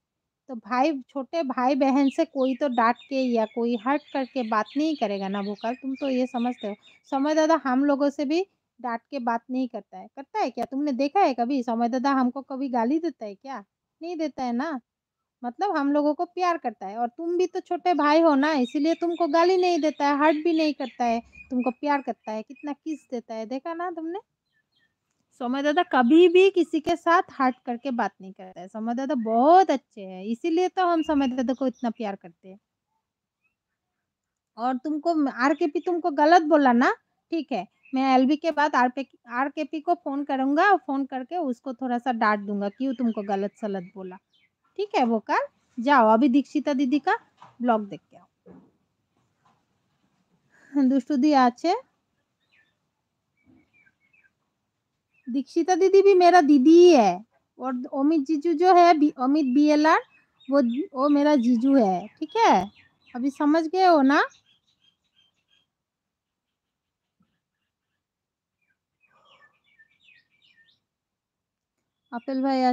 तो भाई छोटे भाई बहन से कोई तो डांट के या कोई हट करके बात नहीं करेगा ना भोकाल तुम तो ये समझते हो समय दादा हम लोगों से भी डांट के बात नहीं करता है करता है क्या तुमने देखा है कभी समय दादा हमको कभी गाली देता है क्या नहीं देता है ना मतलब हम लोगों को प्यार करता है और तुम भी तो छोटे भाई हो ना इसीलिए तुमको गाली नहीं देता है हर्ट भी नहीं करता है तुमको प्यार करता है कितना किस देता है देखा ना तुमने सोमय दादा कभी भी किसी के साथ हर्ट करके बात नहीं करता है सोमय दादा बहुत अच्छे हैं इसीलिए तो हम समय दादा को इतना प्यार करते हैं और तुमको आर के पी तुमको गलत बोला ना ठीक है मैं एलबी के बाद आर पे आर के पी को फ़ोन करूँगा और फ़ोन करके उसको थोड़ा सा डांट दूंगा क्यों तुमको गलत सलत बोला ठीक है वो कर जाओ अभी दीक्षिता दीदी का ब्लॉग देख के आओ दुष्टु दी आचे दीक्षिता दीदी भी मेरा दीदी ही है और अमित जीजू जो है अमित बी एल आर वो वो मेरा जीजू है ठीक है अभी समझ गए हो ना आपेल भाई आ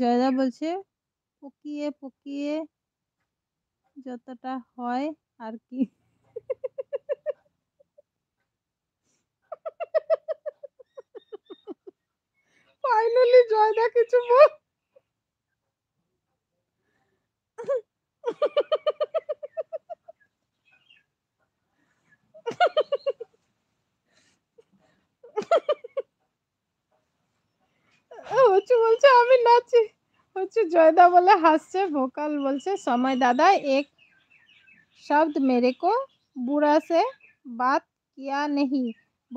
जयदा बोल पकिए पकिए যতটা হয় আর কি ফাইনালি জয়দা কিছু বল আমি নাচি হচ্ছে জয়দা বলে হাসছে ভোকাল বলছে সময় দাদা এক शब्द मेरे को बुरा से बात किया नहीं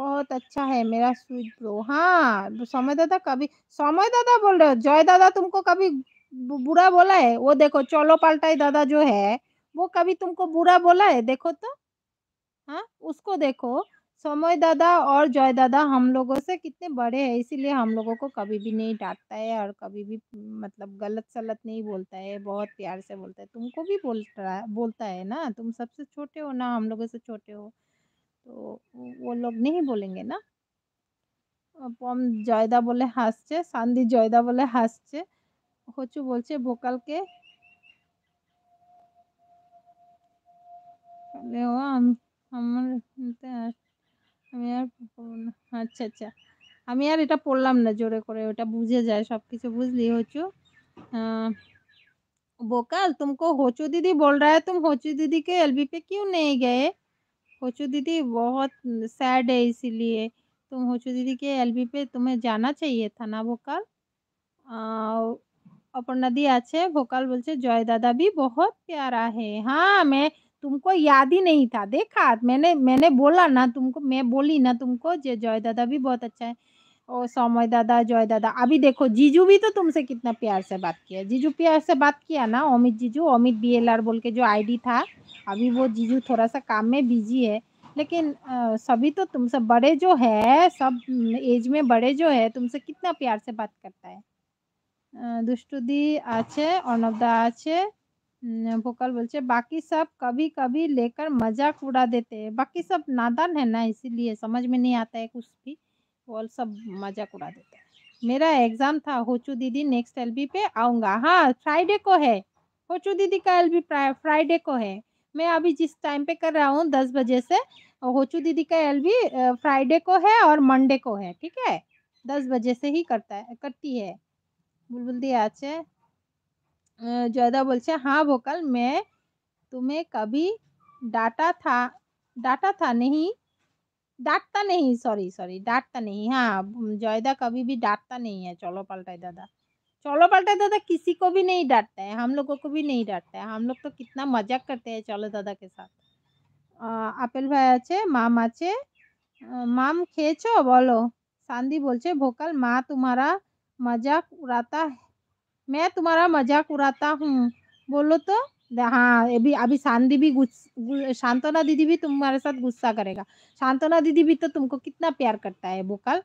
बहुत अच्छा है मेरा स्वीट ब्रो हाँ समय दादा कभी समय दादा बोल रहे हो जय दादा तुमको कभी बुरा बोला है वो देखो चलो पाल्टाई दादा जो है वो कभी तुमको बुरा बोला है देखो तो हाँ उसको देखो समय दादा और जय दादा हम लोगों से कितने बड़े हैं इसीलिए हम लोगों को कभी भी नहीं डांटता है और कभी भी मतलब गलत सलत नहीं बोलता है बहुत प्यार से बोलता है तुमको भी बोलता है बोलता है ना तुम सबसे छोटे हो ना हम लोगों से छोटे हो तो वो लोग नहीं बोलेंगे ना पम जयदा পম জয়দা বলে হাসছে সান্দি জয়দা বলে হাসছে হচু के हम আমার আমি আর পড়ব না আচ্ছা আচ্ছা আমি আর এটা পড়লাম না জোরে করে ওটা বুঝে যায় সবকিছু বুঝলি হচ্ছ ভোকাল तुमको होচু দিদি বলরায়ে তুমি হচু দিদিকে এলবিপে কিউ নেই গয়ে হচু দিদি বহুত স্যাড হেই ইসিলিয়ে তুমি হচু দিদিকে এলবিপে তুমি জানা চাইয়ে থা না ভোকাল আপন নদী আছে ভোকাল বলছে জয় দাদা ভি বহুত پیارا হ্যায় হ্যাঁ আমি तुमको याद ही नहीं था देखा मैंने मैंने बोला ना तुमको मैं बोली ना तुमको जो जय दादा भी बहुत अच्छा है ओ सौमय दादा जय दादा अभी देखो जीजू भी तो तुमसे कितना प्यार से बात किया जीजू प्यार से बात किया ना अमित जीजू अमित बी बोल के जो डी था अभी वो जीजू थोड़ा सा काम में बिजी है लेकिन आ, सभी तो तुमसे बड़े जो है सब एज में बड़े जो है तुमसे कितना प्यार से बात करता है दुष्टुदी ऑन ऑफ द आचे भोकल बोलते बाकी सब कभी कभी लेकर मजाक उड़ा देते हैं बाकी सब नादान है ना इसीलिए समझ में नहीं आता है कुछ भी वो सब मजाक उड़ा देते हैं मेरा एग्ज़ाम था होचू दीदी नेक्स्ट बी पे आऊँगा हाँ फ्राइडे को है होचू दीदी का बी फ्राइडे को है मैं अभी जिस टाइम पे कर रहा हूँ दस बजे से होचू दीदी का एलबी फ्राइडे को है और मंडे को है ठीक है दस बजे से ही करता है करती है बुलबुल दी आचे जयदा बोल हाँ ভোকাল मैं তুমি कभी डाटा था डाटा था नहीं डांटता नहीं सॉरी सॉरी डांटता नहीं हाँ जयदा कभी भी डांटता नहीं है चलो पलटा दादा चलो पलटा दादा किसी को भी नहीं डांटता है हम लोगों को भी नहीं डांटता है हम लोग तो कितना मजाक करते हैं चलो दादा के साथ আপেল भाई আছে माम আছে माम खेचो बोलो সান্দি বলছে ভোকাল माँ तुम्हारा मजाक उड़ाता मैं तुम्हारा मजाक उड़ाता हूँ बोलो तो हाँ अभी अभी शांति भी शांतना दीदी भी तुम्हारे साथ गुस्सा करेगा शांतना दीदी भी तो तुमको कितना प्यार करता है बोकल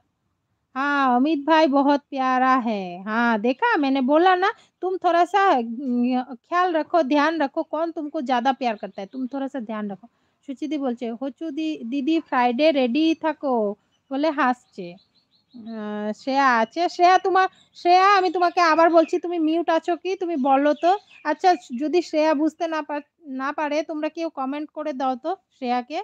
हाँ अमित भाई बहुत प्यारा है हाँ देखा मैंने बोला ना तुम थोड़ा सा ख्याल रखो ध्यान रखो कौन तुमको ज़्यादा प्यार करता है तुम थोड़ा सा ध्यान रखो सुचिदी बोलचे होचू दी दीदी फ्राइडे रेडी थको बोले हंसचे हाँ, শ্রেয়া আছে শ্রেয়া তোমার শ্রেয়া আমি তোমাকে আবার বলছি তুমি মিউট আছো কি তুমি বলো তো আচ্ছা যদি শ্রেয়া বুঝতে না না পারে তোমরা কেউ কমেন্ট করে দাও তো শ্রেয়াকে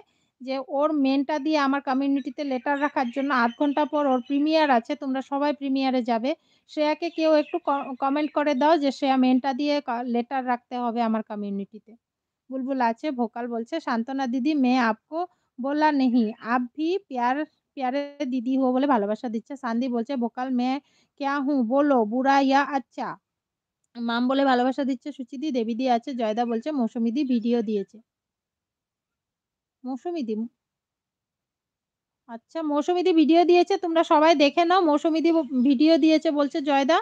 যে ওর মেনটা দিয়ে আমার কমিউনিটিতে লেটার রাখার জন্য আধ ঘন্টা পর ওর প্রিমিয়ার আছে তোমরা সবাই প্রিমিয়ারে যাবে শ্রেয়াকে কেউ একটু কমেন্ট করে দাও যে শ্রেয়া মেনটা দিয়ে লেটার রাখতে হবে আমার কমিউনিটিতে বুলবুল আছে ভোকাল বলছে সান্ত্বনা দিদি মেয়ে আপকো বোলা নেহি আপ ভি প্যার प्यारे दीदी हो বলে ভালোবাসা দিচ্ছে সান্দি বলছে ভোকাল মেয়ে ক্যা হুঁ বলো বুড়া ইয়া আচ্ছা মাম বলে ভালোবাসা দিচ্ছে সুচিদি দেবীদি আছে জয়দা বলছে মৌসুমিদি ভিডিও দিয়েছে মৌসুমিদি আচ্ছা মৌসুমিদি ভিডিও দিয়েছে তোমরা সবাই দেখে নাও মৌসুমিদি ভিডিও দিয়েছে বলছে জয়দা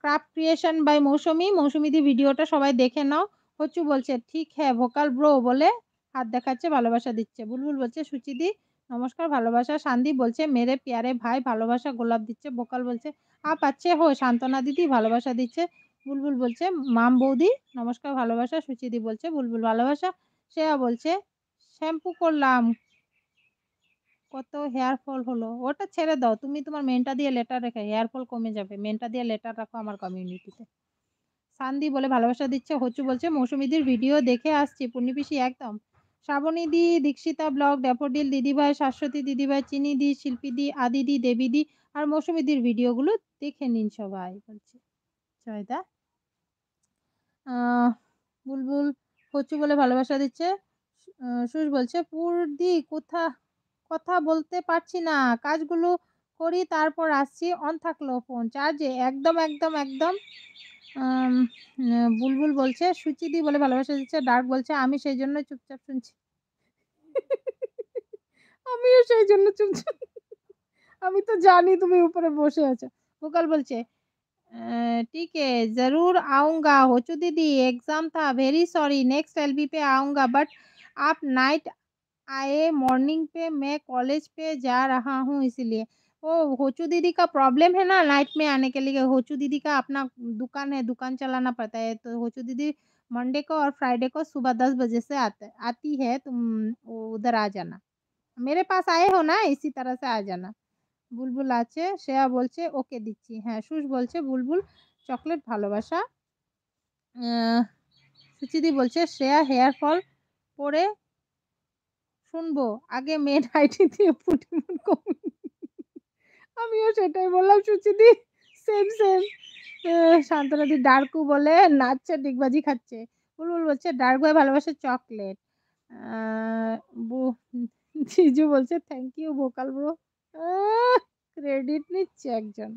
ক্রাফট ক্রিয়েশন বাই মৌসুমি মৌসুমিদি ভিডিওটা সবাই দেখে নাও হচ্ছু বলছে ঠিক হ্যাঁ ভোকাল ব্রো বলে হাত দেখাচ্ছে ভালোবাসা দিচ্ছে বুলবুল বলছে সুচিদি নমস্কার ভালোবাসা শান্তি বলছে মেরে পেয়ারে ভাই ভালোবাসা গোলাপ দিচ্ছে বোকাল বলছে আ পাচ্ছে হো সান্ত্বনা দিদি ভালোবাসা দিচ্ছে বুলবুল বলছে মাম বৌদি নমস্কার ভালোবাসা সুচিদি বলছে বুলবুল ভালোবাসা শ্রেয়া বলছে শ্যাম্পু করলাম কত হেয়ার ফল হলো ওটা ছেড়ে দাও তুমি তোমার মেনটা দিয়ে লেটার রেখে হেয়ার ফল কমে যাবে মেনটা দিয়ে লেটার রাখো আমার কমিউনিটিতে সান্দি বলে ভালোবাসা দিচ্ছে হচু বলছে মৌসুমিদির ভিডিও দেখে আসছি পূর্ণিপিসি একদম শ্রাবণীদি দীক্ষিতা ব্লগ ড্যাফোডিল দিদিভাই শাশ্বতী দিদিভাই চিনিদি শিল্পীদি আদিদি দেবীদি আর ভিডিও ভিডিওগুলো দেখে নিন সবাই বলছে জয়দা বুলবুল কচু বলে ভালোবাসা দিচ্ছে সুশ বলছে পুরদি কোথা কথা বলতে পারছি না কাজগুলো করি তারপর আসছি অন থাকলো ফোন চার্জে একদম একদম একদম বুলবুল বলছে সুচিদি বলে ভালোবাসা দিচ্ছে ডার্ক বলছে আমি সেই জন্য চুপচাপ শুনছি আমিও সেই জন্য চুপচাপ আমি তো জানি তুমি উপরে বসে আছো ভোকাল বলছে ঠিক জরুর আউঙ্গা হচু দিদি এক্সাম থা very sorry next L B পে আউঙ্গা বাট আপ নাইট আয়ে মর্নিং পে মে কলেজ পে যা রাহা हूँ ইসিলিয়ে ओ होचू दीदी का प्रॉब्लम है ना लाइट में आने के लिए होचू दीदी का अपना दुकान है दुकान चलाना पड़ता है तो होचू दीदी मंडे को और फ्राइडे को सुबह दस बजे से आते आती है तुम उधर आ जाना मेरे पास आए हो ना इसी तरह से आ जाना বুলবুল আছে শ্রেয়া বলছে ওকে দিচ্ছি হ্যাঁ সুস বলছে বুলবুল চকলেট ভালোবাসা সুচিদি বলছে শ্রেয়া হেয়ার ফল পরে শুনবো আগে মেয়ের আইডি দিয়ে ফুটিমুট কমিয়ে আমিও সেটাই বললাম সুচিদি সেম সেম শান্তনাদি ডার্কু বলে নাচছে ডিগবাজি খাচ্ছে বুলবুল বলছে ডার্কু ভালোবাসে চকলেট জিজু বলছে thank you Vocal bro credit নিচ্ছে একজন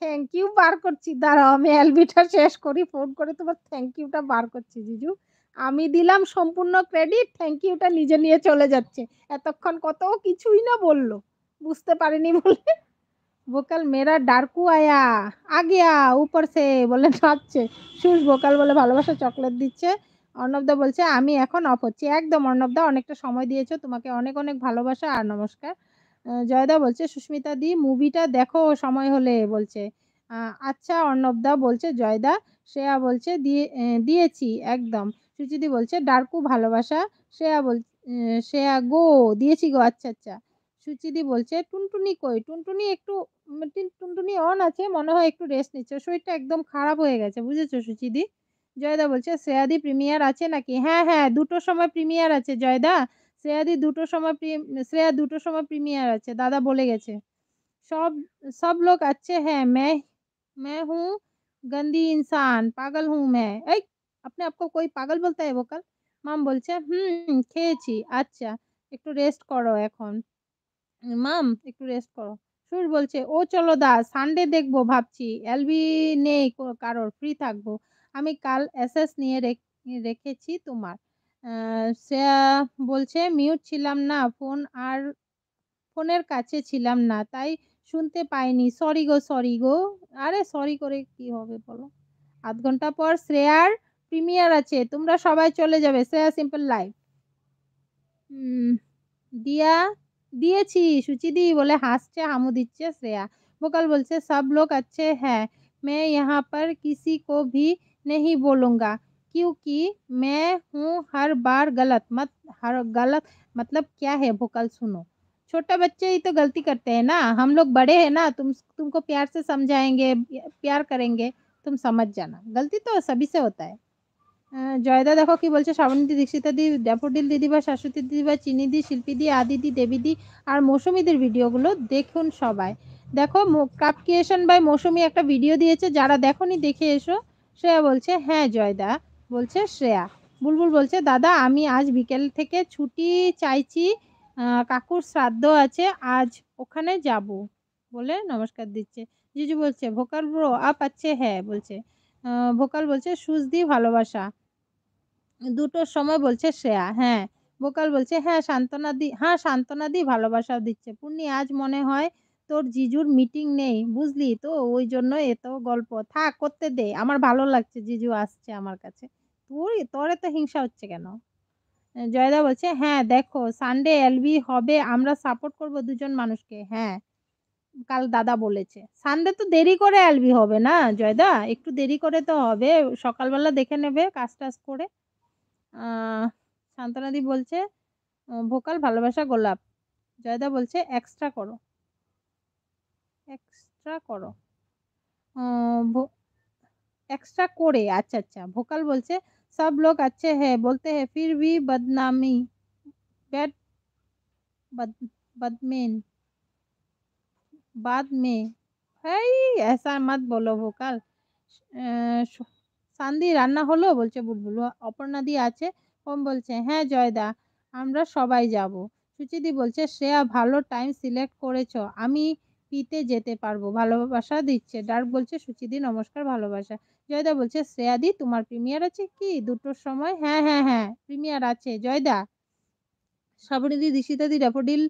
থ্যাংক ইউ বার করছি দাঁড়াও আমি অ্যালবিটা শেষ করি ফোন করে তোমার থ্যাংক ইউটা বার করছি জিজু আমি দিলাম সম্পূর্ণ ক্রেডিট থ্যাংক ইউটা নিজে নিয়ে চলে যাচ্ছে এতক্ষণ কত কিছুই না বললো বুঝতে পারিনি বলে ভোকাল মেয়েরা ডার্কু আয়া আগিয়া উপর সে বলে নাচছে সুস ভোকাল বলে ভালোবাসা চকলেট দিচ্ছে অর্ণবদা বলছে আমি এখন অফ হচ্ছি একদম অর্ণবদা অনেকটা সময় দিয়েছো তোমাকে অনেক অনেক ভালোবাসা আর নমস্কার জয়দা বলছে সুস্মিতা দি মুভিটা দেখো সময় হলে বলছে আচ্ছা অর্ণবদা বলছে জয়দা শ্রেয়া বলছে দিয়ে দিয়েছি একদম সুচিদি বলছে ডার্কু ভালোবাসা শ্রেয়া বল শ্রেয়া গো দিয়েছি গো আচ্ছা আচ্ছা সুচিদি বলছে টুনটুনি কই টুনটুনি একটু টুনটুনি অন আছে মনে হয় একটু রেস্ট নিচ্ছে শরীরটা একদম খারাপ হয়ে গেছে বুঝেছো সুচিদি জয়দা বলছে শ্রেয়াদি প্রিমিয়ার আছে নাকি হ্যাঁ হ্যাঁ দুটোর সময় প্রিমিয়ার আছে জয়দা শ্রেয়াদি দুটোর সময় শ্রেয়া দুটোর সময় প্রিমিয়ার আছে দাদা বলে গেছে সব সব লোক আছে হ্যাঁ मैं मैं हूँ গন্দি ইনসান পাগল হু ম্যা এই আপনি আপকো কই পাগল বলতে है वो মাম বলছে হুম খেয়েছি আচ্ছা একটু রেস্ট করো এখন মাম একটু রেস্ট করো সুর বলছে ও চলো দা সানডে দেখবো ভাবছি এলবি নেই কারোর ফ্রি থাকবো আমি কাল এসএস নিয়ে রেখেছি তোমার শ্রেয়া বলছে মিউট ছিলাম না ফোন আর ফোনের কাছে ছিলাম না তাই শুনতে পাইনি সরি গো সরি গো আরে সরি করে কি হবে বলো আধ ঘন্টা পর শ্রেয়ার প্রিমিয়ার আছে তোমরা সবাই চলে যাবে শ্রেয়া সিম্পল লাইফ দিয়া দিয়েছি সুচিদি বলে হাসছে হামু দিচ্ছে শ্রেয়া बोकल से सब लोग अच्छे हैं मैं यहाँ पर किसी को भी नहीं बोलूँगा क्योंकि मैं हूँ हर बार गलत मत हर गलत मतलब क्या है भोकल सुनो छोटे बच्चे ही तो गलती करते हैं ना हम लोग बड़े हैं ना तुम तुमको प्यार से समझाएंगे प्यार करेंगे तुम समझ जाना गलती तो सभी से होता है জয়দা দেখো কি বলছে শ্রাবণীদি দীক্ষিতাদি ড্যাফোডিল দিদি বা শাশ্বতী দিদি বা চিনি দি শিল্পী দি আদি দি দেবী দি আর মৌসুমিদের ভিডিওগুলো দেখুন সবাই দেখো কাপ ক্রিয়েশন বাই মৌসুমি একটা ভিডিও দিয়েছে যারা দেখনি দেখে এসো শ্রেয়া বলছে হ্যাঁ জয়দা বলছে শ্রেয়া বুলবুল বলছে দাদা আমি আজ বিকেল থেকে ছুটি চাইছি কাকুর শ্রাদ্ধ আছে আজ ওখানে যাব বলে নমস্কার দিচ্ছে জিজু বলছে ভোকাল ব্রো আপ আছে হ্যাঁ বলছে ভোকাল বলছে সুজ দি ভালোবাসা দুটোর সময় বলছে শ্রেয়া হ্যাঁ বোকাল বলছে হ্যাঁ সান্ত্বনা দি হ্যাঁ সান্ত্বনা দি ভালোবাসাও দিচ্ছে পূর্ণি আজ মনে হয় তোর জিজুর মিটিং নেই বুঝলি তো ওই জন্য এত গল্প থাক করতে দে আমার ভালো লাগছে জিজু আসছে আমার কাছে তুই তোরে তো হিংসা হচ্ছে কেন জয়দা বলছে হ্যাঁ দেখো সানডে এলবি হবে আমরা সাপোর্ট করব দুজন মানুষকে হ্যাঁ কাল দাদা বলেছে সানডে তো দেরি করে এলবি হবে না জয়দা একটু দেরি করে তো হবে সকালবেলা দেখে নেবে কাজ টাজ করে শান্তনাদি বলছে ভোকাল ভালোবাসা গোলাপ জয়দা বলছে এক্সট্রা করো এক্সট্রা করো এক্সট্রা করে আচ্ছা আচ্ছা ভোকাল বলছে সব লোক আছে হ্যাঁ বলতে হ্যাঁ ফির ভি বদনামি ব্যাড বদমেন বাদ মে হ্যাঁ এসা মত বলো ভোকাল সান্দি রান্না হলো বলছে বুলবুল অপর্ণাদি আছে ওম বলছে হ্যাঁ জয়দা আমরা সবাই যাব সুচিদি বলছে শ্রেয়া ভালো টাইম সিলেক্ট করেছ আমি পিতে যেতে পারবো ভালোবাসা দিচ্ছে ডার্ক বলছে সুচিদি নমস্কার ভালোবাসা জয়দা বলছে শ্রেয়াদি তোমার প্রিমিয়ার আছে কি দুটোর সময় হ্যাঁ হ্যাঁ হ্যাঁ প্রিমিয়ার আছে জয়দা সাবরিদি দিশিতাদি ড্যাফোডিল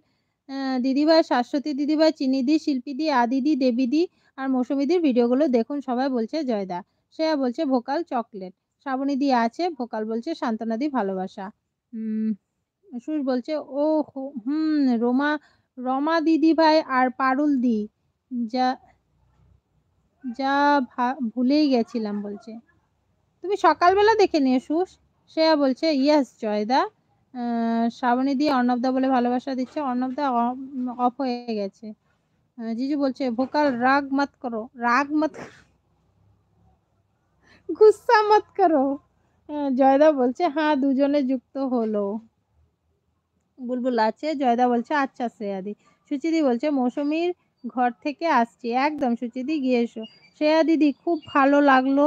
দিদিভাই শাশ্বতী দিদিভাই চিনিদি শিল্পীদি আদিদি দেবীদি আর মৌসুমীদির ভিডিওগুলো দেখুন সবাই বলছে জয়দা শ্রেয়া বলছে ভোকাল চকলেট শ্রাবণী দি আছে ভোকাল বলছে দি ভালোবাসা সুর বলছে ও হুম রোমা রমা দিদি ভাই আর পারুল দি যা যা ভুলেই গেছিলাম বলছে তুমি সকালবেলা দেখে নিয়ে সুস শ্রেয়া বলছে ইয়াস জয়দা শ্রাবণী দিয়ে অর্ণবদা বলে ভালোবাসা দিচ্ছে অর্ণবদা অফ হয়ে গেছে জিজু বলছে ভোকাল রাগ মাত করো রাগ মাত করো গুসা মত করো হ্যাঁ, জয়দা বলছে হ্যাঁ দুজনে যুক্ত হলো বুলবুল আছে জয়দা বলছে আচ্ছা শ্রেয়াদি সুচিদি বলছে মৌসুমির ঘর থেকে আসছি একদম সুচিদি গিয়ে এসো শ্রেয়া দিদি খুব ভালো লাগলো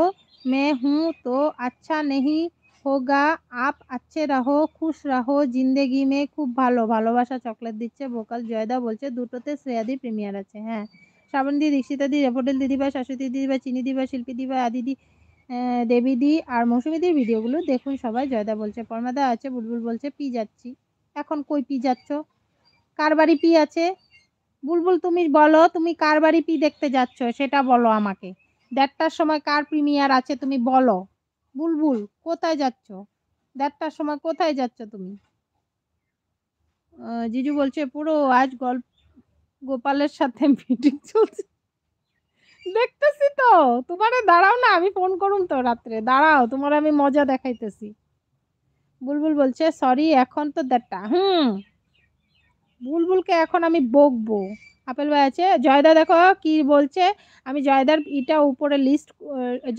মে হুঁ তো আচ্ছা নেহি হোগা আপ আচ্ছে রাহো খুশ রাহো জিন্দেগি মে খুব ভালো ভালোবাসা চকলেট দিচ্ছে ভোকাল জয়দা বলছে দুটোতে শ্রেয়াদি প্রিমিয়ার আছে হ্যাঁ শ্রাবণদি দীক্ষিতা দি রেপোডেল দিদিবা দিদি দিদিবা চিনি দিবা শিল্পী দিবা আদিদি দেবীদি আর মৌসুমিদির ভিডিওগুলো দেখুন সবাই জয়দা বলছে পরমাদা আছে বুলবুল বলছে পি যাচ্ছি এখন কই পি যাচ্ছ কার বাড়ি পি আছে বুলবুল তুমি বলো তুমি কার বাড়ি পি দেখতে যাচ্ছ সেটা বলো আমাকে দেড়টার সময় কার প্রিমিয়ার আছে তুমি বলো বুলবুল কোথায় যাচ্ছ দেড়টার সময় কোথায় যাচ্ছ তুমি জিজু বলছে পুরো আজ গল্প গোপালের সাথে মিটিং চলছে দেখতেছি তো তোমারে দাঁড়াও না আমি ফোন করুম তো রাত্রে দাঁড়াও তোমার আমি মজা দেখাইতেছি বুলবুল বলছে সরি এখন তো দেখটা হুম বুলবুলকে এখন আমি বকবো আপেল ভাই আছে জয়দা দেখো কি বলছে আমি জয়দার ইটা উপরে লিস্ট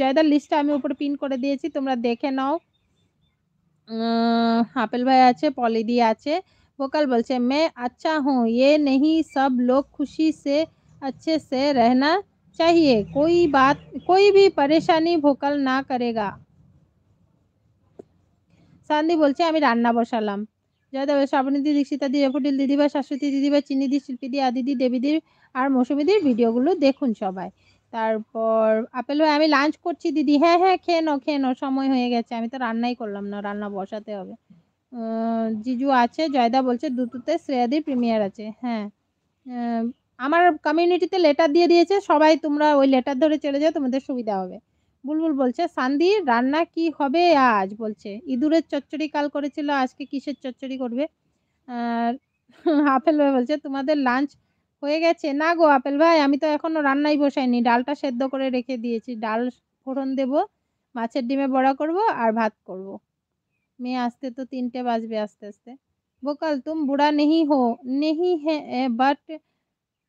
জয়দার লিস্টটা আমি উপরে পিন করে দিয়েছি তোমরা দেখে নাও আপেল ভাই আছে পলিদি আছে ভোকাল বলছে মে আচ্ছা হুঁ এ ইয়ে নেহি সব লোক খুশি সে আচ্ছে সে রহনা चाहिए कोई बात कोई भी পরেশানি ভোকাল না করেগা সান্দি বলছে আমি রান্না বসালাম জয়দেব শ্রাবণীদি দীক্ষিতাদি রেফুডিল দিদি বা শাশ্বতী দিদি বা চিনি শিল্পী শিল্পীদি আদিদি দেবীদির আর মৌসুমীদির ভিডিওগুলো দেখুন সবাই তারপর আপেল ভাই আমি লাঞ্চ করছি দিদি হ্যাঁ হ্যাঁ খেয়ে নাও খেয়ে নাও সময় হয়ে গেছে আমি তো রান্নাই করলাম না রান্না বসাতে হবে জিজু আছে জয়দা বলছে দুটোতে শ্রেয়াদির প্রিমিয়ার আছে হ্যাঁ আমার কমিউনিটিতে লেটার দিয়ে দিয়েছে সবাই তোমরা ওই লেটার ধরে চলে যাও তোমাদের সুবিধা হবে বুলবুল বলছে সান্দি রান্না কি হবে আজ বলছে ইঁদুরের চচ্চড়ি কাল করেছিল আজকে কিসের চচ্চড়ি করবে আর আপেল ভাই বলছে তোমাদের লাঞ্চ হয়ে গেছে না গো আপেল ভাই আমি তো এখনো রান্নাই বসাইনি ডালটা সেদ্ধ করে রেখে দিয়েছি ডাল ফোড়ন দেব মাছের ডিমে বড়া করব আর ভাত করব মেয়ে আসতে তো তিনটে বাজবে আস্তে আস্তে বোকাল তুম বুড়া নেহি হো নেহি হ্যাঁ বাট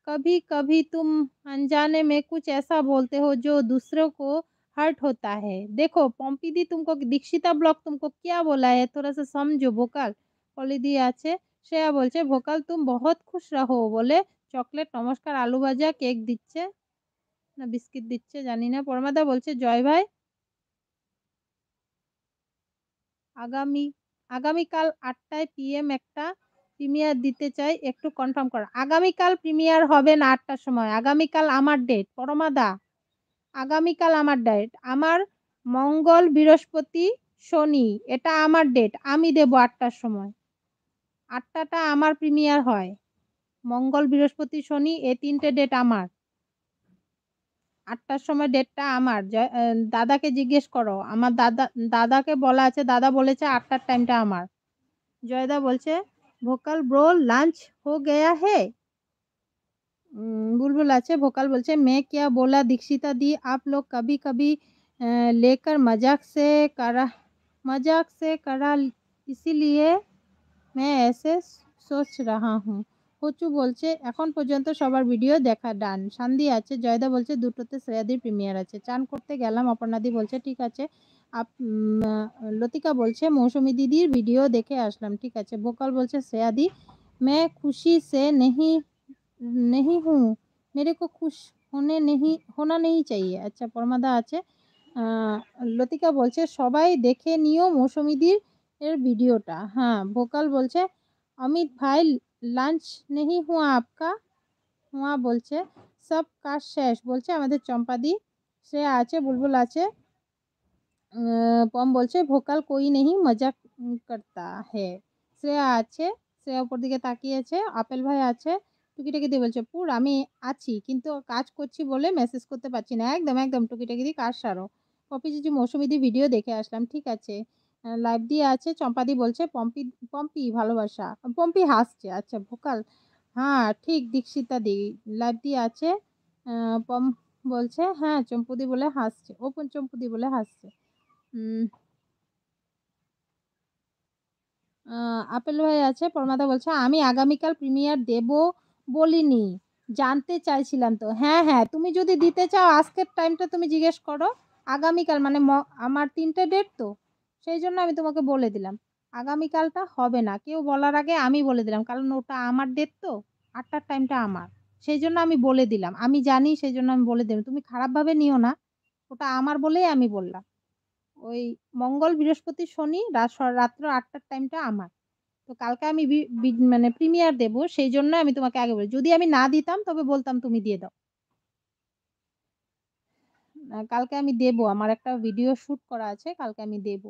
कभी कभी तुम अनजाने में कुछ ऐसा बोलते हो जो दूसरों को हर्ट होता है देखो पम्पी तुमको दीक्षिता ब्लॉक तुमको क्या बोला है थोड़ा सा समझो भोकाल पलिदी आछे श्रेया बोलचे भोकाल तुम बहुत खुश रहो बोले चॉकलेट नमस्कार आलू भाजा केक दिच्छे ना बिस्किट दिच्छे जानी ना परमादा बोलचे जय भाई आगामी आगामी आठ आठटा पी एम एक्टा প্রিমিয়ার দিতে চাই একটু কনফার্ম করো আগামীকাল প্রিমিয়ার হবে না আটটার সময় আগামীকাল আমার ডেট পরমাদা আগামীকাল আমার ডেট আমার মঙ্গল বৃহস্পতি শনি এটা আমার ডেট আমি দেব আটটার সময় আটটাটা আমার প্রিমিয়ার হয় মঙ্গল বৃহস্পতি শনি এ তিনটে ডেট আমার আটটার সময় ডেটটা আমার দাদাকে জিজ্ঞেস করো আমার দাদা দাদাকে বলা আছে দাদা বলেছে আটটার টাইমটা আমার জয়দা বলছে ভোকাল ব্রো লাঞ্চ হো গেয়া হে বুলবুল আছে ভোকাল বলছে মে কিয়া বোলা দীক্ষিতা দি আপ লোক কবি কবি লেকার মজাক সে করা মজাক সে করা ইসিলিয়ে মে এসে সোচ রাহা হুম কচু বলছে এখন পর্যন্ত সবার ভিডিও দেখা ডান সান্দি আছে জয়দা বলছে দুটোতে শ্রেয়াদির প্রিমিয়ার আছে চান করতে গেলাম অপর্ণাদি বলছে ঠিক আছে আপ লতিকা বলছে মৌসুমি দিদির ভিডিও দেখে আসলাম ঠিক আছে ভোকাল বলছে শ্রেয়াদি মে খুশি সে নেহি নেহি हूँ মেরে কো খুশ হনে নেহি হোনা নেই চাইয়ে আচ্ছা পরমাদা আছে লতিকা বলছে সবাই দেখে নিও মৌসুমিদির এর ভিডিওটা হ্যাঁ ভোকাল বলছে অমিত ভাই লাঞ্চ নেহি হুয়া আপকা হুয়া বলছে সব কাজ শেষ বলছে আমাদের চম্পাদি সে আছে বুলবুল আছে পম বলছে ভোকাল কই নেহি মজা করতা হে শ্রেয়া আছে শ্রেয়া ওপর দিকে তাকিয়ে আছে আপেল ভাই আছে টুকিটাকি দিয়ে বলছে পুর আমি আছি কিন্তু কাজ করছি বলে মেসেজ করতে পারছি না একদম একদম টুকিটাকি দিয়ে কাজ সারো কপি চিচি মৌসুমিদি ভিডিও দেখে আসলাম ঠিক আছে লাইভ দিয়ে আছে চম্পাদি বলছে পম্পি পম্পি ভালোবাসা পম্পি হাসছে আচ্ছা ভোকাল হ্যাঁ ঠিক দীক্ষিতা দি লাইভ দিয়ে আছে পম বলছে হ্যাঁ চম্পুদি বলে হাসছে ওপন চম্পুদি বলে হাসছে আপেল ভাই আছে পরমাদা বলছে আমি আগামীকাল প্রিমিয়ার দেব বলিনি জানতে চাইছিলাম তো হ্যাঁ হ্যাঁ তুমি যদি দিতে চাও আজকের টাইমটা তুমি জিজ্ঞেস করো আগামীকাল মানে আমার তিনটে ডেট তো সেই জন্য আমি তোমাকে বলে দিলাম আগামীকালটা হবে না কেউ বলার আগে আমি বলে দিলাম কারণ ওটা আমার ডেট তো আটটার টাইমটা আমার সেই জন্য আমি বলে দিলাম আমি জানি সেই জন্য আমি বলে দিলাম তুমি খারাপভাবে নিও না ওটা আমার বলেই আমি বললাম ওই মঙ্গল বৃহস্পতি শনি রাত্র আটটার টাইমটা আমার তো কালকে আমি মানে প্রিমিয়ার দেব সেই জন্য আমি তোমাকে আগে বলি যদি আমি না দিতাম তবে বলতাম তুমি দিয়ে দাও কালকে আমি দেব আমার একটা ভিডিও শ্যুট করা আছে কালকে আমি দেব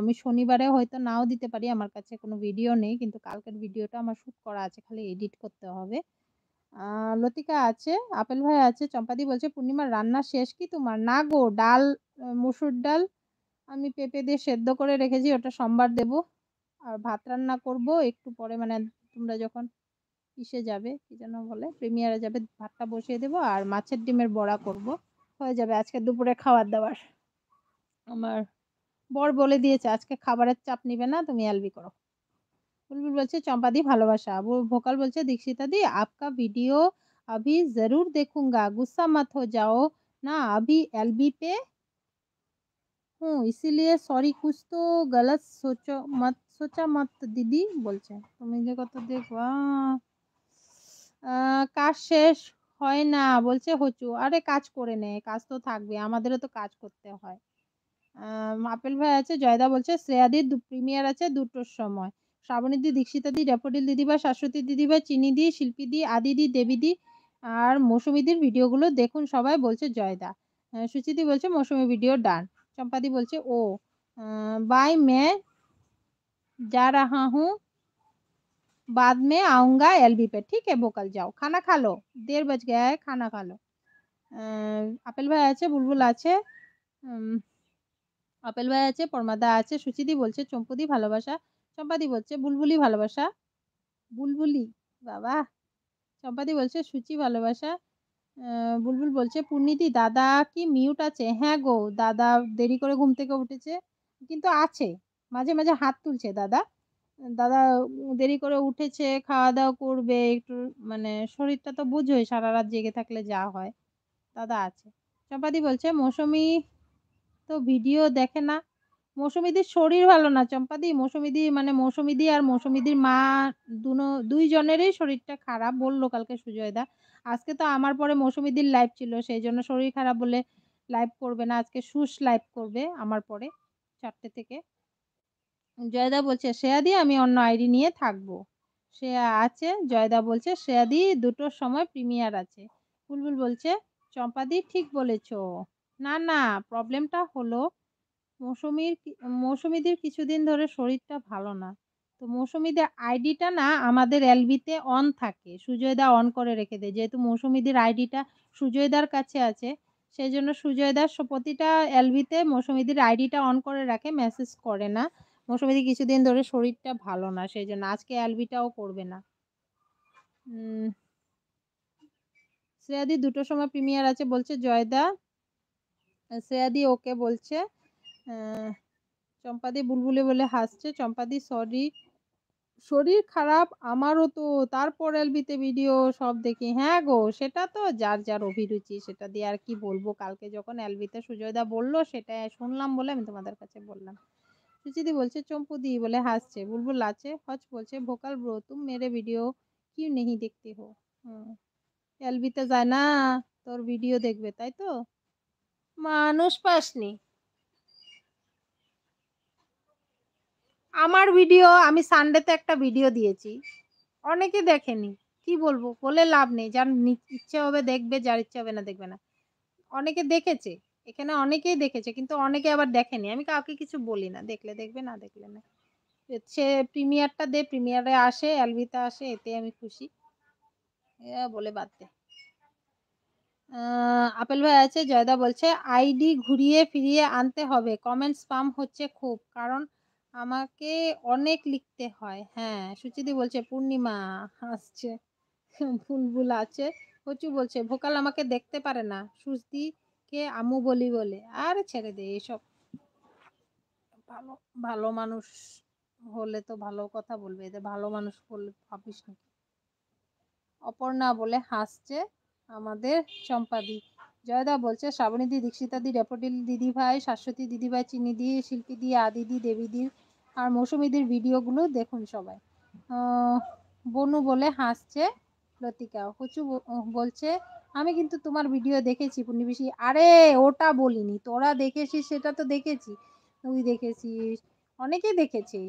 আমি শনিবারে হয়তো নাও দিতে পারি আমার কাছে কোনো ভিডিও নেই কিন্তু কালকের ভিডিওটা আমার শ্যুট করা আছে খালি এডিট করতে হবে লতিকা আছে আপেল ভাই আছে চম্পাদি বলছে পূর্ণিমার রান্না শেষ কি তোমার না গো ডাল মুসুর ডাল আমি পেঁপে দিয়ে সেদ্ধ করে রেখেছি ওটা সোমবার দেব আর ভাত রান্না করব একটু পরে মানে তোমরা যখন ইসে যাবে কি যেন বলে প্রিমিয়ারে যাবে ভাতটা বসিয়ে দেব আর মাছের ডিমের বড়া করব হয়ে যাবে আজকে দুপুরে খাওয়ার দাবার আমার বর বলে দিয়েছে আজকে খাবারের চাপ নিবে না তুমি এলবি করো বুলবুল বলছে চম্পা দি ভালোবাসা ভোকাল বলছে দীক্ষিতা দি আপকা ভিডিও আভি জরুর देखूंगा गुस्सा मत हो যাও না আভি एलबी পে হুম ইসিলিয়ে সরি কুছ তো গলত সোচো মত সোচা মত দিদি বলছে তুমি যে কত দেখবা কাজ শেষ হয় না বলছে হচু আরে কাজ করে নে কাজ তো থাকবে আমাদেরও তো কাজ করতে হয় আপেল ভাই আছে জয়দা বলছে শ্রেয়াদির প্রিমিয়ার আছে দুটোর সময় শ্রাবণী শ্রাবণীদি দীক্ষিতাদি রেপোডিল দিদি বা শাশ্বতী দিদি বা চিনি দি শিল্পী দি আদি দি দেবী দি আর মৌসুমীদির ভিডিওগুলো দেখুন সবাই বলছে জয়দা সুচিতি বলছে মৌসুমী ভিডিও ডান চম্পাদি বলছে ও বাই মে যা রাহা হু বাদ মে আউঙ্গা एलबी पे ঠিক বোকাল হ্যাঁ, যাও খানা খা লো দেড় বাজ গে খানা খা লো আপেল ভাই আছে বুলবুল আছে আপেল ভাই আছে পরমাদা আছে সুচিদি বলছে চম্পুদি ভালোবাসা চম্পাদি বলছে বুলবুলি ভালোবাসা বুলবুলি বাবা চম্পাদি বলছে সুচি ভালোবাসা বুলবুল বলছে পূর্ণিতি দাদা কি মিউট আছে হ্যাঁ গো দাদা দেরি করে ঘুম থেকে উঠেছে কিন্তু আছে মাঝে মাঝে হাত তুলছে দাদা দাদা দেরি করে উঠেছে খাওয়া দাওয়া করবে একটু মানে শরীরটা তো বুঝোই সারা রাত জেগে থাকলে যা হয় দাদা আছে চম্পাদি বলছে মৌসুমি তো ভিডিও দেখে না মৌসুমিদির শরীর ভালো না চম্পাদি মৌসুমিদি মানে মৌসুমিদি আর মৌসুমিদির মা দুনো দুইজনেরই শরীরটা খারাপ বললো কালকে সুজয়দা আজকে তো আমার পরে মৌসুমিদির লাইভ ছিল সেই জন্য শরীর খারাপ বলে লাইভ করবে না আজকে সুস লাইভ করবে আমার পরে চারটে থেকে জয়দা বলছে শ্রেয়া দি আমি অন্য আইডি নিয়ে থাকবো সে আছে জয়দা বলছে শ্রেয়া দি দুটোর সময় প্রিমিয়ার আছে বুলবুল বলছে চম্পাদি ঠিক বলেছ না না প্রবলেমটা হলো মৌসুমির মৌসুমিদের কিছুদিন ধরে শরীরটা ভালো না তো মৌসুমিদের আইডিটা না আমাদের এলবিতে অন থাকে সুজয়দা অন করে রেখে দেয় যেহেতু মৌসুমিদের আইডিটা সুজয়দার কাছে আছে সেই জন্য সুজয়দার প্রতিটা এলবিতে মৌসুমিদের আইডিটা অন করে রাখে মেসেজ করে না মৌসুমিদি কিছুদিন ধরে শরীরটা ভালো না সেই জন্য আজকে এলবিটাও করবে না শ্রেয়াদি দুটো সময় প্রিমিয়ার আছে বলছে জয়দা শ্রেয়াদি ওকে বলছে চম্পাদি বুলবুলি বলে হাসছে চম্পাদি সরি শরীর খারাপ আমারও তো তারপর এলবিতে ভিডিও সব দেখি হ্যাঁ গো সেটা তো যার যার অভিরুচি সেটা দিয়ে আর কি বলবো কালকে যখন এলবিতে সুজয়দা বললো সেটা শুনলাম বলে আমি তোমাদের কাছে বললাম সুচিদি বলছে চম্পুদি বলে হাসছে বুলবুল আছে হজ বলছে ভোকাল ব্রো তুম মেরে ভিডিও কি নেই দেখতে হো হুম এলবিতে যায় না তোর ভিডিও দেখবে তাই তো মানুষ পাসনি আমার ভিডিও আমি সানডেতে একটা ভিডিও দিয়েছি অনেকে দেখেনি কি বলবো বলে লাভ নেই যার ইচ্ছে হবে দেখবে যার ইচ্ছে হবে না দেখবে না অনেকে দেখেছে এখানে অনেকেই দেখেছে কিন্তু অনেকে আবার দেখেনি আমি কাউকে কিছু বলি না দেখলে দেখবে না দেখলে না সে প্রিমিয়ারটা দে প্রিমিয়ারে আসে অ্যালভিতে আসে এতে আমি খুশি বলে বাদ দে আপেল ভাই আছে জয়দা বলছে আইডি ঘুরিয়ে ফিরিয়ে আনতে হবে কমেন্টস পাম হচ্ছে খুব কারণ আমাকে অনেক লিখতে হয় হ্যাঁ সুচিদি বলছে পূর্ণিমা হাসছে ফুলবুল আছে কচু বলছে ভোকাল আমাকে দেখতে পারে না কে আমু বলি বলে আর ছেড়ে দে এসব ভালো ভালো মানুষ হলে তো ভালো কথা বলবে এদের ভালো মানুষ বললে ভাবিস না অপর্ণা বলে হাসছে আমাদের চম্পাদি জয়দা বলছে শ্রাবণীদি দীক্ষিতাদি রেপটিল দিদিভাই শাশ্বতী দিদিভাই চিনিদি শিল্পীদি আদিদি দেবীদির আর মৌসুমিদের ভিডিওগুলো দেখুন সবাই বনু বলে হাসছে লতিকা কচু বলছে আমি কিন্তু তোমার ভিডিও দেখেছি পূর্ণিবেশী আরে ওটা বলিনি তোরা দেখেছিস সেটা তো দেখেছি তুই দেখেছিস অনেকেই দেখেছি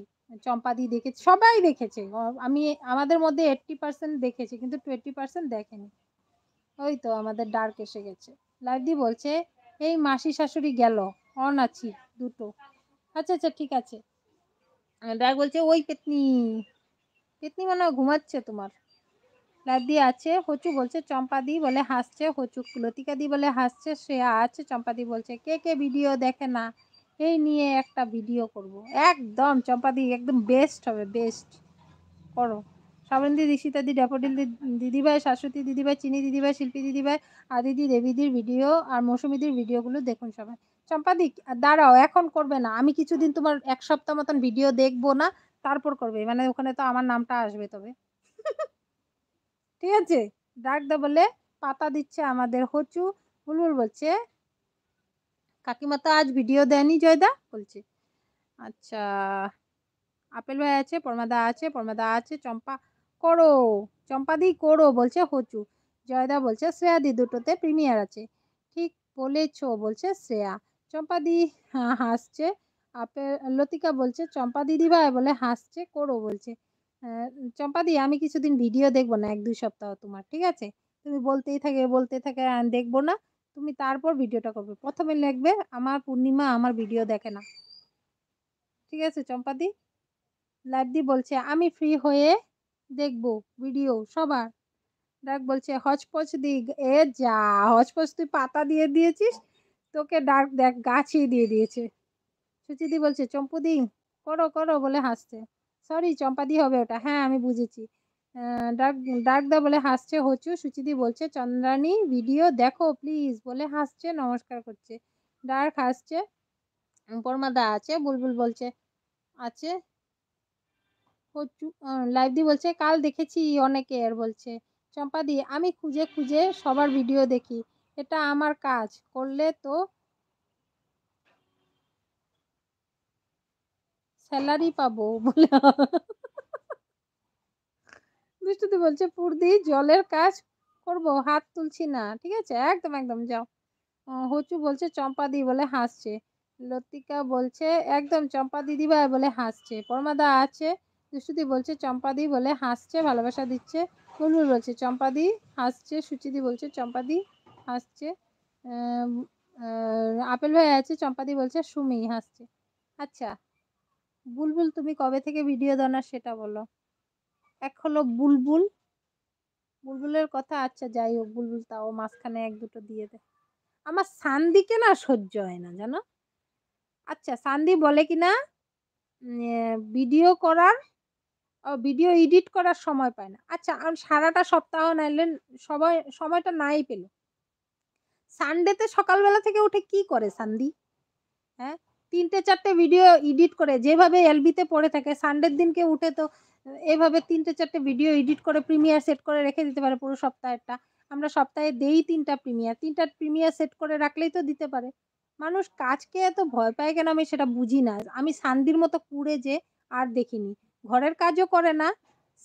চম্পাদি দেখেছি সবাই দেখেছে আমি আমাদের মধ্যে এইটটি পার্সেন্ট দেখেছি কিন্তু টোয়েন্টি পার্সেন্ট দেখেনি ওই তো আমাদের ডার্ক এসে গেছে লাইভদি বলছে এই মাসি শাশুড়ি গেল অন আছি দুটো আচ্ছা আচ্ছা ঠিক আছে ড্রাইভার বলছে ওই পেতনি পেতনি মনে হয় ঘুমাচ্ছে তোমার লাদি আছে হচু বলছে চম্পাদি বলে হাসছে হচু লতিকাদি বলে হাসছে শ্রেয়া আছে চম্পাদি বলছে কে কে ভিডিও দেখে না এই নিয়ে একটা ভিডিও করব একদম চম্পাদি একদম বেস্ট হবে বেস্ট করো শ্রাবন্তী দি ড্যাপোডিল দিদিভাই শাশ্বতী দিদিভাই চিনি দিদিভাই শিল্পী দিদিভাই আদিদি দেবীদির ভিডিও আর মৌসুমীদির ভিডিওগুলো দেখুন সবাই চম্পাদি দাঁড়াও এখন করবে না আমি কিছুদিন তোমার এক সপ্তাহ মতন ভিডিও দেখবো না তারপর করবে মানে ওখানে তো আমার নামটা আসবে তবে ঠিক আছে ডাক দা বলে পাতা দিচ্ছে আমাদের হচু বুলবুল বলছে কাকিমা তো আজ ভিডিও দেয়নি জয়দা বলছে আচ্ছা আপেল ভাই আছে পরমাদা আছে পরমাদা আছে চম্পা করো চম্পাদি করো বলছে হচু জয়দা বলছে শ্রেয়াদি দুটোতে প্রিমিয়ার আছে ঠিক বলেছ বলছে শ্রেয়া চম্পাদি হাসছে আপেল লতিকা বলছে চম্পা দিদি ভাই বলে হাসছে করো বলছে চম্পাদি আমি কিছুদিন ভিডিও দেখবো না এক দুই সপ্তাহ তোমার ঠিক আছে তুমি বলতেই থাকে বলতে থাকে দেখবো না তুমি তারপর ভিডিওটা করবে প্রথমে লিখবে আমার পূর্ণিমা আমার ভিডিও দেখে না ঠিক আছে চম্পাদি দি বলছে আমি ফ্রি হয়ে দেখব ভিডিও সবার ডাক বলছে হজপচ দি এ যা হজপচ তুই পাতা দিয়ে দিয়েছিস তোকে ডার্ক দেখ গাছই দিয়ে দিয়েছে সুচিদি বলছে চম্পুদি করো করো বলে হাসছে সরি চম্পাদি হবে ওটা হ্যাঁ আমি বুঝেছি ডাক ডার্ক দা বলে হাসছে হচু সুচিদি বলছে চন্দ্রানী ভিডিও দেখো প্লিজ বলে হাসছে নমস্কার করছে ডার্ক হাসছে পরমাদা আছে বুলবুল বলছে আছে হচু লাইভদি বলছে কাল দেখেছি অনেকে আর বলছে চম্পাদি আমি খুঁজে খুঁজে সবার ভিডিও দেখি এটা আমার কাজ করলে তো স্যালারি পাবো বলে দুষ্টুতি বলছে পুরদি জলের কাজ করব হাত তুলছি না ঠিক আছে একদম একদম যাও হচু বলছে চম্পা দি বলে হাসছে লতিকা বলছে একদম চম্পা দিদি ভাই বলে হাসছে পরমাদা আছে দুষ্টুদি বলছে চম্পাদি বলে হাসছে ভালোবাসা দিচ্ছে বুলবুল বলছে দি হাসছে সুচিদি বলছে চম্পা দি হাসছে আপেল ভাই আছে চম্পাদি বলছে সুমি হাসছে আচ্ছা বুলবুল তুমি কবে থেকে ভিডিও দাও না সেটা বলো এক হলো বুলবুল বুলবুলের কথা আচ্ছা যাই হোক বুলবুল তাও মাঝখানে এক দুটো দিয়ে দেয় আমার সান্দিকে না সহ্য হয় না জানো আচ্ছা সান্দি বলে কি না ভিডিও করার ভিডিও এডিট করার সময় পায় না আচ্ছা আর সারাটা সপ্তাহ নাইলেন সবাই সময়টা নাই পেলো সানডেতে সকালবেলা থেকে উঠে কি করে সান্দি হ্যাঁ তিনটে চারটে ভিডিও এডিট করে যেভাবে এলবিতে পড়ে থাকে সানডের দিনকে উঠে তো এভাবে তিনটে চারটে ভিডিও এডিট করে প্রিমিয়ার সেট করে রেখে দিতে পারে পুরো সপ্তাহেরটা আমরা সপ্তাহে দেই তিনটা প্রিমিয়ার তিনটা প্রিমিয়ার সেট করে রাখলেই তো দিতে পারে মানুষ কাজকে এত ভয় পায় কেন আমি সেটা বুঝি না আমি সান্দির মতো কুড়ে যে আর দেখিনি ঘরের কাজও করে না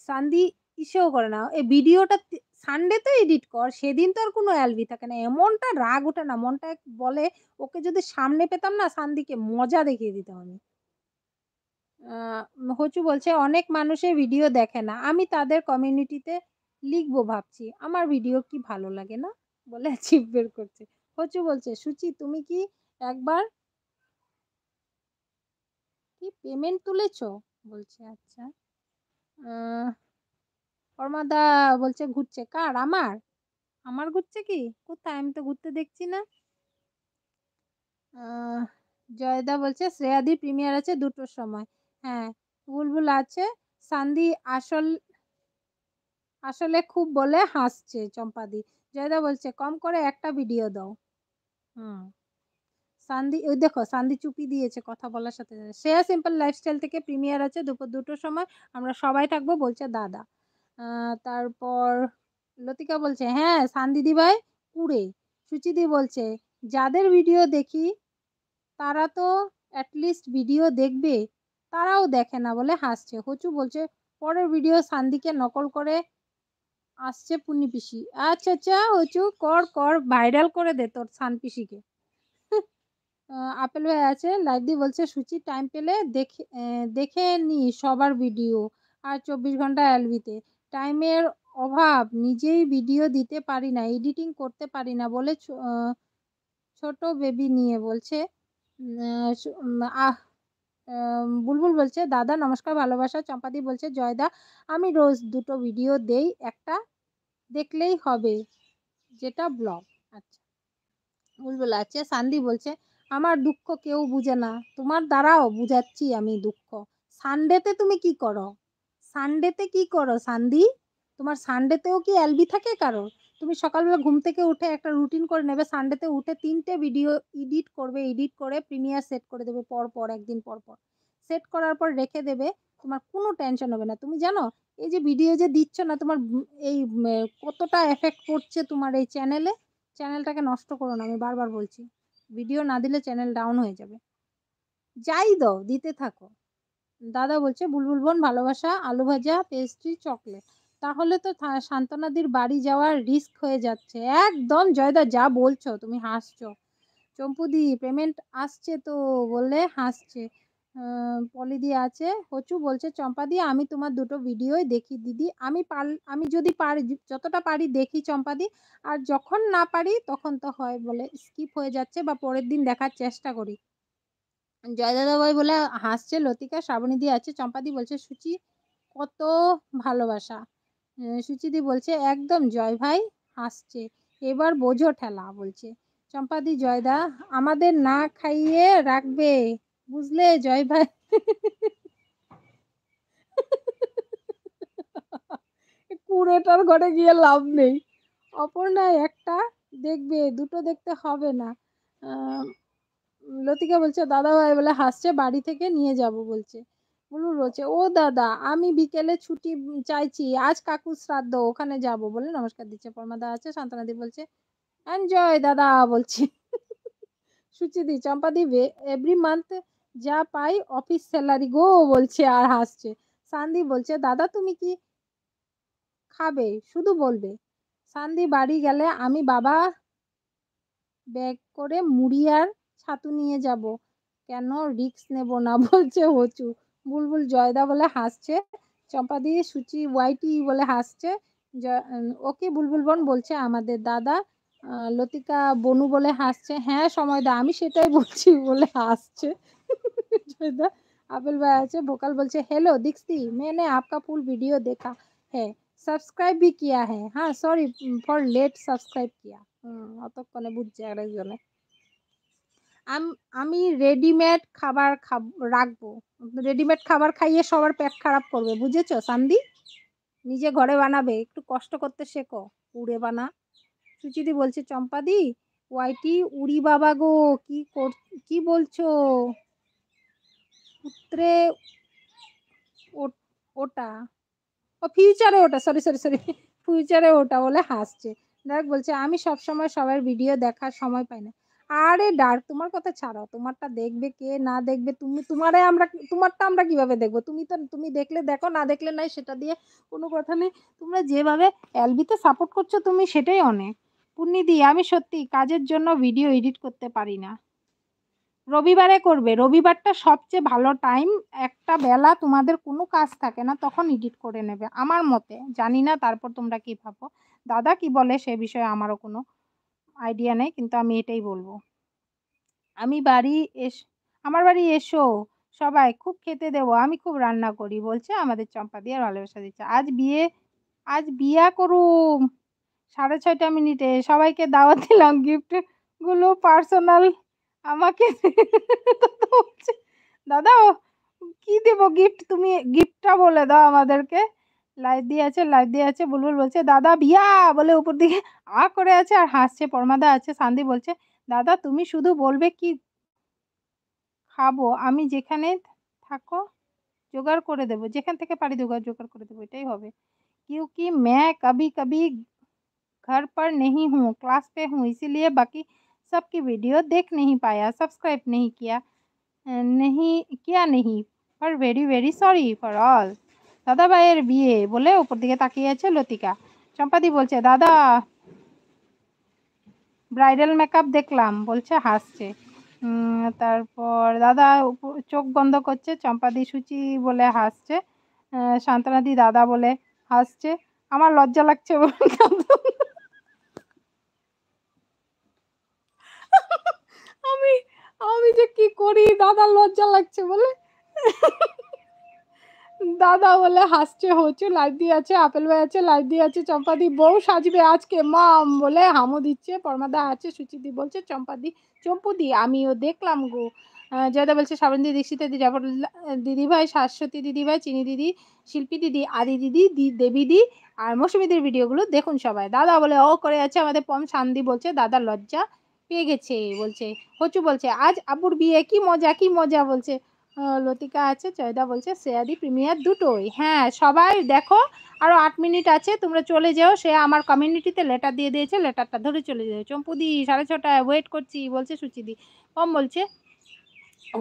সান্দি ইসেও করে না এই ভিডিওটা সানডে তো এডিট কর সেদিন তো আর কোনো অ্যালবি থাকে না এমনটা রাগ ওঠে না মনটা বলে ওকে যদি সামনে পেতাম না সান্দিকে মজা দেখিয়ে দিতাম আমি হচু বলছে অনেক মানুষের ভিডিও দেখে না আমি তাদের কমিউনিটিতে লিখবো ভাবছি আমার ভিডিও কি ভালো লাগে না বলে চিপ বের করছে হচু বলছে সুচি তুমি কি একবার কি পেমেন্ট তুলেছ বলছে আচ্ছা দা বলছে ঘুরছে কার আমার আমার ঘুরছে কি কোথায় আমি তো ঘুরতে দেখছি না জয়দা বলছে শ্রেয়াদি প্রিমিয়ার আছে দুটোর সময় হ্যাঁ বুলবুল আছে সান্দি আসল আসলে খুব বলে হাসছে চম্পাদি জয়দা বলছে কম করে একটা ভিডিও দাও হুম সান্দি ওই দেখো সান্দি চুপি দিয়েছে কথা বলার সাথে শ্রেয়া সিম্পল লাইফস্টাইল থেকে প্রিমিয়ার আছে দুপুর দুটোর সময় আমরা সবাই থাকবো বলছে দাদা তারপর লতিকা বলছে হ্যাঁ সান্দিদি ভাই কুড়ে সুচিদি বলছে যাদের ভিডিও দেখি তারা তো অ্যাটলিস্ট ভিডিও দেখবে তারাও দেখে না বলে হাসছে হচু বলছে পরের ভিডিও সান্দিকে নকল করে আসছে পুনি পিসি আচ্ছা আচ্ছা হচু কর কর ভাইরাল করে দে তোর সান পিসিকে আপেল ভাই আছে লাইকদি বলছে সুচি টাইম পেলে দেখে দেখে নি সবার ভিডিও আর চব্বিশ ঘন্টা এলবিতে টাইমের অভাব নিজেই ভিডিও দিতে পারি না এডিটিং করতে পারি না বলে ছোট বেবি নিয়ে বলছে আহ বুলবুল বলছে দাদা নমস্কার ভালোবাসা চম্পাদি বলছে জয়দা আমি রোজ দুটো ভিডিও দেই একটা দেখলেই হবে যেটা ব্লগ আচ্ছা বুলবুল আছে আচ্ছা, সান্দি বলছে আমার দুঃখ কেউ বুঝে না তোমার দ্বারাও বুঝাচ্ছি আমি দুঃখ সানডেতে তুমি কি করো সানডেতে কি করো সান্দি তোমার সানডেতেও কি এলবি থাকে কারো তুমি সকালবেলা ঘুম থেকে উঠে একটা রুটিন করে নেবে সানডেতে উঠে তিনটে ভিডিও এডিট করবে এডিট করে প্রিমিয়ার সেট করে দেবে পর পর একদিন পর পর সেট করার পর রেখে দেবে তোমার কোনো টেনশন হবে না তুমি জানো এই যে ভিডিও যে দিচ্ছ না তোমার এই কতটা এফেক্ট করছে তোমার এই চ্যানেলে চ্যানেলটাকে নষ্ট করো না আমি বারবার বলছি ভিডিও না দিলে চ্যানেল ডাউন হয়ে যাবে যাই দাও দিতে থাকো দাদা বলছে বুলবুল বোন ভালোবাসা আলু ভাজা পেস্ট্রি চকলেট তাহলে তো শান্তনাদির বাড়ি যাওয়ার রিস্ক হয়ে যাচ্ছে একদম জয়দা যা বলছো তুমি হাসছো চম্পুদি পেমেন্ট আসছে তো বলে হাসছে পলিদি আছে হচু বলছে চম্পা দি আমি তোমার দুটো ভিডিওই দেখি দিদি আমি পার আমি যদি পারি যতটা পারি দেখি চম্পা দি আর যখন না পারি তখন তো হয় বলে স্কিপ হয়ে যাচ্ছে বা পরের দিন দেখার চেষ্টা করি ভাই বলে হাসছে লতিকা শ্রাবণীদি আছে চম্পাদি বলছে সুচি কত ভালোবাসা সুচিদি বলছে একদম জয় ভাই হাসছে এবার বোঝো ঠেলা বলছে চম্পাদি জয়দা আমাদের না খাইয়ে রাখবে বুঝলে জয় ভাই কুড়েটার ঘরে গিয়ে লাভ নেই অপর্ণায় একটা দেখবে দুটো দেখতে হবে না লতিকা বলছে দাদা ভাই বলে হাসছে বাড়ি থেকে নিয়ে যাব বলছে বলু বলছে ও দাদা আমি বিকেলে ছুটি চাইছি আজ কাকুর শ্রাদ্ধ ওখানে যাব বলে নমস্কার দিচ্ছে পরমাদা আছে শান্তনাদি বলছে এনজয় দাদা বলছে সুচিদি চম্পাদি এভরি মান্থ যা পাই অফিস স্যালারি গো বলছে আর হাসছে সান্দি বলছে দাদা তুমি কি খাবে শুধু বলবে সান্দি বাড়ি গেলে আমি বাবা ব্যাগ করে মুড়ি আর ছাতু নিয়ে যাব কেন রিক্স নেব না বলছে হচু বুলবুল জয়দা বলে হাসছে চম্পা দিয়ে সুচি ওয়াইটি বলে হাসছে ওকে বুলবুল বোন বলছে আমাদের দাদা লতিকা বনু বলে হাসছে হ্যাঁ সময় দা আমি সেটাই বলছি বলে হাসছে জয়দা আপেল ভাই আছে ভোকাল বলছে হ্যালো दीक्षी মেনে আপকা ফুল ভিডিও দেখা হ্যাঁ সাবস্ক্রাইব भी হ্যাঁ হ্যাঁ সরি ফর লেট সাবস্ক্রাইব কিয়া অতক্ষণে বুঝছে আরেকজনে আমি রেডিমেড খাবার খাব রাখবো রেডিমেড খাবার খাইয়ে সবার পেট খারাপ করবে বুঝেছো সান্দি নিজে ঘরে বানাবে একটু কষ্ট করতে শেখো উড়ে বানা সুচিদি বলছে চম্পাদি ওয়াইটি উড়ি বাবা গো কি কি বলছো পুত্রে ওটা ও ফিউচারে ওটা সরি সরি সরি ফিউচারে ওটা বলে হাসছে দেখ বলছে আমি সব সময় সবার ভিডিও দেখার সময় পাই না আরে ডার তোমার কথা ছাড়াও তোমারটা দেখবে কে না দেখবে তুমি তোমারে আমরা তোমারটা আমরা কিভাবে দেখবো তুমি তো তুমি দেখলে দেখো না দেখলে নাই সেটা দিয়ে কোনো কথা নেই তোমরা যেভাবে অ্যালবিতে সাপোর্ট করছো তুমি সেটাই অনেক পুণ্যিদি আমি সত্যি কাজের জন্য ভিডিও এডিট করতে পারি না রবিবারে করবে রবিবারটা সবচেয়ে ভালো টাইম একটা বেলা তোমাদের কোনো কাজ থাকে না তখন এডিট করে নেবে আমার মতে জানি না তারপর তোমরা কী ভাবো দাদা কি বলে সে বিষয়ে আমারও কোনো আইডিয়া নেই কিন্তু আমি এটাই বলবো আমি বাড়ি এস আমার বাড়ি এসো সবাই খুব খেতে দেবো আমি খুব রান্না করি বলছে আমাদের চম্পা দিয়ে ভালোবাসা দিচ্ছে আজ বিয়ে আজ বিয়া করুম সাড়ে ছয়টা মিনিটে সবাইকে দাওয়াত দিলাম গিফটগুলো পার্সোনাল আমাকে দাদা কি দেব গিফট তুমি গিফটটা বলে দাও আমাদেরকে লাইভ দিয়ে আছে লাইভ দিয়ে আছে বুলবুল বলছে দাদা বিয়া বলে উপর দিকে আ করে আছে আর হাসছে পরমাদা আছে সান্দি বলছে দাদা তুমি শুধু বলবে কি খাবো আমি যেখানে থাকো জোগাড় করে দেবো যেখান থেকে পারি জোগাড় জোগাড় করে দেবো এটাই হবে क्योंकि मैं कभी कभी घर पर नहीं हूँ क्लास पे हूँ इसीलिए बाकी सबकी वीडियो देख नहीं पाया सब्सक्राइब नहीं किया नहीं किया नहीं पर very very sorry for all দাদা ভাইয়ের বিয়ে বলে উপর দিকে তাকিয়ে আছে লতিকা চম্পাদি বলছে দাদা ব্রাইডাল মেকআপ দেখলাম বলছে হাসছে তারপর দাদা চোখ বন্ধ করছে চম্পাদি সুচি বলে হাসছে সান্তনাদি দাদা বলে হাসছে আমার লজ্জা লাগছে আমি আমি যে কি করি দাদা লজ্জা লাগছে বলে দাদা বলে হাসছে হচ্ছে লাইট দিয়ে আছে আপেল ভাই আছে লাইট দিয়ে আছে চম্পাদি বউ সাজবে আজকে মাম বলে হামো দিচ্ছে পরমাদা আছে সুচিদি বলছে চম্পাদি চম্পুদি আমিও দেখলাম গো জয়দা বলছে দিদি দীক্ষিতা দিদি দিদি ভাই শাশ্বতী দিদি ভাই চিনি দিদি শিল্পী দিদি আদি দিদি দেবী দি আর মৌসুমীদের ভিডিওগুলো দেখুন সবাই দাদা বলে ও করে আছে আমাদের পম শান্তি বলছে দাদা লজ্জা পেয়ে গেছে বলছে হচু বলছে আজ আবুর বিয়ে কি মজা কি মজা বলছে লতিকা আছে চয়দা বলছে শ্রেয়াদি প্রিমিয়ার দুটোই হ্যাঁ সবাই দেখো আরও আট মিনিট আছে তোমরা চলে যাও সে আমার কমিউনিটিতে লেটার দিয়ে দিয়েছে লেটারটা ধরে চলে যাও চম্পুদি সাড়ে ছটায় ওয়েট করছি বলছে সুচিদি কম বলছে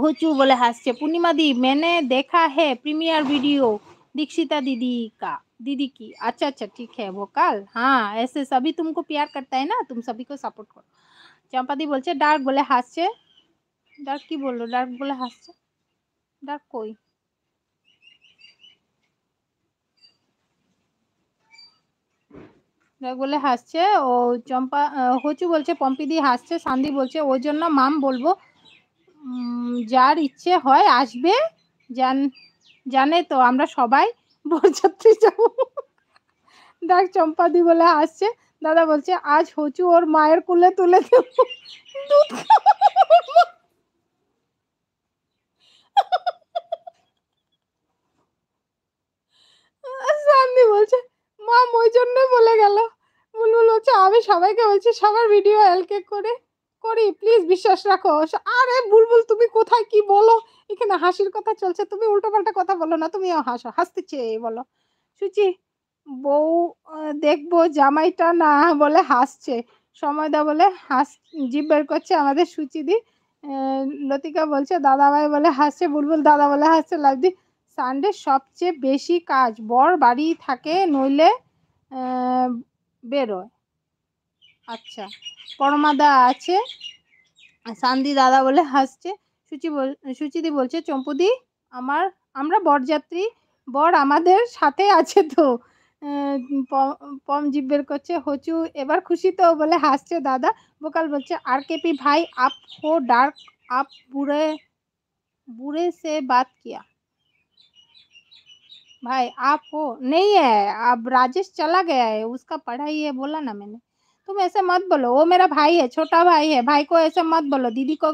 হুচু বলে হাসছে পূর্ণিমাদি মেনে দেখা হে প্রিমিয়ার ভিডিও দীক্ষিতা দিদি কা দিদি কি আচ্ছা আচ্ছা ঠিক হ্যাঁ ভোকাল হ্যাঁ এসে সবই তুমি পিয়ার করতে है না তুমি सभी সাপোর্ট করো চম্পাদি বলছে ডার্ক বলে হাসছে ডার্ক কি বললো ডার্ক বলে হাসছে দা কই বলে হাসছে ও চম্পা হচু বলছে পম্পি দি হাসছে সান্দি বলছে ওর জন্য মাম বলবো যার ইচ্ছে হয় আসবে জান জানে তো আমরা সবাই বরযাত্রী যাব দেখ চম্পাদি বলে আসছে দাদা বলছে আজ হচু ওর মায়ের কুলে তুলে দেব দুধ সান্দি বলছে মাম ওই জন্য বলে গেল বুলবুল বলছে আচ্ছা, আমি সবাইকে বলছি সবার ভিডিও এলকে করে করি প্লিজ বিশ্বাস রাখো আরে বুলবুল তুমি কোথায় কি বলো এখানে হাসির কথা চলছে তুমি উল্টো পাল্টা কথা বলো না তুমিও হাসো হাসতে চেয়ে বলো সুচি বউ দেখবো জামাইটা না বলে হাসছে সময়দা বলে হাস জিভ বের করছে আমাদের সুচিদি লতিকা বলছে দাদাভাই বলে হাসছে বুলবুল দাদা বলে হাসছে লাভদি সানডে সবচেয়ে বেশি কাজ বর বাড়ি থাকে নইলে বেরোয় আচ্ছা পরমাদা আছে সান্দি দাদা বলে হাসছে সুচি বল সুচিদি বলছে চম্পুদি আমার আমরা বরযাত্রী বর আমাদের সাথে আছে তো পম জিজ্ঞেস করছে হচু এবার খুশি তো বলে হাসছে দাদা বোকাল आर के पी भाई आप हो डार्क आप बुरे बुरे से बात किया भाई आप हो नहीं है अब राजेश चला गया है उसका पढ़ाई है बोला ना मैंने तुम ऐसे मत बोलो वो मेरा भाई है छोटा भाई है भाई को ऐसे मत बोलो दीदी को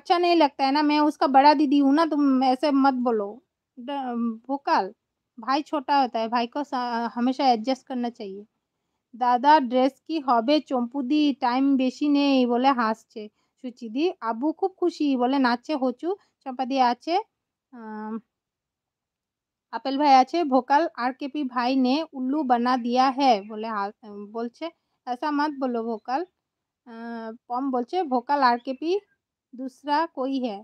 अच्छा नहीं लगता है ना मैं उसका बड़ा दीदी हूँ ना तुम ऐसे मत बोलो भोकाल भाई छोटा होता है भाई को हमेशा एडजस्ट करना चाहिए दादा ड्रेस की हबे चम्पूदी टाइम बेसी नहीं बोले हासचे सुचिदी आबू खूब खुशी बोले नाचे होचु चम्पादी आपेल भाई आोकाल आर के पी भाई ने उल्लू बना दिया है बोले हास बोल ऐसा मत बोलो भोकाल पम बोल भोकाल आर के पी दूसरा कोई है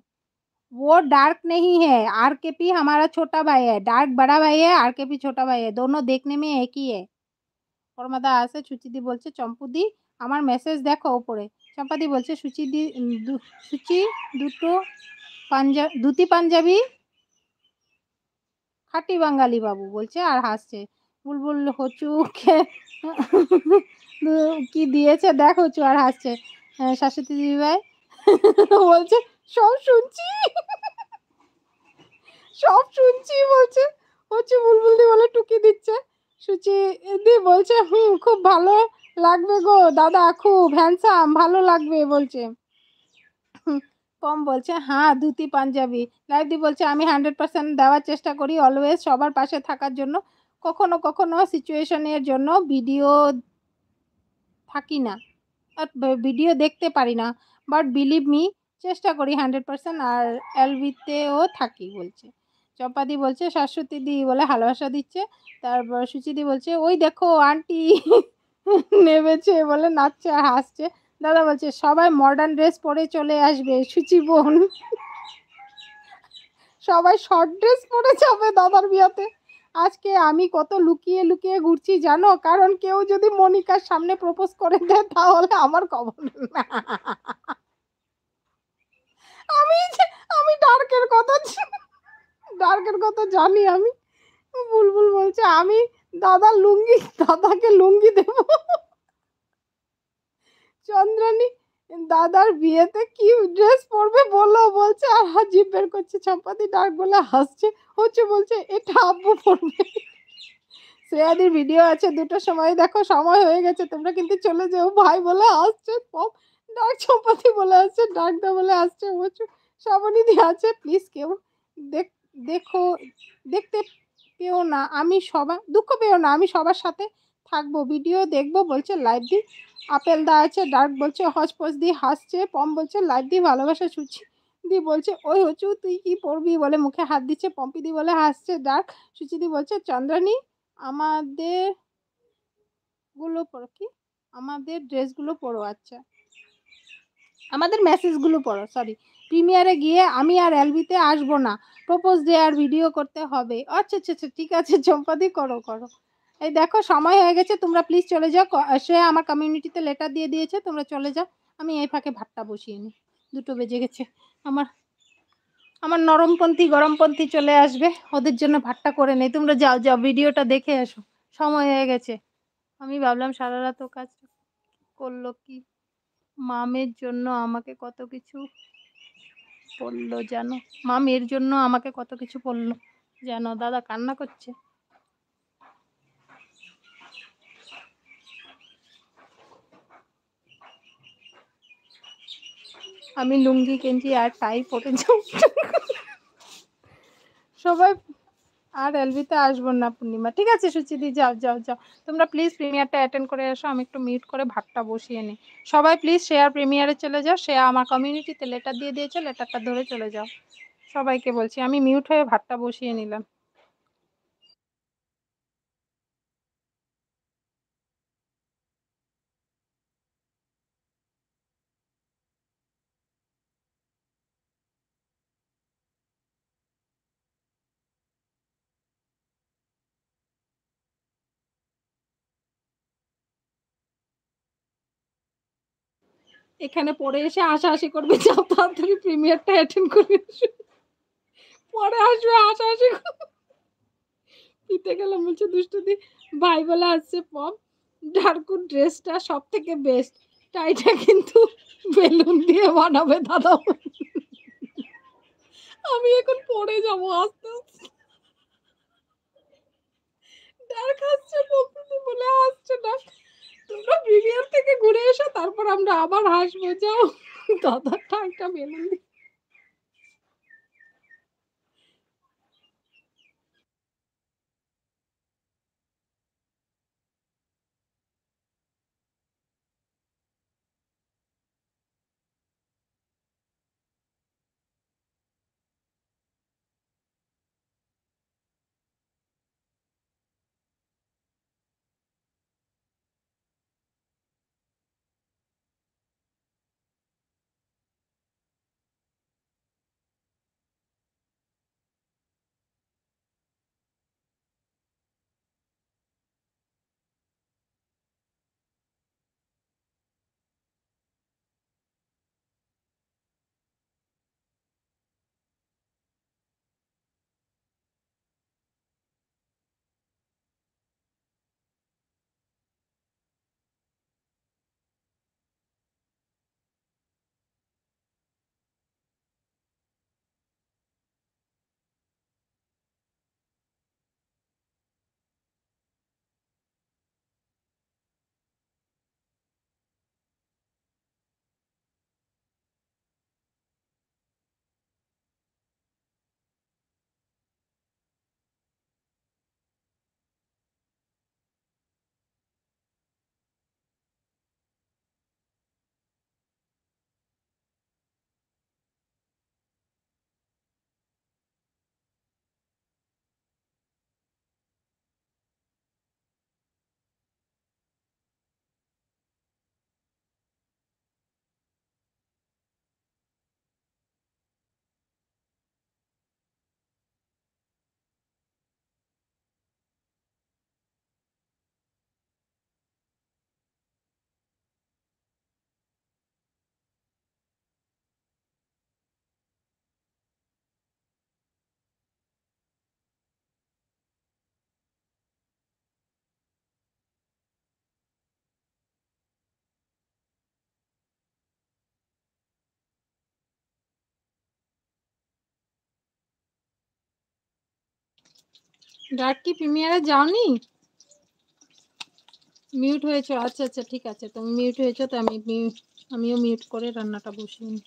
वो डार्क नहीं है आर के पी हमारा छोटा भाई है डार्क बड़ा भाई है आर के पी छोटा भाई है दोनों देखने में एक ही है পরমাদা আসে সুচিদি বলছে চম্পুদি আমার মেসেজ দেখো ওপরে চম্পাদি বলছে সুচিদি সুচি দুটো পাঞ্জা ধুতি পাঞ্জাবি খাটি বাঙালি বাবু বলছে আর হাসছে বুলবুল হচুকে কি দিয়েছে দেখো চু আর হাসছে দিদি ভাই বলছে সব শুনছি সব শুনছি বলছে হচ্ছে বুলবুল দি বলে টুকি দিচ্ছে সুচি দি বলছে হুম খুব ভালো লাগবে গো দাদা খুব হ্যান্ডসাম ভালো লাগবে বলছে কম বলছে হ্যাঁ দুতি পাঞ্জাবি লাইফদি বলছে আমি হান্ড্রেড পার্সেন্ট দেওয়ার চেষ্টা করি অলওয়েজ সবার পাশে থাকার জন্য কখনো কখনো সিচুয়েশনের জন্য ভিডিও থাকি না ভিডিও দেখতে পারি না বাট বিলিভ মি চেষ্টা করি হান্ড্রেড পার্সেন্ট আর এলবিতেও থাকি বলছে চম্পাদি বলছে শাশ্বতী দি বলে ভালোবাসা দিচ্ছে তারপর সুচিদি বলছে ওই দেখো আন্টি নেমেছে বলে নাচছে আর হাসছে দাদা বলছে সবাই মডার্ন ড্রেস পরে চলে আসবে সুচি বোন সবাই শর্ট ড্রেস পরে যাবে দাদার বিয়াতে আজকে আমি কত লুকিয়ে লুকিয়ে ঘুরছি জানো কারণ কেউ যদি মনিকার সামনে প্রপোজ করে দেয় তাহলে আমার কবর না আমি আমি ডার্কের কথা ডার্কের কথা জানি আমি বুলবুল বলছে আমি দাদা লুঙ্গি দাদাকে লুঙ্গি দেব চন্দ্রানী দাদার বিয়েতে কি ড্রেস পরবে বললো বলছে আর হাজি বের করছে চম্পাতি ডার্ক বলে হাসছে হচ্ছে বলছে এটা আব্বু পরবে শ্রেয়াদির ভিডিও আছে দুটোর সময় দেখো সময় হয়ে গেছে তোমরা কিন্তু চলে যাও ভাই বলে আসছে পপ ডাক চম্পাতি বলে আসছে ডাকদা বলে আসছে বলছো শ্রাবণীদি আছে প্লিজ কেউ দেখ দেখো দেখতে পেও না আমি সবার দুঃখ পেও না আমি সবার সাথে থাকবো ভিডিও দেখবো বলছে লাইভ দি আপেল দা আছে ডার্ক বলছে হজপজ দি হাসছে পম বলছে লাইভ দি ভালোবাসা সুচি দি বলছে ওই হচু তুই কি পড়বি বলে মুখে হাত দিচ্ছে পম্পি দি বলে হাসছে ডার্ক দি বলছে চন্দ্রানী আমাদের গুলো পড়ো কি আমাদের ড্রেসগুলো পরো আচ্ছা আমাদের মেসেজগুলো পড়ো সরি প্রিমিয়ারে গিয়ে আমি আর এলবিতে আসবো না প্রপোজ দিয়ে আর ভিডিও করতে হবে আচ্ছা আচ্ছা আচ্ছা ঠিক আছে চম্পাদি করো করো এই দেখো সময় হয়ে গেছে তোমরা প্লিজ চলে যাও সে আমার কমিউনিটিতে লেটার দিয়ে দিয়েছে তোমরা চলে যাও আমি এই ফাঁকে ভাতটা বসিয়ে নিই দুটো বেজে গেছে আমার আমার নরমপন্থী গরমপন্থী চলে আসবে ওদের জন্য ভাতটা করে নেই তোমরা যাও যাও ভিডিওটা দেখে আসো সময় হয়ে গেছে আমি ভাবলাম সারা রাত ও কাজ করলো কি মামের জন্য আমাকে কত কিছু পড়লো জানো মাম এর জন্য আমাকে কত কিছু পড়লো জানো দাদা কান্না করছে আমি লুঙ্গি গেঞ্জি আর টাই পরে যাও সবাই আর এলবিতে আসবো না পূর্ণিমা ঠিক আছে সুচিদি যাও যাও যাও তোমরা প্লিজ প্রিমিয়ারটা অ্যাটেন্ড করে এসো আমি একটু মিউট করে ভাতটা বসিয়ে নিই সবাই প্লিজ শেয়ার প্রিমিয়ারে চলে যাও শেয়ার আমার কমিউনিটিতে লেটার দিয়ে দিয়েছে লেটারটা ধরে চলে যাও সবাইকে বলছি আমি মিউট হয়ে ভাতটা বসিয়ে নিলাম এখানে পরে এসে আশাআশি করবে যাও তাড়াতাড়ি প্রিমিয়ারটা অ্যাটেন্ড করে পরে আসবে আশা আশাআশি পিতে গেলাম বলছে দুষ্টুদি ভাই বলে আসছে পপ ঢারকুর ড্রেসটা সব থেকে বেস্ট টাইটা কিন্তু বেলুন দিয়ে বানাবে দাদা আমি এখন পরে যাব আস্তে আস্তে ডার খাচ্ছে বলে আসছে না তোমরা প্রিমিয়ার থেকে ঘুরে এসো তারপর আমরা আবার হাসবো যাও দাদা একটা বেলুন দিয়ে ডার্ক কি প্রিমিয়ারে যাওনি মিউট হয়েছো আচ্ছা আচ্ছা ঠিক আছে তুমি মিউট হয়েছো তো আমি আমিও মিউট করে রান্নাটা বসিয়ে নিই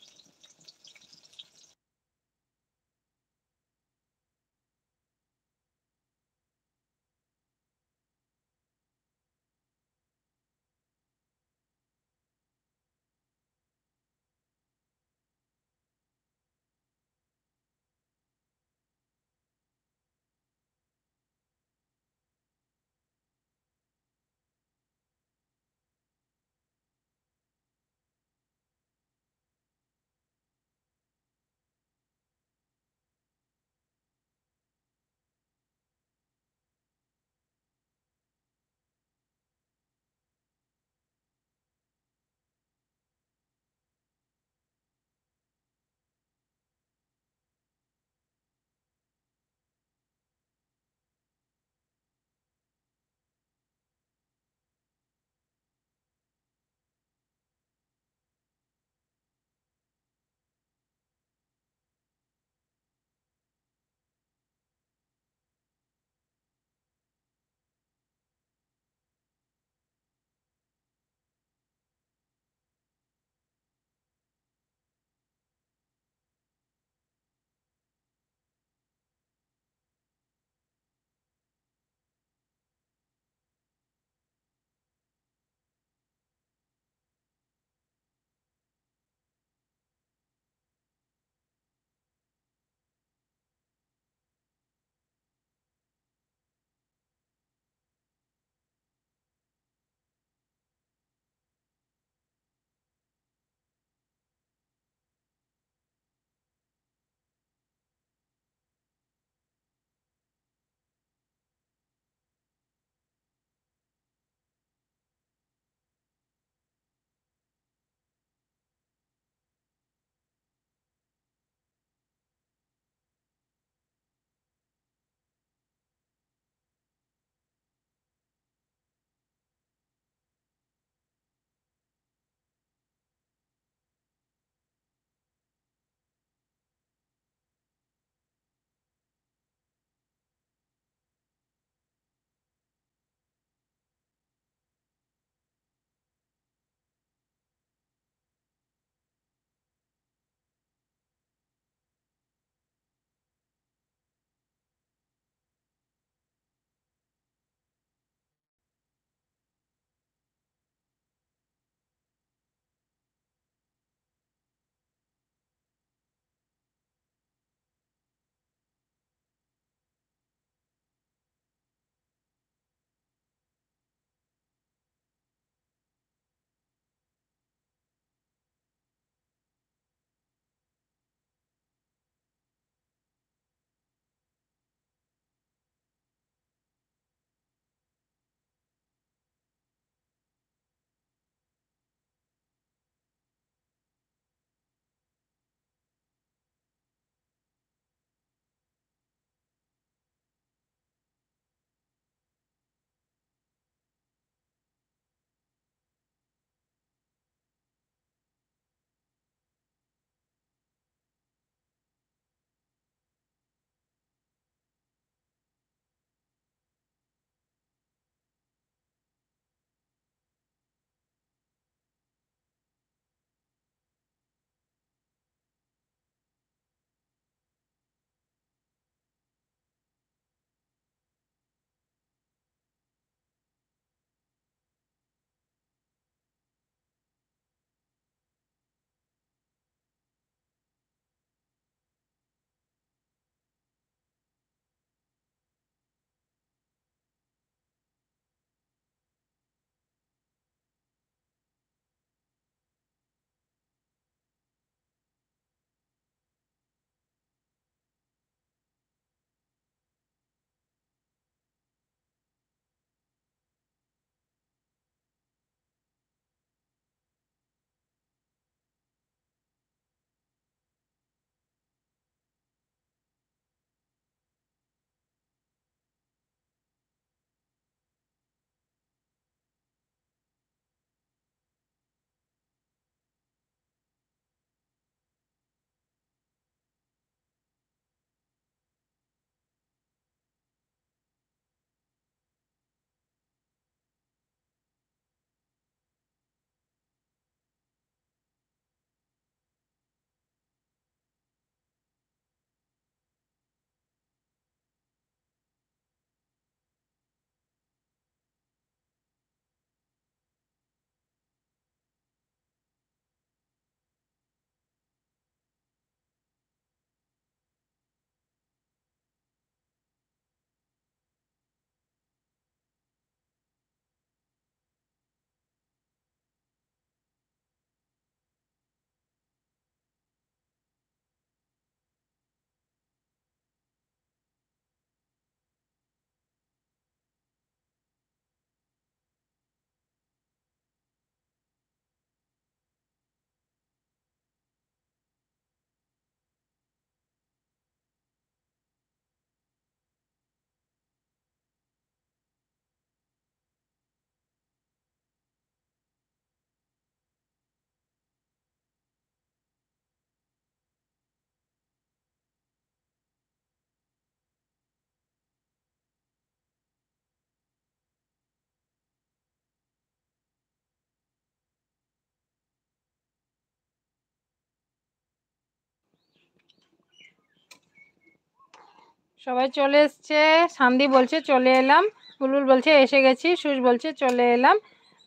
সবাই চলে এসছে সান্দি বলছে চলে এলাম বুলবুল বলছে এসে গেছি সুজ বলছে চলে এলাম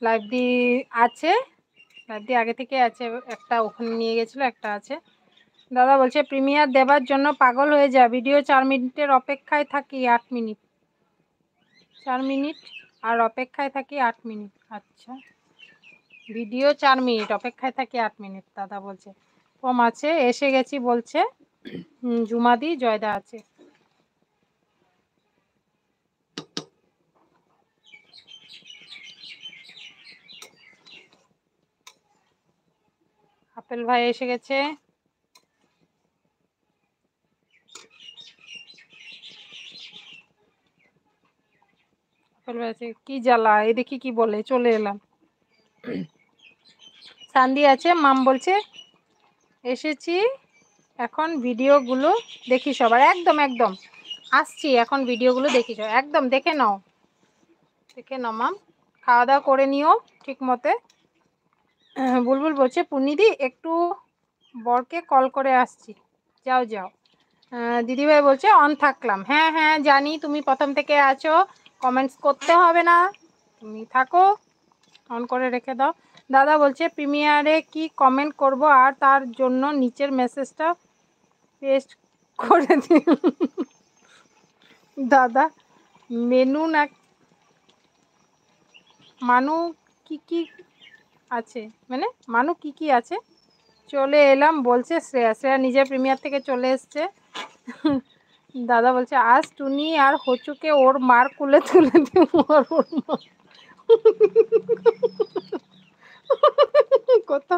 লাইভডি আছে লাইভডি আগে থেকে আছে একটা ওখানে নিয়ে গেছিলো একটা আছে দাদা বলছে প্রিমিয়ার দেবার জন্য পাগল হয়ে যা ভিডিও চার মিনিটের অপেক্ষায় থাকি আট মিনিট চার মিনিট আর অপেক্ষায় থাকি আট মিনিট আচ্ছা ভিডিও চার মিনিট অপেক্ষায় থাকি আট মিনিট দাদা বলছে কম আছে এসে গেছি বলছে জুমাদি জয়দা আছে আপেল ভাই এসে গেছে কি জ্বালা দেখি কি বলে চলে এলাম সান্দি আছে মাম বলছে এসেছি এখন ভিডিওগুলো দেখি সবার একদম একদম আসছি এখন ভিডিওগুলো দেখি সব একদম দেখে নাও দেখে নাও মাম খাওয়া দাওয়া করে নিও ঠিক মতে বুলবুল বলছে পূর্ণিদি একটু বরকে কল করে আসছি যাও যাও দিদিভাই বলছে অন থাকলাম হ্যাঁ হ্যাঁ জানি তুমি প্রথম থেকে আছো কমেন্টস করতে হবে না তুমি থাকো অন করে রেখে দাও দাদা বলছে প্রিমিয়ারে কি কমেন্ট করব আর তার জন্য নিচের মেসেজটা পেস্ট করে দিন দাদা মেনু না মানু কি কি আছে মানে মানু কি কি আছে চলে এলাম বলছে শ্রেয়া শ্রেয়া নিজের প্রিমিয়ার থেকে চলে এসছে দাদা বলছে আজ টুনি আর হচুকে ওর মার কুলে তুলে দিব ওর কত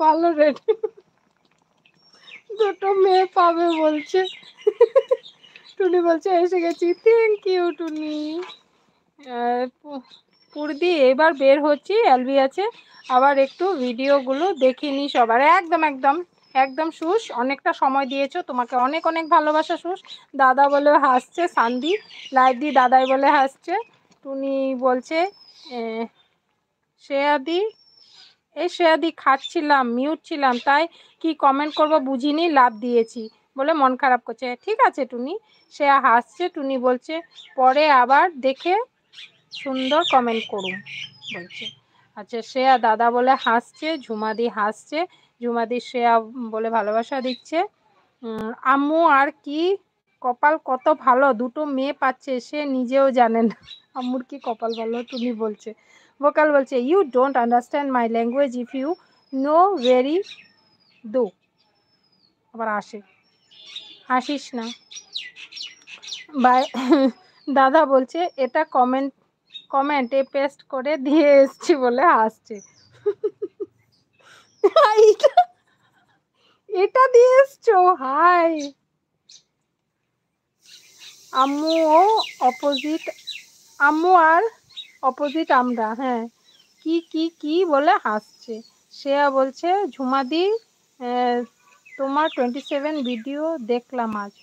ভালো রেট দুটো মেয়ে পাবে বলছে টুনি বলছে এসে গেছি থ্যাংক ইউ টুনি পুর দিয়ে এবার বের হচ্ছি এলবি আছে আবার একটু ভিডিওগুলো দেখিনি সবার একদম একদম একদম সুস অনেকটা সময় দিয়েছো তোমাকে অনেক অনেক ভালোবাসা সুস দাদা বলে হাসছে সান্দি লাইভ দি দাদাই বলে হাসছে টুনি বলছে শেয়াদি এই শেয়াদি খাচ্ছিলাম মিউট ছিলাম তাই কি কমেন্ট করব বুঝিনি লাভ দিয়েছি বলে মন খারাপ করছে ঠিক আছে টুনি সে হাসছে টুনি বলছে পরে আবার দেখে সুন্দর কমেন্ট করুন বলছে আচ্ছা শ্রেয়া দাদা বলে হাসছে ঝুমাদি হাসছে ঝুমাদি শ্রেয়া বলে ভালোবাসা দিচ্ছে আম্মু আর কি কপাল কত ভালো দুটো মেয়ে পাচ্ছে সে নিজেও জানে না আম্মুর কি কপাল ভালো তুমি বলছে ভোকাল বলছে you don't understand my language if you know very দো আবার আসে আসিস না বাই দাদা বলছে এটা কমেন্ট কমেন্টে পেস্ট করে দিয়ে এসছি বলে আসছে এটা দিয়ে এসছো হাই আম্মুও অপোজিট আম্মু আর অপোজিট আমরা হ্যাঁ কি কি কি বলে হাসছে শ্রেয়া বলছে ঝুমাদি তোমার টোয়েন্টি সেভেন ভিডিও দেখলাম আজ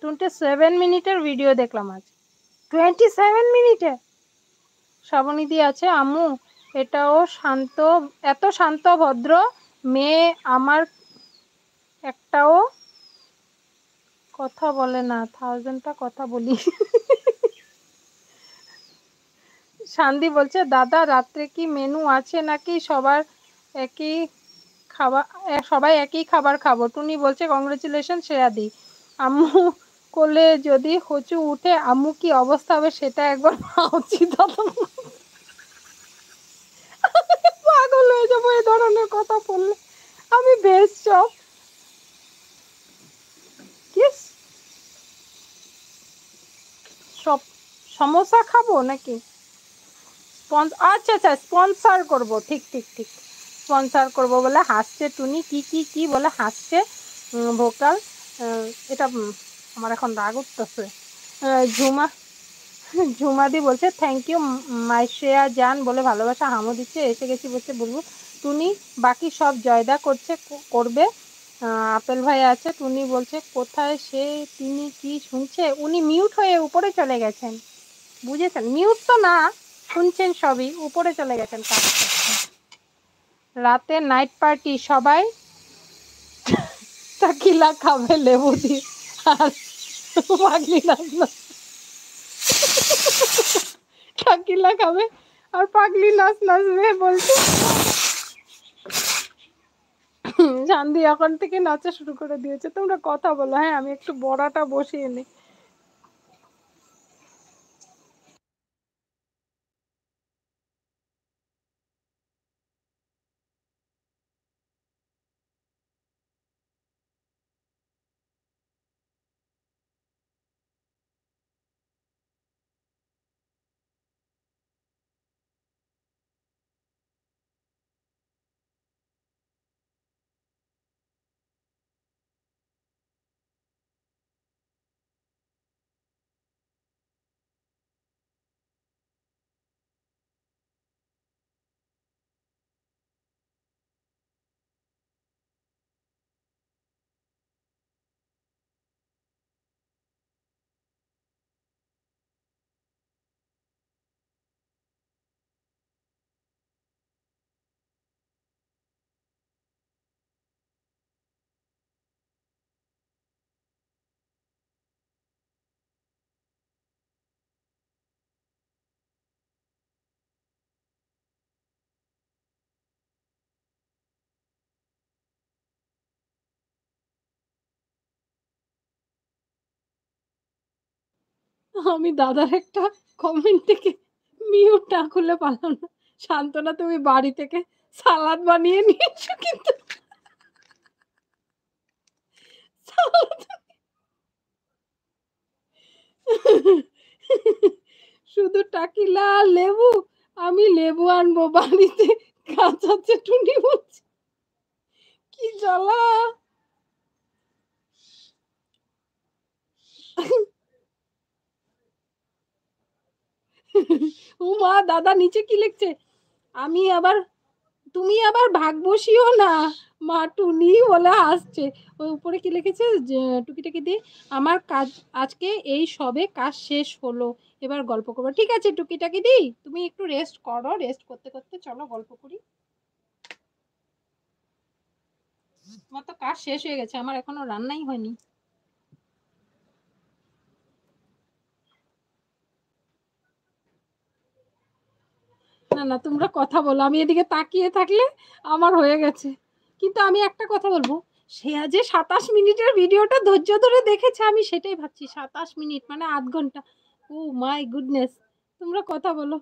টোয়েন্টি সেভেন মিনিটের ভিডিও দেখলাম আজ টোয়েন্টি সেভেন মিনিটে শ্রাবণীদি আছে আমু এটাও শান্ত এত শান্ত ভদ্র মেয়ে আমার একটাও কথা বলে না থাউজেন্ডটা কথা বলি শান্তি বলছে দাদা রাত্রে কি মেনু আছে নাকি সবার একই খাবার সবাই একই খাবার খাবো টুনি বলছে কংগ্রেচুলেশন শ্রেয়াদি আম্মু করলে যদি হচু উঠে আম্মু কি অবস্থা হবে সেটা একবার উচিত পাগল হয়ে যাবো এই ধরনের কথা বললে আমি বেশ সব সব সমোসা খাবো নাকি আচ্ছা আচ্ছা স্পন্সার করব ঠিক ঠিক ঠিক স্পন্সার করব বলে হাসছে টুনি কি কি কি বলে হাসছে ভোকাল এটা আমার এখন রাগ উঠতেছে ঝুমা ঝুমাদি বলছে থ্যাংক ইউ মাইশেয়া জান বলে ভালোবাসা হামো দিচ্ছে এসে গেছি বলছে বলবো টুনি বাকি সব জয়দা করছে করবে আপেল ভাই আছে টুনি বলছে কোথায় সে তিনি কি শুনছে উনি মিউট হয়ে উপরে চলে গেছেন বুঝেছেন মিউট তো না শুনছেন সবই উপরে চলে গেছেন রাতে নাইট পার্টি সবাই টাকিলা খাবে লেবু দিয়ে আর পাগলি নাচলো শাকিলা খাবে আর পাগলি নাচ নাচবে বলছে চান্দি এখন থেকে নাচা শুরু করে দিয়েছে তোমরা কথা বলো হ্যাঁ আমি একটু বড়াটা বসিয়ে নিই আমি দাদার একটা কমেন্ট থেকে মিউট না খুলে পারলাম না শান্তনা তুমি বাড়ি থেকে সালাদ বানিয়ে নিয়েছো কিন্তু শুধু টাকিলা লেবু আমি লেবু আনবো বাড়িতে গাছ আছে টুনি বলছি কি জ্বালা উমা মা দাদা নিচে কি লিখছে আমি আবার তুমি আবার ভাগ বসিও না মা টুনি বলে আসছে ওই উপরে কি লিখেছে টুকিটাকি দিয়ে আমার কাজ আজকে এই সবে কাজ শেষ হলো এবার গল্প করবো ঠিক আছে টুকিটাকি দিই তুমি একটু রেস্ট করো রেস্ট করতে করতে চলো গল্প করি আমার তো কাজ শেষ হয়ে গেছে আমার এখনো রান্নাই হয়নি না না তোমরা কথা বলো আমি এদিকে তাকিয়ে থাকলে আমার হয়ে গেছে কিন্তু আমি একটা কথা বলবো সে যে সাতাশ মিনিটের ভিডিওটা ধৈর্য ধরে দেখেছে আমি সেটাই ভাবছি সাতাশ মিনিট মানে আধ ঘন্টা ও মাই গুডনেস তোমরা কথা বলো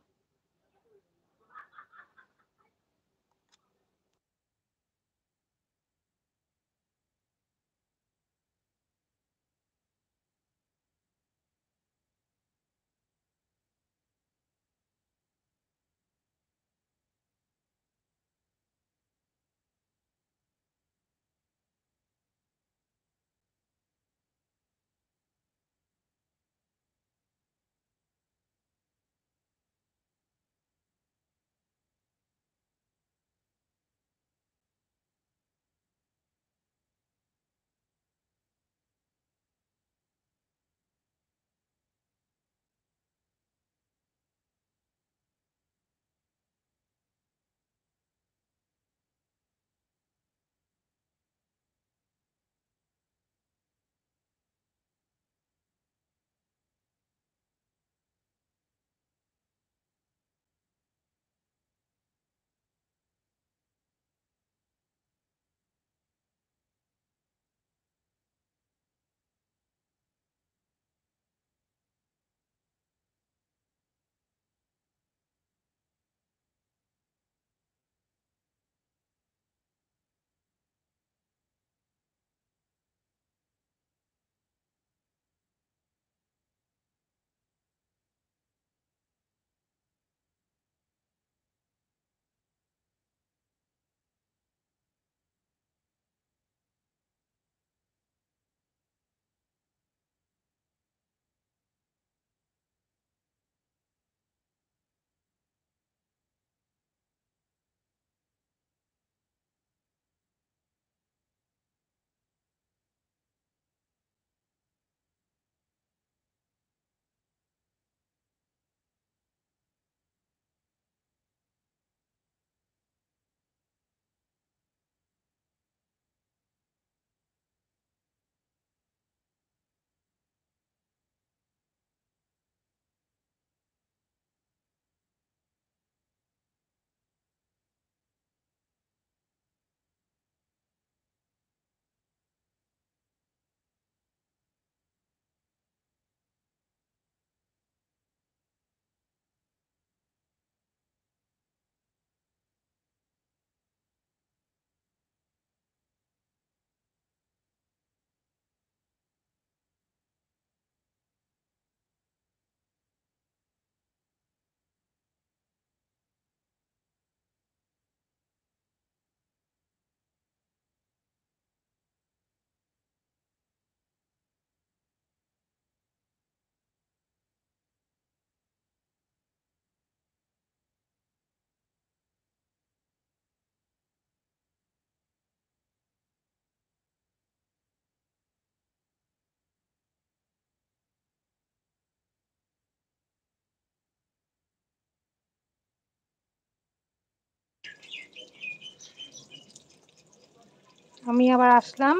আমি আবার আসলাম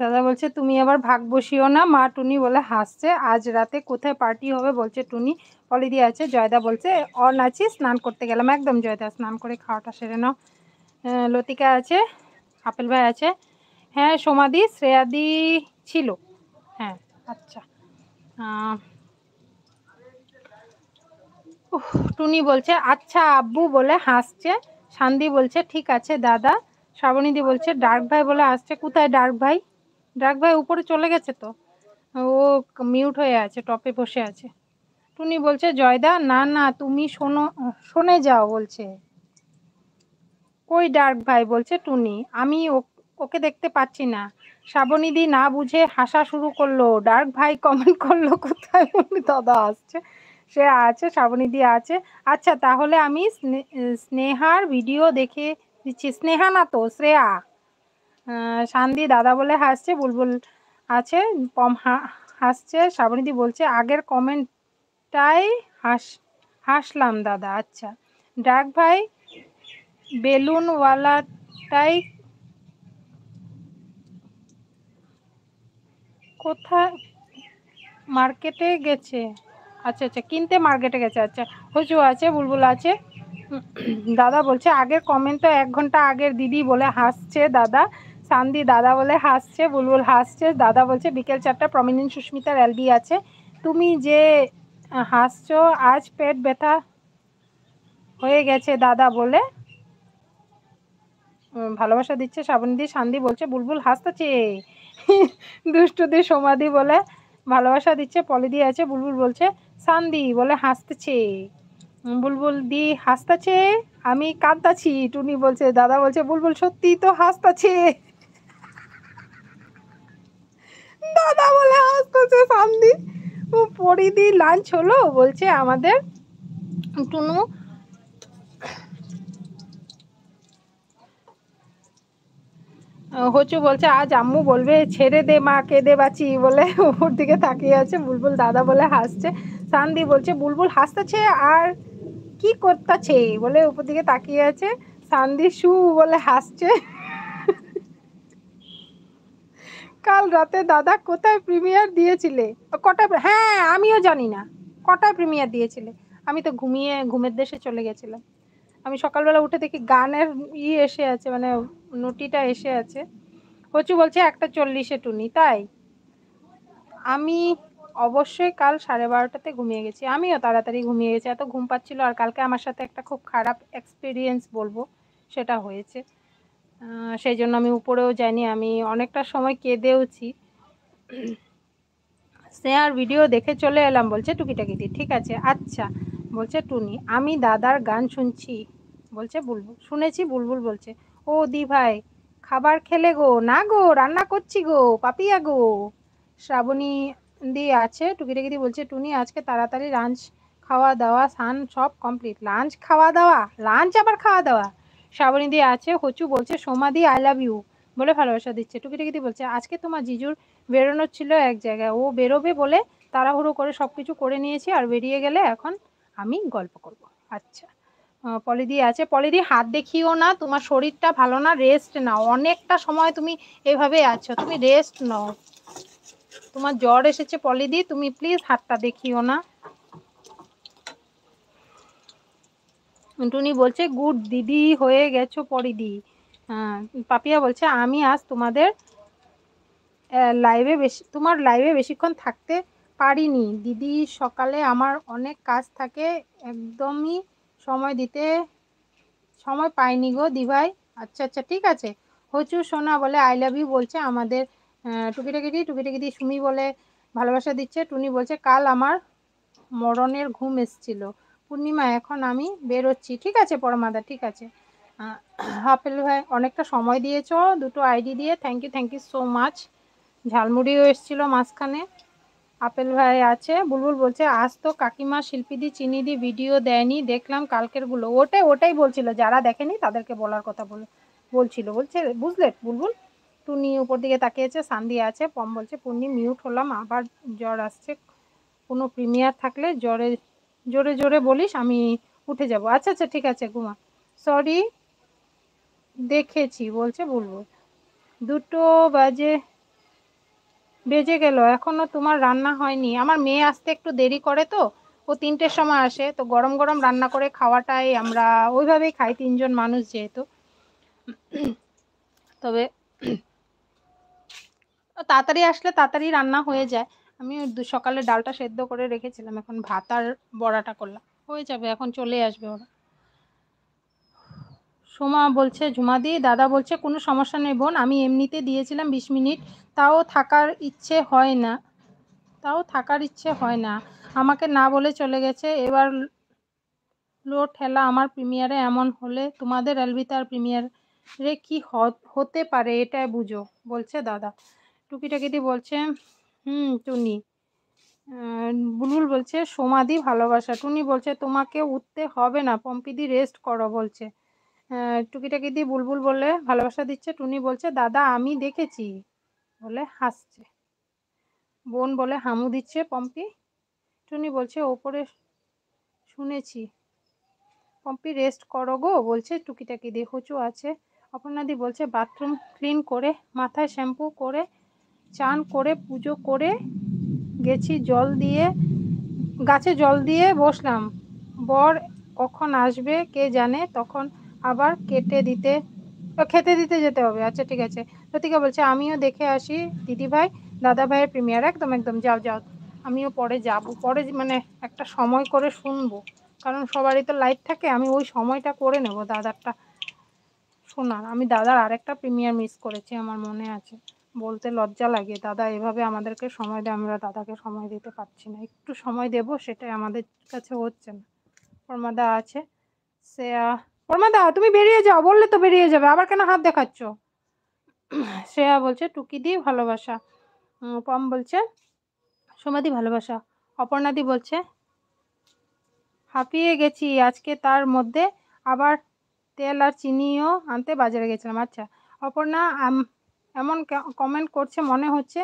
দাদা বলছে তুমি আবার ভাগ বসিও না মা টুনি বলে হাসছে আজ রাতে কোথায় পার্টি হবে বলছে টুনি দিয়ে আছে জয়দা বলছে অন আছি স্নান করতে গেলাম একদম জয়দা স্নান করে খাওয়াটা সেরে নাও লতিকা আছে আপেল ভাই আছে হ্যাঁ সোমাদি শ্রেয়াদি ছিল হ্যাঁ আচ্ছা টুনি বলছে আচ্ছা আব্বু বলে হাসছে শান্তি বলছে ঠিক আছে দাদা শ্রাবণীদি বলছে ডার্ক ভাই বলে আসছে কোথায় ডার্ক ভাই ডার্ক ভাই উপরে চলে গেছে তো ও মিউট হয়ে আছে টপে বসে আছে টুনি বলছে জয়দা না না তুমি শোনো শোনে যাও বলছে কই ডার্ক ভাই বলছে টুনি আমি ওকে দেখতে পাচ্ছি না শ্রাবণীদি না বুঝে হাসা শুরু করলো ডার্ক ভাই কমেন্ট করলো কোথায় দাদা আসছে সে আছে শ্রাবণীদি আছে আচ্ছা তাহলে আমি স্নেহার ভিডিও দেখে দিচ্ছি স্নেহা না তো শ্রেয়া শান্তি দাদা বলে হাসছে বুলবুল আছে পম হাসছে শ্রাবণীদি বলছে আগের কমেন্টটাই হাস হাসলাম দাদা আচ্ছা ডাক ভাই বেলুনওয়ালাটাই কোথায় মার্কেটে গেছে আচ্ছা আচ্ছা কিনতে মার্কেটে গেছে আচ্ছা হচু আছে বুলবুল আছে দাদা বলছে আগের কমেন্ট তো এক ঘন্টা আগের দিদি বলে হাসছে দাদা সান্দি দাদা বলে হাসছে বুলবুল হাসছে দাদা বলছে বিকেল চারটা প্রমিনেন্ট সুস্মিতার অ্যালবি আছে তুমি যে হাসছো আজ পেট ব্যথা হয়ে গেছে দাদা বলে ভালোবাসা দিচ্ছে শ্রাবণী সান্দি বলছে বুলবুল হাসতেছে দুষ্টুদের সমাধি বলে ভালোবাসা দিচ্ছে পলিদি আছে বুলবুল বলছে সান্দি বলে হাসতেছে বুলবুল দি হাসতেছে আমি কাঁদতাছি টুনি বলছে দাদা বলছে বুলবুল সত্যি তো হাসতেছে দাদা বলে হাসতেছে সান্দি দি লাঞ্চ হলো বলছে আমাদের টুনু হচু বলছে আজ আম্মু বলবে ছেড়ে দে মা কেঁদে বাঁচি বলে ওপর দিকে তাকিয়ে আছে বুলবুল দাদা বলে হাসছে সান্দি বলছে বুলবুল হাসতেছে আর কি করতেছে বলে উপর দিকে তাকিয়ে আছে সান্দি শু বলে হাসছে কাল রাতে দাদা কোথায় প্রিমিয়ার দিয়েছিলে কটা হ্যাঁ আমিও জানি না কটা প্রিমিয়ার দিয়েছিলে আমি তো ঘুমিয়ে ঘুমের দেশে চলে গেছিলাম আমি সকালবেলা উঠে দেখি গানের ই এসে আছে মানে নোটিটা এসে আছে হচু বলছে একটা চল্লিশে টুনি তাই আমি অবশ্যই কাল সাড়ে বারোটাতে ঘুমিয়ে গেছি আমিও তাড়াতাড়ি ঘুমিয়ে গেছি এত ঘুম পাচ্ছিলো আর কালকে আমার সাথে একটা খুব খারাপ এক্সপিরিয়েন্স বলবো সেটা হয়েছে সেই জন্য আমি উপরেও জানি আমি অনেকটা সময় কেঁদেওছি সে আর ভিডিও দেখে চলে এলাম বলছে টুকিটাকিটি ঠিক আছে আচ্ছা বলছে টুনি আমি দাদার গান শুনছি বলছে বুলবুল শুনেছি বুলবুল বলছে ও দি ভাই খাবার খেলে গো না গো রান্না করছি গো পাপিয়া গো শ্রাবণী দিয়ে আছে টুকিটাকি বলছে টুনি আজকে তাড়াতাড়ি লাঞ্চ খাওয়া দাওয়া সান সব কমপ্লিট লাঞ্চ খাওয়া দাওয়া লাঞ্চ আবার খাওয়া দাওয়া শ্রাবণী দিয়ে আছে হচু বলছে Soma di I love you বলে ভালোবাসা দিচ্ছে টুকিটাকি বলছে আজকে তোমার জিজুর বেরোনোর ছিল এক জায়গায় ও বেরোবে বলে তাড়াহুড়ো করে সব কিছু করে নিয়েছি আর বেরিয়ে গেলে এখন আমি গল্প করব আচ্ছা পলিদি আছে পলিদি হাত দেখিও না তোমার শরীরটা ভালো না রেস্ট নাও অনেকটা সময় তুমি এভাবে আছো তুমি রেস্ট নাও তোমার জ্বর এসেছে পলিদি তুমি প্লিজ হাতটা দেখিও না টুনি বলছে গুড দিদি হয়ে গেছো পরিদি হ্যাঁ, পাপিয়া বলছে আমি আজ তোমাদের লাইভে বেশি তোমার লাইভে বেশিক্ষণ থাকতে পারিনি দিদি সকালে আমার অনেক কাজ থাকে একদমই সময় দিতে সময় পাইনি গো দিভাই আচ্ছা আচ্ছা ঠিক আছে হচু সোনা বলে আই লাভ ইউ বলছে আমাদের হ্যাঁ, টুকিটাকি দি টুকিটাকি দি সুমি বলে ভালোবাসা দিচ্ছে টুনি বলছে কাল আমার মরণের ঘুম এসছিল পূর্ণিমা এখন আমি বেরোচ্ছি ঠিক আছে পরমাদা ঠিক আছে হাফেল ভাই অনেকটা সময় দিয়েছ দুটো আইডি দিয়ে thank you thank you so much ঝালমুড়িও এসেছিলো মাঝখানে আপেল ভাই আছে বুলবুল বলছে আজ তো কাকিমা শিল্পীদি চিনি চিনিদি ভিডিও দেয়নি দেখলাম কালকেরগুলো ওটাই ওটাই বলছিল যারা দেখেনি তাদেরকে বলার কথা বল বলছিল বলছে বুঝলে বুলবুল টুনি উপর দিকে তাকিয়েছে সান্দি আছে পম বলছে পূর্ণি মিউট হলাম আবার জ্বর আসছে কোনো প্রিমিয়ার থাকলে জ্বরে জোরে জোরে বলিস আমি উঠে যাব আচ্ছা আচ্ছা ঠিক আছে ঘুমা সরি দেখেছি বলছে বলবো দুটো বাজে বেজে গেল এখনও তোমার রান্না হয়নি আমার মেয়ে আসতে একটু দেরি করে তো ও তিনটের সময় আসে তো গরম গরম রান্না করে খাওয়াটাই আমরা ওইভাবেই খাই তিনজন মানুষ যেহেতু তবে তাড়াতাড়ি আসলে তাড়াতাড়ি রান্না হয়ে যায় আমি দু সকালে ডালটা সেদ্ধ করে রেখেছিলাম এখন ভাত আর বড়াটা করলাম হয়ে যাবে এখন চলে আসবে ওরা সোমা বলছে ঝুমাদি দাদা বলছে কোনো সমস্যা নেই বোন আমি এমনিতে দিয়েছিলাম বিশ মিনিট তাও থাকার ইচ্ছে হয় না তাও থাকার ইচ্ছে হয় না আমাকে না বলে চলে গেছে এবার লো ঠেলা আমার প্রিমিয়ারে এমন হলে তোমাদের এলবিতে আর প্রিমিয়ারে কি হতে পারে এটাই বুঝো বলছে দাদা টুকিটাকি দি বলছে হুম টুনি বুলবুল বলছে সোমাদি ভালোবাসা টুনি বলছে তোমাকে উঠতে হবে না পম্পিদি রেস্ট করো বলছে টুকিটাকি দি বুলবুল বলে ভালোবাসা দিচ্ছে টুনি বলছে দাদা আমি দেখেছি বলে হাসছে বোন বলে হামু দিচ্ছে পম্পি টুনি বলছে ওপরে শুনেছি পম্পি রেস্ট করো গো বলছে টুকিটাকি দি হচু আছে অপর্ণাদি বলছে বাথরুম ক্লিন করে মাথায় শ্যাম্পু করে চান করে পুজো করে গেছি জল দিয়ে গাছে জল দিয়ে বসলাম বর কখন আসবে কে জানে তখন আবার কেটে দিতে খেতে দিতে যেতে হবে আচ্ছা ঠিক আছে লতিকা বলছে আমিও দেখে আসি দিদিভাই দাদা ভাইয়ের প্রিমিয়ার একদম একদম যাও যাও আমিও পরে যাব পরে মানে একটা সময় করে শুনবো কারণ সবারই তো লাইট থাকে আমি ওই সময়টা করে নেব দাদারটা শোনার আমি দাদার আরেকটা প্রিমিয়ার মিস করেছি আমার মনে আছে বলতে লজ্জা লাগে দাদা এভাবে আমাদেরকে সময় দেয় আমরা দাদাকে সময় দিতে পারছি না একটু সময় দেব সেটাই আমাদের কাছে হচ্ছে না পরমাদা আছে সে পরমাদা তুমি বেরিয়ে যাও বললে তো বেরিয়ে যাবে আবার কেন হাত দেখাচ্ছ শ্রেয়া বলছে টুকি দি ভালোবাসা পম বলছে সমাধি ভালোবাসা অপর্ণাদি বলছে হাঁপিয়ে গেছি আজকে তার মধ্যে আবার তেল আর চিনিও আনতে বাজারে গেছিলাম আচ্ছা অপর্ণা এমন কমেন্ট করছে মনে হচ্ছে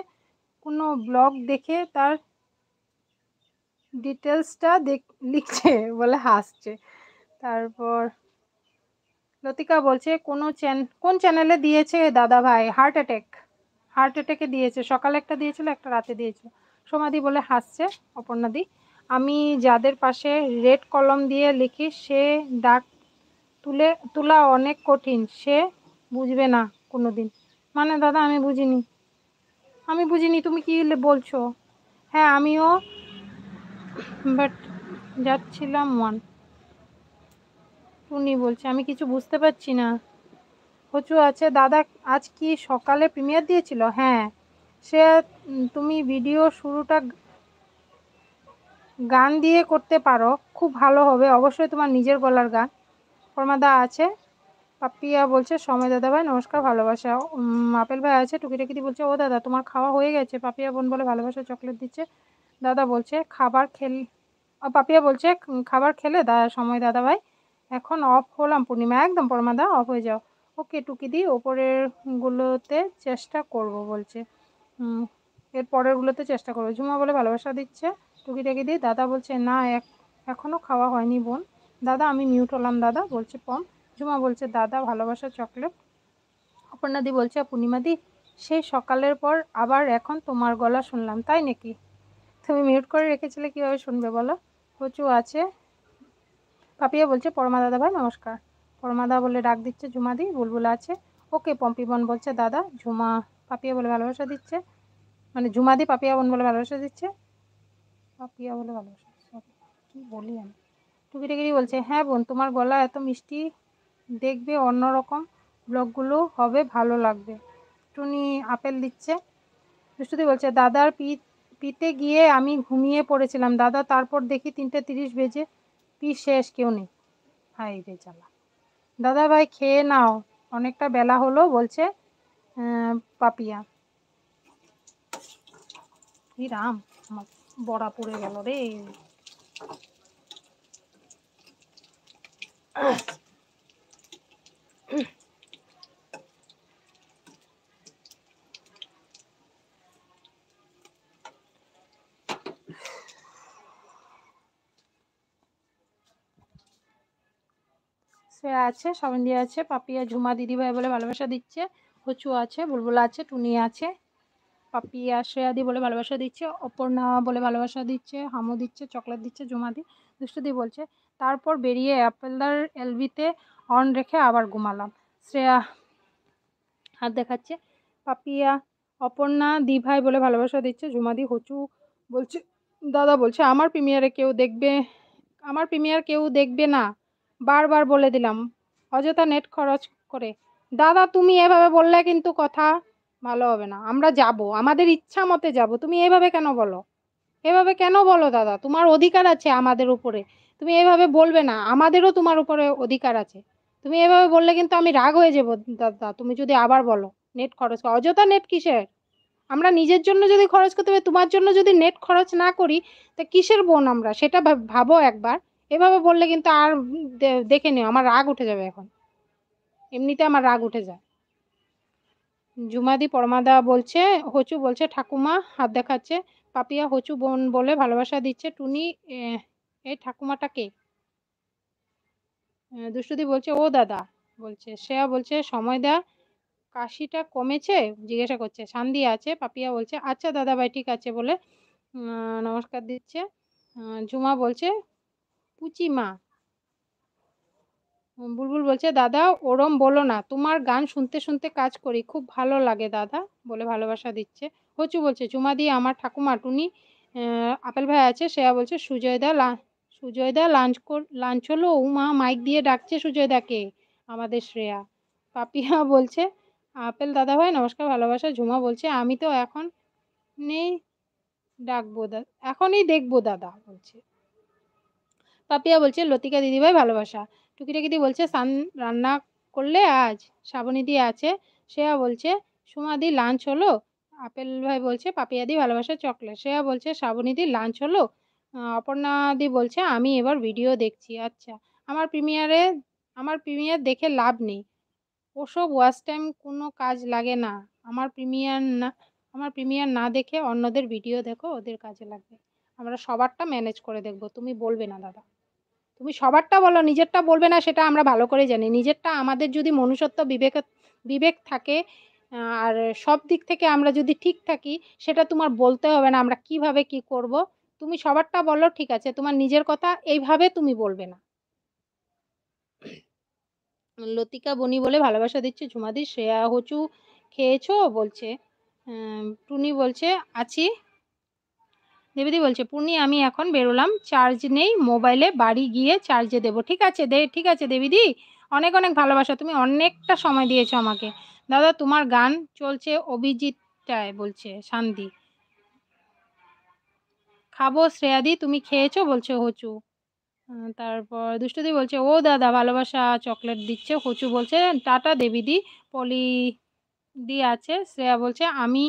কোনো ব্লগ দেখে তার ডিটেলসটা দেখ লিখছে বলে হাসছে তারপর লতিকা বলছে কোনো চ্যান কোন চ্যানেলে দিয়েছে দাদা ভাই হার্ট অ্যাটেক হার্ট অ্যাটেকে দিয়েছে সকালে একটা দিয়েছিল একটা রাতে দিয়েছিল সমাধি বলে হাসছে অপর্ণাদি আমি যাদের পাশে রেড কলম দিয়ে লিখি সে ডাক তুলে তোলা অনেক কঠিন সে বুঝবে না কোনো দিন মানে দাদা আমি বুঝিনি আমি বুঝিনি তুমি কি বলছো হ্যাঁ আমিও বাট যাচ্ছিলাম ওয়ান টুনি বলছে আমি কিছু বুঝতে পারছি না প্রচুর আছে দাদা আজ কি সকালে প্রিমিয়ার দিয়েছিল হ্যাঁ সে তুমি ভিডিও শুরুটা গান দিয়ে করতে পারো খুব ভালো হবে অবশ্যই তোমার নিজের গলার গান ফর্মাদা আছে পাপিয়া বলছে সময় দাদা ভাই নমস্কার ভালোবাসা আপেল ভাই আছে টুকিটাকিটি বলছে ও দাদা তোমার খাওয়া হয়ে গেছে পাপিয়া বোন বলে ভালোবাসা চকলেট দিচ্ছে দাদা বলছে খাবার খেল পাপিয়া বলছে খাবার খেলে দা সময় দাদা ভাই এখন অফ হলাম পূর্ণিমা একদম দা অফ হয়ে যাও ওকে টুকি দিই গুলোতে চেষ্টা করব বলছে এর পরেরগুলোতে চেষ্টা করবো ঝুমা বলে ভালোবাসা দিচ্ছে টুকিটাকি দিই দাদা বলছে না এখনও খাওয়া হয়নি বোন দাদা আমি মিউট হলাম দাদা বলছে পম ঝুমা বলছে দাদা ভালোবাসা চকলেট অপর্ণাদি বলছে পূর্ণিমাদি সেই সকালের পর আবার এখন তোমার গলা শুনলাম তাই নাকি তুমি মিউট করে রেখেছিলে কীভাবে শুনবে বলো প্রচুর আছে পাপিয়া বলছে পরমা দাদা ভাই নমস্কার পরমাদা বলে ডাক দিচ্ছে ঝুমাদি বুলবুল আছে ওকে পম্পি বলছে দাদা ঝুমা পাপিয়া বলে ভালোবাসা দিচ্ছে মানে ঝুমাদি পাপিয়া বোন বলে ভালোবাসা দিচ্ছে পাপিয়া বলে ভালোবাসা কী বলি আমি টুকিটাকিরি বলছে হ্যাঁ বোন তোমার গলা এত মিষ্টি দেখবে অন্যরকম ব্লগগুলো হবে ভালো লাগবে টুনি আপেল দিচ্ছে দুষ্টুদি বলছে দাদার পি পিতে গিয়ে আমি ঘুমিয়ে পড়েছিলাম দাদা তারপর দেখি তিনটে তিরিশ বেজে পি শেষ কেউ নেই হাই রে চালা দাদা ভাই খেয়ে নাও অনেকটা বেলা হলো বলছে পাপিয়া রাম আমার বড়া পড়ে গেল রে সে আছে শ্রাবন্তী আছে পাপিয়া ঝুমা দিদিভাই বলে ভালোবাসা দিচ্ছে কচু আছে বুলবুল আছে টুনি আছে পাপিয়া শ্রেয়াদি বলে ভালোবাসা দিচ্ছে অপর্ণা বলে ভালোবাসা দিচ্ছে হামু দিচ্ছে চকলেট দিচ্ছে জুমাদি দুষ্টদি বলছে তারপর বেরিয়ে অ্যাপেলদার এলবিতে হর্ন রেখে আবার ঘুমালাম শ্রেয়া হাত দেখাচ্ছে পাপিয়া অপর্ণা দিভাই বলে ভালোবাসা দিচ্ছে ঝুমাদি হচু বলছে দাদা বলছে আমার প্রিমিয়ারে কেউ দেখবে আমার প্রিমিয়ার কেউ দেখবে না বারবার বলে দিলাম অযথা নেট খরচ করে দাদা তুমি এভাবে বললে কিন্তু কথা ভালো হবে না আমরা যাব আমাদের ইচ্ছা মতে যাব তুমি এভাবে কেন বলো এভাবে কেন বলো দাদা তোমার অধিকার আছে আমাদের উপরে তুমি এভাবে বলবে না আমাদেরও তোমার উপরে অধিকার আছে তুমি এভাবে বললে কিন্তু আমি রাগ হয়ে যাবো দাদা তুমি যদি আবার বলো নেট খরচ অযথা নেট কিসের আমরা নিজের জন্য যদি খরচ করতে হবে তোমার জন্য যদি নেট খরচ না করি তা কিসের বোন আমরা সেটা ভাবো একবার এভাবে বললে কিন্তু আর দেখে নিও আমার রাগ উঠে যাবে এখন এমনিতে আমার রাগ উঠে যায় জুমাদি পরমাদা বলছে হচু বলছে ঠাকুমা হাত দেখাচ্ছে পাপিয়া হচু বোন বলে ভালোবাসা দিচ্ছে টুনি এই ঠাকুমাটা কে দুষ্টুদি বলছে ও দাদা বলছে শ্রেয়া বলছে সময় দা কাশিটা কমেছে জিজ্ঞাসা করছে সান্দি আছে পাপিয়া বলছে আচ্ছা দাদা ভাই ঠিক আছে বলে নমস্কার দিচ্ছে জুমা বলছে পুচিমা বুলবুল বলছে দাদা ওরম বলো না তোমার গান শুনতে শুনতে কাজ করি খুব ভালো লাগে দাদা বলে ভালোবাসা দিচ্ছে হচু বলছে জুমা দিয়ে আমার ঠাকুমা টুনি আপেল ভাই আছে শ্রেয়া বলছে সুজয় দা সুজয়দা লাঞ্চ লাঞ্চ হলো উমা মাইক দিয়ে ডাকছে সুজয়দাকে আমাদের শ্রেয়া পাপিয়া বলছে আপেল দাদা ভাই নমস্কার ভালোবাসা ঝুমা বলছে আমি তো এখন নেই ডাকবো দাদা এখনই দেখবো দাদা বলছে পাপিয়া বলছে লতিকা দিদিভাই ভালোবাসা টুকিটাকিদি বলছে সান রান্না করলে আজ দি আছে শ্রেয়া বলছে সুমাদি লাঞ্চ হলো আপেল ভাই বলছে পাপিয়া দি ভালোবাসা চকলেট শ্রেয়া বলছে দি লাঞ্চ হলো অপর্ণাদি বলছে আমি এবার ভিডিও দেখছি আচ্ছা আমার প্রিমিয়ারে আমার প্রিমিয়ার দেখে লাভ নেই ওসব ওয়াচ টাইম কোনো কাজ লাগে না আমার প্রিমিয়ার না আমার প্রিমিয়ার না দেখে অন্যদের ভিডিও দেখো ওদের কাজে লাগবে আমরা সবারটা ম্যানেজ করে দেখব তুমি বলবে না দাদা তুমি সবারটা বলো নিজেরটা বলবে না সেটা আমরা ভালো করে জানি নিজেরটা আমাদের যদি মনুষ্যত্ব বিবেক বিবেক থাকে আর সব দিক থেকে আমরা যদি ঠিক থাকি সেটা তোমার বলতে হবে না আমরা কিভাবে কি করব তুমি সবারটা বলো ঠিক আছে তোমার নিজের কথা এইভাবে তুমি বলবে না লতিকা বনি বলে ভালোবাসা দিচ্ছে ঝুমাদি শ্রেয়া হচু খেয়েছো বলছে টুনি বলছে আছি দেবীদি বলছে পূর্ণি আমি এখন বেরোলাম চার্জ নেই মোবাইলে বাড়ি গিয়ে চার্জে দেব ঠিক আছে দে ঠিক আছে দেবীদি অনেক অনেক ভালোবাসা তুমি অনেকটা সময় দিয়েছো আমাকে দাদা তোমার গান চলছে অভিজিৎটায় বলছে শান্তি খাবো শ্রেয়াদি তুমি খেয়েছো বলছে হচু তারপর দুষ্টদি বলছে ও দাদা ভালোবাসা চকলেট দিচ্ছে হচু বলছে টাটা দেবীদি পলি দি আছে শ্রেয়া বলছে আমি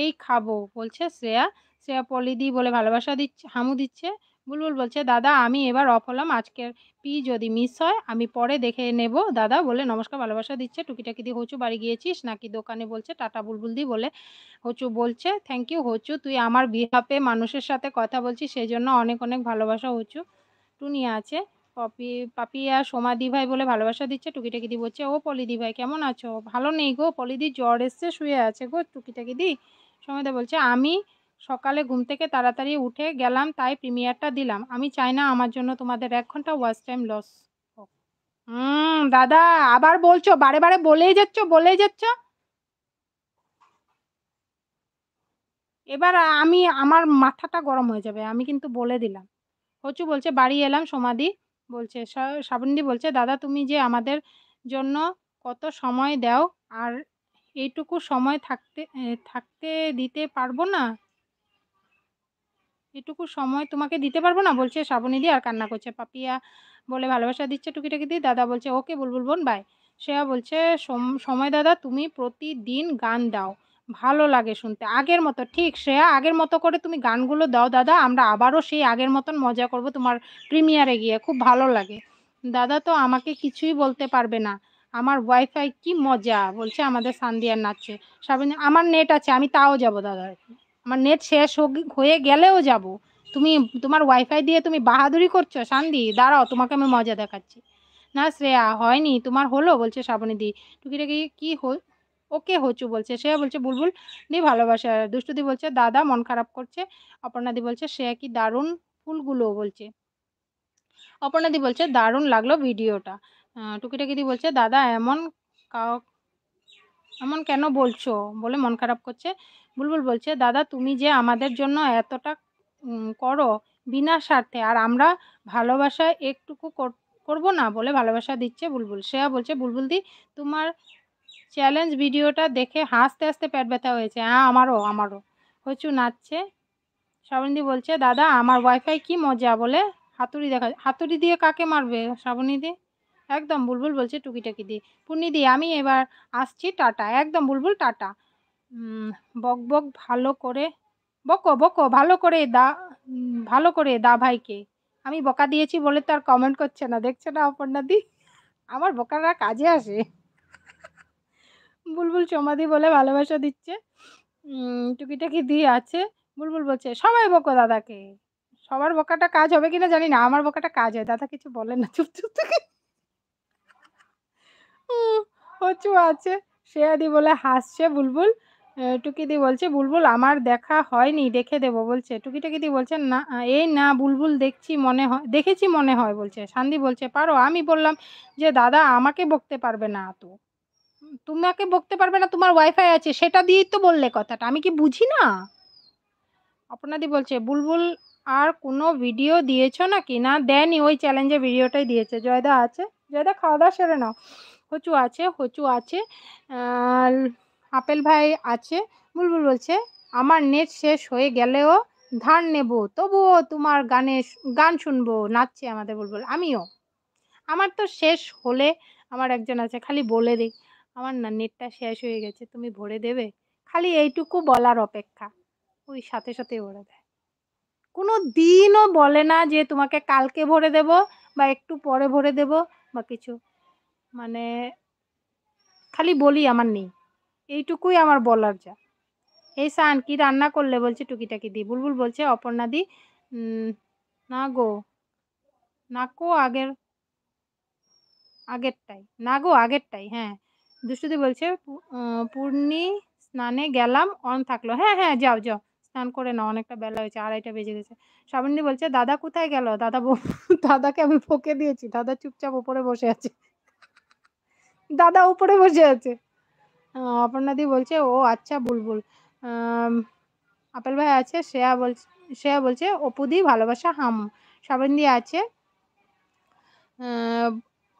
এই খাবো বলছে শ্রেয়া শ্রেয়া পলি দি বলে ভালোবাসা দিচ্ছে হামু দিচ্ছে বুলবুল বলছে দাদা আমি এবার অফ হলাম আজকের পি যদি মিস হয় আমি পরে দেখে নেব দাদা বলে নমস্কার ভালোবাসা দিচ্ছে টুকিটাকি দিয়ে হচু বাড়ি গিয়েছিস নাকি দোকানে বলছে টাটা বুলবুল দি বলে হচু বলছে থ্যাংক ইউ হচু তুই আমার বিহাপে মানুষের সাথে কথা বলছিস সেই জন্য অনেক অনেক ভালোবাসা হচু টুনি আছে পপি পাপিয়া সোমা দিভাই বলে ভালোবাসা দিচ্ছে টুকিটাকি দি বলছে ও পলিদি ভাই কেমন আছো ভালো নেই গো পলিদি জ্বর এসছে শুয়ে আছে গো টুকিটাকি দি সোমাদা বলছে আমি সকালে ঘুম থেকে তাড়াতাড়ি উঠে গেলাম তাই প্রিমিয়ারটা দিলাম আমি চাই না আমার জন্য তোমাদের এক ঘন্টা ওয়াচ টাইম লস হুম দাদা আবার বলছো বারে বারে বলেই যাচ্ছ বলেই যাচ্ছ এবার আমি আমার মাথাটা গরম হয়ে যাবে আমি কিন্তু বলে দিলাম হচু বলছে বাড়ি এলাম সমাধি বলছে শ্রাবণী বলছে দাদা তুমি যে আমাদের জন্য কত সময় দাও আর এইটুকু সময় থাকতে থাকতে দিতে পারবো না এটুকু সময় তোমাকে দিতে পারবো না বলছে শ্রাবণী দিয়ে আর কান্না করছে পাপিয়া বলে ভালোবাসা দিচ্ছে টুকিটাকি দিয়ে দাদা বলছে ওকে বুলবুল বোন বাই শ্রেয়া বলছে সময় দাদা তুমি প্রতিদিন গান দাও ভালো লাগে শুনতে আগের মতো ঠিক শ্রেয়া আগের মতো করে তুমি গানগুলো দাও দাদা আমরা আবারও সেই আগের মতন মজা করব তোমার প্রিমিয়ারে গিয়ে খুব ভালো লাগে দাদা তো আমাকে কিছুই বলতে পারবে না আমার ওয়াইফাই কি মজা বলছে আমাদের সান্দিয়ার নাচছে সাবিন আমার নেট আছে আমি তাও যাব দাদা আমার নেট শেষ হয়ে গেলেও যাব তুমি তোমার ওয়াইফাই দিয়ে তুমি বাহাদুরি করছো শান্তি দাঁড়াও তোমাকে আমি মজা দেখাচ্ছি না শ্রেয়া হয়নি তোমার হলো বলছে শ্রাবণীদি টুকিটাকি কি ওকে হচু বলছে সে বলছে বুলবুল দি ভালোবাসা দুষ্টুদি বলছে দাদা মন খারাপ করছে অপর্ণাদি বলছে শ্রেয়া কি দারুণ ফুলগুলো বলছে অপর্ণাদি বলছে দারুণ লাগলো ভিডিওটা টুকিটাকিদি বলছে দাদা এমন এমন কেন বলছো বলে মন খারাপ করছে বুলবুল বলছে দাদা তুমি যে আমাদের জন্য এতটা করো বিনা স্বার্থে আর আমরা ভালোবাসা একটুকু করব না বলে ভালোবাসা দিচ্ছে বুলবুল শ্রেয়া বলছে বুলবুল দি তোমার চ্যালেঞ্জ ভিডিওটা দেখে হাসতে হাসতে পেট ব্যথা হয়েছে হ্যাঁ আমারও আমারও হচু নাচছে শ্রাবণীদি বলছে দাদা আমার ওয়াইফাই কি মজা বলে হাতুড়ি দেখা হাতুড়ি দিয়ে কাকে মারবে শ্রাবণীদি একদম বুলবুল বলছে টুকিটাকি দি পূর্ণিদি আমি এবার আসছি টাটা একদম বুলবুল টাটা বক বক ভালো করে বকো বকো ভালো করে দা ভালো করে দা ভাইকে আমি বকা দিয়েছি বলে তো আর কমেন্ট করছে না দেখছে না অপর্ণা দি আমার বকারা কাজে আসে বুলবুল চমাদি বলে ভালোবাসা দিচ্ছে টুকিটাকি দিয়ে আছে বুলবুল বলছে সবাই বকো দাদাকে সবার বকাটা কাজ হবে কিনা জানি না আমার বকাটা কাজ হয় দাদা কিছু বলে না চুপ থেকে হচু আছে শ্রেয়াদি বলে হাসছে বুলবুল টুকিদি বলছে বুলবুল আমার দেখা হয়নি দেখে দেবো বলছে টুকি টুকিদি বলছে না এই না বুলবুল দেখছি মনে হয় দেখেছি মনে হয় বলছে সান্দি বলছে পারো আমি বললাম যে দাদা আমাকে বকতে পারবে না তো তোমাকে বকতে পারবে না তোমার ওয়াইফাই আছে সেটা দিয়েই তো বললে কথাটা আমি কি বুঝি না অপনাদি বলছে বুলবুল আর কোনো ভিডিও দিয়েছ নাকি না দেনই ওই চ্যালেঞ্জের ভিডিওটাই দিয়েছে জয়দা আছে জয়দা খাওয়া দাওয়া সেরে নাও হচু আছে হচু আছে আপেল ভাই আছে বুলবুল বলছে আমার নেট শেষ হয়ে গেলেও ধান নেব তবুও তোমার গানে গান শুনবো নাচছে আমাদের বুলবুল আমিও আমার তো শেষ হলে আমার একজন আছে খালি বলে দিই আমার না নেটটা শেষ হয়ে গেছে তুমি ভরে দেবে খালি এইটুকু বলার অপেক্ষা ওই সাথে সাথে ভরে দেয় কোনো দিনও বলে না যে তোমাকে কালকে ভরে দেব বা একটু পরে ভরে দেব বা কিছু মানে খালি বলি আমার নেই এইটুকুই আমার বলার যা এই সান কি রান্না করলে বলছে টুকিটাকি দি বুলবুল বলছে অপর্ণা দি না গো না কো আগের আগেরটাই না গো আগেরটাই হ্যাঁ দুষ্টুদি বলছে পূর্ণি স্নানে গেলাম অন থাকলো হ্যাঁ হ্যাঁ যাও যাও স্নান করে নাও অনেকটা বেলা হয়েছে আড়াইটা বেজে গেছে শ্রাবণী বলছে দাদা কোথায় গেল দাদা দাদাকে আমি ফোকে দিয়েছি দাদা চুপচাপ উপরে বসে আছে দাদা উপরে বসে আছে অপর্ণাদি বলছে ও আচ্ছা বুলবুল আপেল ভাই আছে শ্রেয়া বলছে শ্রেয়া বলছে অপুদি ভালোবাসা হাম শ্রাবণী আছে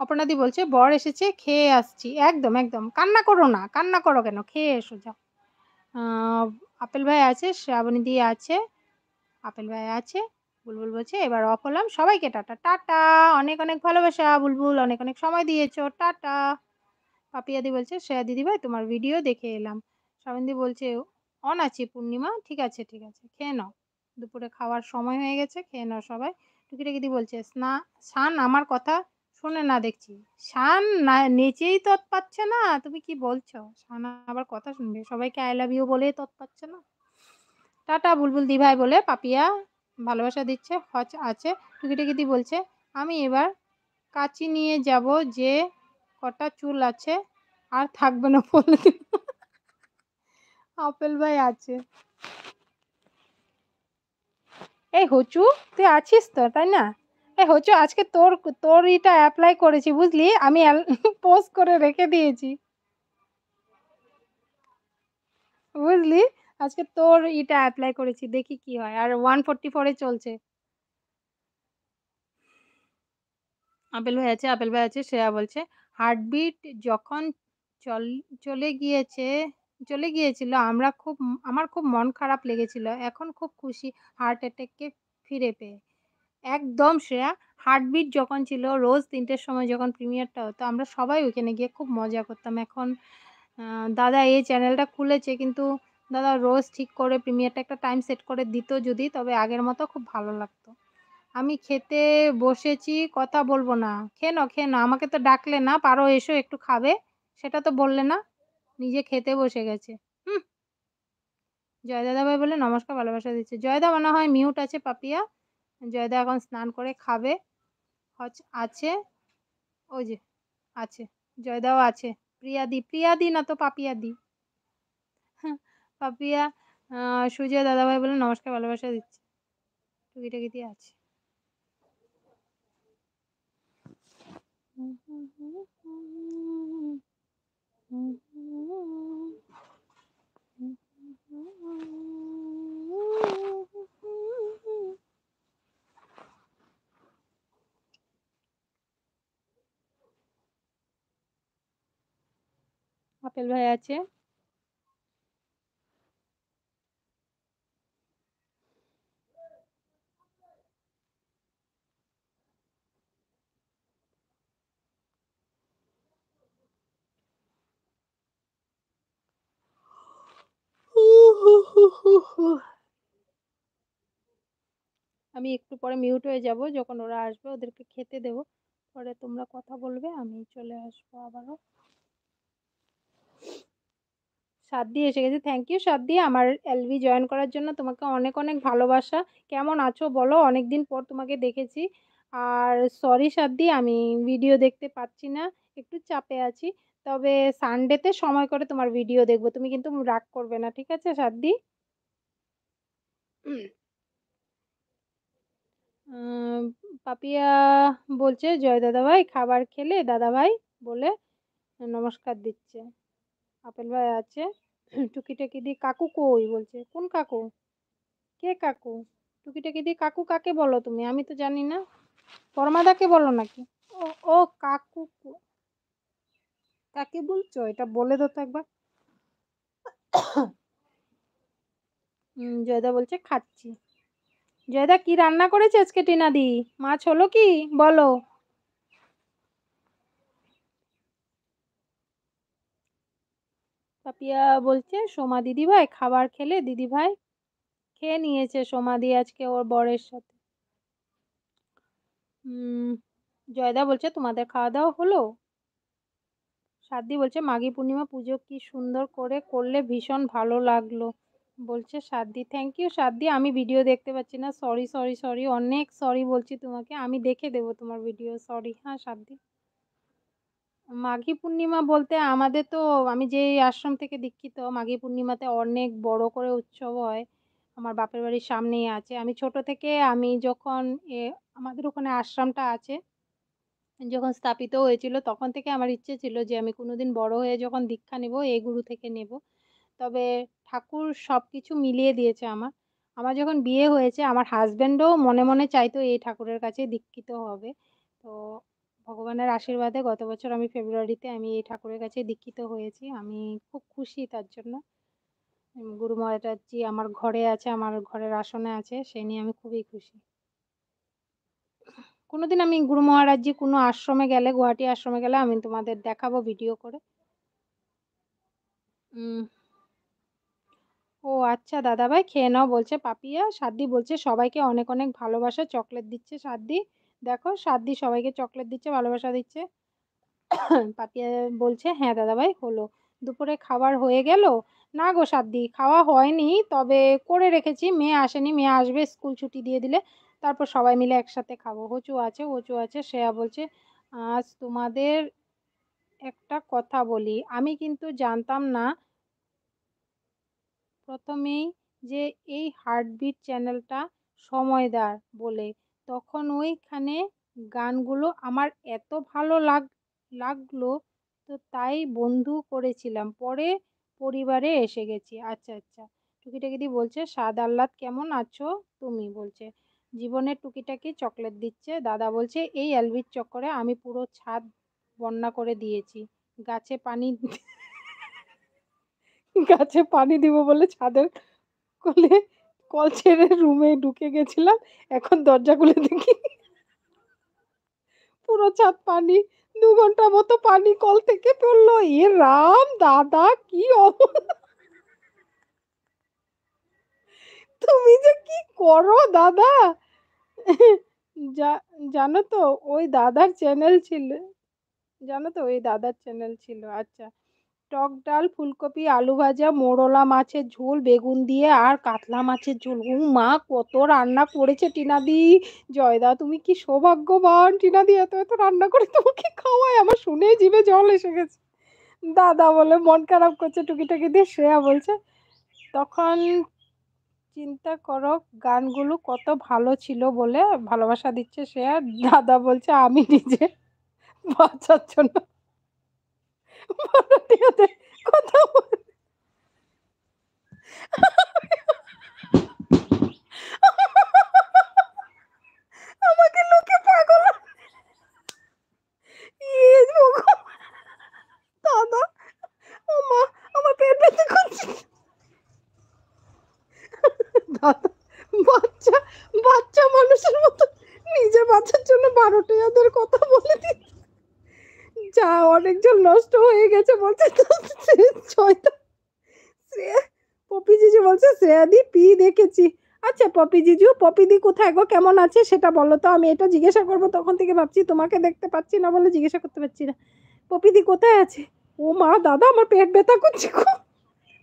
অপর্ণাদি বলছে বর এসেছে খেয়ে আসছি একদম একদম কান্না করো না কান্না করো কেন খেয়ে এসো যাও আপেল ভাই আছে শ্রাবণীদি আছে আপেল ভাই আছে বুলবুল বলছে এবার অফ হলাম সবাইকে টাটা টাটা অনেক অনেক ভালোবাসা বুলবুল অনেক অনেক সময় দিয়েছো টাটা পাপিয়াদি বলছে শ্রেয়া দিদিভাই তোমার ভিডিও দেখে এলাম শ্রাবন্দি বলছে অন আছি পূর্ণিমা ঠিক আছে ঠিক আছে খেয়ে নাও দুপুরে খাওয়ার সময় হয়ে গেছে খেয়ে নাও সবাই টুকিটাকিদি বলছে স্না শান আমার কথা শুনে না দেখছি শান না নেচেই তৎ পাচ্ছে না তুমি কি বলছো শান আবার কথা শুনবে সবাইকে আই লাভ ইউ বলে তৎ পাচ্ছে না টাটা বুলবুল দিভাই বলে পাপিয়া ভালোবাসা দিচ্ছে হচ আছে টুকিটাকিদি বলছে আমি এবার কাচি নিয়ে যাব যে কটা চুল আছে আর থাকবে না বলে আপেল ভাই আছে এই হচু তুই আছিস তো তাই না এই হচু আজকে তোর তোর এটা অ্যাপ্লাই করেছি বুঝলি আমি পোস্ট করে রেখে দিয়েছি বুঝলি আজকে তোর ইটা অ্যাপ্লাই করেছি দেখি কি হয় আর ওয়ান ফোরটি ফোরে চলছে আপেল ভাই আছে আপেল ভাই আছে শ্রেয়া বলছে হার্টবিট যখন চল চলে গিয়েছে চলে গিয়েছিল আমরা খুব আমার খুব মন খারাপ লেগেছিল এখন খুব খুশি হার্ট অ্যাটাককে ফিরে পেয়ে একদম শ্রেয়া হার্টবিট যখন ছিল রোজ তিনটের সময় যখন প্রিমিয়ারটা হতো আমরা সবাই ওইখানে গিয়ে খুব মজা করতাম এখন দাদা এই চ্যানেলটা খুলেছে কিন্তু দাদা রোজ ঠিক করে প্রিমিয়ারটা একটা টাইম সেট করে দিত যদি তবে আগের মতো খুব ভালো লাগতো আমি খেতে বসেছি কথা বলবো না খেয়ে নাও খেয়ে না আমাকে তো ডাকলে না পারো এসো একটু খাবে সেটা তো বললে না নিজে খেতে বসে গেছে হুম জয়দাদা ভাই বলে নমস্কার ভালোবাসা দিচ্ছে জয়দা মনে হয় মিউট আছে পাপিয়া জয়দা এখন স্নান করে খাবে আছে ওই যে আছে জয়দাও আছে প্রিয়াদি প্রিয়াদি না তো পাপিয়াদি পাপিয়া হ্যাঁ, সুজয় দাদাভাই বলে নমস্কার ভালোবাসা দিচ্ছে টুকিটাকি দিয়ে আছে আপেল ভাই আছে আমি একটু পরে মিউট হয়ে যাব যখন ওরা আসবে ওদেরকে খেতে দেব পরে তোমরা কথা বলবে আমি চলে আসবো আবারও সাদ্দি এসে গেছে থ্যাংক ইউ সাদ্দি আমার এলভি জয়েন করার জন্য তোমাকে অনেক অনেক ভালোবাসা কেমন আছো বলো অনেক দিন পর তোমাকে দেখেছি আর সরি সাদ্দি আমি ভিডিও দেখতে পাচ্ছি না একটু চাপে আছি তবে সানডেতে সময় করে তোমার ভিডিও দেখবো তুমি কিন্তু রাগ করবে না ঠিক আছে সাদ্দি পাপিয়া বলছে জয় দাদাভাই খাবার খেলে দাদাভাই বলে নমস্কার দিচ্ছে আপেল ভাই আছে টুকিটাকি দি কাকু কই বলছে কোন কাকু কে কাকু টুকিটাকি দি কাকু কাকে বলো তুমি আমি তো জানি না পরমাদাকে বলো নাকি ও ও কাকু কাকে বলছো এটা বলে দাও তো একবার জয়দা বলছে খাচ্ছি জয়দা কি রান্না করেছে আজকে টিনাদি মাছ হলো কি বলো পাপিয়া বলছে সোমা দিদিভাই খাবার খেলে দিদিভাই খেয়ে নিয়েছে সোমাদি আজকে ওর বরের সাথে জয়দা বলছে তোমাদের খাওয়া দাওয়া হলো সাদি বলছে মাঘী পূর্ণিমা পুজো কি সুন্দর করে করলে ভীষণ ভালো লাগলো বলছে সাদ্দি থ্যাংক ইউ সাদ্দি আমি ভিডিও দেখতে পাচ্ছি না সরি সরি সরি অনেক সরি বলছি তোমাকে আমি দেখে দেবো তোমার ভিডিও সরি হ্যাঁ সাদ্দি মাঘী পূর্ণিমা বলতে আমাদের তো আমি যে আশ্রম থেকে দীক্ষিত মাঘী পূর্ণিমাতে অনেক বড় করে উৎসব হয় আমার বাপের বাড়ির সামনেই আছে আমি ছোট থেকে আমি যখন এ আমাদের ওখানে আশ্রমটা আছে যখন স্থাপিত হয়েছিল তখন থেকে আমার ইচ্ছে ছিল যে আমি কোনোদিন বড় হয়ে যখন দীক্ষা নেব এই গুরু থেকে নেব তবে ঠাকুর সব কিছু মিলিয়ে দিয়েছে আমার আমার যখন বিয়ে হয়েছে আমার হাজব্যান্ডও মনে মনে চাইতো এই ঠাকুরের কাছে দীক্ষিত হবে তো ভগবানের আশীর্বাদে গত বছর আমি ফেব্রুয়ারিতে আমি এই ঠাকুরের কাছে দীক্ষিত হয়েছি আমি খুব খুশি তার জন্য গুরু মহারাজ আমার ঘরে আছে আমার ঘরের আসনে আছে সে নিয়ে আমি খুবই খুশি কোনোদিন আমি গুরু মহারাজজি কোনো আশ্রমে গেলে গুয়াহাটি আশ্রমে গেলে আমি তোমাদের দেখাবো ভিডিও করে ও আচ্ছা দাদাভাই খেয়ে নাও বলছে পাপিয়া সাদ্দি বলছে সবাইকে অনেক অনেক ভালোবাসা চকলেট দিচ্ছে সাদ্দি দেখো সাদ্দি সবাইকে চকলেট দিচ্ছে ভালোবাসা দিচ্ছে পাপিয়া বলছে হ্যাঁ দাদাভাই হলো দুপুরে খাবার হয়ে গেল না গো সাদ্দি খাওয়া হয়নি তবে করে রেখেছি মেয়ে আসেনি মেয়ে আসবে স্কুল ছুটি দিয়ে দিলে তারপর সবাই মিলে একসাথে খাবো হচু আছে হচু আছে শ্রেয়া বলছে আজ তোমাদের একটা কথা বলি আমি কিন্তু জানতাম না প্রথমেই যে এই হার্টবিট চ্যানেলটা সময়দার বলে তখন ওইখানে গানগুলো আমার এত ভালো লাগ লাগলো তো তাই বন্ধু করেছিলাম পরে পরিবারে এসে গেছি আচ্ছা আচ্ছা টুকিটাকিদি বলছে সাদ আহ্লাদ কেমন আছো তুমি বলছে জীবনের টুকিটাকি চকলেট দিচ্ছে দাদা বলছে এই অ্যালবির চক্করে আমি পুরো ছাদ বন্যা করে দিয়েছি গাছে পানি গাছে পানি দিব বলে ছাদের কোলে কল ছেড়ে রুমে ঢুকে গেছিলাম এখন দরজা খুলে দেখি পুরো ছাদ পানি দু ঘন্টা মতো পানি কল থেকে পড়লো এ রাম দাদা কি তুমি যে কি করো দাদা জানো তো ওই দাদার চ্যানেল ছিল জানো তো ওই দাদার চ্যানেল ছিল আচ্ছা টক ডাল ফুলকপি আলু ভাজা মোড়লা মাছের ঝোল বেগুন দিয়ে আর কাতলা মাছের ঝোল ও মা কত রান্না করেছে টিনাদি জয়দা তুমি কি সৌভাগ্যবান টিনাদি এত এত রান্না করে তোমাকে খাওয়ায় আমার শুনে জিভে জল এসে গেছে দাদা বলে মন খারাপ করছে টুকিটাকি দিয়ে শ্রেয়া বলছে তখন চিন্তা করো গানগুলো কত ভালো ছিল বলে ভালোবাসা দিচ্ছে সে আর দাদা বলছে আমি নিজে বাঁচার জন্য ভারতীয়দের কথা আমাকে লোকে দাদা বাচ্চা বাচ্চা মানুষের মতো নিজে বাচ্চার জন্য বারোটা আদার কথা বলে দিচ্ছে যা অনেকজন নষ্ট হয়ে গেছে বলছে ছয়টা পপি জিজু বলছে শ্রেয়াদি পি দেখেছি আচ্ছা পপি জিজু পপিদি কোথায় গো কেমন আছে সেটা বলো তো আমি এটা জিজ্ঞাসা করবো তখন থেকে ভাবছি তোমাকে দেখতে পাচ্ছি না বলে জিজ্ঞাসা করতে পারছি না পপিদি কোথায় আছে ও মা দাদা আমার পেট ব্যথা করছে খুব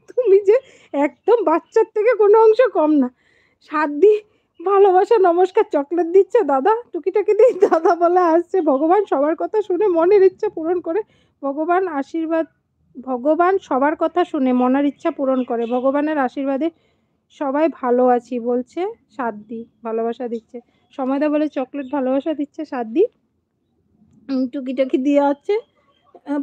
তুমি যে একদম বাচ্চার থেকে কোনো অংশ কম না সাত দিন ভালোবাসা নমস্কার চকলেট দিচ্ছে দাদা টুকিটাকি দিয়ে দাদা বলে আসছে ভগবান সবার কথা শুনে মনের ইচ্ছা পূরণ করে ভগবান আশীর্বাদ ভগবান সবার কথা শুনে মনের ইচ্ছা পূরণ করে ভগবানের আশীর্বাদে সবাই ভালো আছি বলছে সাদ্দি ভালোবাসা দিচ্ছে সময়দা বলে চকলেট ভালোবাসা দিচ্ছে সাদ্দি টুকিটাকি দিয়ে আছে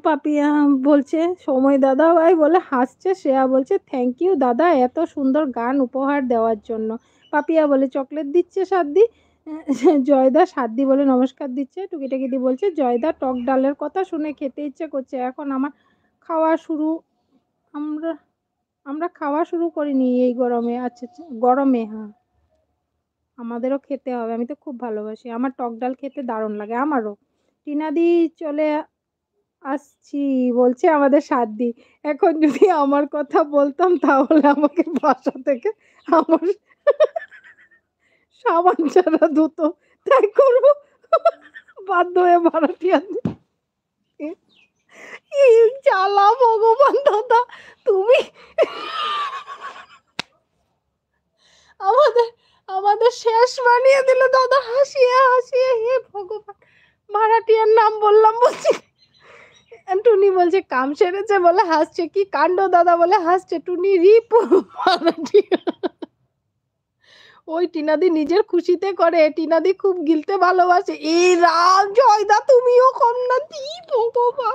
পাপিয়া বলছে সময় দাদা ভাই বলে হাসছে শ্রেয়া বলছে থ্যাংক ইউ দাদা এত সুন্দর গান উপহার দেওয়ার জন্য পাপিয়া বলে চকলেট দিচ্ছে সাদ্দি জয়দা সাদ্দি বলে নমস্কার দিচ্ছে টুকিটাকিদি বলছে জয়দা টক ডালের কথা শুনে খেতে ইচ্ছে করছে এখন আমার খাওয়া শুরু আমরা আমরা খাওয়া শুরু করিনি এই গরমে আচ্ছা আচ্ছা গরমে হ্যাঁ আমাদেরও খেতে হবে আমি তো খুব ভালোবাসি আমার টক ডাল খেতে দারুণ লাগে আমারও টিনাদি চলে আসছি বলছি আমাদের সাদ্দি এখন যদি আমার কথা বলতাম তাহলে আমাকে বাসা থেকে আমার সাবান ছাড়া ধুত তাই করবো বাধ্য হয়ে ভাড়াটিয়া জ্বালা ভগবান দাদা তুমি আমাদের আমাদের শেষ বানিয়ে দিল দাদা হাসিয়ে হাসিয়ে হে ভগবান ভাড়াটিয়ার নাম বললাম বলছি টুনি বলছে কাম সেরেছে বলে হাসছে কি কাণ্ড দাদা বলে হাসছে টুনি রিপু ওই টিনাদি নিজের খুশিতে করে টিনাদি খুব গিলতে ভালোবাসে এই রাম জয়দা তুমিও কম না দি বাবা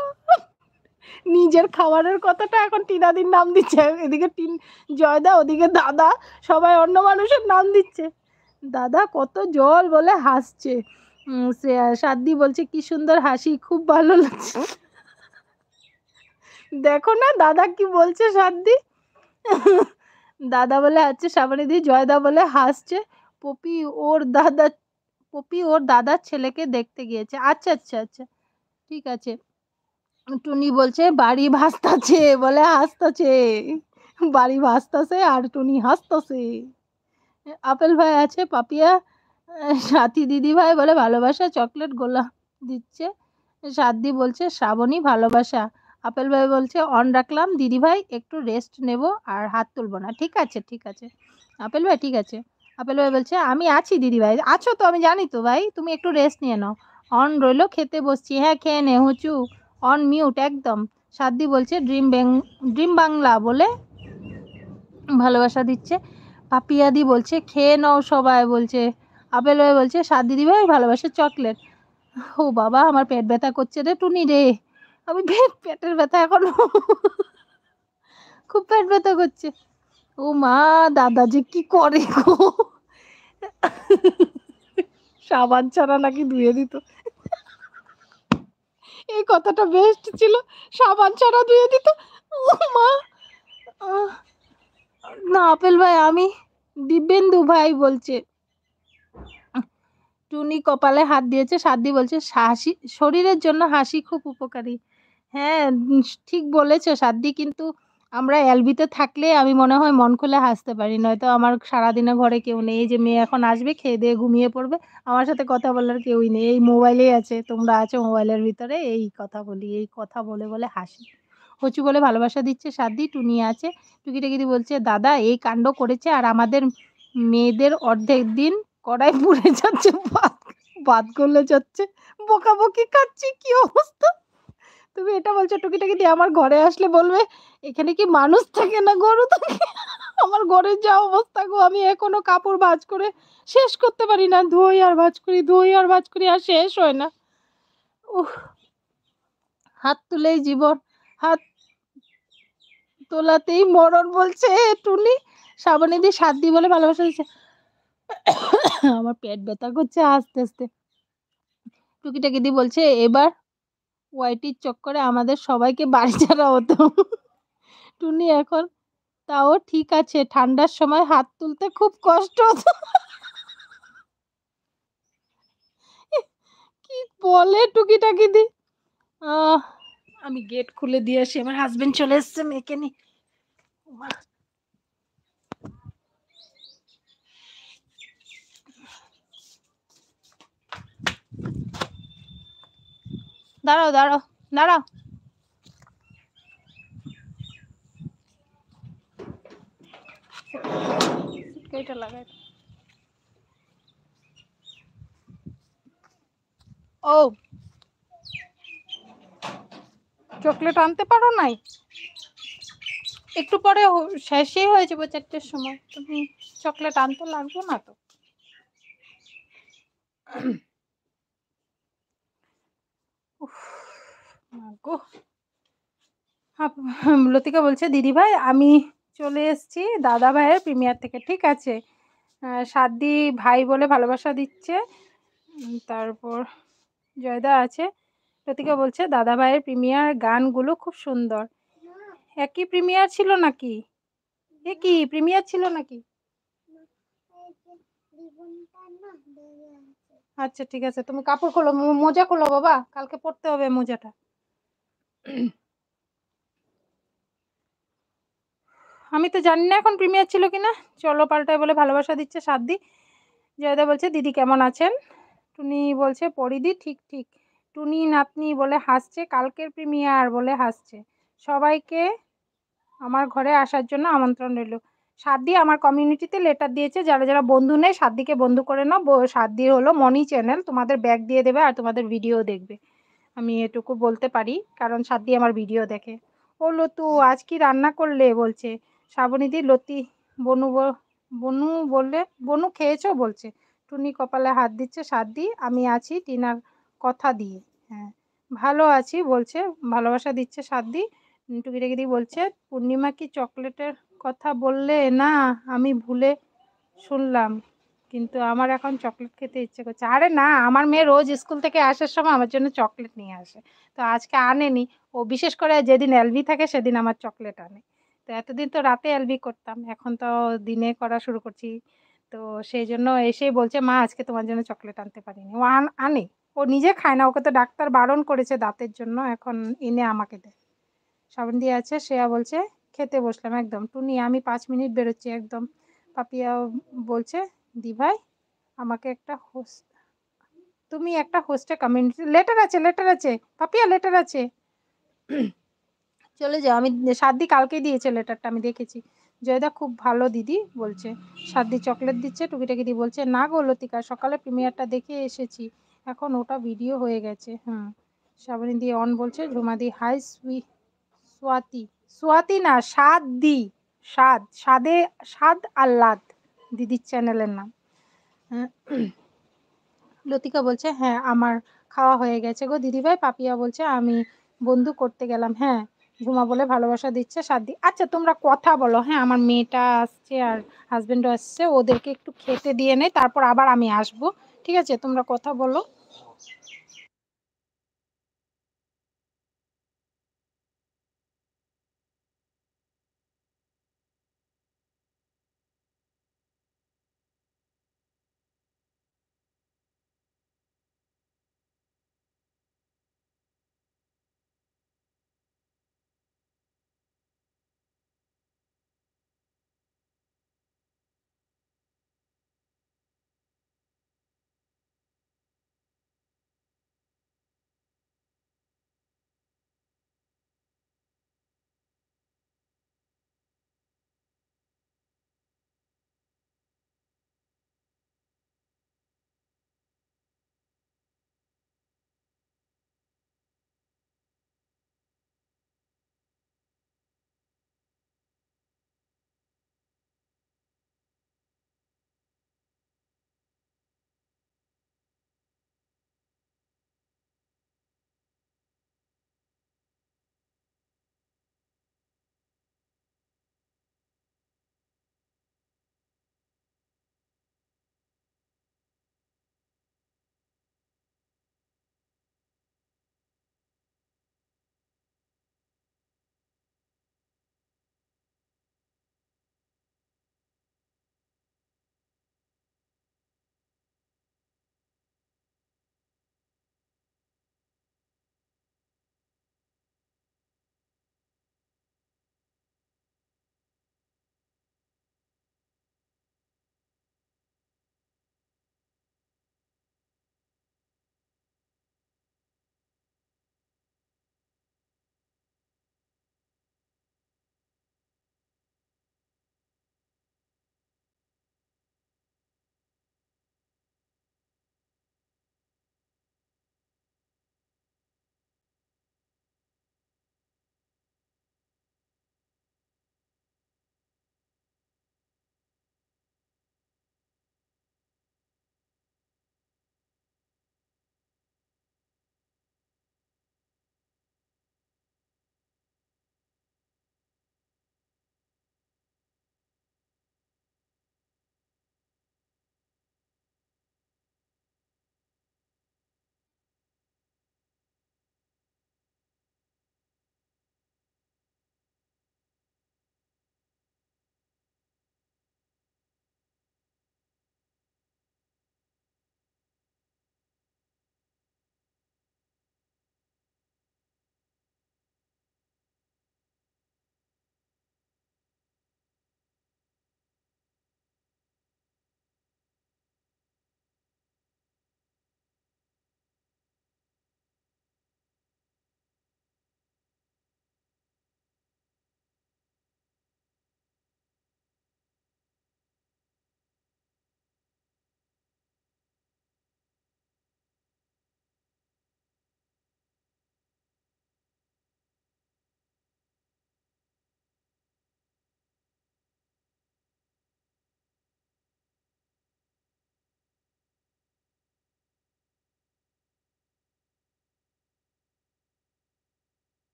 নিজের খাবারের কথাটা এখন টিনাদির নাম দিচ্ছে এদিকে টিন জয়দা ওদিকে দাদা সবাই অন্য মানুষের নাম দিচ্ছে দাদা কত জল বলে হাসছে সাদ্দি বলছে কি সুন্দর হাসি খুব ভালো লাগছে দেখো না দাদা কি বলছে সাদ্দি দাদা বলে আছে আচ্ছা সাবানি দি জয়দা বলে হাসছে পপি ওর দাদা পপি ওর দাদার ছেলেকে দেখতে গিয়েছে আচ্ছা আচ্ছা আচ্ছা ঠিক আছে টুনি বলছে বাড়ি ভাসতাছে বলে হাসতাছে বাড়ি ভাসতাছে আর টুনি হাসতাছে আপেল ভাই আছে পাপিয়া সাথী দিদি ভাই বলে ভালোবাসা চকলেট গোলা দিচ্ছে সাদ্দি বলছে শ্রাবণী ভালোবাসা আপেল ভাই বলছে অন রাখলাম দিদি ভাই একটু রেস্ট নেব আর হাত তুলবো না ঠিক আছে ঠিক আছে আপেল ভাই ঠিক আছে আপেল ভাই বলছে আমি আছি দিদি ভাই আছো তো আমি জানি তো ভাই তুমি একটু রেস্ট নিয়ে নাও অন রইল খেতে বসছি হ্যাঁ খেয়ে নে হুঁচু অন মিউট একদম সাদ্দি বলছে ড্রিম ব্যাং ড্রিম বাংলা বলে ভালোবাসা দিচ্ছে পাপিয়াদি বলছে খেয়ে নাও সবাই বলছে আপেল ভাই বলছে সাদ দিদি ভাই ভালোবাসে চকলেট ও বাবা আমার পেট ব্যথা করছে রে টুনি রে আমি পেটের ব্যথা এখনো খুব পেট ব্যথা করছে ও মা দাদা যে কি করে গো সাবান ছাড়া নাকি ধুয়ে দিত এই কথাটা বেস্ট ছিল সাবান ছাড়া ধুয়ে দিত ও মা না আপেল ভাই আমি দিব্যেন্দু ভাই বলছে টুনি কপালে হাত দিয়েছে সাদ্দি বলছে হাসি শরীরের জন্য হাসি খুব উপকারী হ্যাঁ ঠিক বলেছো সাদ্দি কিন্তু আমরা এলবিতে থাকলে আমি মনে হয় মন খুলে হাসতে পারি নয়তো আমার সারাদিনে ঘরে কেউ নেই যে মেয়ে এখন আসবে খেয়ে দিয়ে ঘুমিয়ে পড়বে আমার সাথে কথা বলার কেউই নেই এই মোবাইলেই আছে তোমরা আছো মোবাইলের ভিতরে এই কথা বলি এই কথা বলে বলে হাসি হচু বলে ভালোবাসা দিচ্ছে সাদ্দি টুনি আছে টুকিটাকিটি বলছে দাদা এই কাণ্ড করেছে আর আমাদের মেয়েদের অর্ধেক দিন কড়াই পুড়ে যাচ্ছে বাদ বাদ করলে যাচ্ছে বকাবকি খাচ্ছি কি অবস্থা তুমি এটা বলছো টুকিটাকি দিয়ে আমার ঘরে আসলে বলবে এখানে কি মানুষ থাকে না গরু থাকে আমার ঘরের যা অবস্থা গো আমি এখনো কাপড় ভাজ করে শেষ করতে পারি না ধুই আর ভাজ করি ধুই আর ভাজ করি আর শেষ হয় না হাত তুলেই জীবন হাত তোলাতেই মরণ বলছে টুনি সাবানে দিয়ে সাত দিই বলে ভালোবাসা দিচ্ছে আমার পেট ব্যথা করছে আস্তে আস্তে টুকিটাকি দিয়ে বলছে এবার ওয়াইটির চক্করে আমাদের সবাইকে বাড়ি ছাড়া হতো টুনি এখন তাও ঠিক আছে ঠান্ডার সময় হাত তুলতে খুব কষ্ট হতো কি বলে টুকিটাকি দি আমি গেট খুলে দিয়ে আসি আমার হাজবেন্ড চলে এসছে মেয়েকে নিয়ে দাঁড়াও দাঁড়াও দাঁড়াও ও চকলেট আনতে পারো নাই একটু পরে শেষই হয়ে যাবো চারটের সময় তুমি চকলেট আনতে লাগবে না তো গো লতিকা বলছে দিদিভাই আমি চলে এসছি দাদা ভাইয়ের প্রিমিয়ার থেকে ঠিক আছে সাদি ভাই বলে ভালোবাসা দিচ্ছে তারপর জয়দা আছে লতিকা বলছে দাদা ভাইয়ের প্রিমিয়ার গানগুলো খুব সুন্দর একই প্রিমিয়ার ছিল নাকি এ কি প্রিমিয়ার ছিল নাকি আচ্ছা ঠিক আছে তুমি কাপড় খোলো মোজা খোলো বাবা কালকে পড়তে হবে মোজাটা আমি তো জানি না এখন প্রিমিয়ার ছিল কিনা চলো পাল্টায় বলে ভালোবাসা দিচ্ছে সাত দি জয়দা বলছে দিদি কেমন আছেন টুনি বলছে পরিদি ঠিক ঠিক টুনি নাতনি বলে হাসছে কালকের প্রিমিয়ার বলে হাসছে সবাইকে আমার ঘরে আসার জন্য আমন্ত্রণ রইল সাদ্দি আমার কমিউনিটিতে লেটার দিয়েছে যারা যারা বন্ধু নেই সাদ্দিকে বন্ধু করে নাও সাদ্দি হলো মনি চ্যানেল তোমাদের ব্যাগ দিয়ে দেবে আর তোমাদের ভিডিও দেখবে আমি এটুকু বলতে পারি কারণ সাদ্দি আমার ভিডিও দেখে ও লতু আজ কি রান্না করলে বলছে শ্রাবণীদি লতি বনু বনু বললে বনু খেয়েছো বলছে টুনি কপালে হাত দিচ্ছে সাদ্দি আমি আছি টিনার কথা দিয়ে হ্যাঁ ভালো আছি বলছে ভালোবাসা দিচ্ছে সাদ্দি টুকিটাকি দি বলছে পূর্ণিমা কি চকলেটের কথা বললে না আমি ভুলে শুনলাম কিন্তু আমার এখন চকলেট খেতে ইচ্ছে করছে আরে না আমার মেয়ে রোজ স্কুল থেকে আসার সময় আমার জন্য চকলেট নিয়ে আসে তো আজকে আনেনি ও বিশেষ করে যেদিন এলবি থাকে সেদিন আমার চকলেট আনে তো এতদিন তো রাতে এলবি করতাম এখন তো দিনে করা শুরু করছি তো সেই জন্য এসেই বলছে মা আজকে তোমার জন্য চকলেট আনতে পারিনি ও আনে ও নিজে খায় না ওকে তো ডাক্তার বারণ করেছে দাঁতের জন্য এখন এনে আমাকে দেয় দিয়ে আছে শ্রেয়া বলছে খেতে বসলাম একদম টুনি আমি পাঁচ মিনিট বেরোচ্ছি একদম পাপিয়া বলছে দি ভাই আমাকে একটা হোস্ট তুমি একটা হোস্টে কমিউনিটি লেটার আছে লেটার আছে পাপিয়া লেটার আছে চলে যাও আমি সাদ্দি কালকেই দিয়েছে লেটারটা আমি দেখেছি জয়দা খুব ভালো দিদি বলছে সাদ্দি চকলেট দিচ্ছে টুকিটাকি দি বলছে না গো লতিকা সকালে প্রিমিয়ারটা দেখে এসেছি এখন ওটা ভিডিও হয়ে গেছে হুম সাবানি দিয়ে অন বলছে ঝুমা দি হাই সুই সোয়াতি সোয়াতি না সাদ দি সাদ সাদে সাদ আহ্লাদ দিদির চ্যানেলের নাম লতিকা বলছে হ্যাঁ আমার খাওয়া হয়ে গেছে গো দিদিভাই পাপিয়া বলছে আমি বন্ধু করতে গেলাম হ্যাঁ ঘুমা বলে ভালোবাসা দিচ্ছে সাদ দি আচ্ছা তোমরা কথা বলো হ্যাঁ আমার মেয়েটা আসছে আর হাজব্যান্ডও আসছে ওদেরকে একটু খেতে দিয়ে নেই তারপর আবার আমি আসব ঠিক আছে তোমরা কথা বলো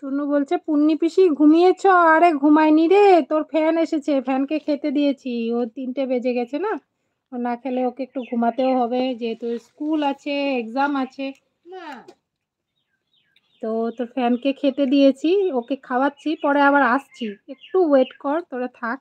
টুনু বলছে পুন্নি পিসি ঘুমিয়েছ আরে ঘুমায়নি রে তোর ফ্যান এসেছে ফ্যানকে খেতে দিয়েছি ও তিনটে বেজে গেছে না ও না খেলে ওকে একটু ঘুমাতেও হবে যেহেতু স্কুল আছে এক্সাম আছে তো তোর ফ্যানকে খেতে দিয়েছি ওকে খাওয়াচ্ছি পরে আবার আসছি একটু ওয়েট কর তোরা থাক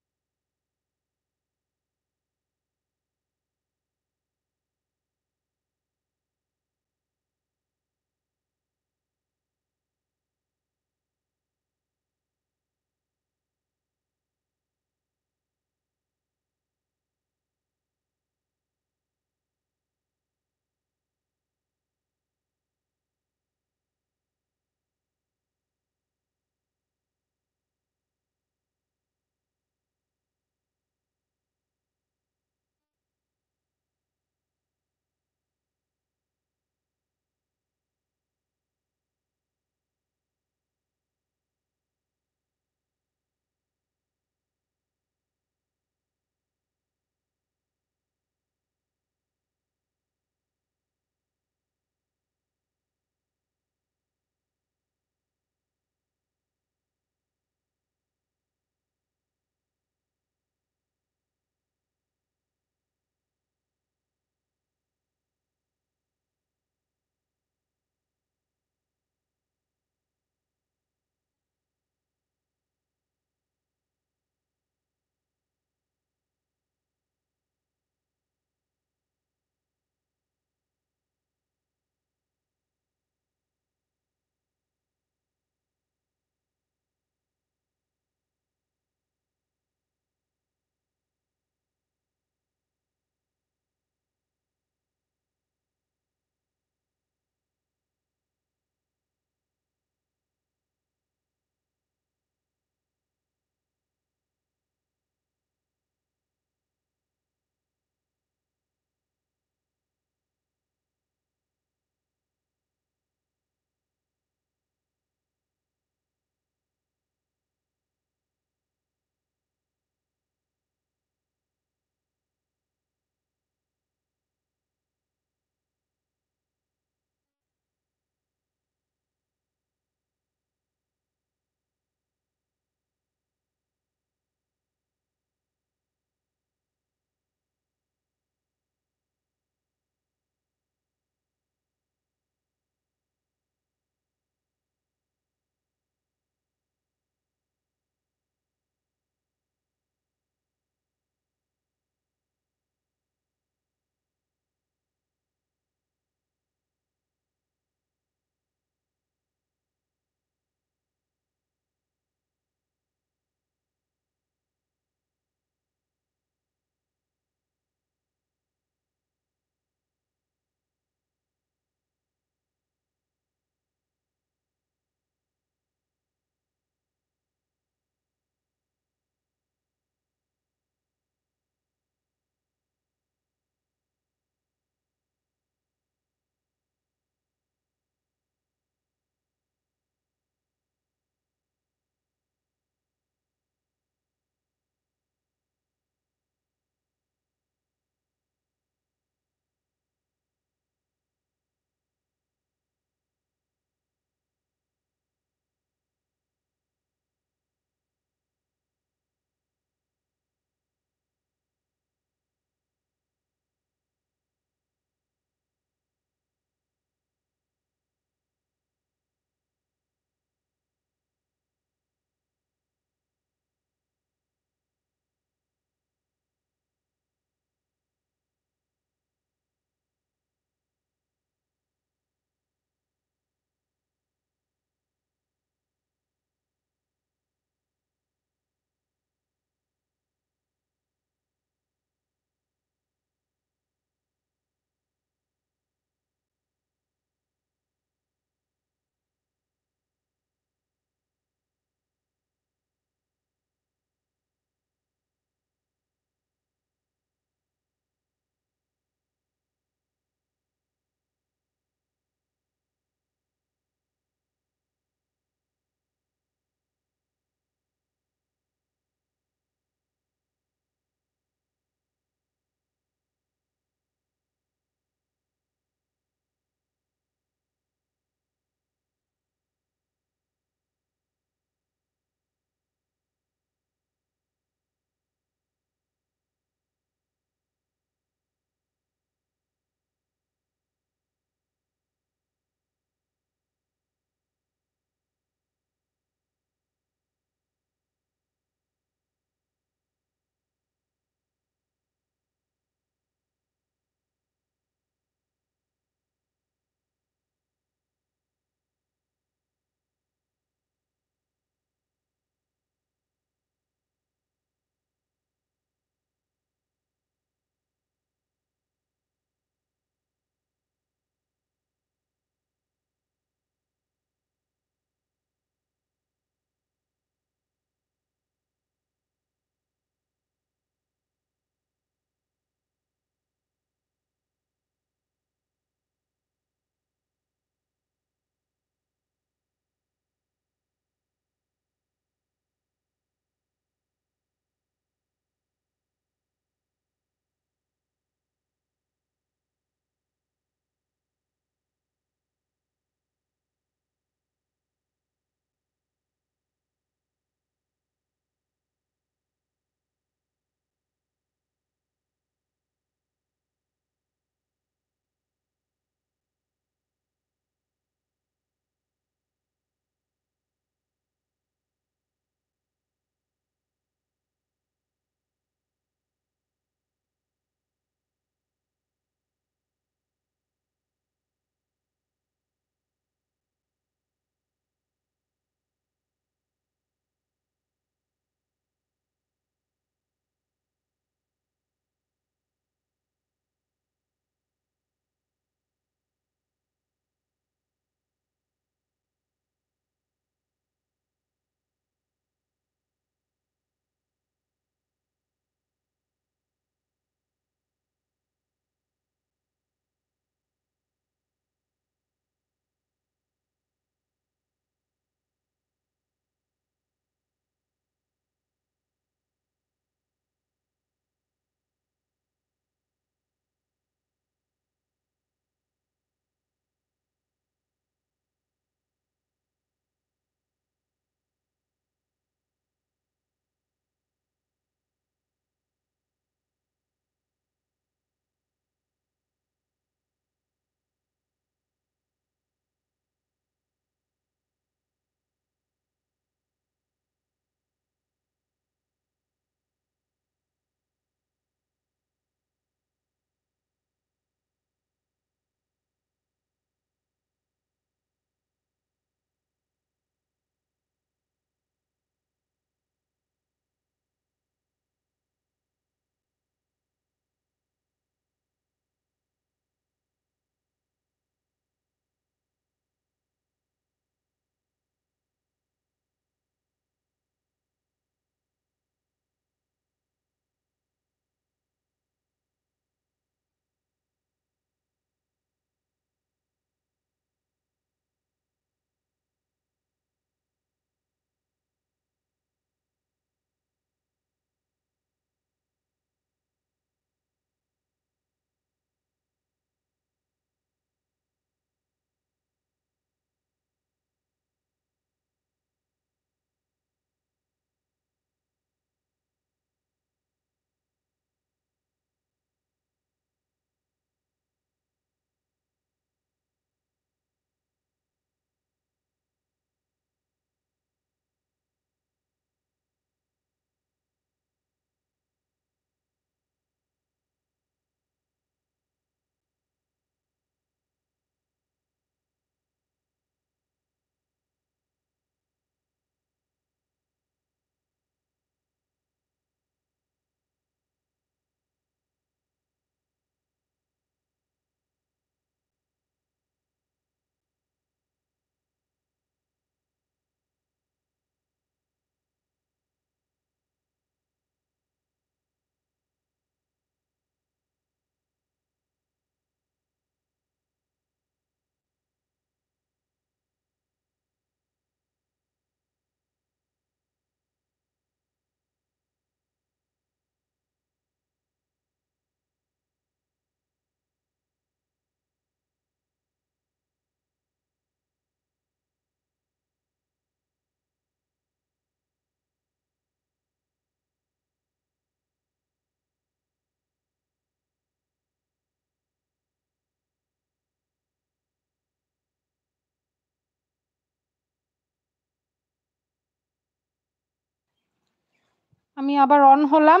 আমি আবার অন হলাম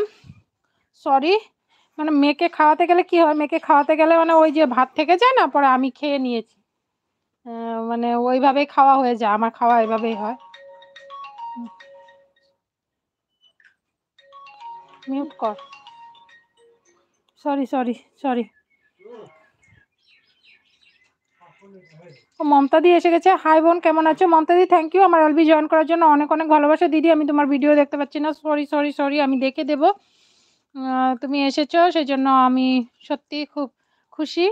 সরি মানে মেয়েকে খাওয়াতে গেলে কি হয় মেয়েকে খাওয়াতে গেলে মানে ওই যে ভাত থেকে যায় না পরে আমি খেয়ে নিয়েছি মানে ওইভাবেই খাওয়া হয়ে যায় আমার খাওয়া এইভাবেই হয় মিউট কর সরি সরি সরি মমতাদি এসে গেছে হাই বোন কেমন আছো মমতাদি থ্যাংক ইউ আমার অলবি জয়েন করার জন্য অনেক অনেক ভালোবাসা দিদি আমি তোমার ভিডিও দেখতে পাচ্ছি না সরি সরি সরি আমি দেখে দেব তুমি এসেছো সেই জন্য আমি সত্যি খুব খুশি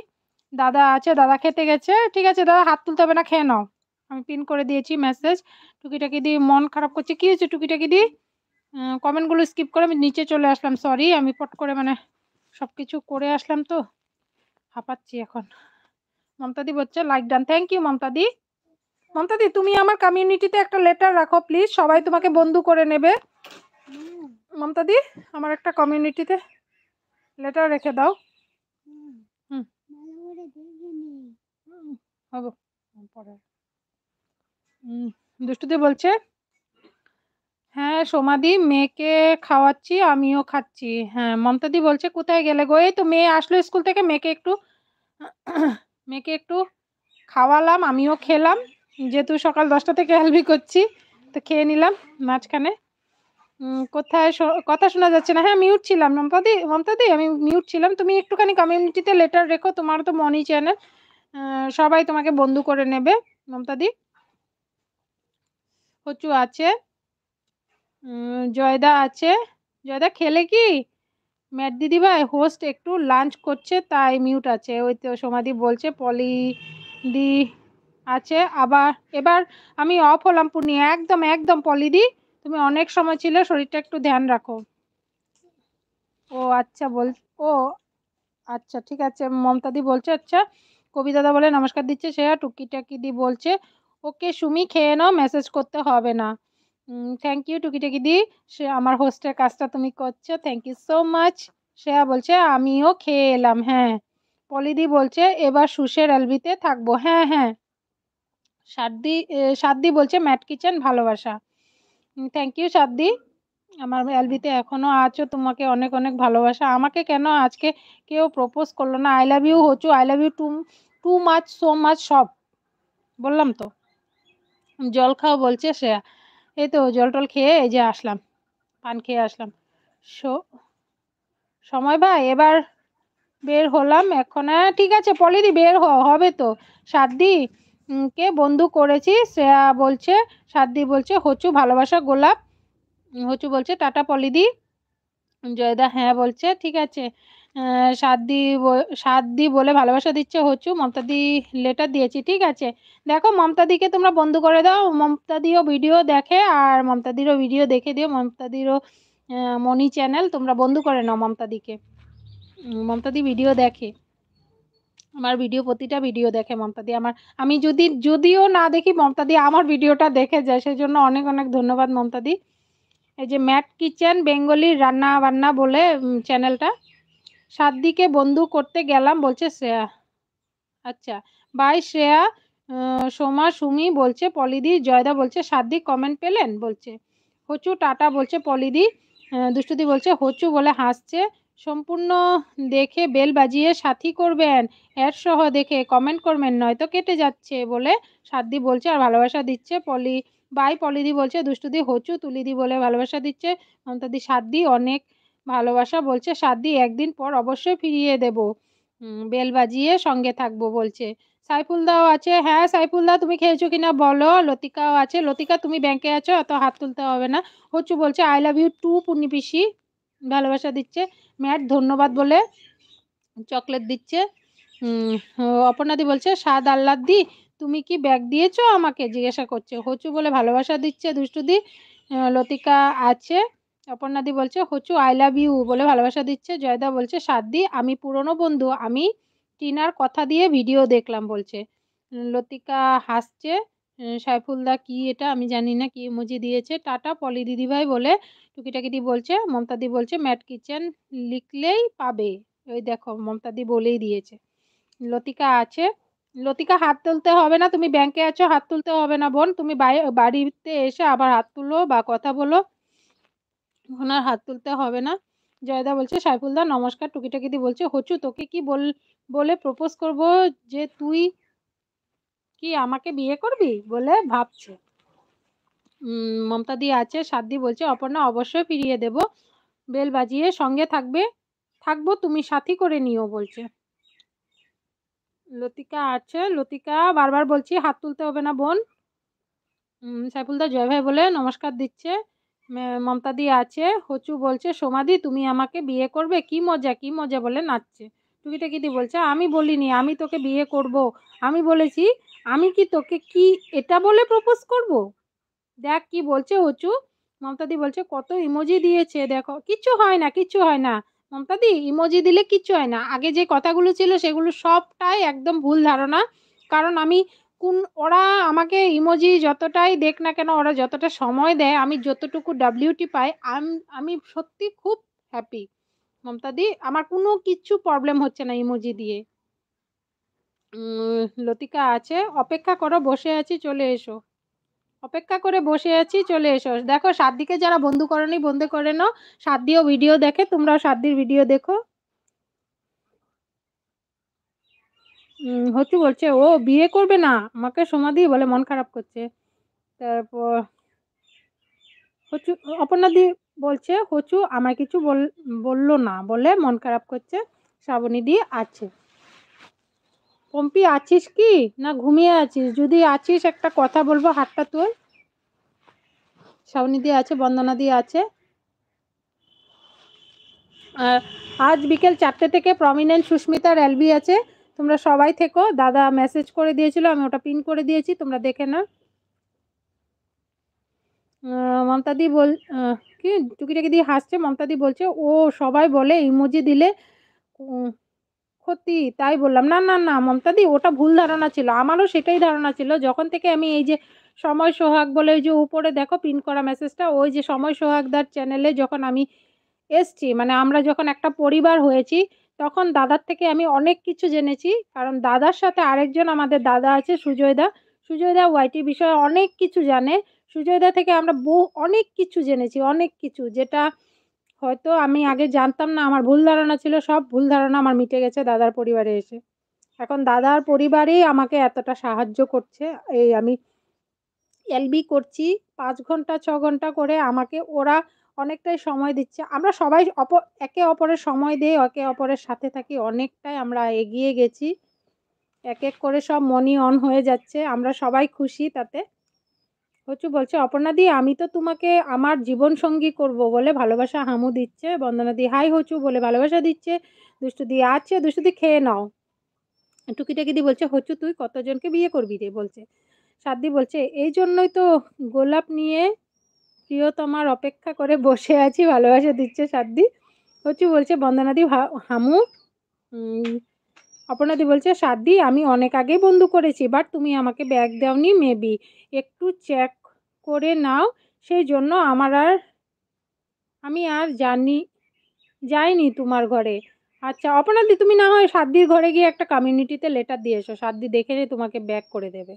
দাদা আছে দাদা খেতে গেছে ঠিক আছে দাদা হাত তুলতে হবে না খেয়ে নাও আমি পিন করে দিয়েছি মেসেজ টুকিটাকি দি মন খারাপ করছে কী হয়েছে টুকিটাকি দি কমেন্টগুলো স্কিপ করে আমি নিচে চলে আসলাম সরি আমি পট করে মানে সব কিছু করে আসলাম তো হাঁপাচ্ছি এখন মমতাদি বলছে লাইক ডান থ্যাংক ইউ মমতাদি মমতাদি তুমি আমার কমিউনিটিতে একটা লেটার রাখো প্লিজ সবাই তোমাকে বন্ধু করে নেবে মমতাদি আমার একটা কমিউনিটিতে লেটার রেখে দাও হুম পরে দুষ্টুদি বলছে হ্যাঁ সোমাদি মেয়েকে খাওয়াচ্ছি আমিও খাচ্ছি হ্যাঁ মমতাদি বলছে কোথায় গেলে গো এই তো মেয়ে আসলো স্কুল থেকে মেয়েকে একটু মেয়েকে একটু খাওয়ালাম আমিও খেলাম যেহেতু সকাল দশটা থেকে হেলবি করছি তো খেয়ে নিলাম মাঝখানে কোথায় কথা শোনা যাচ্ছে না হ্যাঁ মিউট ছিলাম মমতাদি মমতাদি আমি মিউট ছিলাম তুমি একটুখানি কমিউনিটিতে লেটার রেখো তোমার তো মনি চ্যানেল সবাই তোমাকে বন্ধু করে নেবে মমতাদি হচু আছে জয়দা আছে জয়দা খেলে কি ম্যাট দিদিভাই হোস্ট একটু লাঞ্চ করছে তাই মিউট আছে ওই তো সমাধি বলছে পলি দি আছে আবার এবার আমি অফ হলাম পূর্ণি একদম একদম পলি দি তুমি অনেক সময় ছিলে শরীরটা একটু ধ্যান রাখো ও আচ্ছা বল ও আচ্ছা ঠিক আছে মমতাদি বলছে আচ্ছা কবি দাদা বলে নমস্কার দিচ্ছে সে টুকি টাকি দি বলছে ওকে সুমি খেয়ে নাও মেসেজ করতে হবে না থ্যাংক ইউ টুকিটাকি দি সে আমার হোস্টের কাজটা তুমি করছো thank you so much Shreya বলছে আমিও খেয়ে এলাম হ্যাঁ পলিদি বলছে এবার সুশের এলবিতে থাকবো হ্যাঁ হ্যাঁ সাদ্দি সাদ্দি বলছে ম্যাট কিচেন ভালোবাসা থ্যাংক ইউ সাদ্দি আমার এলবিতে এখনও আছো তোমাকে অনেক অনেক ভালোবাসা আমাকে কেন আজকে কেউ প্রপোজ করলো না I love you Hochu I love you too too much so much সব বললাম তো জল খাও বলছে শ্রেয়া এই তো জল টল খেয়ে এই যে আসলাম পান খেয়ে আসলাম সো সময় ভাই এবার বের হলাম এখন হ্যাঁ, ঠিক আছে পলিদি বের হবে তো সাদ্দি কে বন্ধু করেছি শ্রেয়া বলছে সাদ্দি বলছে হচু ভালোবাসা গোলাপ হচু বলছে টাটা পলিদি জয়দা হ্যাঁ বলছে ঠিক আছে সাদ্দি সাদ্দি বলে ভালোবাসা দিচ্ছে হচ্ছু মমতাদি লেটার দিয়েছি ঠিক আছে দেখো মমতাদিকে তোমরা বন্ধু করে দাও মমতাদিও ভিডিও দেখে আর মমতাদিরও ভিডিও দেখে দিও মমতাদিরও মনি চ্যানেল তোমরা বন্ধু করে নাও মমতাদিকে মমতাদি ভিডিও দেখে আমার ভিডিও প্রতিটা ভিডিও দেখে মমতাদি আমার আমি যদি যদিও না দেখি মমতাদি আমার ভিডিওটা দেখে যায় সেই জন্য অনেক অনেক ধন্যবাদ মমতাদি এই যে ম্যাট কিচেন বেঙ্গলির রান্না বান্না বলে চ্যানেলটা সাতদিকে বন্ধু করতে গেলাম বলছে শ্রেয়া আচ্ছা বাই শ্রেয়া সোমা সুমি বলছে পলিদি জয়দা বলছে সাদ্দি কমেন্ট পেলেন বলছে হচু টাটা বলছে পলিদি দুষ্টুদি বলছে হচু বলে হাসছে সম্পূর্ণ দেখে বেল বাজিয়ে সাথী করবেন এর সহ দেখে কমেন্ট করবেন নয়তো কেটে যাচ্ছে বলে সাদ্দি বলছে আর ভালোবাসা দিচ্ছে পলি বাই পলিদি বলছে দুষ্টুদি হচু তুলিদি বলে ভালোবাসা দিচ্ছে অন্তদি সাদ্দি অনেক ভালোবাসা বলছে সাদ্দি একদিন পর অবশ্যই ফিরিয়ে দেব বেল বাজিয়ে সঙ্গে থাকবো বলছে সাইফুলদাও আছে হ্যাঁ সাইফুলদা তুমি খেয়েছো কিনা বলো লতিকাও আছে লতিকা তুমি ব্যাংকে আছো অত হাত তুলতে হবে না হচ্ছু বলছে আই লাভ ইউ টু পূর্ণিপিসি ভালোবাসা দিচ্ছে ম্যাট ধন্যবাদ বলে চকলেট দিচ্ছে অপর্ণাদি বলছে স্বাদ আল্লাদ দি তুমি কি ব্যাগ দিয়েছো আমাকে জিজ্ঞাসা করছে হচু বলে ভালোবাসা দিচ্ছে দুষ্টুদি লতিকা আছে দি বলছে হচু আই লাভ ইউ বলে ভালোবাসা দিচ্ছে জয়দা বলছে সাদ্দি আমি পুরনো বন্ধু আমি টিনার কথা দিয়ে ভিডিও দেখলাম বলছে লতিকা হাসছে সাইফুলদা কি এটা আমি জানি না কি মুজি দিয়েছে টাটা পলি দিদিভাই বলে দি বলছে মমতাদি বলছে ম্যাট কিচেন লিখলেই পাবে ওই দেখো মমতাদি বলেই দিয়েছে লতিকা আছে লতিকা হাত তুলতে হবে না তুমি ব্যাংকে আছো হাত তুলতে হবে না বোন তুমি বাড়িতে এসে আবার হাত তুলো বা কথা বলো ওনার হাত তুলতে হবে না জয়দা বলছে সাইফুলদা নমস্কার দি বলছে হচু তোকে কি বল বলে প্রপোজ করব যে তুই কি আমাকে বিয়ে করবি বলে ভাবছো মমতাদি আছে সাদ্দি বলছে অপর্ণা অবশ্যই ফিরিয়ে দেব বেল বাজিয়ে সঙ্গে থাকবে থাকবো তুমি সাথী করে নিও বলছে লতিকা আছে লতিকা বারবার বলছি হাত তুলতে হবে না বোন সাইফুলদা জয় ভাই বলে নমস্কার দিচ্ছে মমতাদি আছে হচু বলছে সোমাদি তুমি আমাকে বিয়ে করবে কি মজা কি মজা বলে নাচছে কি বলছে আমি বলিনি আমি তোকে বিয়ে করব আমি বলেছি আমি কি তোকে কি এটা বলে প্রপোজ করব দেখ কি বলছে হচু মমতাদি বলছে কত ইমোজি দিয়েছে দেখো কিচ্ছু হয় না কিচ্ছু হয় না মমতাদি ইমোজি দিলে কিচ্ছু হয় না আগে যে কথাগুলো ছিল সেগুলো সবটাই একদম ভুল ধারণা কারণ আমি কোন ওরা আমাকে ইমোজি যতটাই দেখ না কেন ওরা যতটা সময় দেয় আমি যতটুকু ডাব্লিউটি পাই আমি সত্যি খুব হ্যাপি মমতাদি আমার কোনো কিচ্ছু প্রবলেম হচ্ছে না ইমোজি দিয়ে লতিকা আছে অপেক্ষা করো বসে আছি চলে এসো অপেক্ষা করে বসে আছি চলে এসো দেখো সাদ্দিকে যারা বন্ধু করনি বন্ধু করে নাও সাদ্দিও দিয়েও ভিডিও দেখে তোমরাও সাদ্দির ভিডিও দেখো হচ্ছে বলছে ও বিয়ে করবে না আমাকে সমাধি বলে মন খারাপ করছে তারপর হচু অপর্ণাদি বলছে হচু আমায় কিছু বল বললো না বলে মন খারাপ করছে শ্রাবণী দিয়ে আছে পম্পি আছিস কি না ঘুমিয়ে আছিস যদি আছিস একটা কথা বলবো হাতটা তোর শ্রাবণী দিয়ে আছে বন্দনা দিয়ে আছে আজ বিকেল চারটে থেকে প্রমিনেন্ট সুস্মিতার এলবি আছে তোমরা সবাই থেকো দাদা মেসেজ করে দিয়েছিল আমি ওটা পিন করে দিয়েছি তোমরা দেখে না মমতাদি বল কি টুকিটাকি দিয়ে হাসছে মমতাদি বলছে ও সবাই বলে ইমোজি দিলে ক্ষতি তাই বললাম না না না মমতাদি ওটা ভুল ধারণা ছিল আমারও সেটাই ধারণা ছিল যখন থেকে আমি এই যে সময় সোহাগ বলে ওই যে উপরে দেখো পিন করা মেসেজটা ওই যে সময় সোহাগদার চ্যানেলে যখন আমি এসছি মানে আমরা যখন একটা পরিবার হয়েছি তখন দাদার থেকে আমি অনেক কিছু জেনেছি কারণ দাদার সাথে আরেকজন আমাদের দাদা আছে সুজয়দা সুজয়দা ওয়াইটি বিষয়ে অনেক কিছু জানে সুজয়দা থেকে আমরা বহু অনেক কিছু জেনেছি অনেক কিছু যেটা হয়তো আমি আগে জানতাম না আমার ভুল ধারণা ছিল সব ভুল ধারণা আমার মিটে গেছে দাদার পরিবারে এসে এখন দাদার পরিবারেই আমাকে এতটা সাহায্য করছে এই আমি এলবি করছি পাঁচ ঘন্টা ছ ঘন্টা করে আমাকে ওরা অনেকটাই সময় দিচ্ছে আমরা সবাই অপর একে অপরের সময় দিয়ে একে অপরের সাথে থাকি অনেকটাই আমরা এগিয়ে গেছি এক এক করে সব মনি অন হয়ে যাচ্ছে আমরা সবাই খুশি তাতে হচ্ছে বলছে অপর্ণাদি আমি তো তোমাকে আমার জীবন সঙ্গী করব বলে ভালোবাসা হামু দিচ্ছে বন্দনাদি হাই হচু বলে ভালোবাসা দিচ্ছে দুষ্টুদি আছে আচ্ছা, দুষ্টুদি খেয়ে নাও দি বলছে হচু তুই কতজনকে বিয়ে করবি রে বলছে সাদ্দি বলছে এই জন্যই তো গোলাপ নিয়ে প্রিয়তমার অপেক্ষা করে বসে আছি ভালোবাসা দিচ্ছে সাদ্দি হচ্ছে বলছে বন্দনাদি হামু অপর্ণাদি বলছে সাদ্দি আমি অনেক আগেই বন্ধু করেছি বাট তুমি আমাকে ব্যাগ দাওনি মেবি একটু চেক করে নাও সেই জন্য আমার আর আমি আর জানি যাইনি তোমার ঘরে আচ্ছা অপর্ণাদি তুমি না হয় সাদ্দির ঘরে গিয়ে একটা কমিউনিটিতে লেটার দিয়ে এসো সাদ্দি দেখে তোমাকে ব্যাক করে দেবে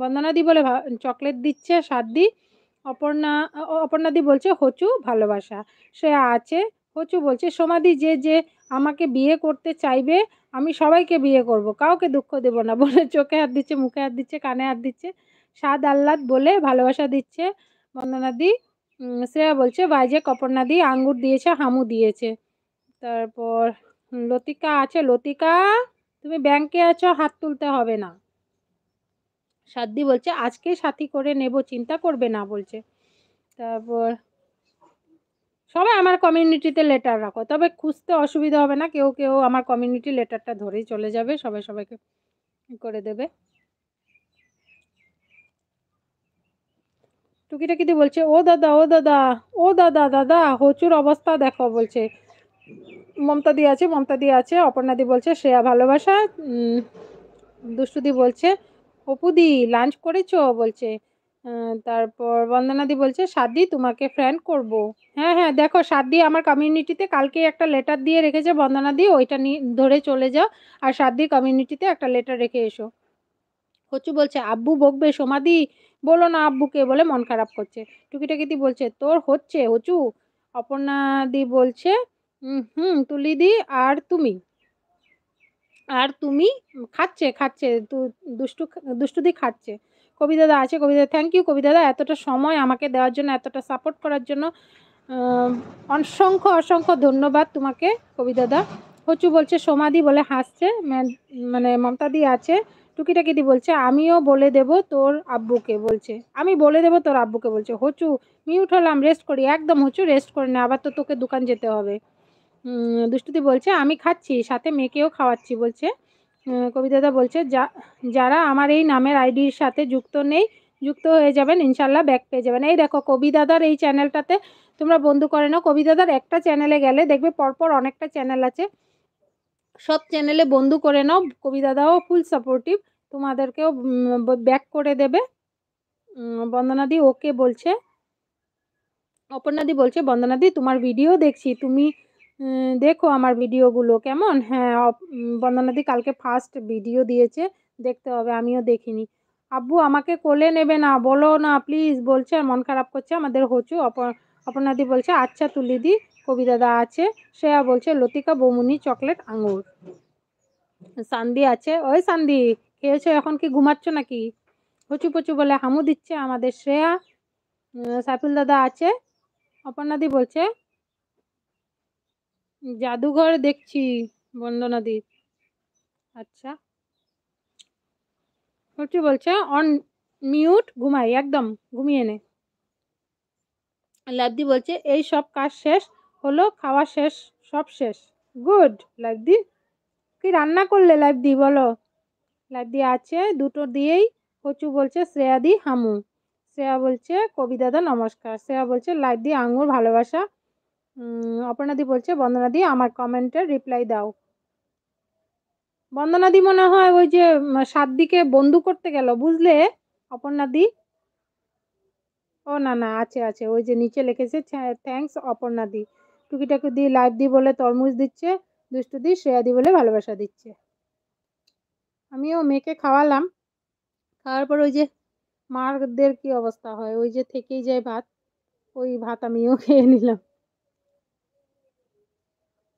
বন্দনাদি বলে চকলেট দিচ্ছে সাদ্দি অপর্ণা অপর্ণাদি বলছে হচু ভালোবাসা সে আছে হচু বলছে সমাধি যে যে আমাকে বিয়ে করতে চাইবে আমি সবাইকে বিয়ে করব কাউকে দুঃখ দেব না বলে চোখে হাত দিচ্ছে মুখে হাত দিচ্ছে কানে হাত দিচ্ছে স্বাদ আহ্লাদ বলে ভালোবাসা দিচ্ছে বন্দনাদি শ্রেয়া বলছে বাইজে কপর্ণাদি আঙ্গুর দিয়েছে হামু দিয়েছে তারপর লতিকা আছে লতিকা তুমি ব্যাংকে আছো হাত তুলতে হবে না সাধ্যি বলছে আজকে সাথী করে নেব চিন্তা করবে না বলছে তারপর সবাই আমার কমিউনিটিতে লেটার রাখো তবে খুঁজতে অসুবিধা হবে না কেউ কেউ আমার কমিউনিটি লেটারটা ধরেই চলে যাবে সবাই সবাইকে করে দেবে টুকিটাকি দিয়ে বলছে ও দাদা ও দাদা ও দাদা দাদা হচুর অবস্থা দেখো বলছে মমতা দি আছে মমতা দি আছে অপর্ণাদি বলছে শ্রেয়া ভালোবাসা দুষ্টুদি বলছে অপুদি লাঞ্চ করেছো বলছে তারপর বন্দনাদি বলছে সাদি তোমাকে ফ্রেন্ড করব। হ্যাঁ হ্যাঁ দেখো সাদি আমার কমিউনিটিতে কালকে একটা লেটার দিয়ে রেখেছে বন্দনাদি ওইটা নিয়ে ধরে চলে যাও আর সাদির কমিউনিটিতে একটা লেটার রেখে এসো কচু বলছে আব্বু বকবে সোমাদি বলো না আব্বুকে বলে মন খারাপ করছে টুকিটাকিদি বলছে তোর হচ্ছে হচু অপর্ণাদি বলছে হুম তুলিদি আর তুমি আর তুমি খাচ্ছে খাচ্ছে দুষ্টু দুষ্টুদি খাচ্ছে কবিদাদা আছে দাদা থ্যাংক ইউ কবিদাদা এতটা সময় আমাকে দেওয়ার জন্য এতটা সাপোর্ট করার জন্য অসংখ্য অসংখ্য ধন্যবাদ তোমাকে কবিদাদা হচু বলছে সমাধি বলে হাসছে মানে মমতাদি আছে টুকিটাকিদি বলছে আমিও বলে দেব তোর আব্বুকে বলছে আমি বলে দেব তোর আব্বুকে বলছে হচু মিউট হলাম রেস্ট করি একদম হচু রেস্ট করে না আবার তো তোকে দোকান যেতে হবে দুষ্টুতি বলছে আমি খাচ্ছি সাথে মেয়েকেও খাওয়াচ্ছি বলছে কবিতাদা বলছে যা যারা আমার এই নামের আইডির সাথে যুক্ত নেই যুক্ত হয়ে যাবেন ইনশাল্লাহ ব্যাক পেয়ে যাবেন এই দেখো কবিদাদার এই চ্যানেলটাতে তোমরা বন্ধু করে নাও কবিদাদার একটা চ্যানেলে গেলে দেখবে পরপর অনেকটা চ্যানেল আছে সব চ্যানেলে বন্ধু করে নাও কবিদাদাও ফুল সাপোর্টিভ তোমাদেরকেও ব্যাক করে দেবে বন্দনাদি ওকে বলছে অপর্ণাদি বলছে বন্দনাদি তোমার ভিডিও দেখছি তুমি দেখো আমার ভিডিওগুলো কেমন হ্যাঁ বন্দনাদি কালকে ফার্স্ট ভিডিও দিয়েছে দেখতে হবে আমিও দেখিনি আব্বু আমাকে কোলে নেবে না বলো না প্লিজ বলছে আর মন খারাপ করছে আমাদের হচু অপর্ণাদি বলছে আচ্ছা তুলিদি কবি দাদা আছে শ্রেয়া বলছে লতিকা বমুনি চকলেট আঙুর সান্দি আছে ওই সান্দি খেয়েছো এখন কি ঘুমাচ্ছ নাকি হচু পচু বলে হামু দিচ্ছে আমাদের শ্রেয়া সাইফুল দাদা আছে অপর্ণাদি বলছে জাদুঘর দেখছি বন্দনাদীপ আচ্ছা হচ্ছে বলছে অন মিউট ঘুমাই একদম ঘুমিয়ে নে লাভদি বলছে এই সব কাজ শেষ হলো খাওয়া শেষ সব শেষ গুড লাভদি কি রান্না করলে লাভদি বলো লাভদি আছে দুটো দিয়েই কচু বলছে শ্রেয়াদি হামু শ্রেয়া বলছে কবিদাদা নমস্কার শ্রেয়া বলছে লাভদি আঙুর ভালোবাসা অপর্ণাদি বলছে বন্দনাদি আমার কমেন্টের রিপ্লাই দাও বন্দনাদি মনে হয় ওই যে সাত দিকে বন্ধু করতে গেল বুঝলে অপর্ণাদি ও না না আছে আছে ওই যে নিচে লিখেছে থ্যাংকস অপর্ণাদি টুকিটাকি দি লাইভ দি বলে তরমুজ দিচ্ছে দুষ্টু দি শ্রেয়াদি বলে ভালোবাসা দিচ্ছে আমিও মেয়েকে খাওয়ালাম খাওয়ার পর ওই যে মারদের কি অবস্থা হয় ওই যে থেকেই যায় ভাত ওই ভাত আমিও খেয়ে নিলাম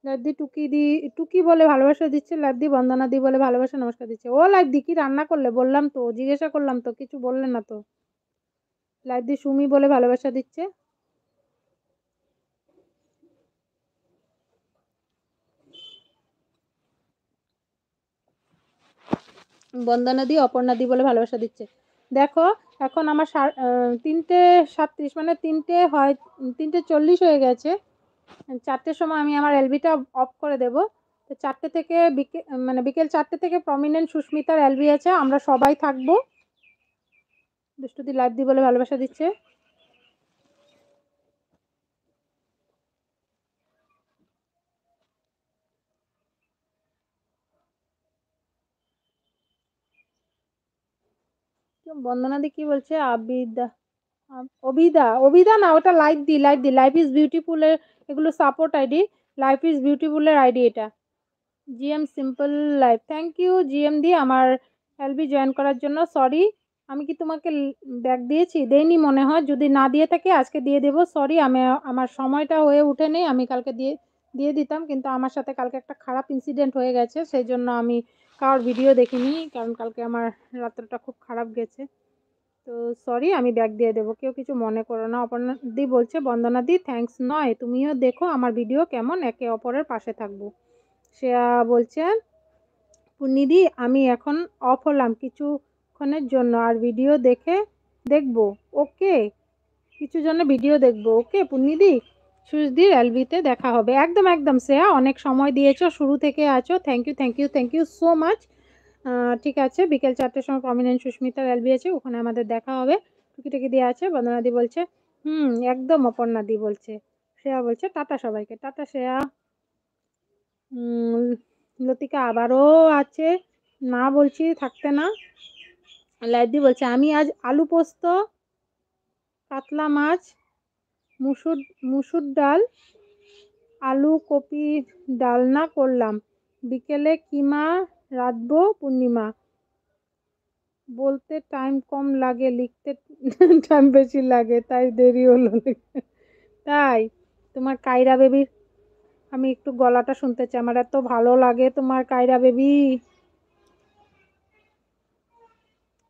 লাভ দি টুকি দি টুকি বলে ভালোবাসা দিচ্ছে লাভ দি বন্দনা দি বলে ভালোবাসা নমস্কার দিচ্ছে ও লাভ দি কি রান্না করলে বললাম তো জিজ্ঞাসা করলাম তো কিছু বললে না তো লাভ দি সুমি বলে ভালোবাসা দিচ্ছে বন্দনা দি অপর্ণা দি বলে ভালোবাসা দিচ্ছে দেখো এখন আমার তিনটে সাতত্রিশ মানে তিনটে হয় তিনটে চল্লিশ হয়ে গেছে চারটের সময় আমি আমার এলবিটা অফ করে দেব তো চারটে থেকে বিকে মানে বিকেল চারটে থেকে প্রমিনেন্ট সুস্মিতার এলবি আছে আমরা সবাই থাকবো দুষ্টুদি লাইভ দি বলে ভালোবাসা দিচ্ছে বন্দনাদি কি বলছে আবিদা অবিদা অবিদা না ওটা live di live di life is বিউটিফুলের এগুলো সাপোর্ট আইডি লাইফ ইজ বিউটিফুলের আইডি এটা GM simple life thank you GM di আমার এলবি জয়েন করার জন্য সরি আমি কি তোমাকে ব্যাগ দিয়েছি দেইনি মনে হয় যদি না দিয়ে থাকে আজকে দিয়ে দেব সরি আমি আমার সময়টা হয়ে উঠে নেই আমি কালকে দিয়ে দিয়ে দিতাম কিন্তু আমার সাথে কালকে একটা খারাপ ইনসিডেন্ট হয়ে গেছে সেই জন্য আমি কার ভিডিও দেখিনি কারণ কালকে আমার রাত্রটা খুব খারাপ গেছে তো সরি আমি ব্যাগ দিয়ে দেবো কেউ কিছু মনে করো না অপর্ণাদি দি বলছে বন্দনাদি থ্যাংকস নয় তুমিও দেখো আমার ভিডিও কেমন একে অপরের পাশে থাকবো শ্রেয়া বলছে পূর্ণিদি আমি এখন অফ হলাম কিছুক্ষণের জন্য আর ভিডিও দেখে দেখব ওকে কিছু জন্য ভিডিও দেখব ওকে পূর্ণিদি সুজদির এলবিতে দেখা হবে একদম একদম শ্রেয়া অনেক সময় দিয়েছো শুরু থেকে আছো thank you thank you thank you so much ঠিক আছে বিকেল চারটের সময় প্রমিনেন্ট সুস্মিতা অ্যালবি আছে ওখানে আমাদের দেখা হবে টুকিটাকি দিয়ে আছে বন্দনাদি বলছে হুম একদম অপর্ণাদি বলছে শ্রেয়া বলছে টাটা সবাইকে টাটা শ্রেয়া লতিকা আবারও আছে না বলছি থাকতে না লাইদি বলছে আমি আজ আলু পোস্ত কাতলা মাছ মুসুর মুসুর ডাল আলু কপি ডালনা করলাম বিকেলে কিমা রাঁধবো পূর্ণিমা বলতে টাইম কম লাগে লিখতে টাইম বেশি লাগে তাই দেরি হলো তাই তোমার কায়রা বেবির আমি একটু গলাটা শুনতে চাই আমার এত ভালো লাগে তোমার কায়রা বেবি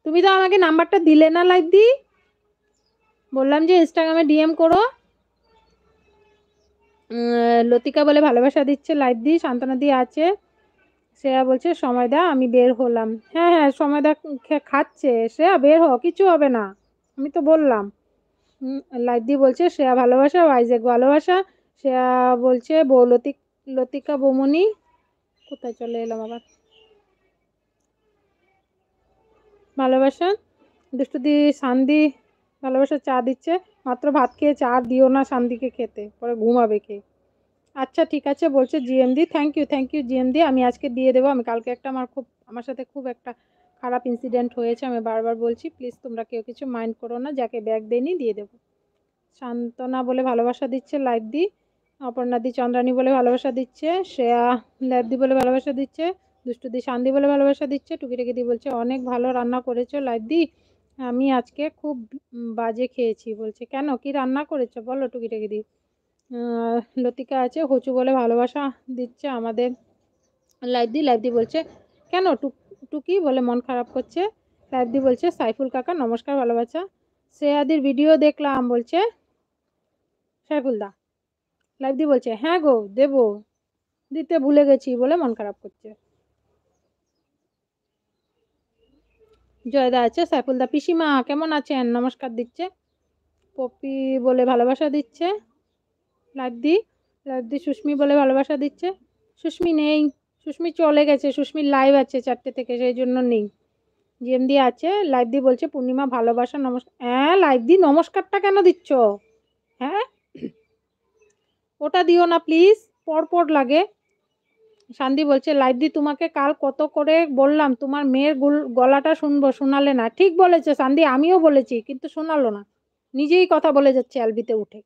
তুমি তো আমাকে নাম্বারটা দিলে না লাইক দি বললাম যে ইনস্টাগ্রামে ডিএম করো লতিকা বলে ভালোবাসা দিচ্ছে লাইভ দি সান্ত্বনা দি আছে শ্রেয়া বলছে সময় দা আমি বের হলাম হ্যাঁ হ্যাঁ সময় দা খাচ্ছে শ্রেয়া বের হ কিছু হবে না আমি তো বললাম লাইদি বলছে শ্রেয়া ভালোবাসা ওয়াইজেক ভালোবাসা শ্রেয়া বলছে বৌ লতিক লতিকা বমনি কোথায় চলে এলাম আবার ভালোবাসা দুষ্টুদি শান্তি ভালোবাসা চা দিচ্ছে মাত্র ভাত খেয়ে চা দিও না শান্তিকে খেতে পরে ঘুমাবে খেয়ে আচ্ছা ঠিক আছে বলছে জিএমডি থ্যাংক ইউ থ্যাংক ইউ জিএমডি আমি আজকে দিয়ে দেবো আমি কালকে একটা আমার খুব আমার সাথে খুব একটা খারাপ ইনসিডেন্ট হয়েছে আমি বারবার বলছি প্লিজ তোমরা কেউ কিছু মাইন্ড করো না যাকে ব্যাগ দেয়নি দিয়ে দেবো শান্তনা বলে ভালোবাসা দিচ্ছে লাইভ দি অপর্ণাদি চন্দ্রানী বলে ভালোবাসা দিচ্ছে শ্রেয়া দি বলে ভালোবাসা দিচ্ছে দুষ্টুদি শান্তি বলে ভালোবাসা দিচ্ছে দি বলছে অনেক ভালো রান্না করেছো লাইভদি আমি আজকে খুব বাজে খেয়েছি বলছে কেন কি রান্না করেছো বলো দি লতিকা আছে হচু বলে ভালোবাসা দিচ্ছে আমাদের লাইফ দি বলছে কেন টুকি বলে মন খারাপ করছে দি বলছে সাইফুল কাকা নমস্কার ভালোবাসা শ্রেয়াদির ভিডিও দেখলাম বলছে সাইফুলদা দি বলছে হ্যাঁ গো দেব দিতে ভুলে গেছি বলে মন খারাপ করছে জয়দা আছে সাইফুলদা পিসিমা কেমন আছেন নমস্কার দিচ্ছে পপি বলে ভালোবাসা দিচ্ছে লাদ্দি লাদ্দি সুস্মি বলে ভালোবাসা দিচ্ছে সুস্মি নেই সুস্মি চলে গেছে সুস্মির লাইভ আছে চারটে থেকে সেই জন্য নেই দি আছে লাইভ দি বলছে পূর্ণিমা ভালোবাসা নমস্কার হ্যাঁ লাইভ দি নমস্কারটা কেন দিচ্ছ হ্যাঁ ওটা দিও না প্লিজ পরপর লাগে শান্তি বলছে লাইভ দি তোমাকে কাল কত করে বললাম তোমার মেয়ের গলাটা শুনবো শোনালে না ঠিক বলেছে শান্তি আমিও বলেছি কিন্তু শোনালো না নিজেই কথা বলে যাচ্ছে অ্যালবিতে উঠে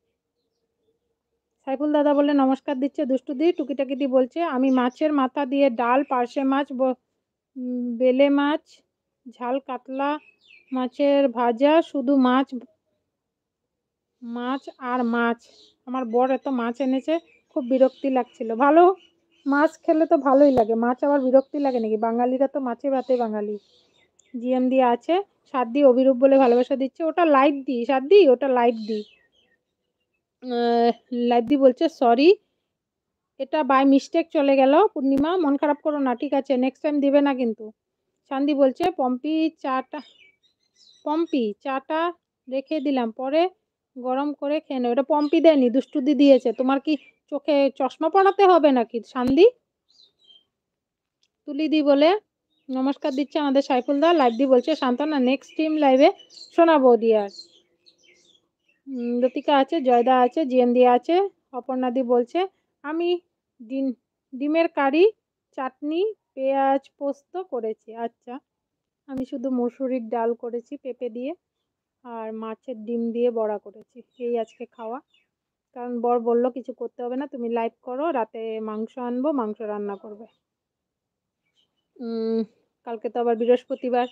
সাইফুল দাদা বলে নমস্কার দিচ্ছে দুষ্টু টুকিটাকি দি বলছে আমি মাছের মাথা দিয়ে ডাল পার্শে মাছ বেলে মাছ ঝাল কাতলা মাছের ভাজা শুধু মাছ মাছ আর মাছ আমার বর এত মাছ এনেছে খুব বিরক্তি লাগছিল ভালো মাছ খেলে তো ভালোই লাগে মাছ আবার বিরক্তি লাগে নাকি বাঙালিরা তো মাছে ভাতে বাঙালি জিএম দিয়ে আছে সাদ দি অভিরূপ বলে ভালোবাসা দিচ্ছে ওটা লাইট দিই সাদ দিই ওটা লাইট দিই লাইভদি বলছে সরি এটা বাই মিস্টেক চলে গেল পূর্ণিমা মন খারাপ করো না ঠিক আছে নেক্সট টাইম দিবে না কিন্তু শান্তি বলছে পম্পি চাটা পম্পি চাটা রেখে দিলাম পরে গরম করে খেয়ে নেবে এটা পম্পি দেয়নি দুষ্টুদি দিয়েছে তোমার কি চোখে চশমা পড়াতে হবে নাকি তুলি দি বলে নমস্কার দিচ্ছে আমাদের সাইফুলদা লাইভ দি বলছে সান্ত্বনা নেক্সট টিম লাইভে শোনাবো দিয়ে লতিকা আছে জয়দা আছে জিএমদি আছে অপর্ণাদি বলছে আমি ডিম ডিমের কারি চাটনি পেঁয়াজ পোস্ত করেছি আচ্ছা আমি শুধু মুসুরির ডাল করেছি পেঁপে দিয়ে আর মাছের ডিম দিয়ে বড়া করেছি এই আজকে খাওয়া কারণ বর বলল কিছু করতে হবে না তুমি লাইভ করো রাতে মাংস আনবো মাংস রান্না করবে কালকে তো আবার বৃহস্পতিবার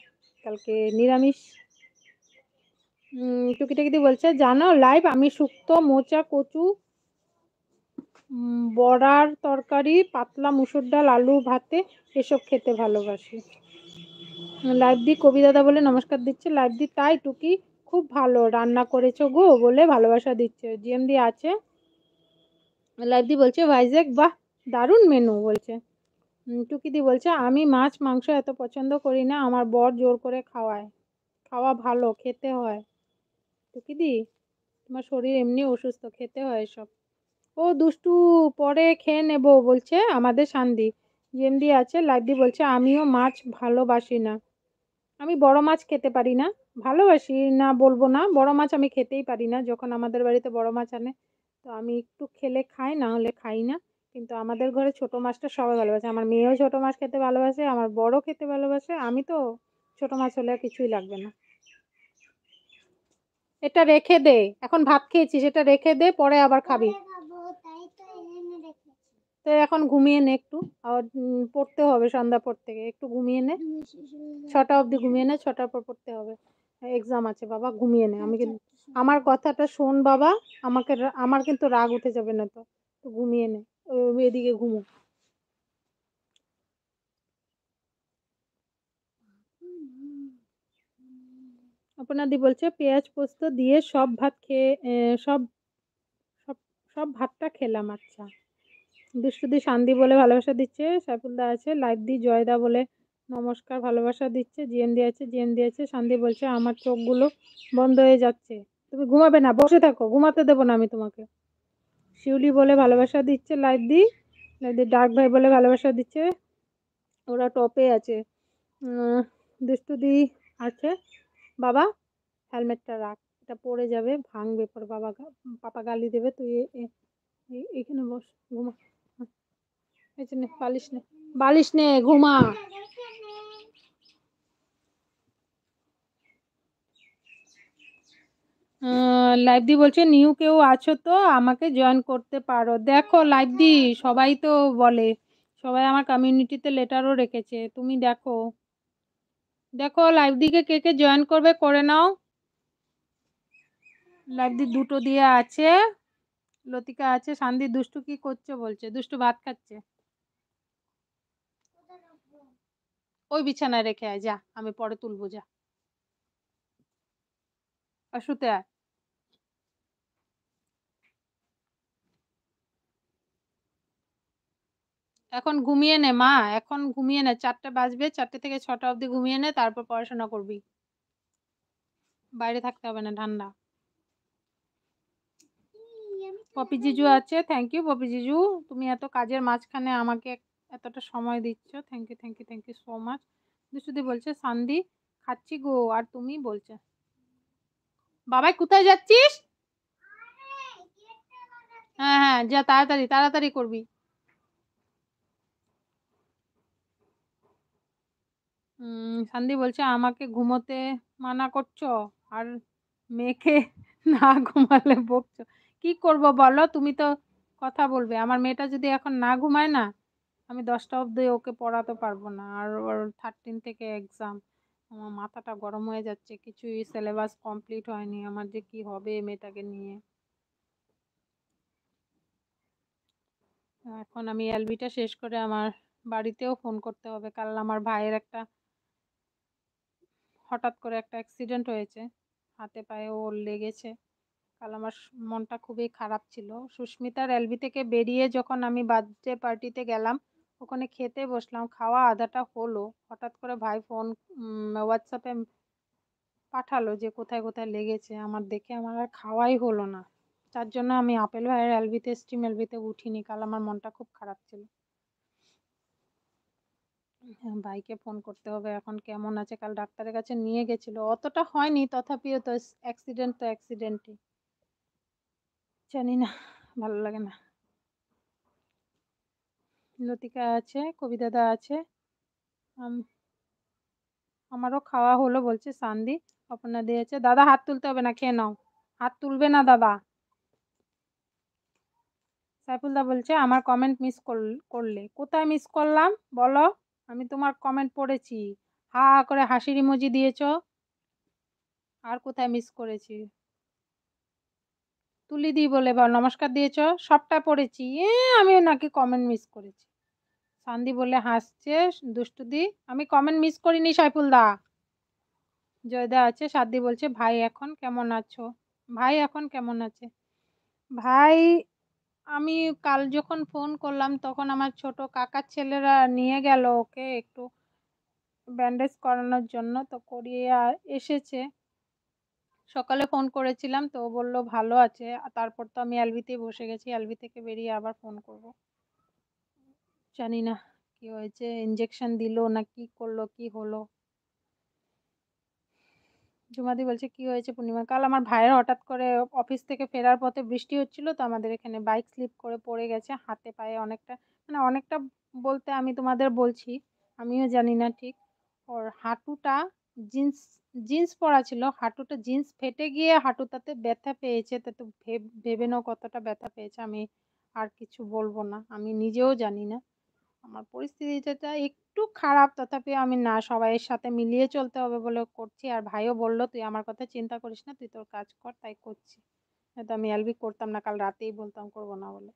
কালকে নিরামিষ টুকিটাকিদি বলছে জানো লাইভ আমি শুক্তো মোচা কচু বড়ার তরকারি পাতলা মুসুর ডাল আলু ভাতে এসব খেতে ভালোবাসি লাইভ দি কবিদাদা বলে নমস্কার দিচ্ছে লাইভ দি তাই টুকি খুব ভালো রান্না করেছো গো বলে ভালোবাসা দিচ্ছে জিএমডি আছে লাইভ দি বলছে ভাইজ্যাক বাহ দারুণ মেনু বলছে টুকিদি বলছে আমি মাছ মাংস এত পছন্দ করি না আমার বর জোর করে খাওয়ায় খাওয়া ভালো খেতে হয় টুকি দি তোমার শরীর এমনি অসুস্থ খেতে হয় সব ও দুষ্টু পরে খেয়ে নেব বলছে আমাদের শান্তি জেমদি আছে লাড্ডি বলছে আমিও মাছ ভালোবাসি না আমি বড় মাছ খেতে পারি না ভালোবাসি না বলবো না বড় মাছ আমি খেতেই পারি না যখন আমাদের বাড়িতে বড় মাছ আনে তো আমি একটু খেলে খাই না হলে খাই না কিন্তু আমাদের ঘরে ছোট মাছটা সবাই ভালোবাসে আমার মেয়েও ছোট মাছ খেতে ভালোবাসে আমার বড় খেতে ভালোবাসে আমি তো ছোট মাছ হলে কিছুই লাগবে না এটা রেখে দে এখন ভাত খেয়েছিস এটা রেখে দে পরে আবার খাবি তো এখন ঘুমিয়ে নে একটু আর পড়তে হবে সন্ধ্যা পর থেকে একটু ঘুমিয়ে নে ছটা অবধি ঘুমিয়ে নে ছটার পর পড়তে হবে এক্সাম আছে বাবা ঘুমিয়ে নে আমি কিন্তু আমার কথাটা শোন বাবা আমাকে আমার কিন্তু রাগ উঠে যাবে না তো ঘুমিয়ে নে এদিকে ঘুমো অপনাদি বলছে পেঁয়াজ পোস্ত দিয়ে সব ভাত খেয়ে সব সব সব ভাতটা খেলাম আচ্ছা বিষ্ণুদি শান্তি বলে ভালোবাসা দিচ্ছে সাইফুলদা আছে লাইফ দি জয়দা বলে নমস্কার ভালোবাসা দিচ্ছে জিএম দিয়েছে জিএম দিয়েছে শান্তি বলছে আমার চোখগুলো বন্ধ হয়ে যাচ্ছে তুমি ঘুমাবে না বসে থাকো ঘুমাতে দেবো না আমি তোমাকে শিউলি বলে ভালোবাসা দিচ্ছে লাইফ দি লাইফ দি ডাক ভাই বলে ভালোবাসা দিচ্ছে ওরা টপে আছে দুষ্টুদি আছে বাবা হেলমেটটা রাখ এটা পড়ে যাবে ভাঙবে পর বাবা পাপা গালি দেবে তুই এখানে বস ঘুমা নে বালিশ নে বালিশ নে ঘুমা লাইভদি বলছে নিউ কেউ আছো তো আমাকে জয়েন করতে পারো দেখো লাইভদি সবাই তো বলে সবাই আমার কমিউনিটিতে লেটারও রেখেছে তুমি দেখো দেখো লাইভ দিকে কে কে জয়েন করবে করে নাও লাইভ দি দুটো দিয়ে আছে লতিকা আছে শান্তি দুষ্টু কি করছে বলছে দুষ্টু ভাত খাচ্ছে ওই বিছানায় রেখে আয় যা আমি পরে তুলবো যা আর শুতে আয় এখন ঘুমিয়ে নে মা এখন ঘুমিয়ে নে চারটে বাজবে চারটে থেকে ছটা অবধি ঘুমিয়ে নে তারপর পড়াশোনা করবি বাইরে থাকতে হবে না ঠান্ডা পপি জিজু আছে থ্যাংক ইউ পপি জিজু তুমি এত কাজের মাঝখানে আমাকে এতটা সময় দিচ্ছ thank you thank you thank you so much দুশুদি বলছে সান্দি খাচ্ছি গো আর তুমি বলছে বাবাই কোথায় যাচ্ছিস হ্যাঁ হ্যাঁ যা তাড়াতাড়ি তাড়াতাড়ি করবি সান্দি বলছে আমাকে ঘুমোতে মানা করছো আর মেয়েকে না ঘুমালে বকছো কি করব বলো তুমি তো কথা বলবে আমার মেয়েটা যদি এখন না ঘুমায় না আমি দশটা অবধি ওকে পড়াতে পারবো না আর ওর থার্টিন থেকে এক্সাম আমার মাথাটা গরম হয়ে যাচ্ছে কিছুই সিলেবাস কমপ্লিট হয়নি আমার যে কি হবে মেয়েটাকে নিয়ে এখন আমি এলবিটা শেষ করে আমার বাড়িতেও ফোন করতে হবে কাল আমার ভাইয়ের একটা হঠাৎ করে একটা অ্যাক্সিডেন্ট হয়েছে হাতে পায়ে ওর লেগেছে কাল আমার মনটা খুবই খারাপ ছিল সুস্মিতার এলবি থেকে বেরিয়ে যখন আমি বার্থডে পার্টিতে গেলাম ওখানে খেতে বসলাম খাওয়া আধাটা হলো হঠাৎ করে ভাই ফোন হোয়াটসঅ্যাপে পাঠালো যে কোথায় কোথায় লেগেছে আমার দেখে আমার আর খাওয়াই হলো না তার জন্য আমি আপেল ভাইয়ের এলবিতে স্টিম এলবিতে উঠিনি কাল আমার মনটা খুব খারাপ ছিল হ্যাঁ, ভাইকে ফোন করতে হবে এখন কেমন আছে কাল ডাক্তারের কাছে নিয়ে গেছিল অতটা হয়নি তথাপিও তো অ্যাক্সিডেন্ট তো অ্যাক্সিডেন্টই জানি না ভালো লাগে না লতিকা আছে কবি দাদা আছে আমারও খাওয়া হলো বলছে সান্দি অপনা দিয়েছে দাদা হাত তুলতে হবে না খেয়ে নাও হাত তুলবে না দাদা সাইফুলদা বলছে আমার কমেন্ট মিস করলে কোথায় মিস করলাম বলো আমি তোমার কমেন্ট পড়েছি হা হা করে হাসির ইমোজি দিয়েছ আর কোথায় মিস করেছি তুলি দি বলে বা নমস্কার দিয়েছ সবটা পড়েছি এ আমিও নাকি কমেন্ট মিস করেছি সান্দি বলে হাসছে দুষ্টুদি আমি কমেন্ট মিস করিনি সাইফুলদা জয়দা আছে সাদ্দি বলছে ভাই এখন কেমন আছো ভাই এখন কেমন আছে ভাই আমি কাল যখন ফোন করলাম তখন আমার ছোট কাকার ছেলেরা নিয়ে গেল ওকে একটু ব্যান্ডেজ করানোর জন্য তো করিয়ে এসেছে সকালে ফোন করেছিলাম তো বলল ভালো আছে তারপর তো আমি অ্যালবিতেই বসে গেছি অ্যালবি থেকে বেরিয়ে আবার ফোন করব জানি না কি হয়েছে ইঞ্জেকশন দিল না কি করলো কি হলো জুমাদি বলছে কি হয়েছে পূর্ণিমা কাল আমার ভাইয়ের হঠাৎ করে অফিস থেকে ফেরার পথে বৃষ্টি হচ্ছিল তো আমাদের এখানে বাইক স্লিপ করে পড়ে গেছে হাতে পায়ে অনেকটা মানে অনেকটা বলতে আমি তোমাদের বলছি আমিও জানি না ঠিক ওর হাঁটুটা জিন্স জিন্স পরা ছিল হাঁটুটা জিন্স ফেটে গিয়ে হাঁটুটাতে ব্যথা পেয়েছে তা তো ভেবে নাও কতটা ব্যথা পেয়েছে আমি আর কিছু বলবো না আমি নিজেও জানি না আমার পরিস্থিতিটা একটু খারাপ তথাপি আমি না সবাইয়ের সাথে মিলিয়ে চলতে হবে বলে করছি আর ভাইও বলল তুই আমার কথা চিন্তা করিস না তুই তোর কাজ কর তাই করছি হয়তো আমি এলবি করতাম না কাল রাতেই বলতাম করবো না বলে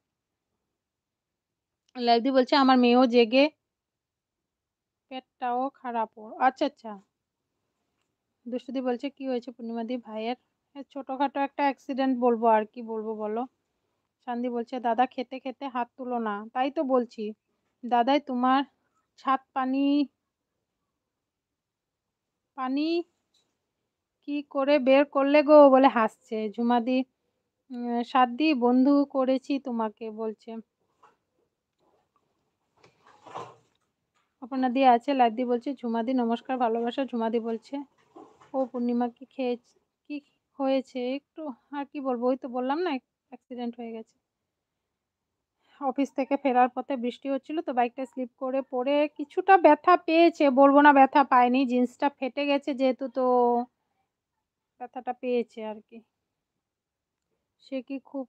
লাইদি বলছে আমার মেয়েও জেগে পেটটাও খারাপ ওর আচ্ছা আচ্ছা দুষ্টুদি বলছে কি হয়েছে পূর্ণিমাদি ভাইয়ের ছোটোখাটো একটা অ্যাক্সিডেন্ট বলবো আর কি বলবো বলো শান্তি বলছে দাদা খেতে খেতে হাত তুলো না তাই তো বলছি দাদাই তোমার ছাদ পানি পানি কি করে বের করলে গো বলে হাসছে ঝুমাদি দি বন্ধু করেছি তোমাকে বলছে অপর্ণা দি আছে লাদি বলছে ঝুমাদি নমস্কার ভালোবাসা ঝুমাদি বলছে ও পূর্ণিমা কি খেয়েছে কি হয়েছে একটু আর কি বলবো ওই তো বললাম না অ্যাক্সিডেন্ট হয়ে গেছে অফিস থেকে ফেরার পথে বৃষ্টি হচ্ছিল তো বাইকটা স্লিপ করে পড়ে কিছুটা ব্যথা পেয়েছে বলবো না ব্যথা পায়নি জিন্সটা ফেটে গেছে যেহেতু তো ব্যথাটা পেয়েছে আর কি সে কি খুব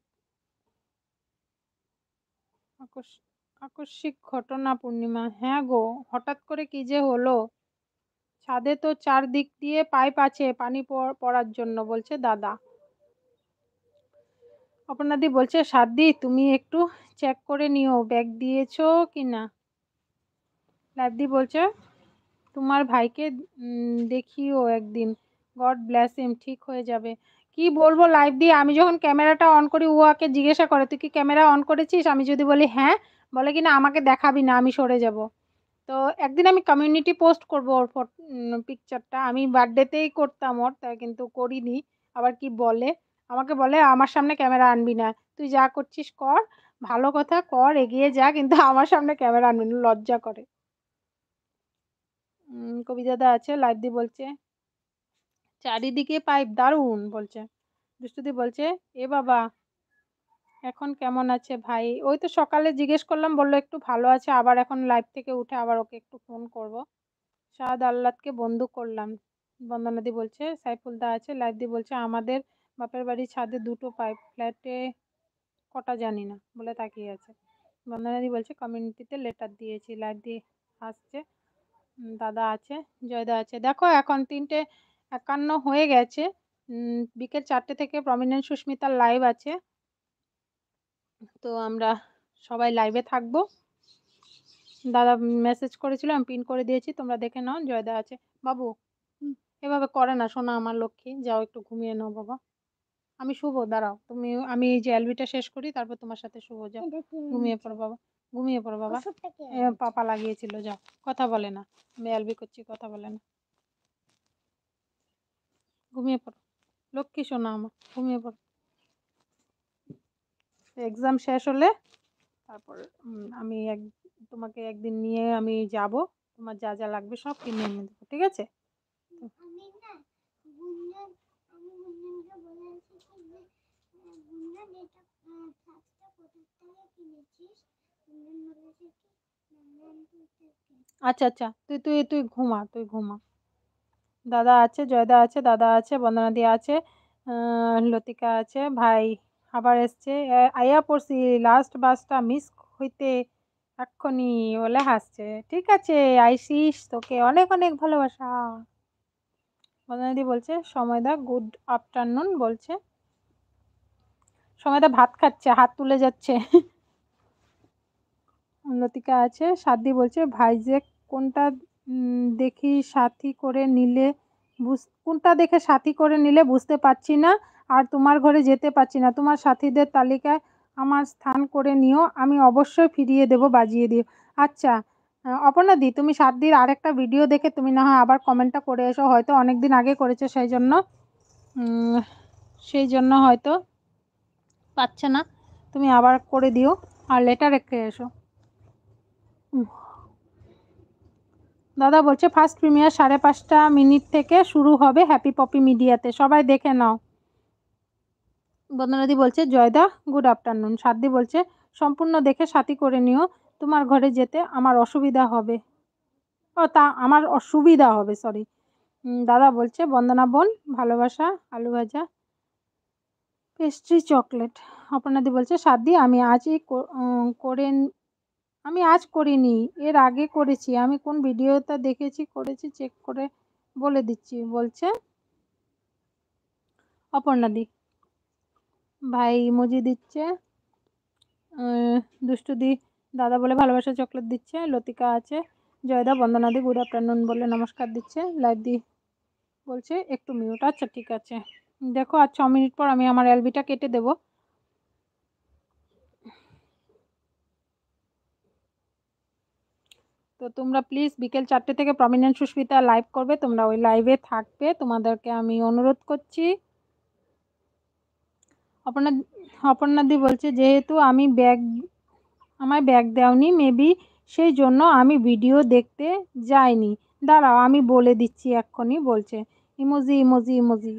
আকস্মিক ঘটনা পূর্ণিমা হ্যাঁ গো হঠাৎ করে কি যে হলো ছাদে তো চারদিক দিয়ে পাইপ আছে পানি পড়ার জন্য বলছে দাদা অপর্ণাদি বলছে সাদি তুমি একটু চেক করে নিও ব্যাগ দিয়েছো কি না লাইভদি বলছে তোমার ভাইকে দেখিও একদিন গড ব্লেস এম ঠিক হয়ে যাবে কি বলবো লাইভ দিয়ে আমি যখন ক্যামেরাটা অন করি ও আকে জিজ্ঞাসা করে তুই কি ক্যামেরা অন করেছিস আমি যদি বলি হ্যাঁ বলে কি না আমাকে দেখাবি না আমি সরে যাব তো একদিন আমি কমিউনিটি পোস্ট করবো ওর পিকচারটা আমি বার্থডেতেই করতাম ওর তাই কিন্তু করিনি আবার কি বলে আমাকে বলে আমার সামনে ক্যামেরা আনবি না তুই যা করছিস কর ভালো কথা কর এগিয়ে যা কিন্তু আমার সামনে ক্যামেরা আনবি না লজ্জা করে কবিদাদা আছে দি বলছে চারিদিকে পাইপ দারুণ বলছে দুষ্টুদি বলছে এ বাবা এখন কেমন আছে ভাই ওই তো সকালে জিজ্ঞেস করলাম বললো একটু ভালো আছে আবার এখন লাইভ থেকে উঠে আবার ওকে একটু ফোন করব শাহাদ আল্লাদকে বন্ধু করলাম বন্দনাদি বলছে সাইফুলদা আছে দি বলছে আমাদের বাপের বাড়ির ছাদে দুটো পাইপ ফ্ল্যাটে কটা জানি না বলে তাকিয়ে আছে বন্দনাদি বলছে কমিউনিটিতে লেটার দিয়েছি লাইট দিয়ে আসছে দাদা আছে জয়দা আছে দেখো এখন তিনটে একান্ন হয়ে গেছে বিকেল চারটে থেকে প্রমিনেন্ট সুস্মিতার লাইভ আছে তো আমরা সবাই লাইভে থাকব দাদা মেসেজ করেছিল আমি পিন করে দিয়েছি তোমরা দেখে নাও জয়দা আছে বাবু এভাবে করে না শোনা আমার লক্ষ্মী যাও একটু ঘুমিয়ে নাও বাবা আমি শুভ দাঁড়াও তুমি আমি এই যে এলবিটা শেষ করি তারপর তোমার সাথে শুভ যাও ঘুমিয়ে পড়ো বাবা ঘুমিয়ে পড়ো বাবা পাপা লাগিয়েছিল যাও কথা বলে না আমি এলবি করছি কথা বলে না ঘুমিয়ে পড়ো লক্ষ্মী শোনা আমার ঘুমিয়ে পড়ো এক্সাম শেষ হলে তারপর আমি এক তোমাকে একদিন নিয়ে আমি যাব তোমার যা যা লাগবে সব কিনে এনে দেবো ঠিক আছে আচ্ছা আচ্ছা তুই তুই তুই ঘুমা তুই ঘুমা দাদা আছে জয়দা আছে দাদা আছে বন্দনাদি আছে লতিকা আছে ভাই আবার এসছে আয়া পড়ছি লাস্ট বাসটা মিস হইতে এক্ষুনি বলে হাসছে ঠিক আছে আইসিস তোকে অনেক অনেক ভালোবাসা বন্দনাদি বলছে সময় দা গুড আফটারনুন বলছে সময়টা ভাত খাচ্ছে হাত তুলে যাচ্ছে অন্যতিকা আছে সাধী বলছে যে কোনটা দেখি সাথী করে নিলে কোনটা দেখে সাথী করে নিলে বুঝতে পারছি না আর তোমার ঘরে যেতে পারছি না তোমার সাথীদের তালিকায় আমার স্থান করে নিও আমি অবশ্যই ফিরিয়ে দেব বাজিয়ে দিও আচ্ছা অপর্ণাদি তুমি সাতদির আরেকটা ভিডিও দেখে তুমি না হয় আবার কমেন্টটা করে এসো হয়তো অনেক দিন আগে করেছো সেই জন্য সেই জন্য হয়তো পাচ্ছে না তুমি আবার করে দিও আর লেটার রেখে এসো দাদা বলছে ফার্স্ট প্রিমিয়ার সাড়ে পাঁচটা মিনিট থেকে শুরু হবে হ্যাপি পপি মিডিয়াতে সবাই দেখে নাও বন্দনাদি বলছে জয়দা গুড আফটারনুন সাদি বলছে সম্পূর্ণ দেখে সাথী করে নিও তোমার ঘরে যেতে আমার অসুবিধা হবে ও তা আমার অসুবিধা হবে সরি দাদা বলছে বন্দনা বোন ভালোবাসা আলু ভাজা পেস্ট্রি চকলেট আপনাদের বলছে সাদি আমি আজই করে আমি আজ করিনি এর আগে করেছি আমি কোন ভিডিওটা দেখেছি করেছি চেক করে বলে দিচ্ছি বলছে অপর্ণাদি ভাই মজি দিচ্ছে দুষ্টুদি দাদা বলে ভালোবাসা চকলেট দিচ্ছে লতিকা আছে জয়দা বন্দনাদি গুড আফটারনুন বলে নমস্কার দিচ্ছে লাইভ দি বলছে একটু মিউট আচ্ছা ঠিক আছে দেখো আর ছ মিনিট পর আমি আমার এলবিটা কেটে দেব তো তোমরা প্লিজ বিকেল চারটে থেকে প্রমিনেন্ট সুস্মিতা লাইভ করবে তোমরা ওই লাইভে থাকবে তোমাদেরকে আমি অনুরোধ করছি অপর্ণা অপর্ণাদি বলছে যেহেতু আমি ব্যাগ আমায় ব্যাগ দেওনি মেবি সেই জন্য আমি ভিডিও দেখতে যাইনি দাঁড়াও আমি বলে দিচ্ছি এক্ষুনি বলছে ইমোজি ইমোজি ইমোজি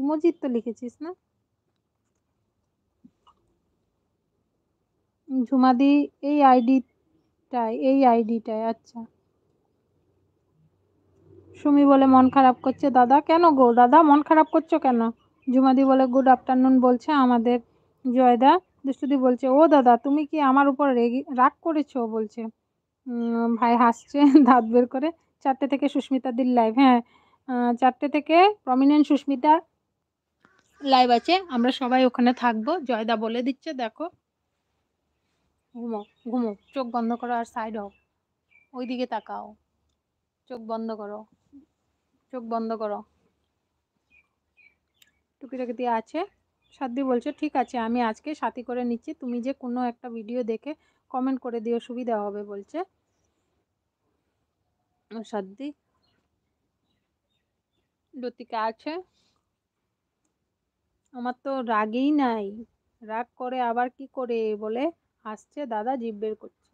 ইমোজির তো লিখেছিস না ঝুমাদি এই আইডিটায় এই আইডিটায় আচ্ছা সুমি বলে মন খারাপ করছে দাদা কেন গো দাদা মন খারাপ করছো কেন ঝুমাদি বলে গুড আফটারনুন বলছে আমাদের জয়দা দুষ্টুদি বলছে ও দাদা তুমি কি আমার উপর রেগি রাগ করেছো বলছে ভাই হাসছে দাঁত বের করে চারটে থেকে সুস্মিতা দিল লাইভ হ্যাঁ চারটে থেকে প্রমিনেন্ট সুস্মিতা লাইভ আছে আমরা সবাই ওখানে থাকবো জয়দা বলে দিচ্ছে দেখো ঘুমো ঘুমো চোখ বন্ধ করো আর সাইড হও ওই দিকে তাকাও চোখ বন্ধ করো চোখ বন্ধ করো টুকিটাকি দিয়ে আছে সাদ্দি বলছে ঠিক আছে আমি আজকে সাথী করে নিচ্ছি তুমি যে কোনো একটা ভিডিও দেখে কমেন্ট করে দিও সুবিধা হবে বলছে সাদ্দি লতিকা আছে আমার তো রাগই নাই রাগ করে আবার কি করে বলে হাসছে দাদা জিভ বের করছে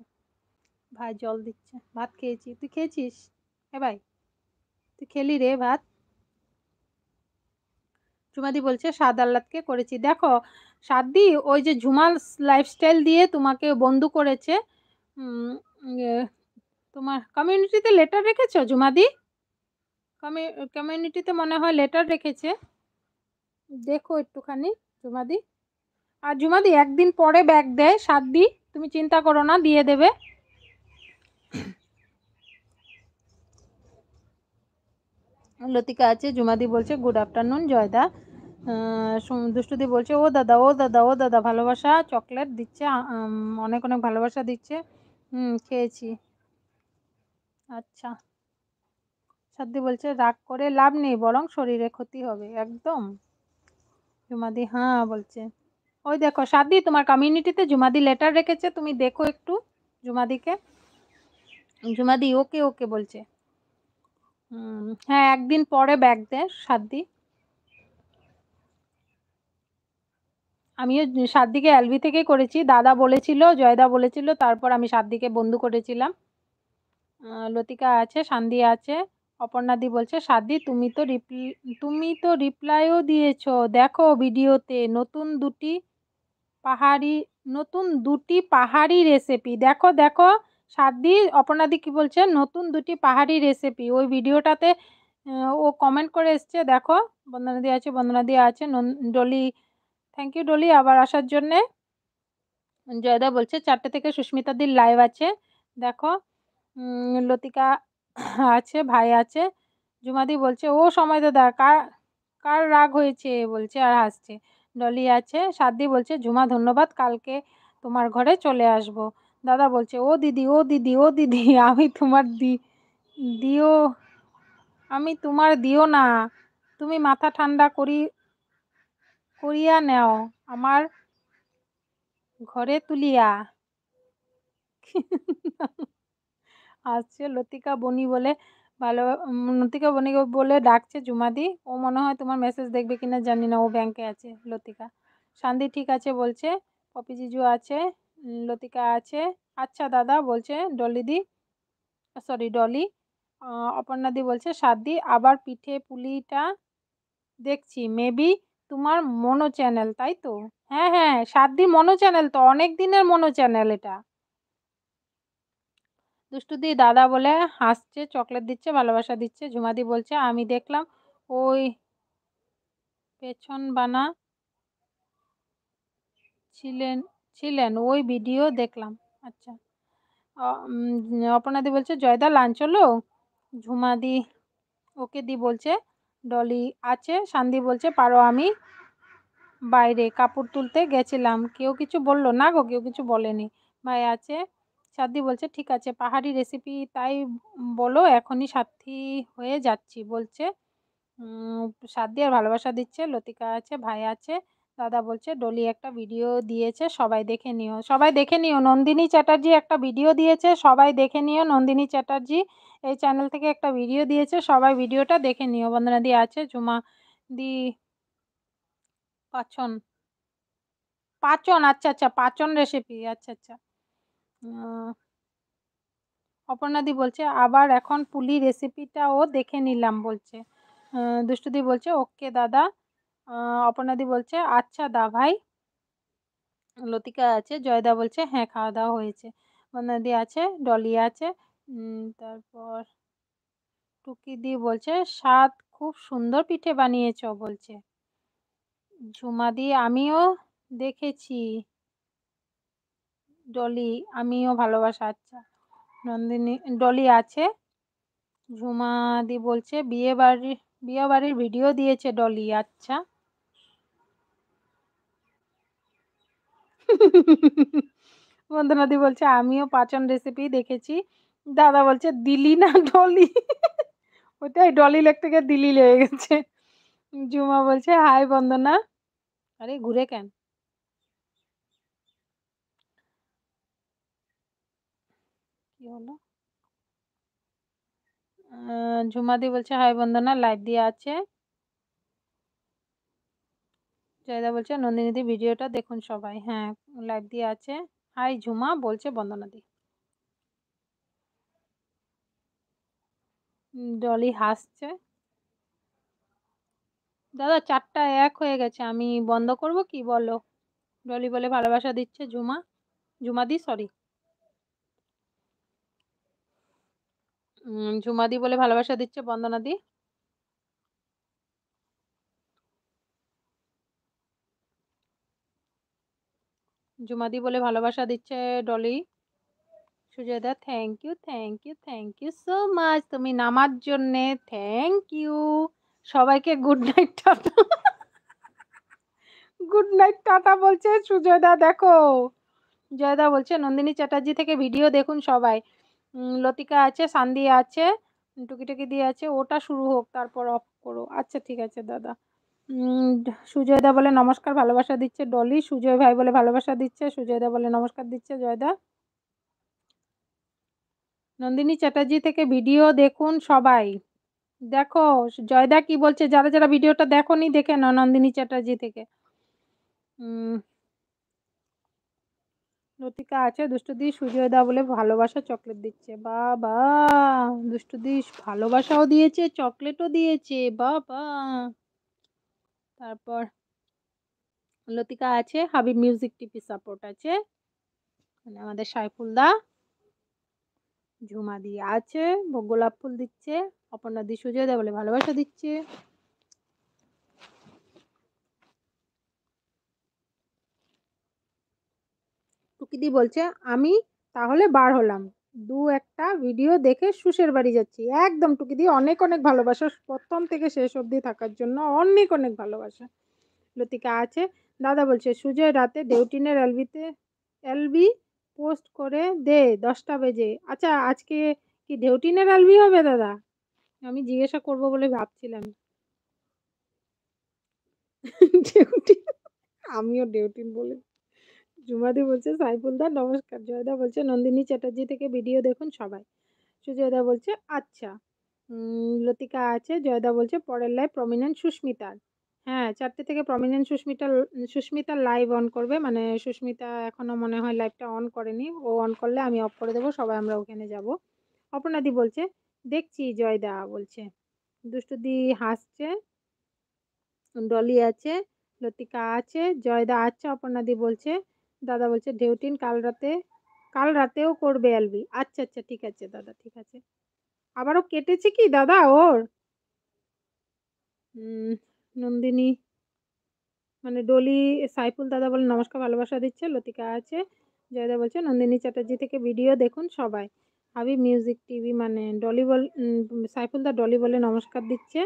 ভাই জল দিচ্ছে ভাত খেয়েছি তুই খেয়েছিস হে ভাই তুই খেলি রে ভাত ঝুমাদি বলছে সাদ আল্লাদকে করেছি দেখো সাদি ওই যে ঝুমাল লাইফস্টাইল দিয়ে তোমাকে বন্ধু করেছে তোমার কমিউনিটিতে লেটার রেখেছো ঝুমাদি কমিউনিটিতে মনে হয় লেটার রেখেছে দেখো একটুখানি জুমাদি আর জুমাদি একদিন পরে ব্যাগ দেয় সাত দি তুমি চিন্তা করো না দিয়ে দেবে লতিকা আছে জুমাদি বলছে গুড আফটারনুন জয়দা দুষ্টুদি বলছে ও দাদা ও দাদা ও দাদা ভালোবাসা চকলেট দিচ্ছে অনেক অনেক ভালোবাসা দিচ্ছে হুম খেয়েছি আচ্ছা সাদ্দি বলছে রাগ করে লাভ নেই বরং শরীরে ক্ষতি হবে একদম জুমাদি হ্যাঁ বলছে ওই দেখো সাদি তোমার কমিউনিটিতে জুমাদি লেটার রেখেছে তুমি দেখো একটু জুমাদিকে জুমাদি ওকে ওকে বলছে হ্যাঁ একদিন পরে ব্যাগ দে সাদ্দি আমিও সাদ্দিকে এলভি থেকেই করেছি দাদা বলেছিল জয়দা বলেছিল তারপর আমি সাদ্দিকে বন্ধু করেছিলাম লতিকা আছে সান্দি আছে অপর্ণাদি বলছে সাদি তুমি তো রিপ্লি তুমি তো রিপ্লাইও দিয়েছ দেখো ভিডিওতে নতুন দুটি পাহাড়ি নতুন দুটি পাহাড়ি রেসিপি দেখো দেখো সাদি অপর্ণাদি কি বলছে নতুন দুটি পাহাড়ি রেসিপি ওই ভিডিওটাতে ও কমেন্ট করে এসছে দেখো বন্দনা আছে বন্দনা আছে ডলি থ্যাংক ইউ ডলি আবার আসার জন্যে জয়দা বলছে চারটে থেকে সুস্মিতাদির লাইভ আছে দেখো লতিকা আছে ভাই আছে জুমাদি বলছে ও সময় দাদা কার কার রাগ হয়েছে বলছে আর হাসছে ডলি আছে সাদ্দি বলছে জুমা ধন্যবাদ কালকে তোমার ঘরে চলে আসব দাদা বলছে ও দিদি ও দিদি ও দিদি আমি তোমার দি দিও আমি তোমার দিও না তুমি মাথা ঠান্ডা করি করিয়া নেও আমার ঘরে তুলিয়া আসছে লতিকা বনি বলে ভালো লতিকা বনি বলে ডাকছে জুমাদি ও মনে হয় তোমার মেসেজ দেখবে কিনা জানি না ও ব্যাংকে আছে লতিকা শান্তি ঠিক আছে বলছে পপি জিজু আছে লতিকা আছে আচ্ছা দাদা বলছে ডলিদি সরি ডলি অপর্ণাদি বলছে সাদি আবার পিঠে পুলিটা দেখছি মেবি তোমার মনো চ্যানেল তাই তো হ্যাঁ হ্যাঁ সাত মনো চ্যানেল তো অনেক দিনের মনো চ্যানেল এটা দুষ্টুদি দাদা বলে হাসছে চকলেট দিচ্ছে ভালোবাসা দিচ্ছে ঝুমাদি বলছে আমি দেখলাম ওই পেছন বানা ছিলেন ছিলেন ওই ভিডিও দেখলাম আচ্ছা অপনাদি বলছে জয়দা লাঞ্চ হলো ঝুমাদি ওকে দি বলছে ডলি আছে সান্দি বলছে পারো আমি বাইরে কাপড় তুলতে গেছিলাম কেউ কিছু বললো না গো কেউ কিছু বলেনি ভাই আছে সাধ্বী বলছে ঠিক আছে পাহাড়ি রেসিপি তাই বলো এখনই সাথী হয়ে যাচ্ছি বলছে সাধ্বী আর ভালোবাসা দিচ্ছে লতিকা আছে ভাই আছে দাদা বলছে ডলি একটা ভিডিও দিয়েছে সবাই দেখে নিও সবাই দেখে নিও নন্দিনী চ্যাটার্জি একটা ভিডিও দিয়েছে সবাই দেখে নিও নন্দিনী চ্যাটার্জি এই চ্যানেল থেকে একটা ভিডিও দিয়েছে সবাই ভিডিওটা দেখে নিও বন্দনা দি আছে জুমা দি পাচন পাচন আচ্ছা আচ্ছা পাচন রেসিপি আচ্ছা আচ্ছা অপর্ণাদি বলছে আবার এখন পুলি রেসিপিটাও দেখে নিলাম বলছে দুষ্টুদি বলছে ওকে দাদা অপর্ণাদি বলছে আচ্ছা দা ভাই লতিকা আছে জয়দা বলছে হ্যাঁ খাওয়া দাওয়া হয়েছে অপর্ণাদি আছে ডলি আছে তারপর টুকিদি বলছে স্বাদ খুব সুন্দর পিঠে বানিয়েছ বলছে ঝুমাদি আমিও দেখেছি ডলি আমিও ভালোবাসা আচ্ছা নন্দিনী ডলি আছে ঝুমাদি বলছে বিয়ে বাড়ির বিয়ে বাড়ির ভিডিও দিয়েছে ডলি আচ্ছা বন্ধনাদি বলছে আমিও পাচন রেসিপি দেখেছি দাদা বলছে দিলি না ডলি ওটাই ডলি লেগ থেকে দিলি লেগে গেছে জুমা বলছে হাই বন্দনা আরে ঘুরে কেন হলো ঝুমাদি বলছে হাই বন্দনা লাইভ দিয়ে আছে জয়দা বলছে নন্দিনীদি ভিডিওটা দেখুন সবাই হ্যাঁ লাইভ দিয়ে আছে হাই ঝুমা বলছে বন্দনাদি ডলি হাসছে দাদা চারটা এক হয়ে গেছে আমি বন্ধ করব কি বলো ডলি বলে ভালোবাসা দিচ্ছে ঝুমা ঝুমাদি সরি ঝুমাদি বলে ভালোবাসা দিচ্ছে বন্দনাদি জুমাদি বলে ভালোবাসা দিচ্ছে ডলি সুজয়দা thank you thank you thank you so much তুমি নামার জন্যে থ্যাংক ইউ সবাইকে good night tata good night tata বলছে সুজয়দা দেখো জয়দা বলছে নন্দিনী চ্যাটার্জি থেকে ভিডিও দেখুন সবাই লতিকা আছে সান্দি আছে টুকিটুকি দিয়ে আছে ওটা শুরু হোক তারপর অফ করো আচ্ছা ঠিক আছে দাদা সুজয়দা বলে নমস্কার ভালোবাসা দিচ্ছে ডলি সুজয় ভাই বলে ভালোবাসা দিচ্ছে সুজয়দা বলে নমস্কার দিচ্ছে জয়দা নন্দিনী চ্যাটার্জি থেকে ভিডিও দেখুন সবাই দেখো জয়দা কি বলছে যারা যারা ভিডিওটা দেখো নি দেখে নন্দিনী চ্যাটার্জি থেকে নতিকা আছে দুষ্টুদি সূর্যদা বলে ভালোবাসা চকলেট দিচ্ছে বাবা দিস ভালোবাসাও দিয়েছে চকলেটও দিয়েছে বাবা তারপর লতিকা আছে হাবি মিউজিক টিপি সাপোর্ট আছে মানে আমাদের সাইফুলদা ঝুমা দিয়ে আছে ভোগ গোলাপ ফুল দিচ্ছে অপর্ণা দি সুজয় বলে ভালোবাসা দিচ্ছে দি বলছে আমি তাহলে বার হলাম দু একটা ভিডিও দেখে সুশের বাড়ি যাচ্ছি একদম টুকিদি অনেক অনেক ভালোবাসা প্রথম থেকে শেষ অবধি থাকার জন্য অনেক অনেক ভালোবাসা লতিকা আছে দাদা বলছে সুজয় রাতে ডেউটিনের এলবিতে এলবি পোস্ট করে দে দশটা বেজে আচ্ছা আজকে কি ডেউটিনের এলবি হবে দাদা আমি জিজ্ঞাসা করব বলে ভাবছিলাম ডেউটিন আমিও ডেউটিন বলে জুমাদি বলছে সাইফুলদা নমস্কার জয়দা বলছে নন্দিনী চ্যাটার্জি থেকে ভিডিও দেখুন সবাই সুজয়দা বলছে আচ্ছা লতিকা আছে জয়দা বলছে পরের লাইভ প্রমিনেন্ট সুস্মিতার হ্যাঁ চারটে থেকে prominent Susmita Susmita live on করবে মানে সুস্মিতা এখনও মনে হয় লাইভটা অন করেনি ও অন করলে আমি অফ করে দেবো সবাই আমরা ওখানে যাব অপর্ণাদি বলছে দেখছি জয়দা বলছে দুষ্টুদি হাসছে ডলি আছে লতিকা আছে জয়দা আচ্ছা অপর্ণাদি বলছে দাদা বলছে ঢেউটিন কাল রাতে কাল রাতেও করবে অ্যালবি আচ্ছা আচ্ছা ঠিক আছে দাদা ঠিক আছে আবারও কেটেছে কি দাদা ওর নন্দিনী মানে ডলি সাইফুল দাদা বলে নমস্কার ভালোবাসা দিচ্ছে লতিকা আছে জয়দা বলছে নন্দিনী চ্যাটার্জি থেকে ভিডিও দেখুন সবাই হাবি মিউজিক টিভি মানে ডলি বল সাইফুল দা ডলি বলে নমস্কার দিচ্ছে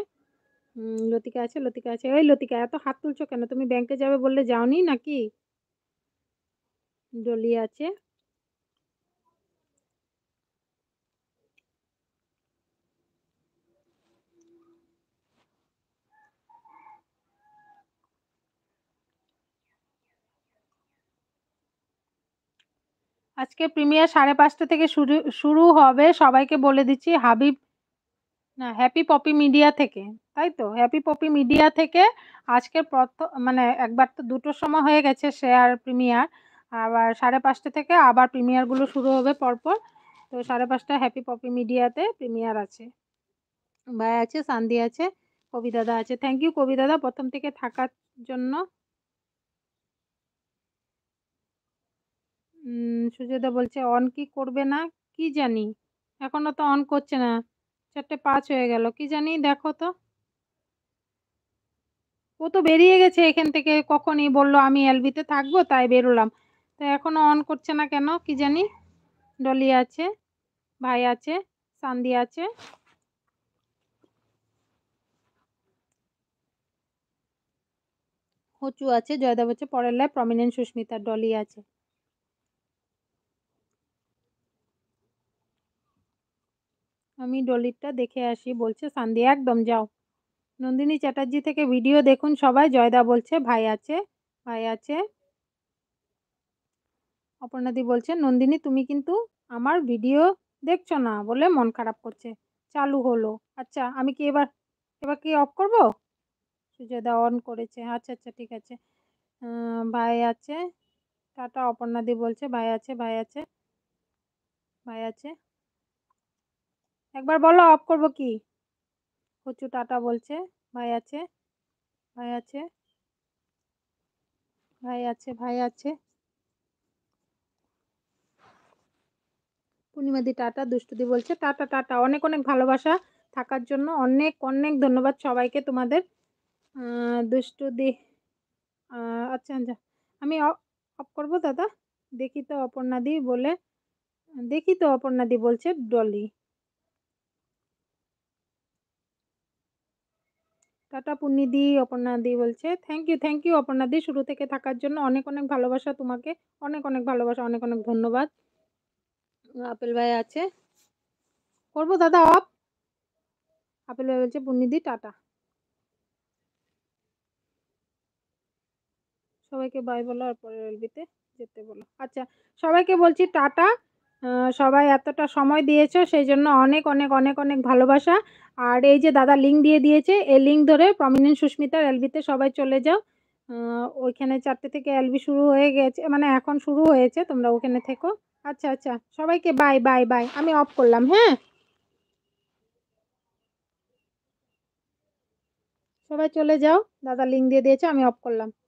লতিকা আছে লতিকা আছে ওই লতিকা এত হাত তুলছো কেন তুমি ব্যাংকে যাবে বললে যাওনি নাকি ডলি আছে আজকে প্রিমিয়ার সাড়ে পাঁচটা থেকে শুরু শুরু হবে সবাইকে বলে দিচ্ছি হাবিব না হ্যাপি পপি মিডিয়া থেকে তাই তো হ্যাপি পপি মিডিয়া থেকে আজকের প্রথম মানে একবার তো দুটোর সময় হয়ে গেছে শেয়ার প্রিমিয়ার আবার সাড়ে পাঁচটা থেকে আবার প্রিমিয়ারগুলো শুরু হবে পরপর তো সাড়ে পাঁচটা হ্যাপি পপি মিডিয়াতে প্রিমিয়ার আছে ভাই আছে সান্দি আছে কবি দাদা আছে থ্যাংক ইউ কবি দাদা প্রথম থেকে থাকার জন্য সুজয়দা বলছে অন কি করবে না কি জানি এখনও তো অন করছে না চারটে পাঁচ হয়ে গেল কি জানি দেখো তো ও তো বেরিয়ে গেছে এখান থেকে কখনই বললো আমি এলবিতে থাকবো তাই বেরোলাম তো এখনও অন করছে না কেন কি জানি ডলি আছে ভাই আছে সান্দি আছে হচু আছে জয়দেব হচ্ছে পরের লাই প্রমিনেন্ট সুস্মিতা ডলি আছে আমি ডলিটা দেখে আসি বলছে সান্দি একদম যাও নন্দিনী চ্যাটার্জি থেকে ভিডিও দেখুন সবাই জয়দা বলছে ভাই আছে ভাই আছে অপর্ণাদি বলছে নন্দিনী তুমি কিন্তু আমার ভিডিও দেখছো না বলে মন খারাপ করছে চালু হলো আচ্ছা আমি কি এবার এবার কি অফ করব সুজয়দা অন করেছে আচ্ছা আচ্ছা ঠিক আছে ভাই আছে টাটা অপর্ণাদি বলছে ভাই আছে ভাই আছে ভাই আছে একবার বলো অফ করব কি কচু টাটা বলছে ভাই আছে ভাই আছে ভাই আছে ভাই আছে পূর্ণিমাদি টাটা দুষ্টুদি বলছে টাটা টাটা অনেক অনেক ভালোবাসা থাকার জন্য অনেক অনেক ধন্যবাদ সবাইকে তোমাদের দুষ্টুদি আচ্ছা আচ্ছা আমি অফ করবো দাদা দেখি তো অপর্ণাদি বলে দেখি তো অপর্ণাদি বলছে ডলি টাটা পুণ্যিদি অপর্ণাদি বলছে থ্যাংক ইউ থ্যাংক ইউ অপর্ণাদি শুরু থেকে থাকার জন্য অনেক অনেক ভালোবাসা তোমাকে অনেক অনেক ভালোবাসা অনেক অনেক ধন্যবাদ আপেল ভাই আছে করবো দাদা অফ আপেল ভাই বলছে বুনিদি টাটা সবাইকে বাই বলো আর পরে রেলবিতে যেতে বলো আচ্ছা সবাইকে বলছি টাটা সবাই এতটা সময় দিয়েছ সেই জন্য অনেক অনেক অনেক অনেক ভালোবাসা আর এই যে দাদা লিঙ্ক দিয়ে দিয়েছে এই লিঙ্ক ধরে প্রমিনেন্ট সুস্মিতা রেলবিতে সবাই চলে যাও ওইখানে চারটে থেকে এলবি শুরু হয়ে গেছে মানে এখন শুরু হয়েছে তোমরা ওখানে থেকো আচ্ছা আচ্ছা সবাইকে বাই বাই বাই আমি অফ করলাম হ্যাঁ সবাই চলে যাও দাদা লিঙ্ক দিয়ে দিয়েছে আমি অফ করলাম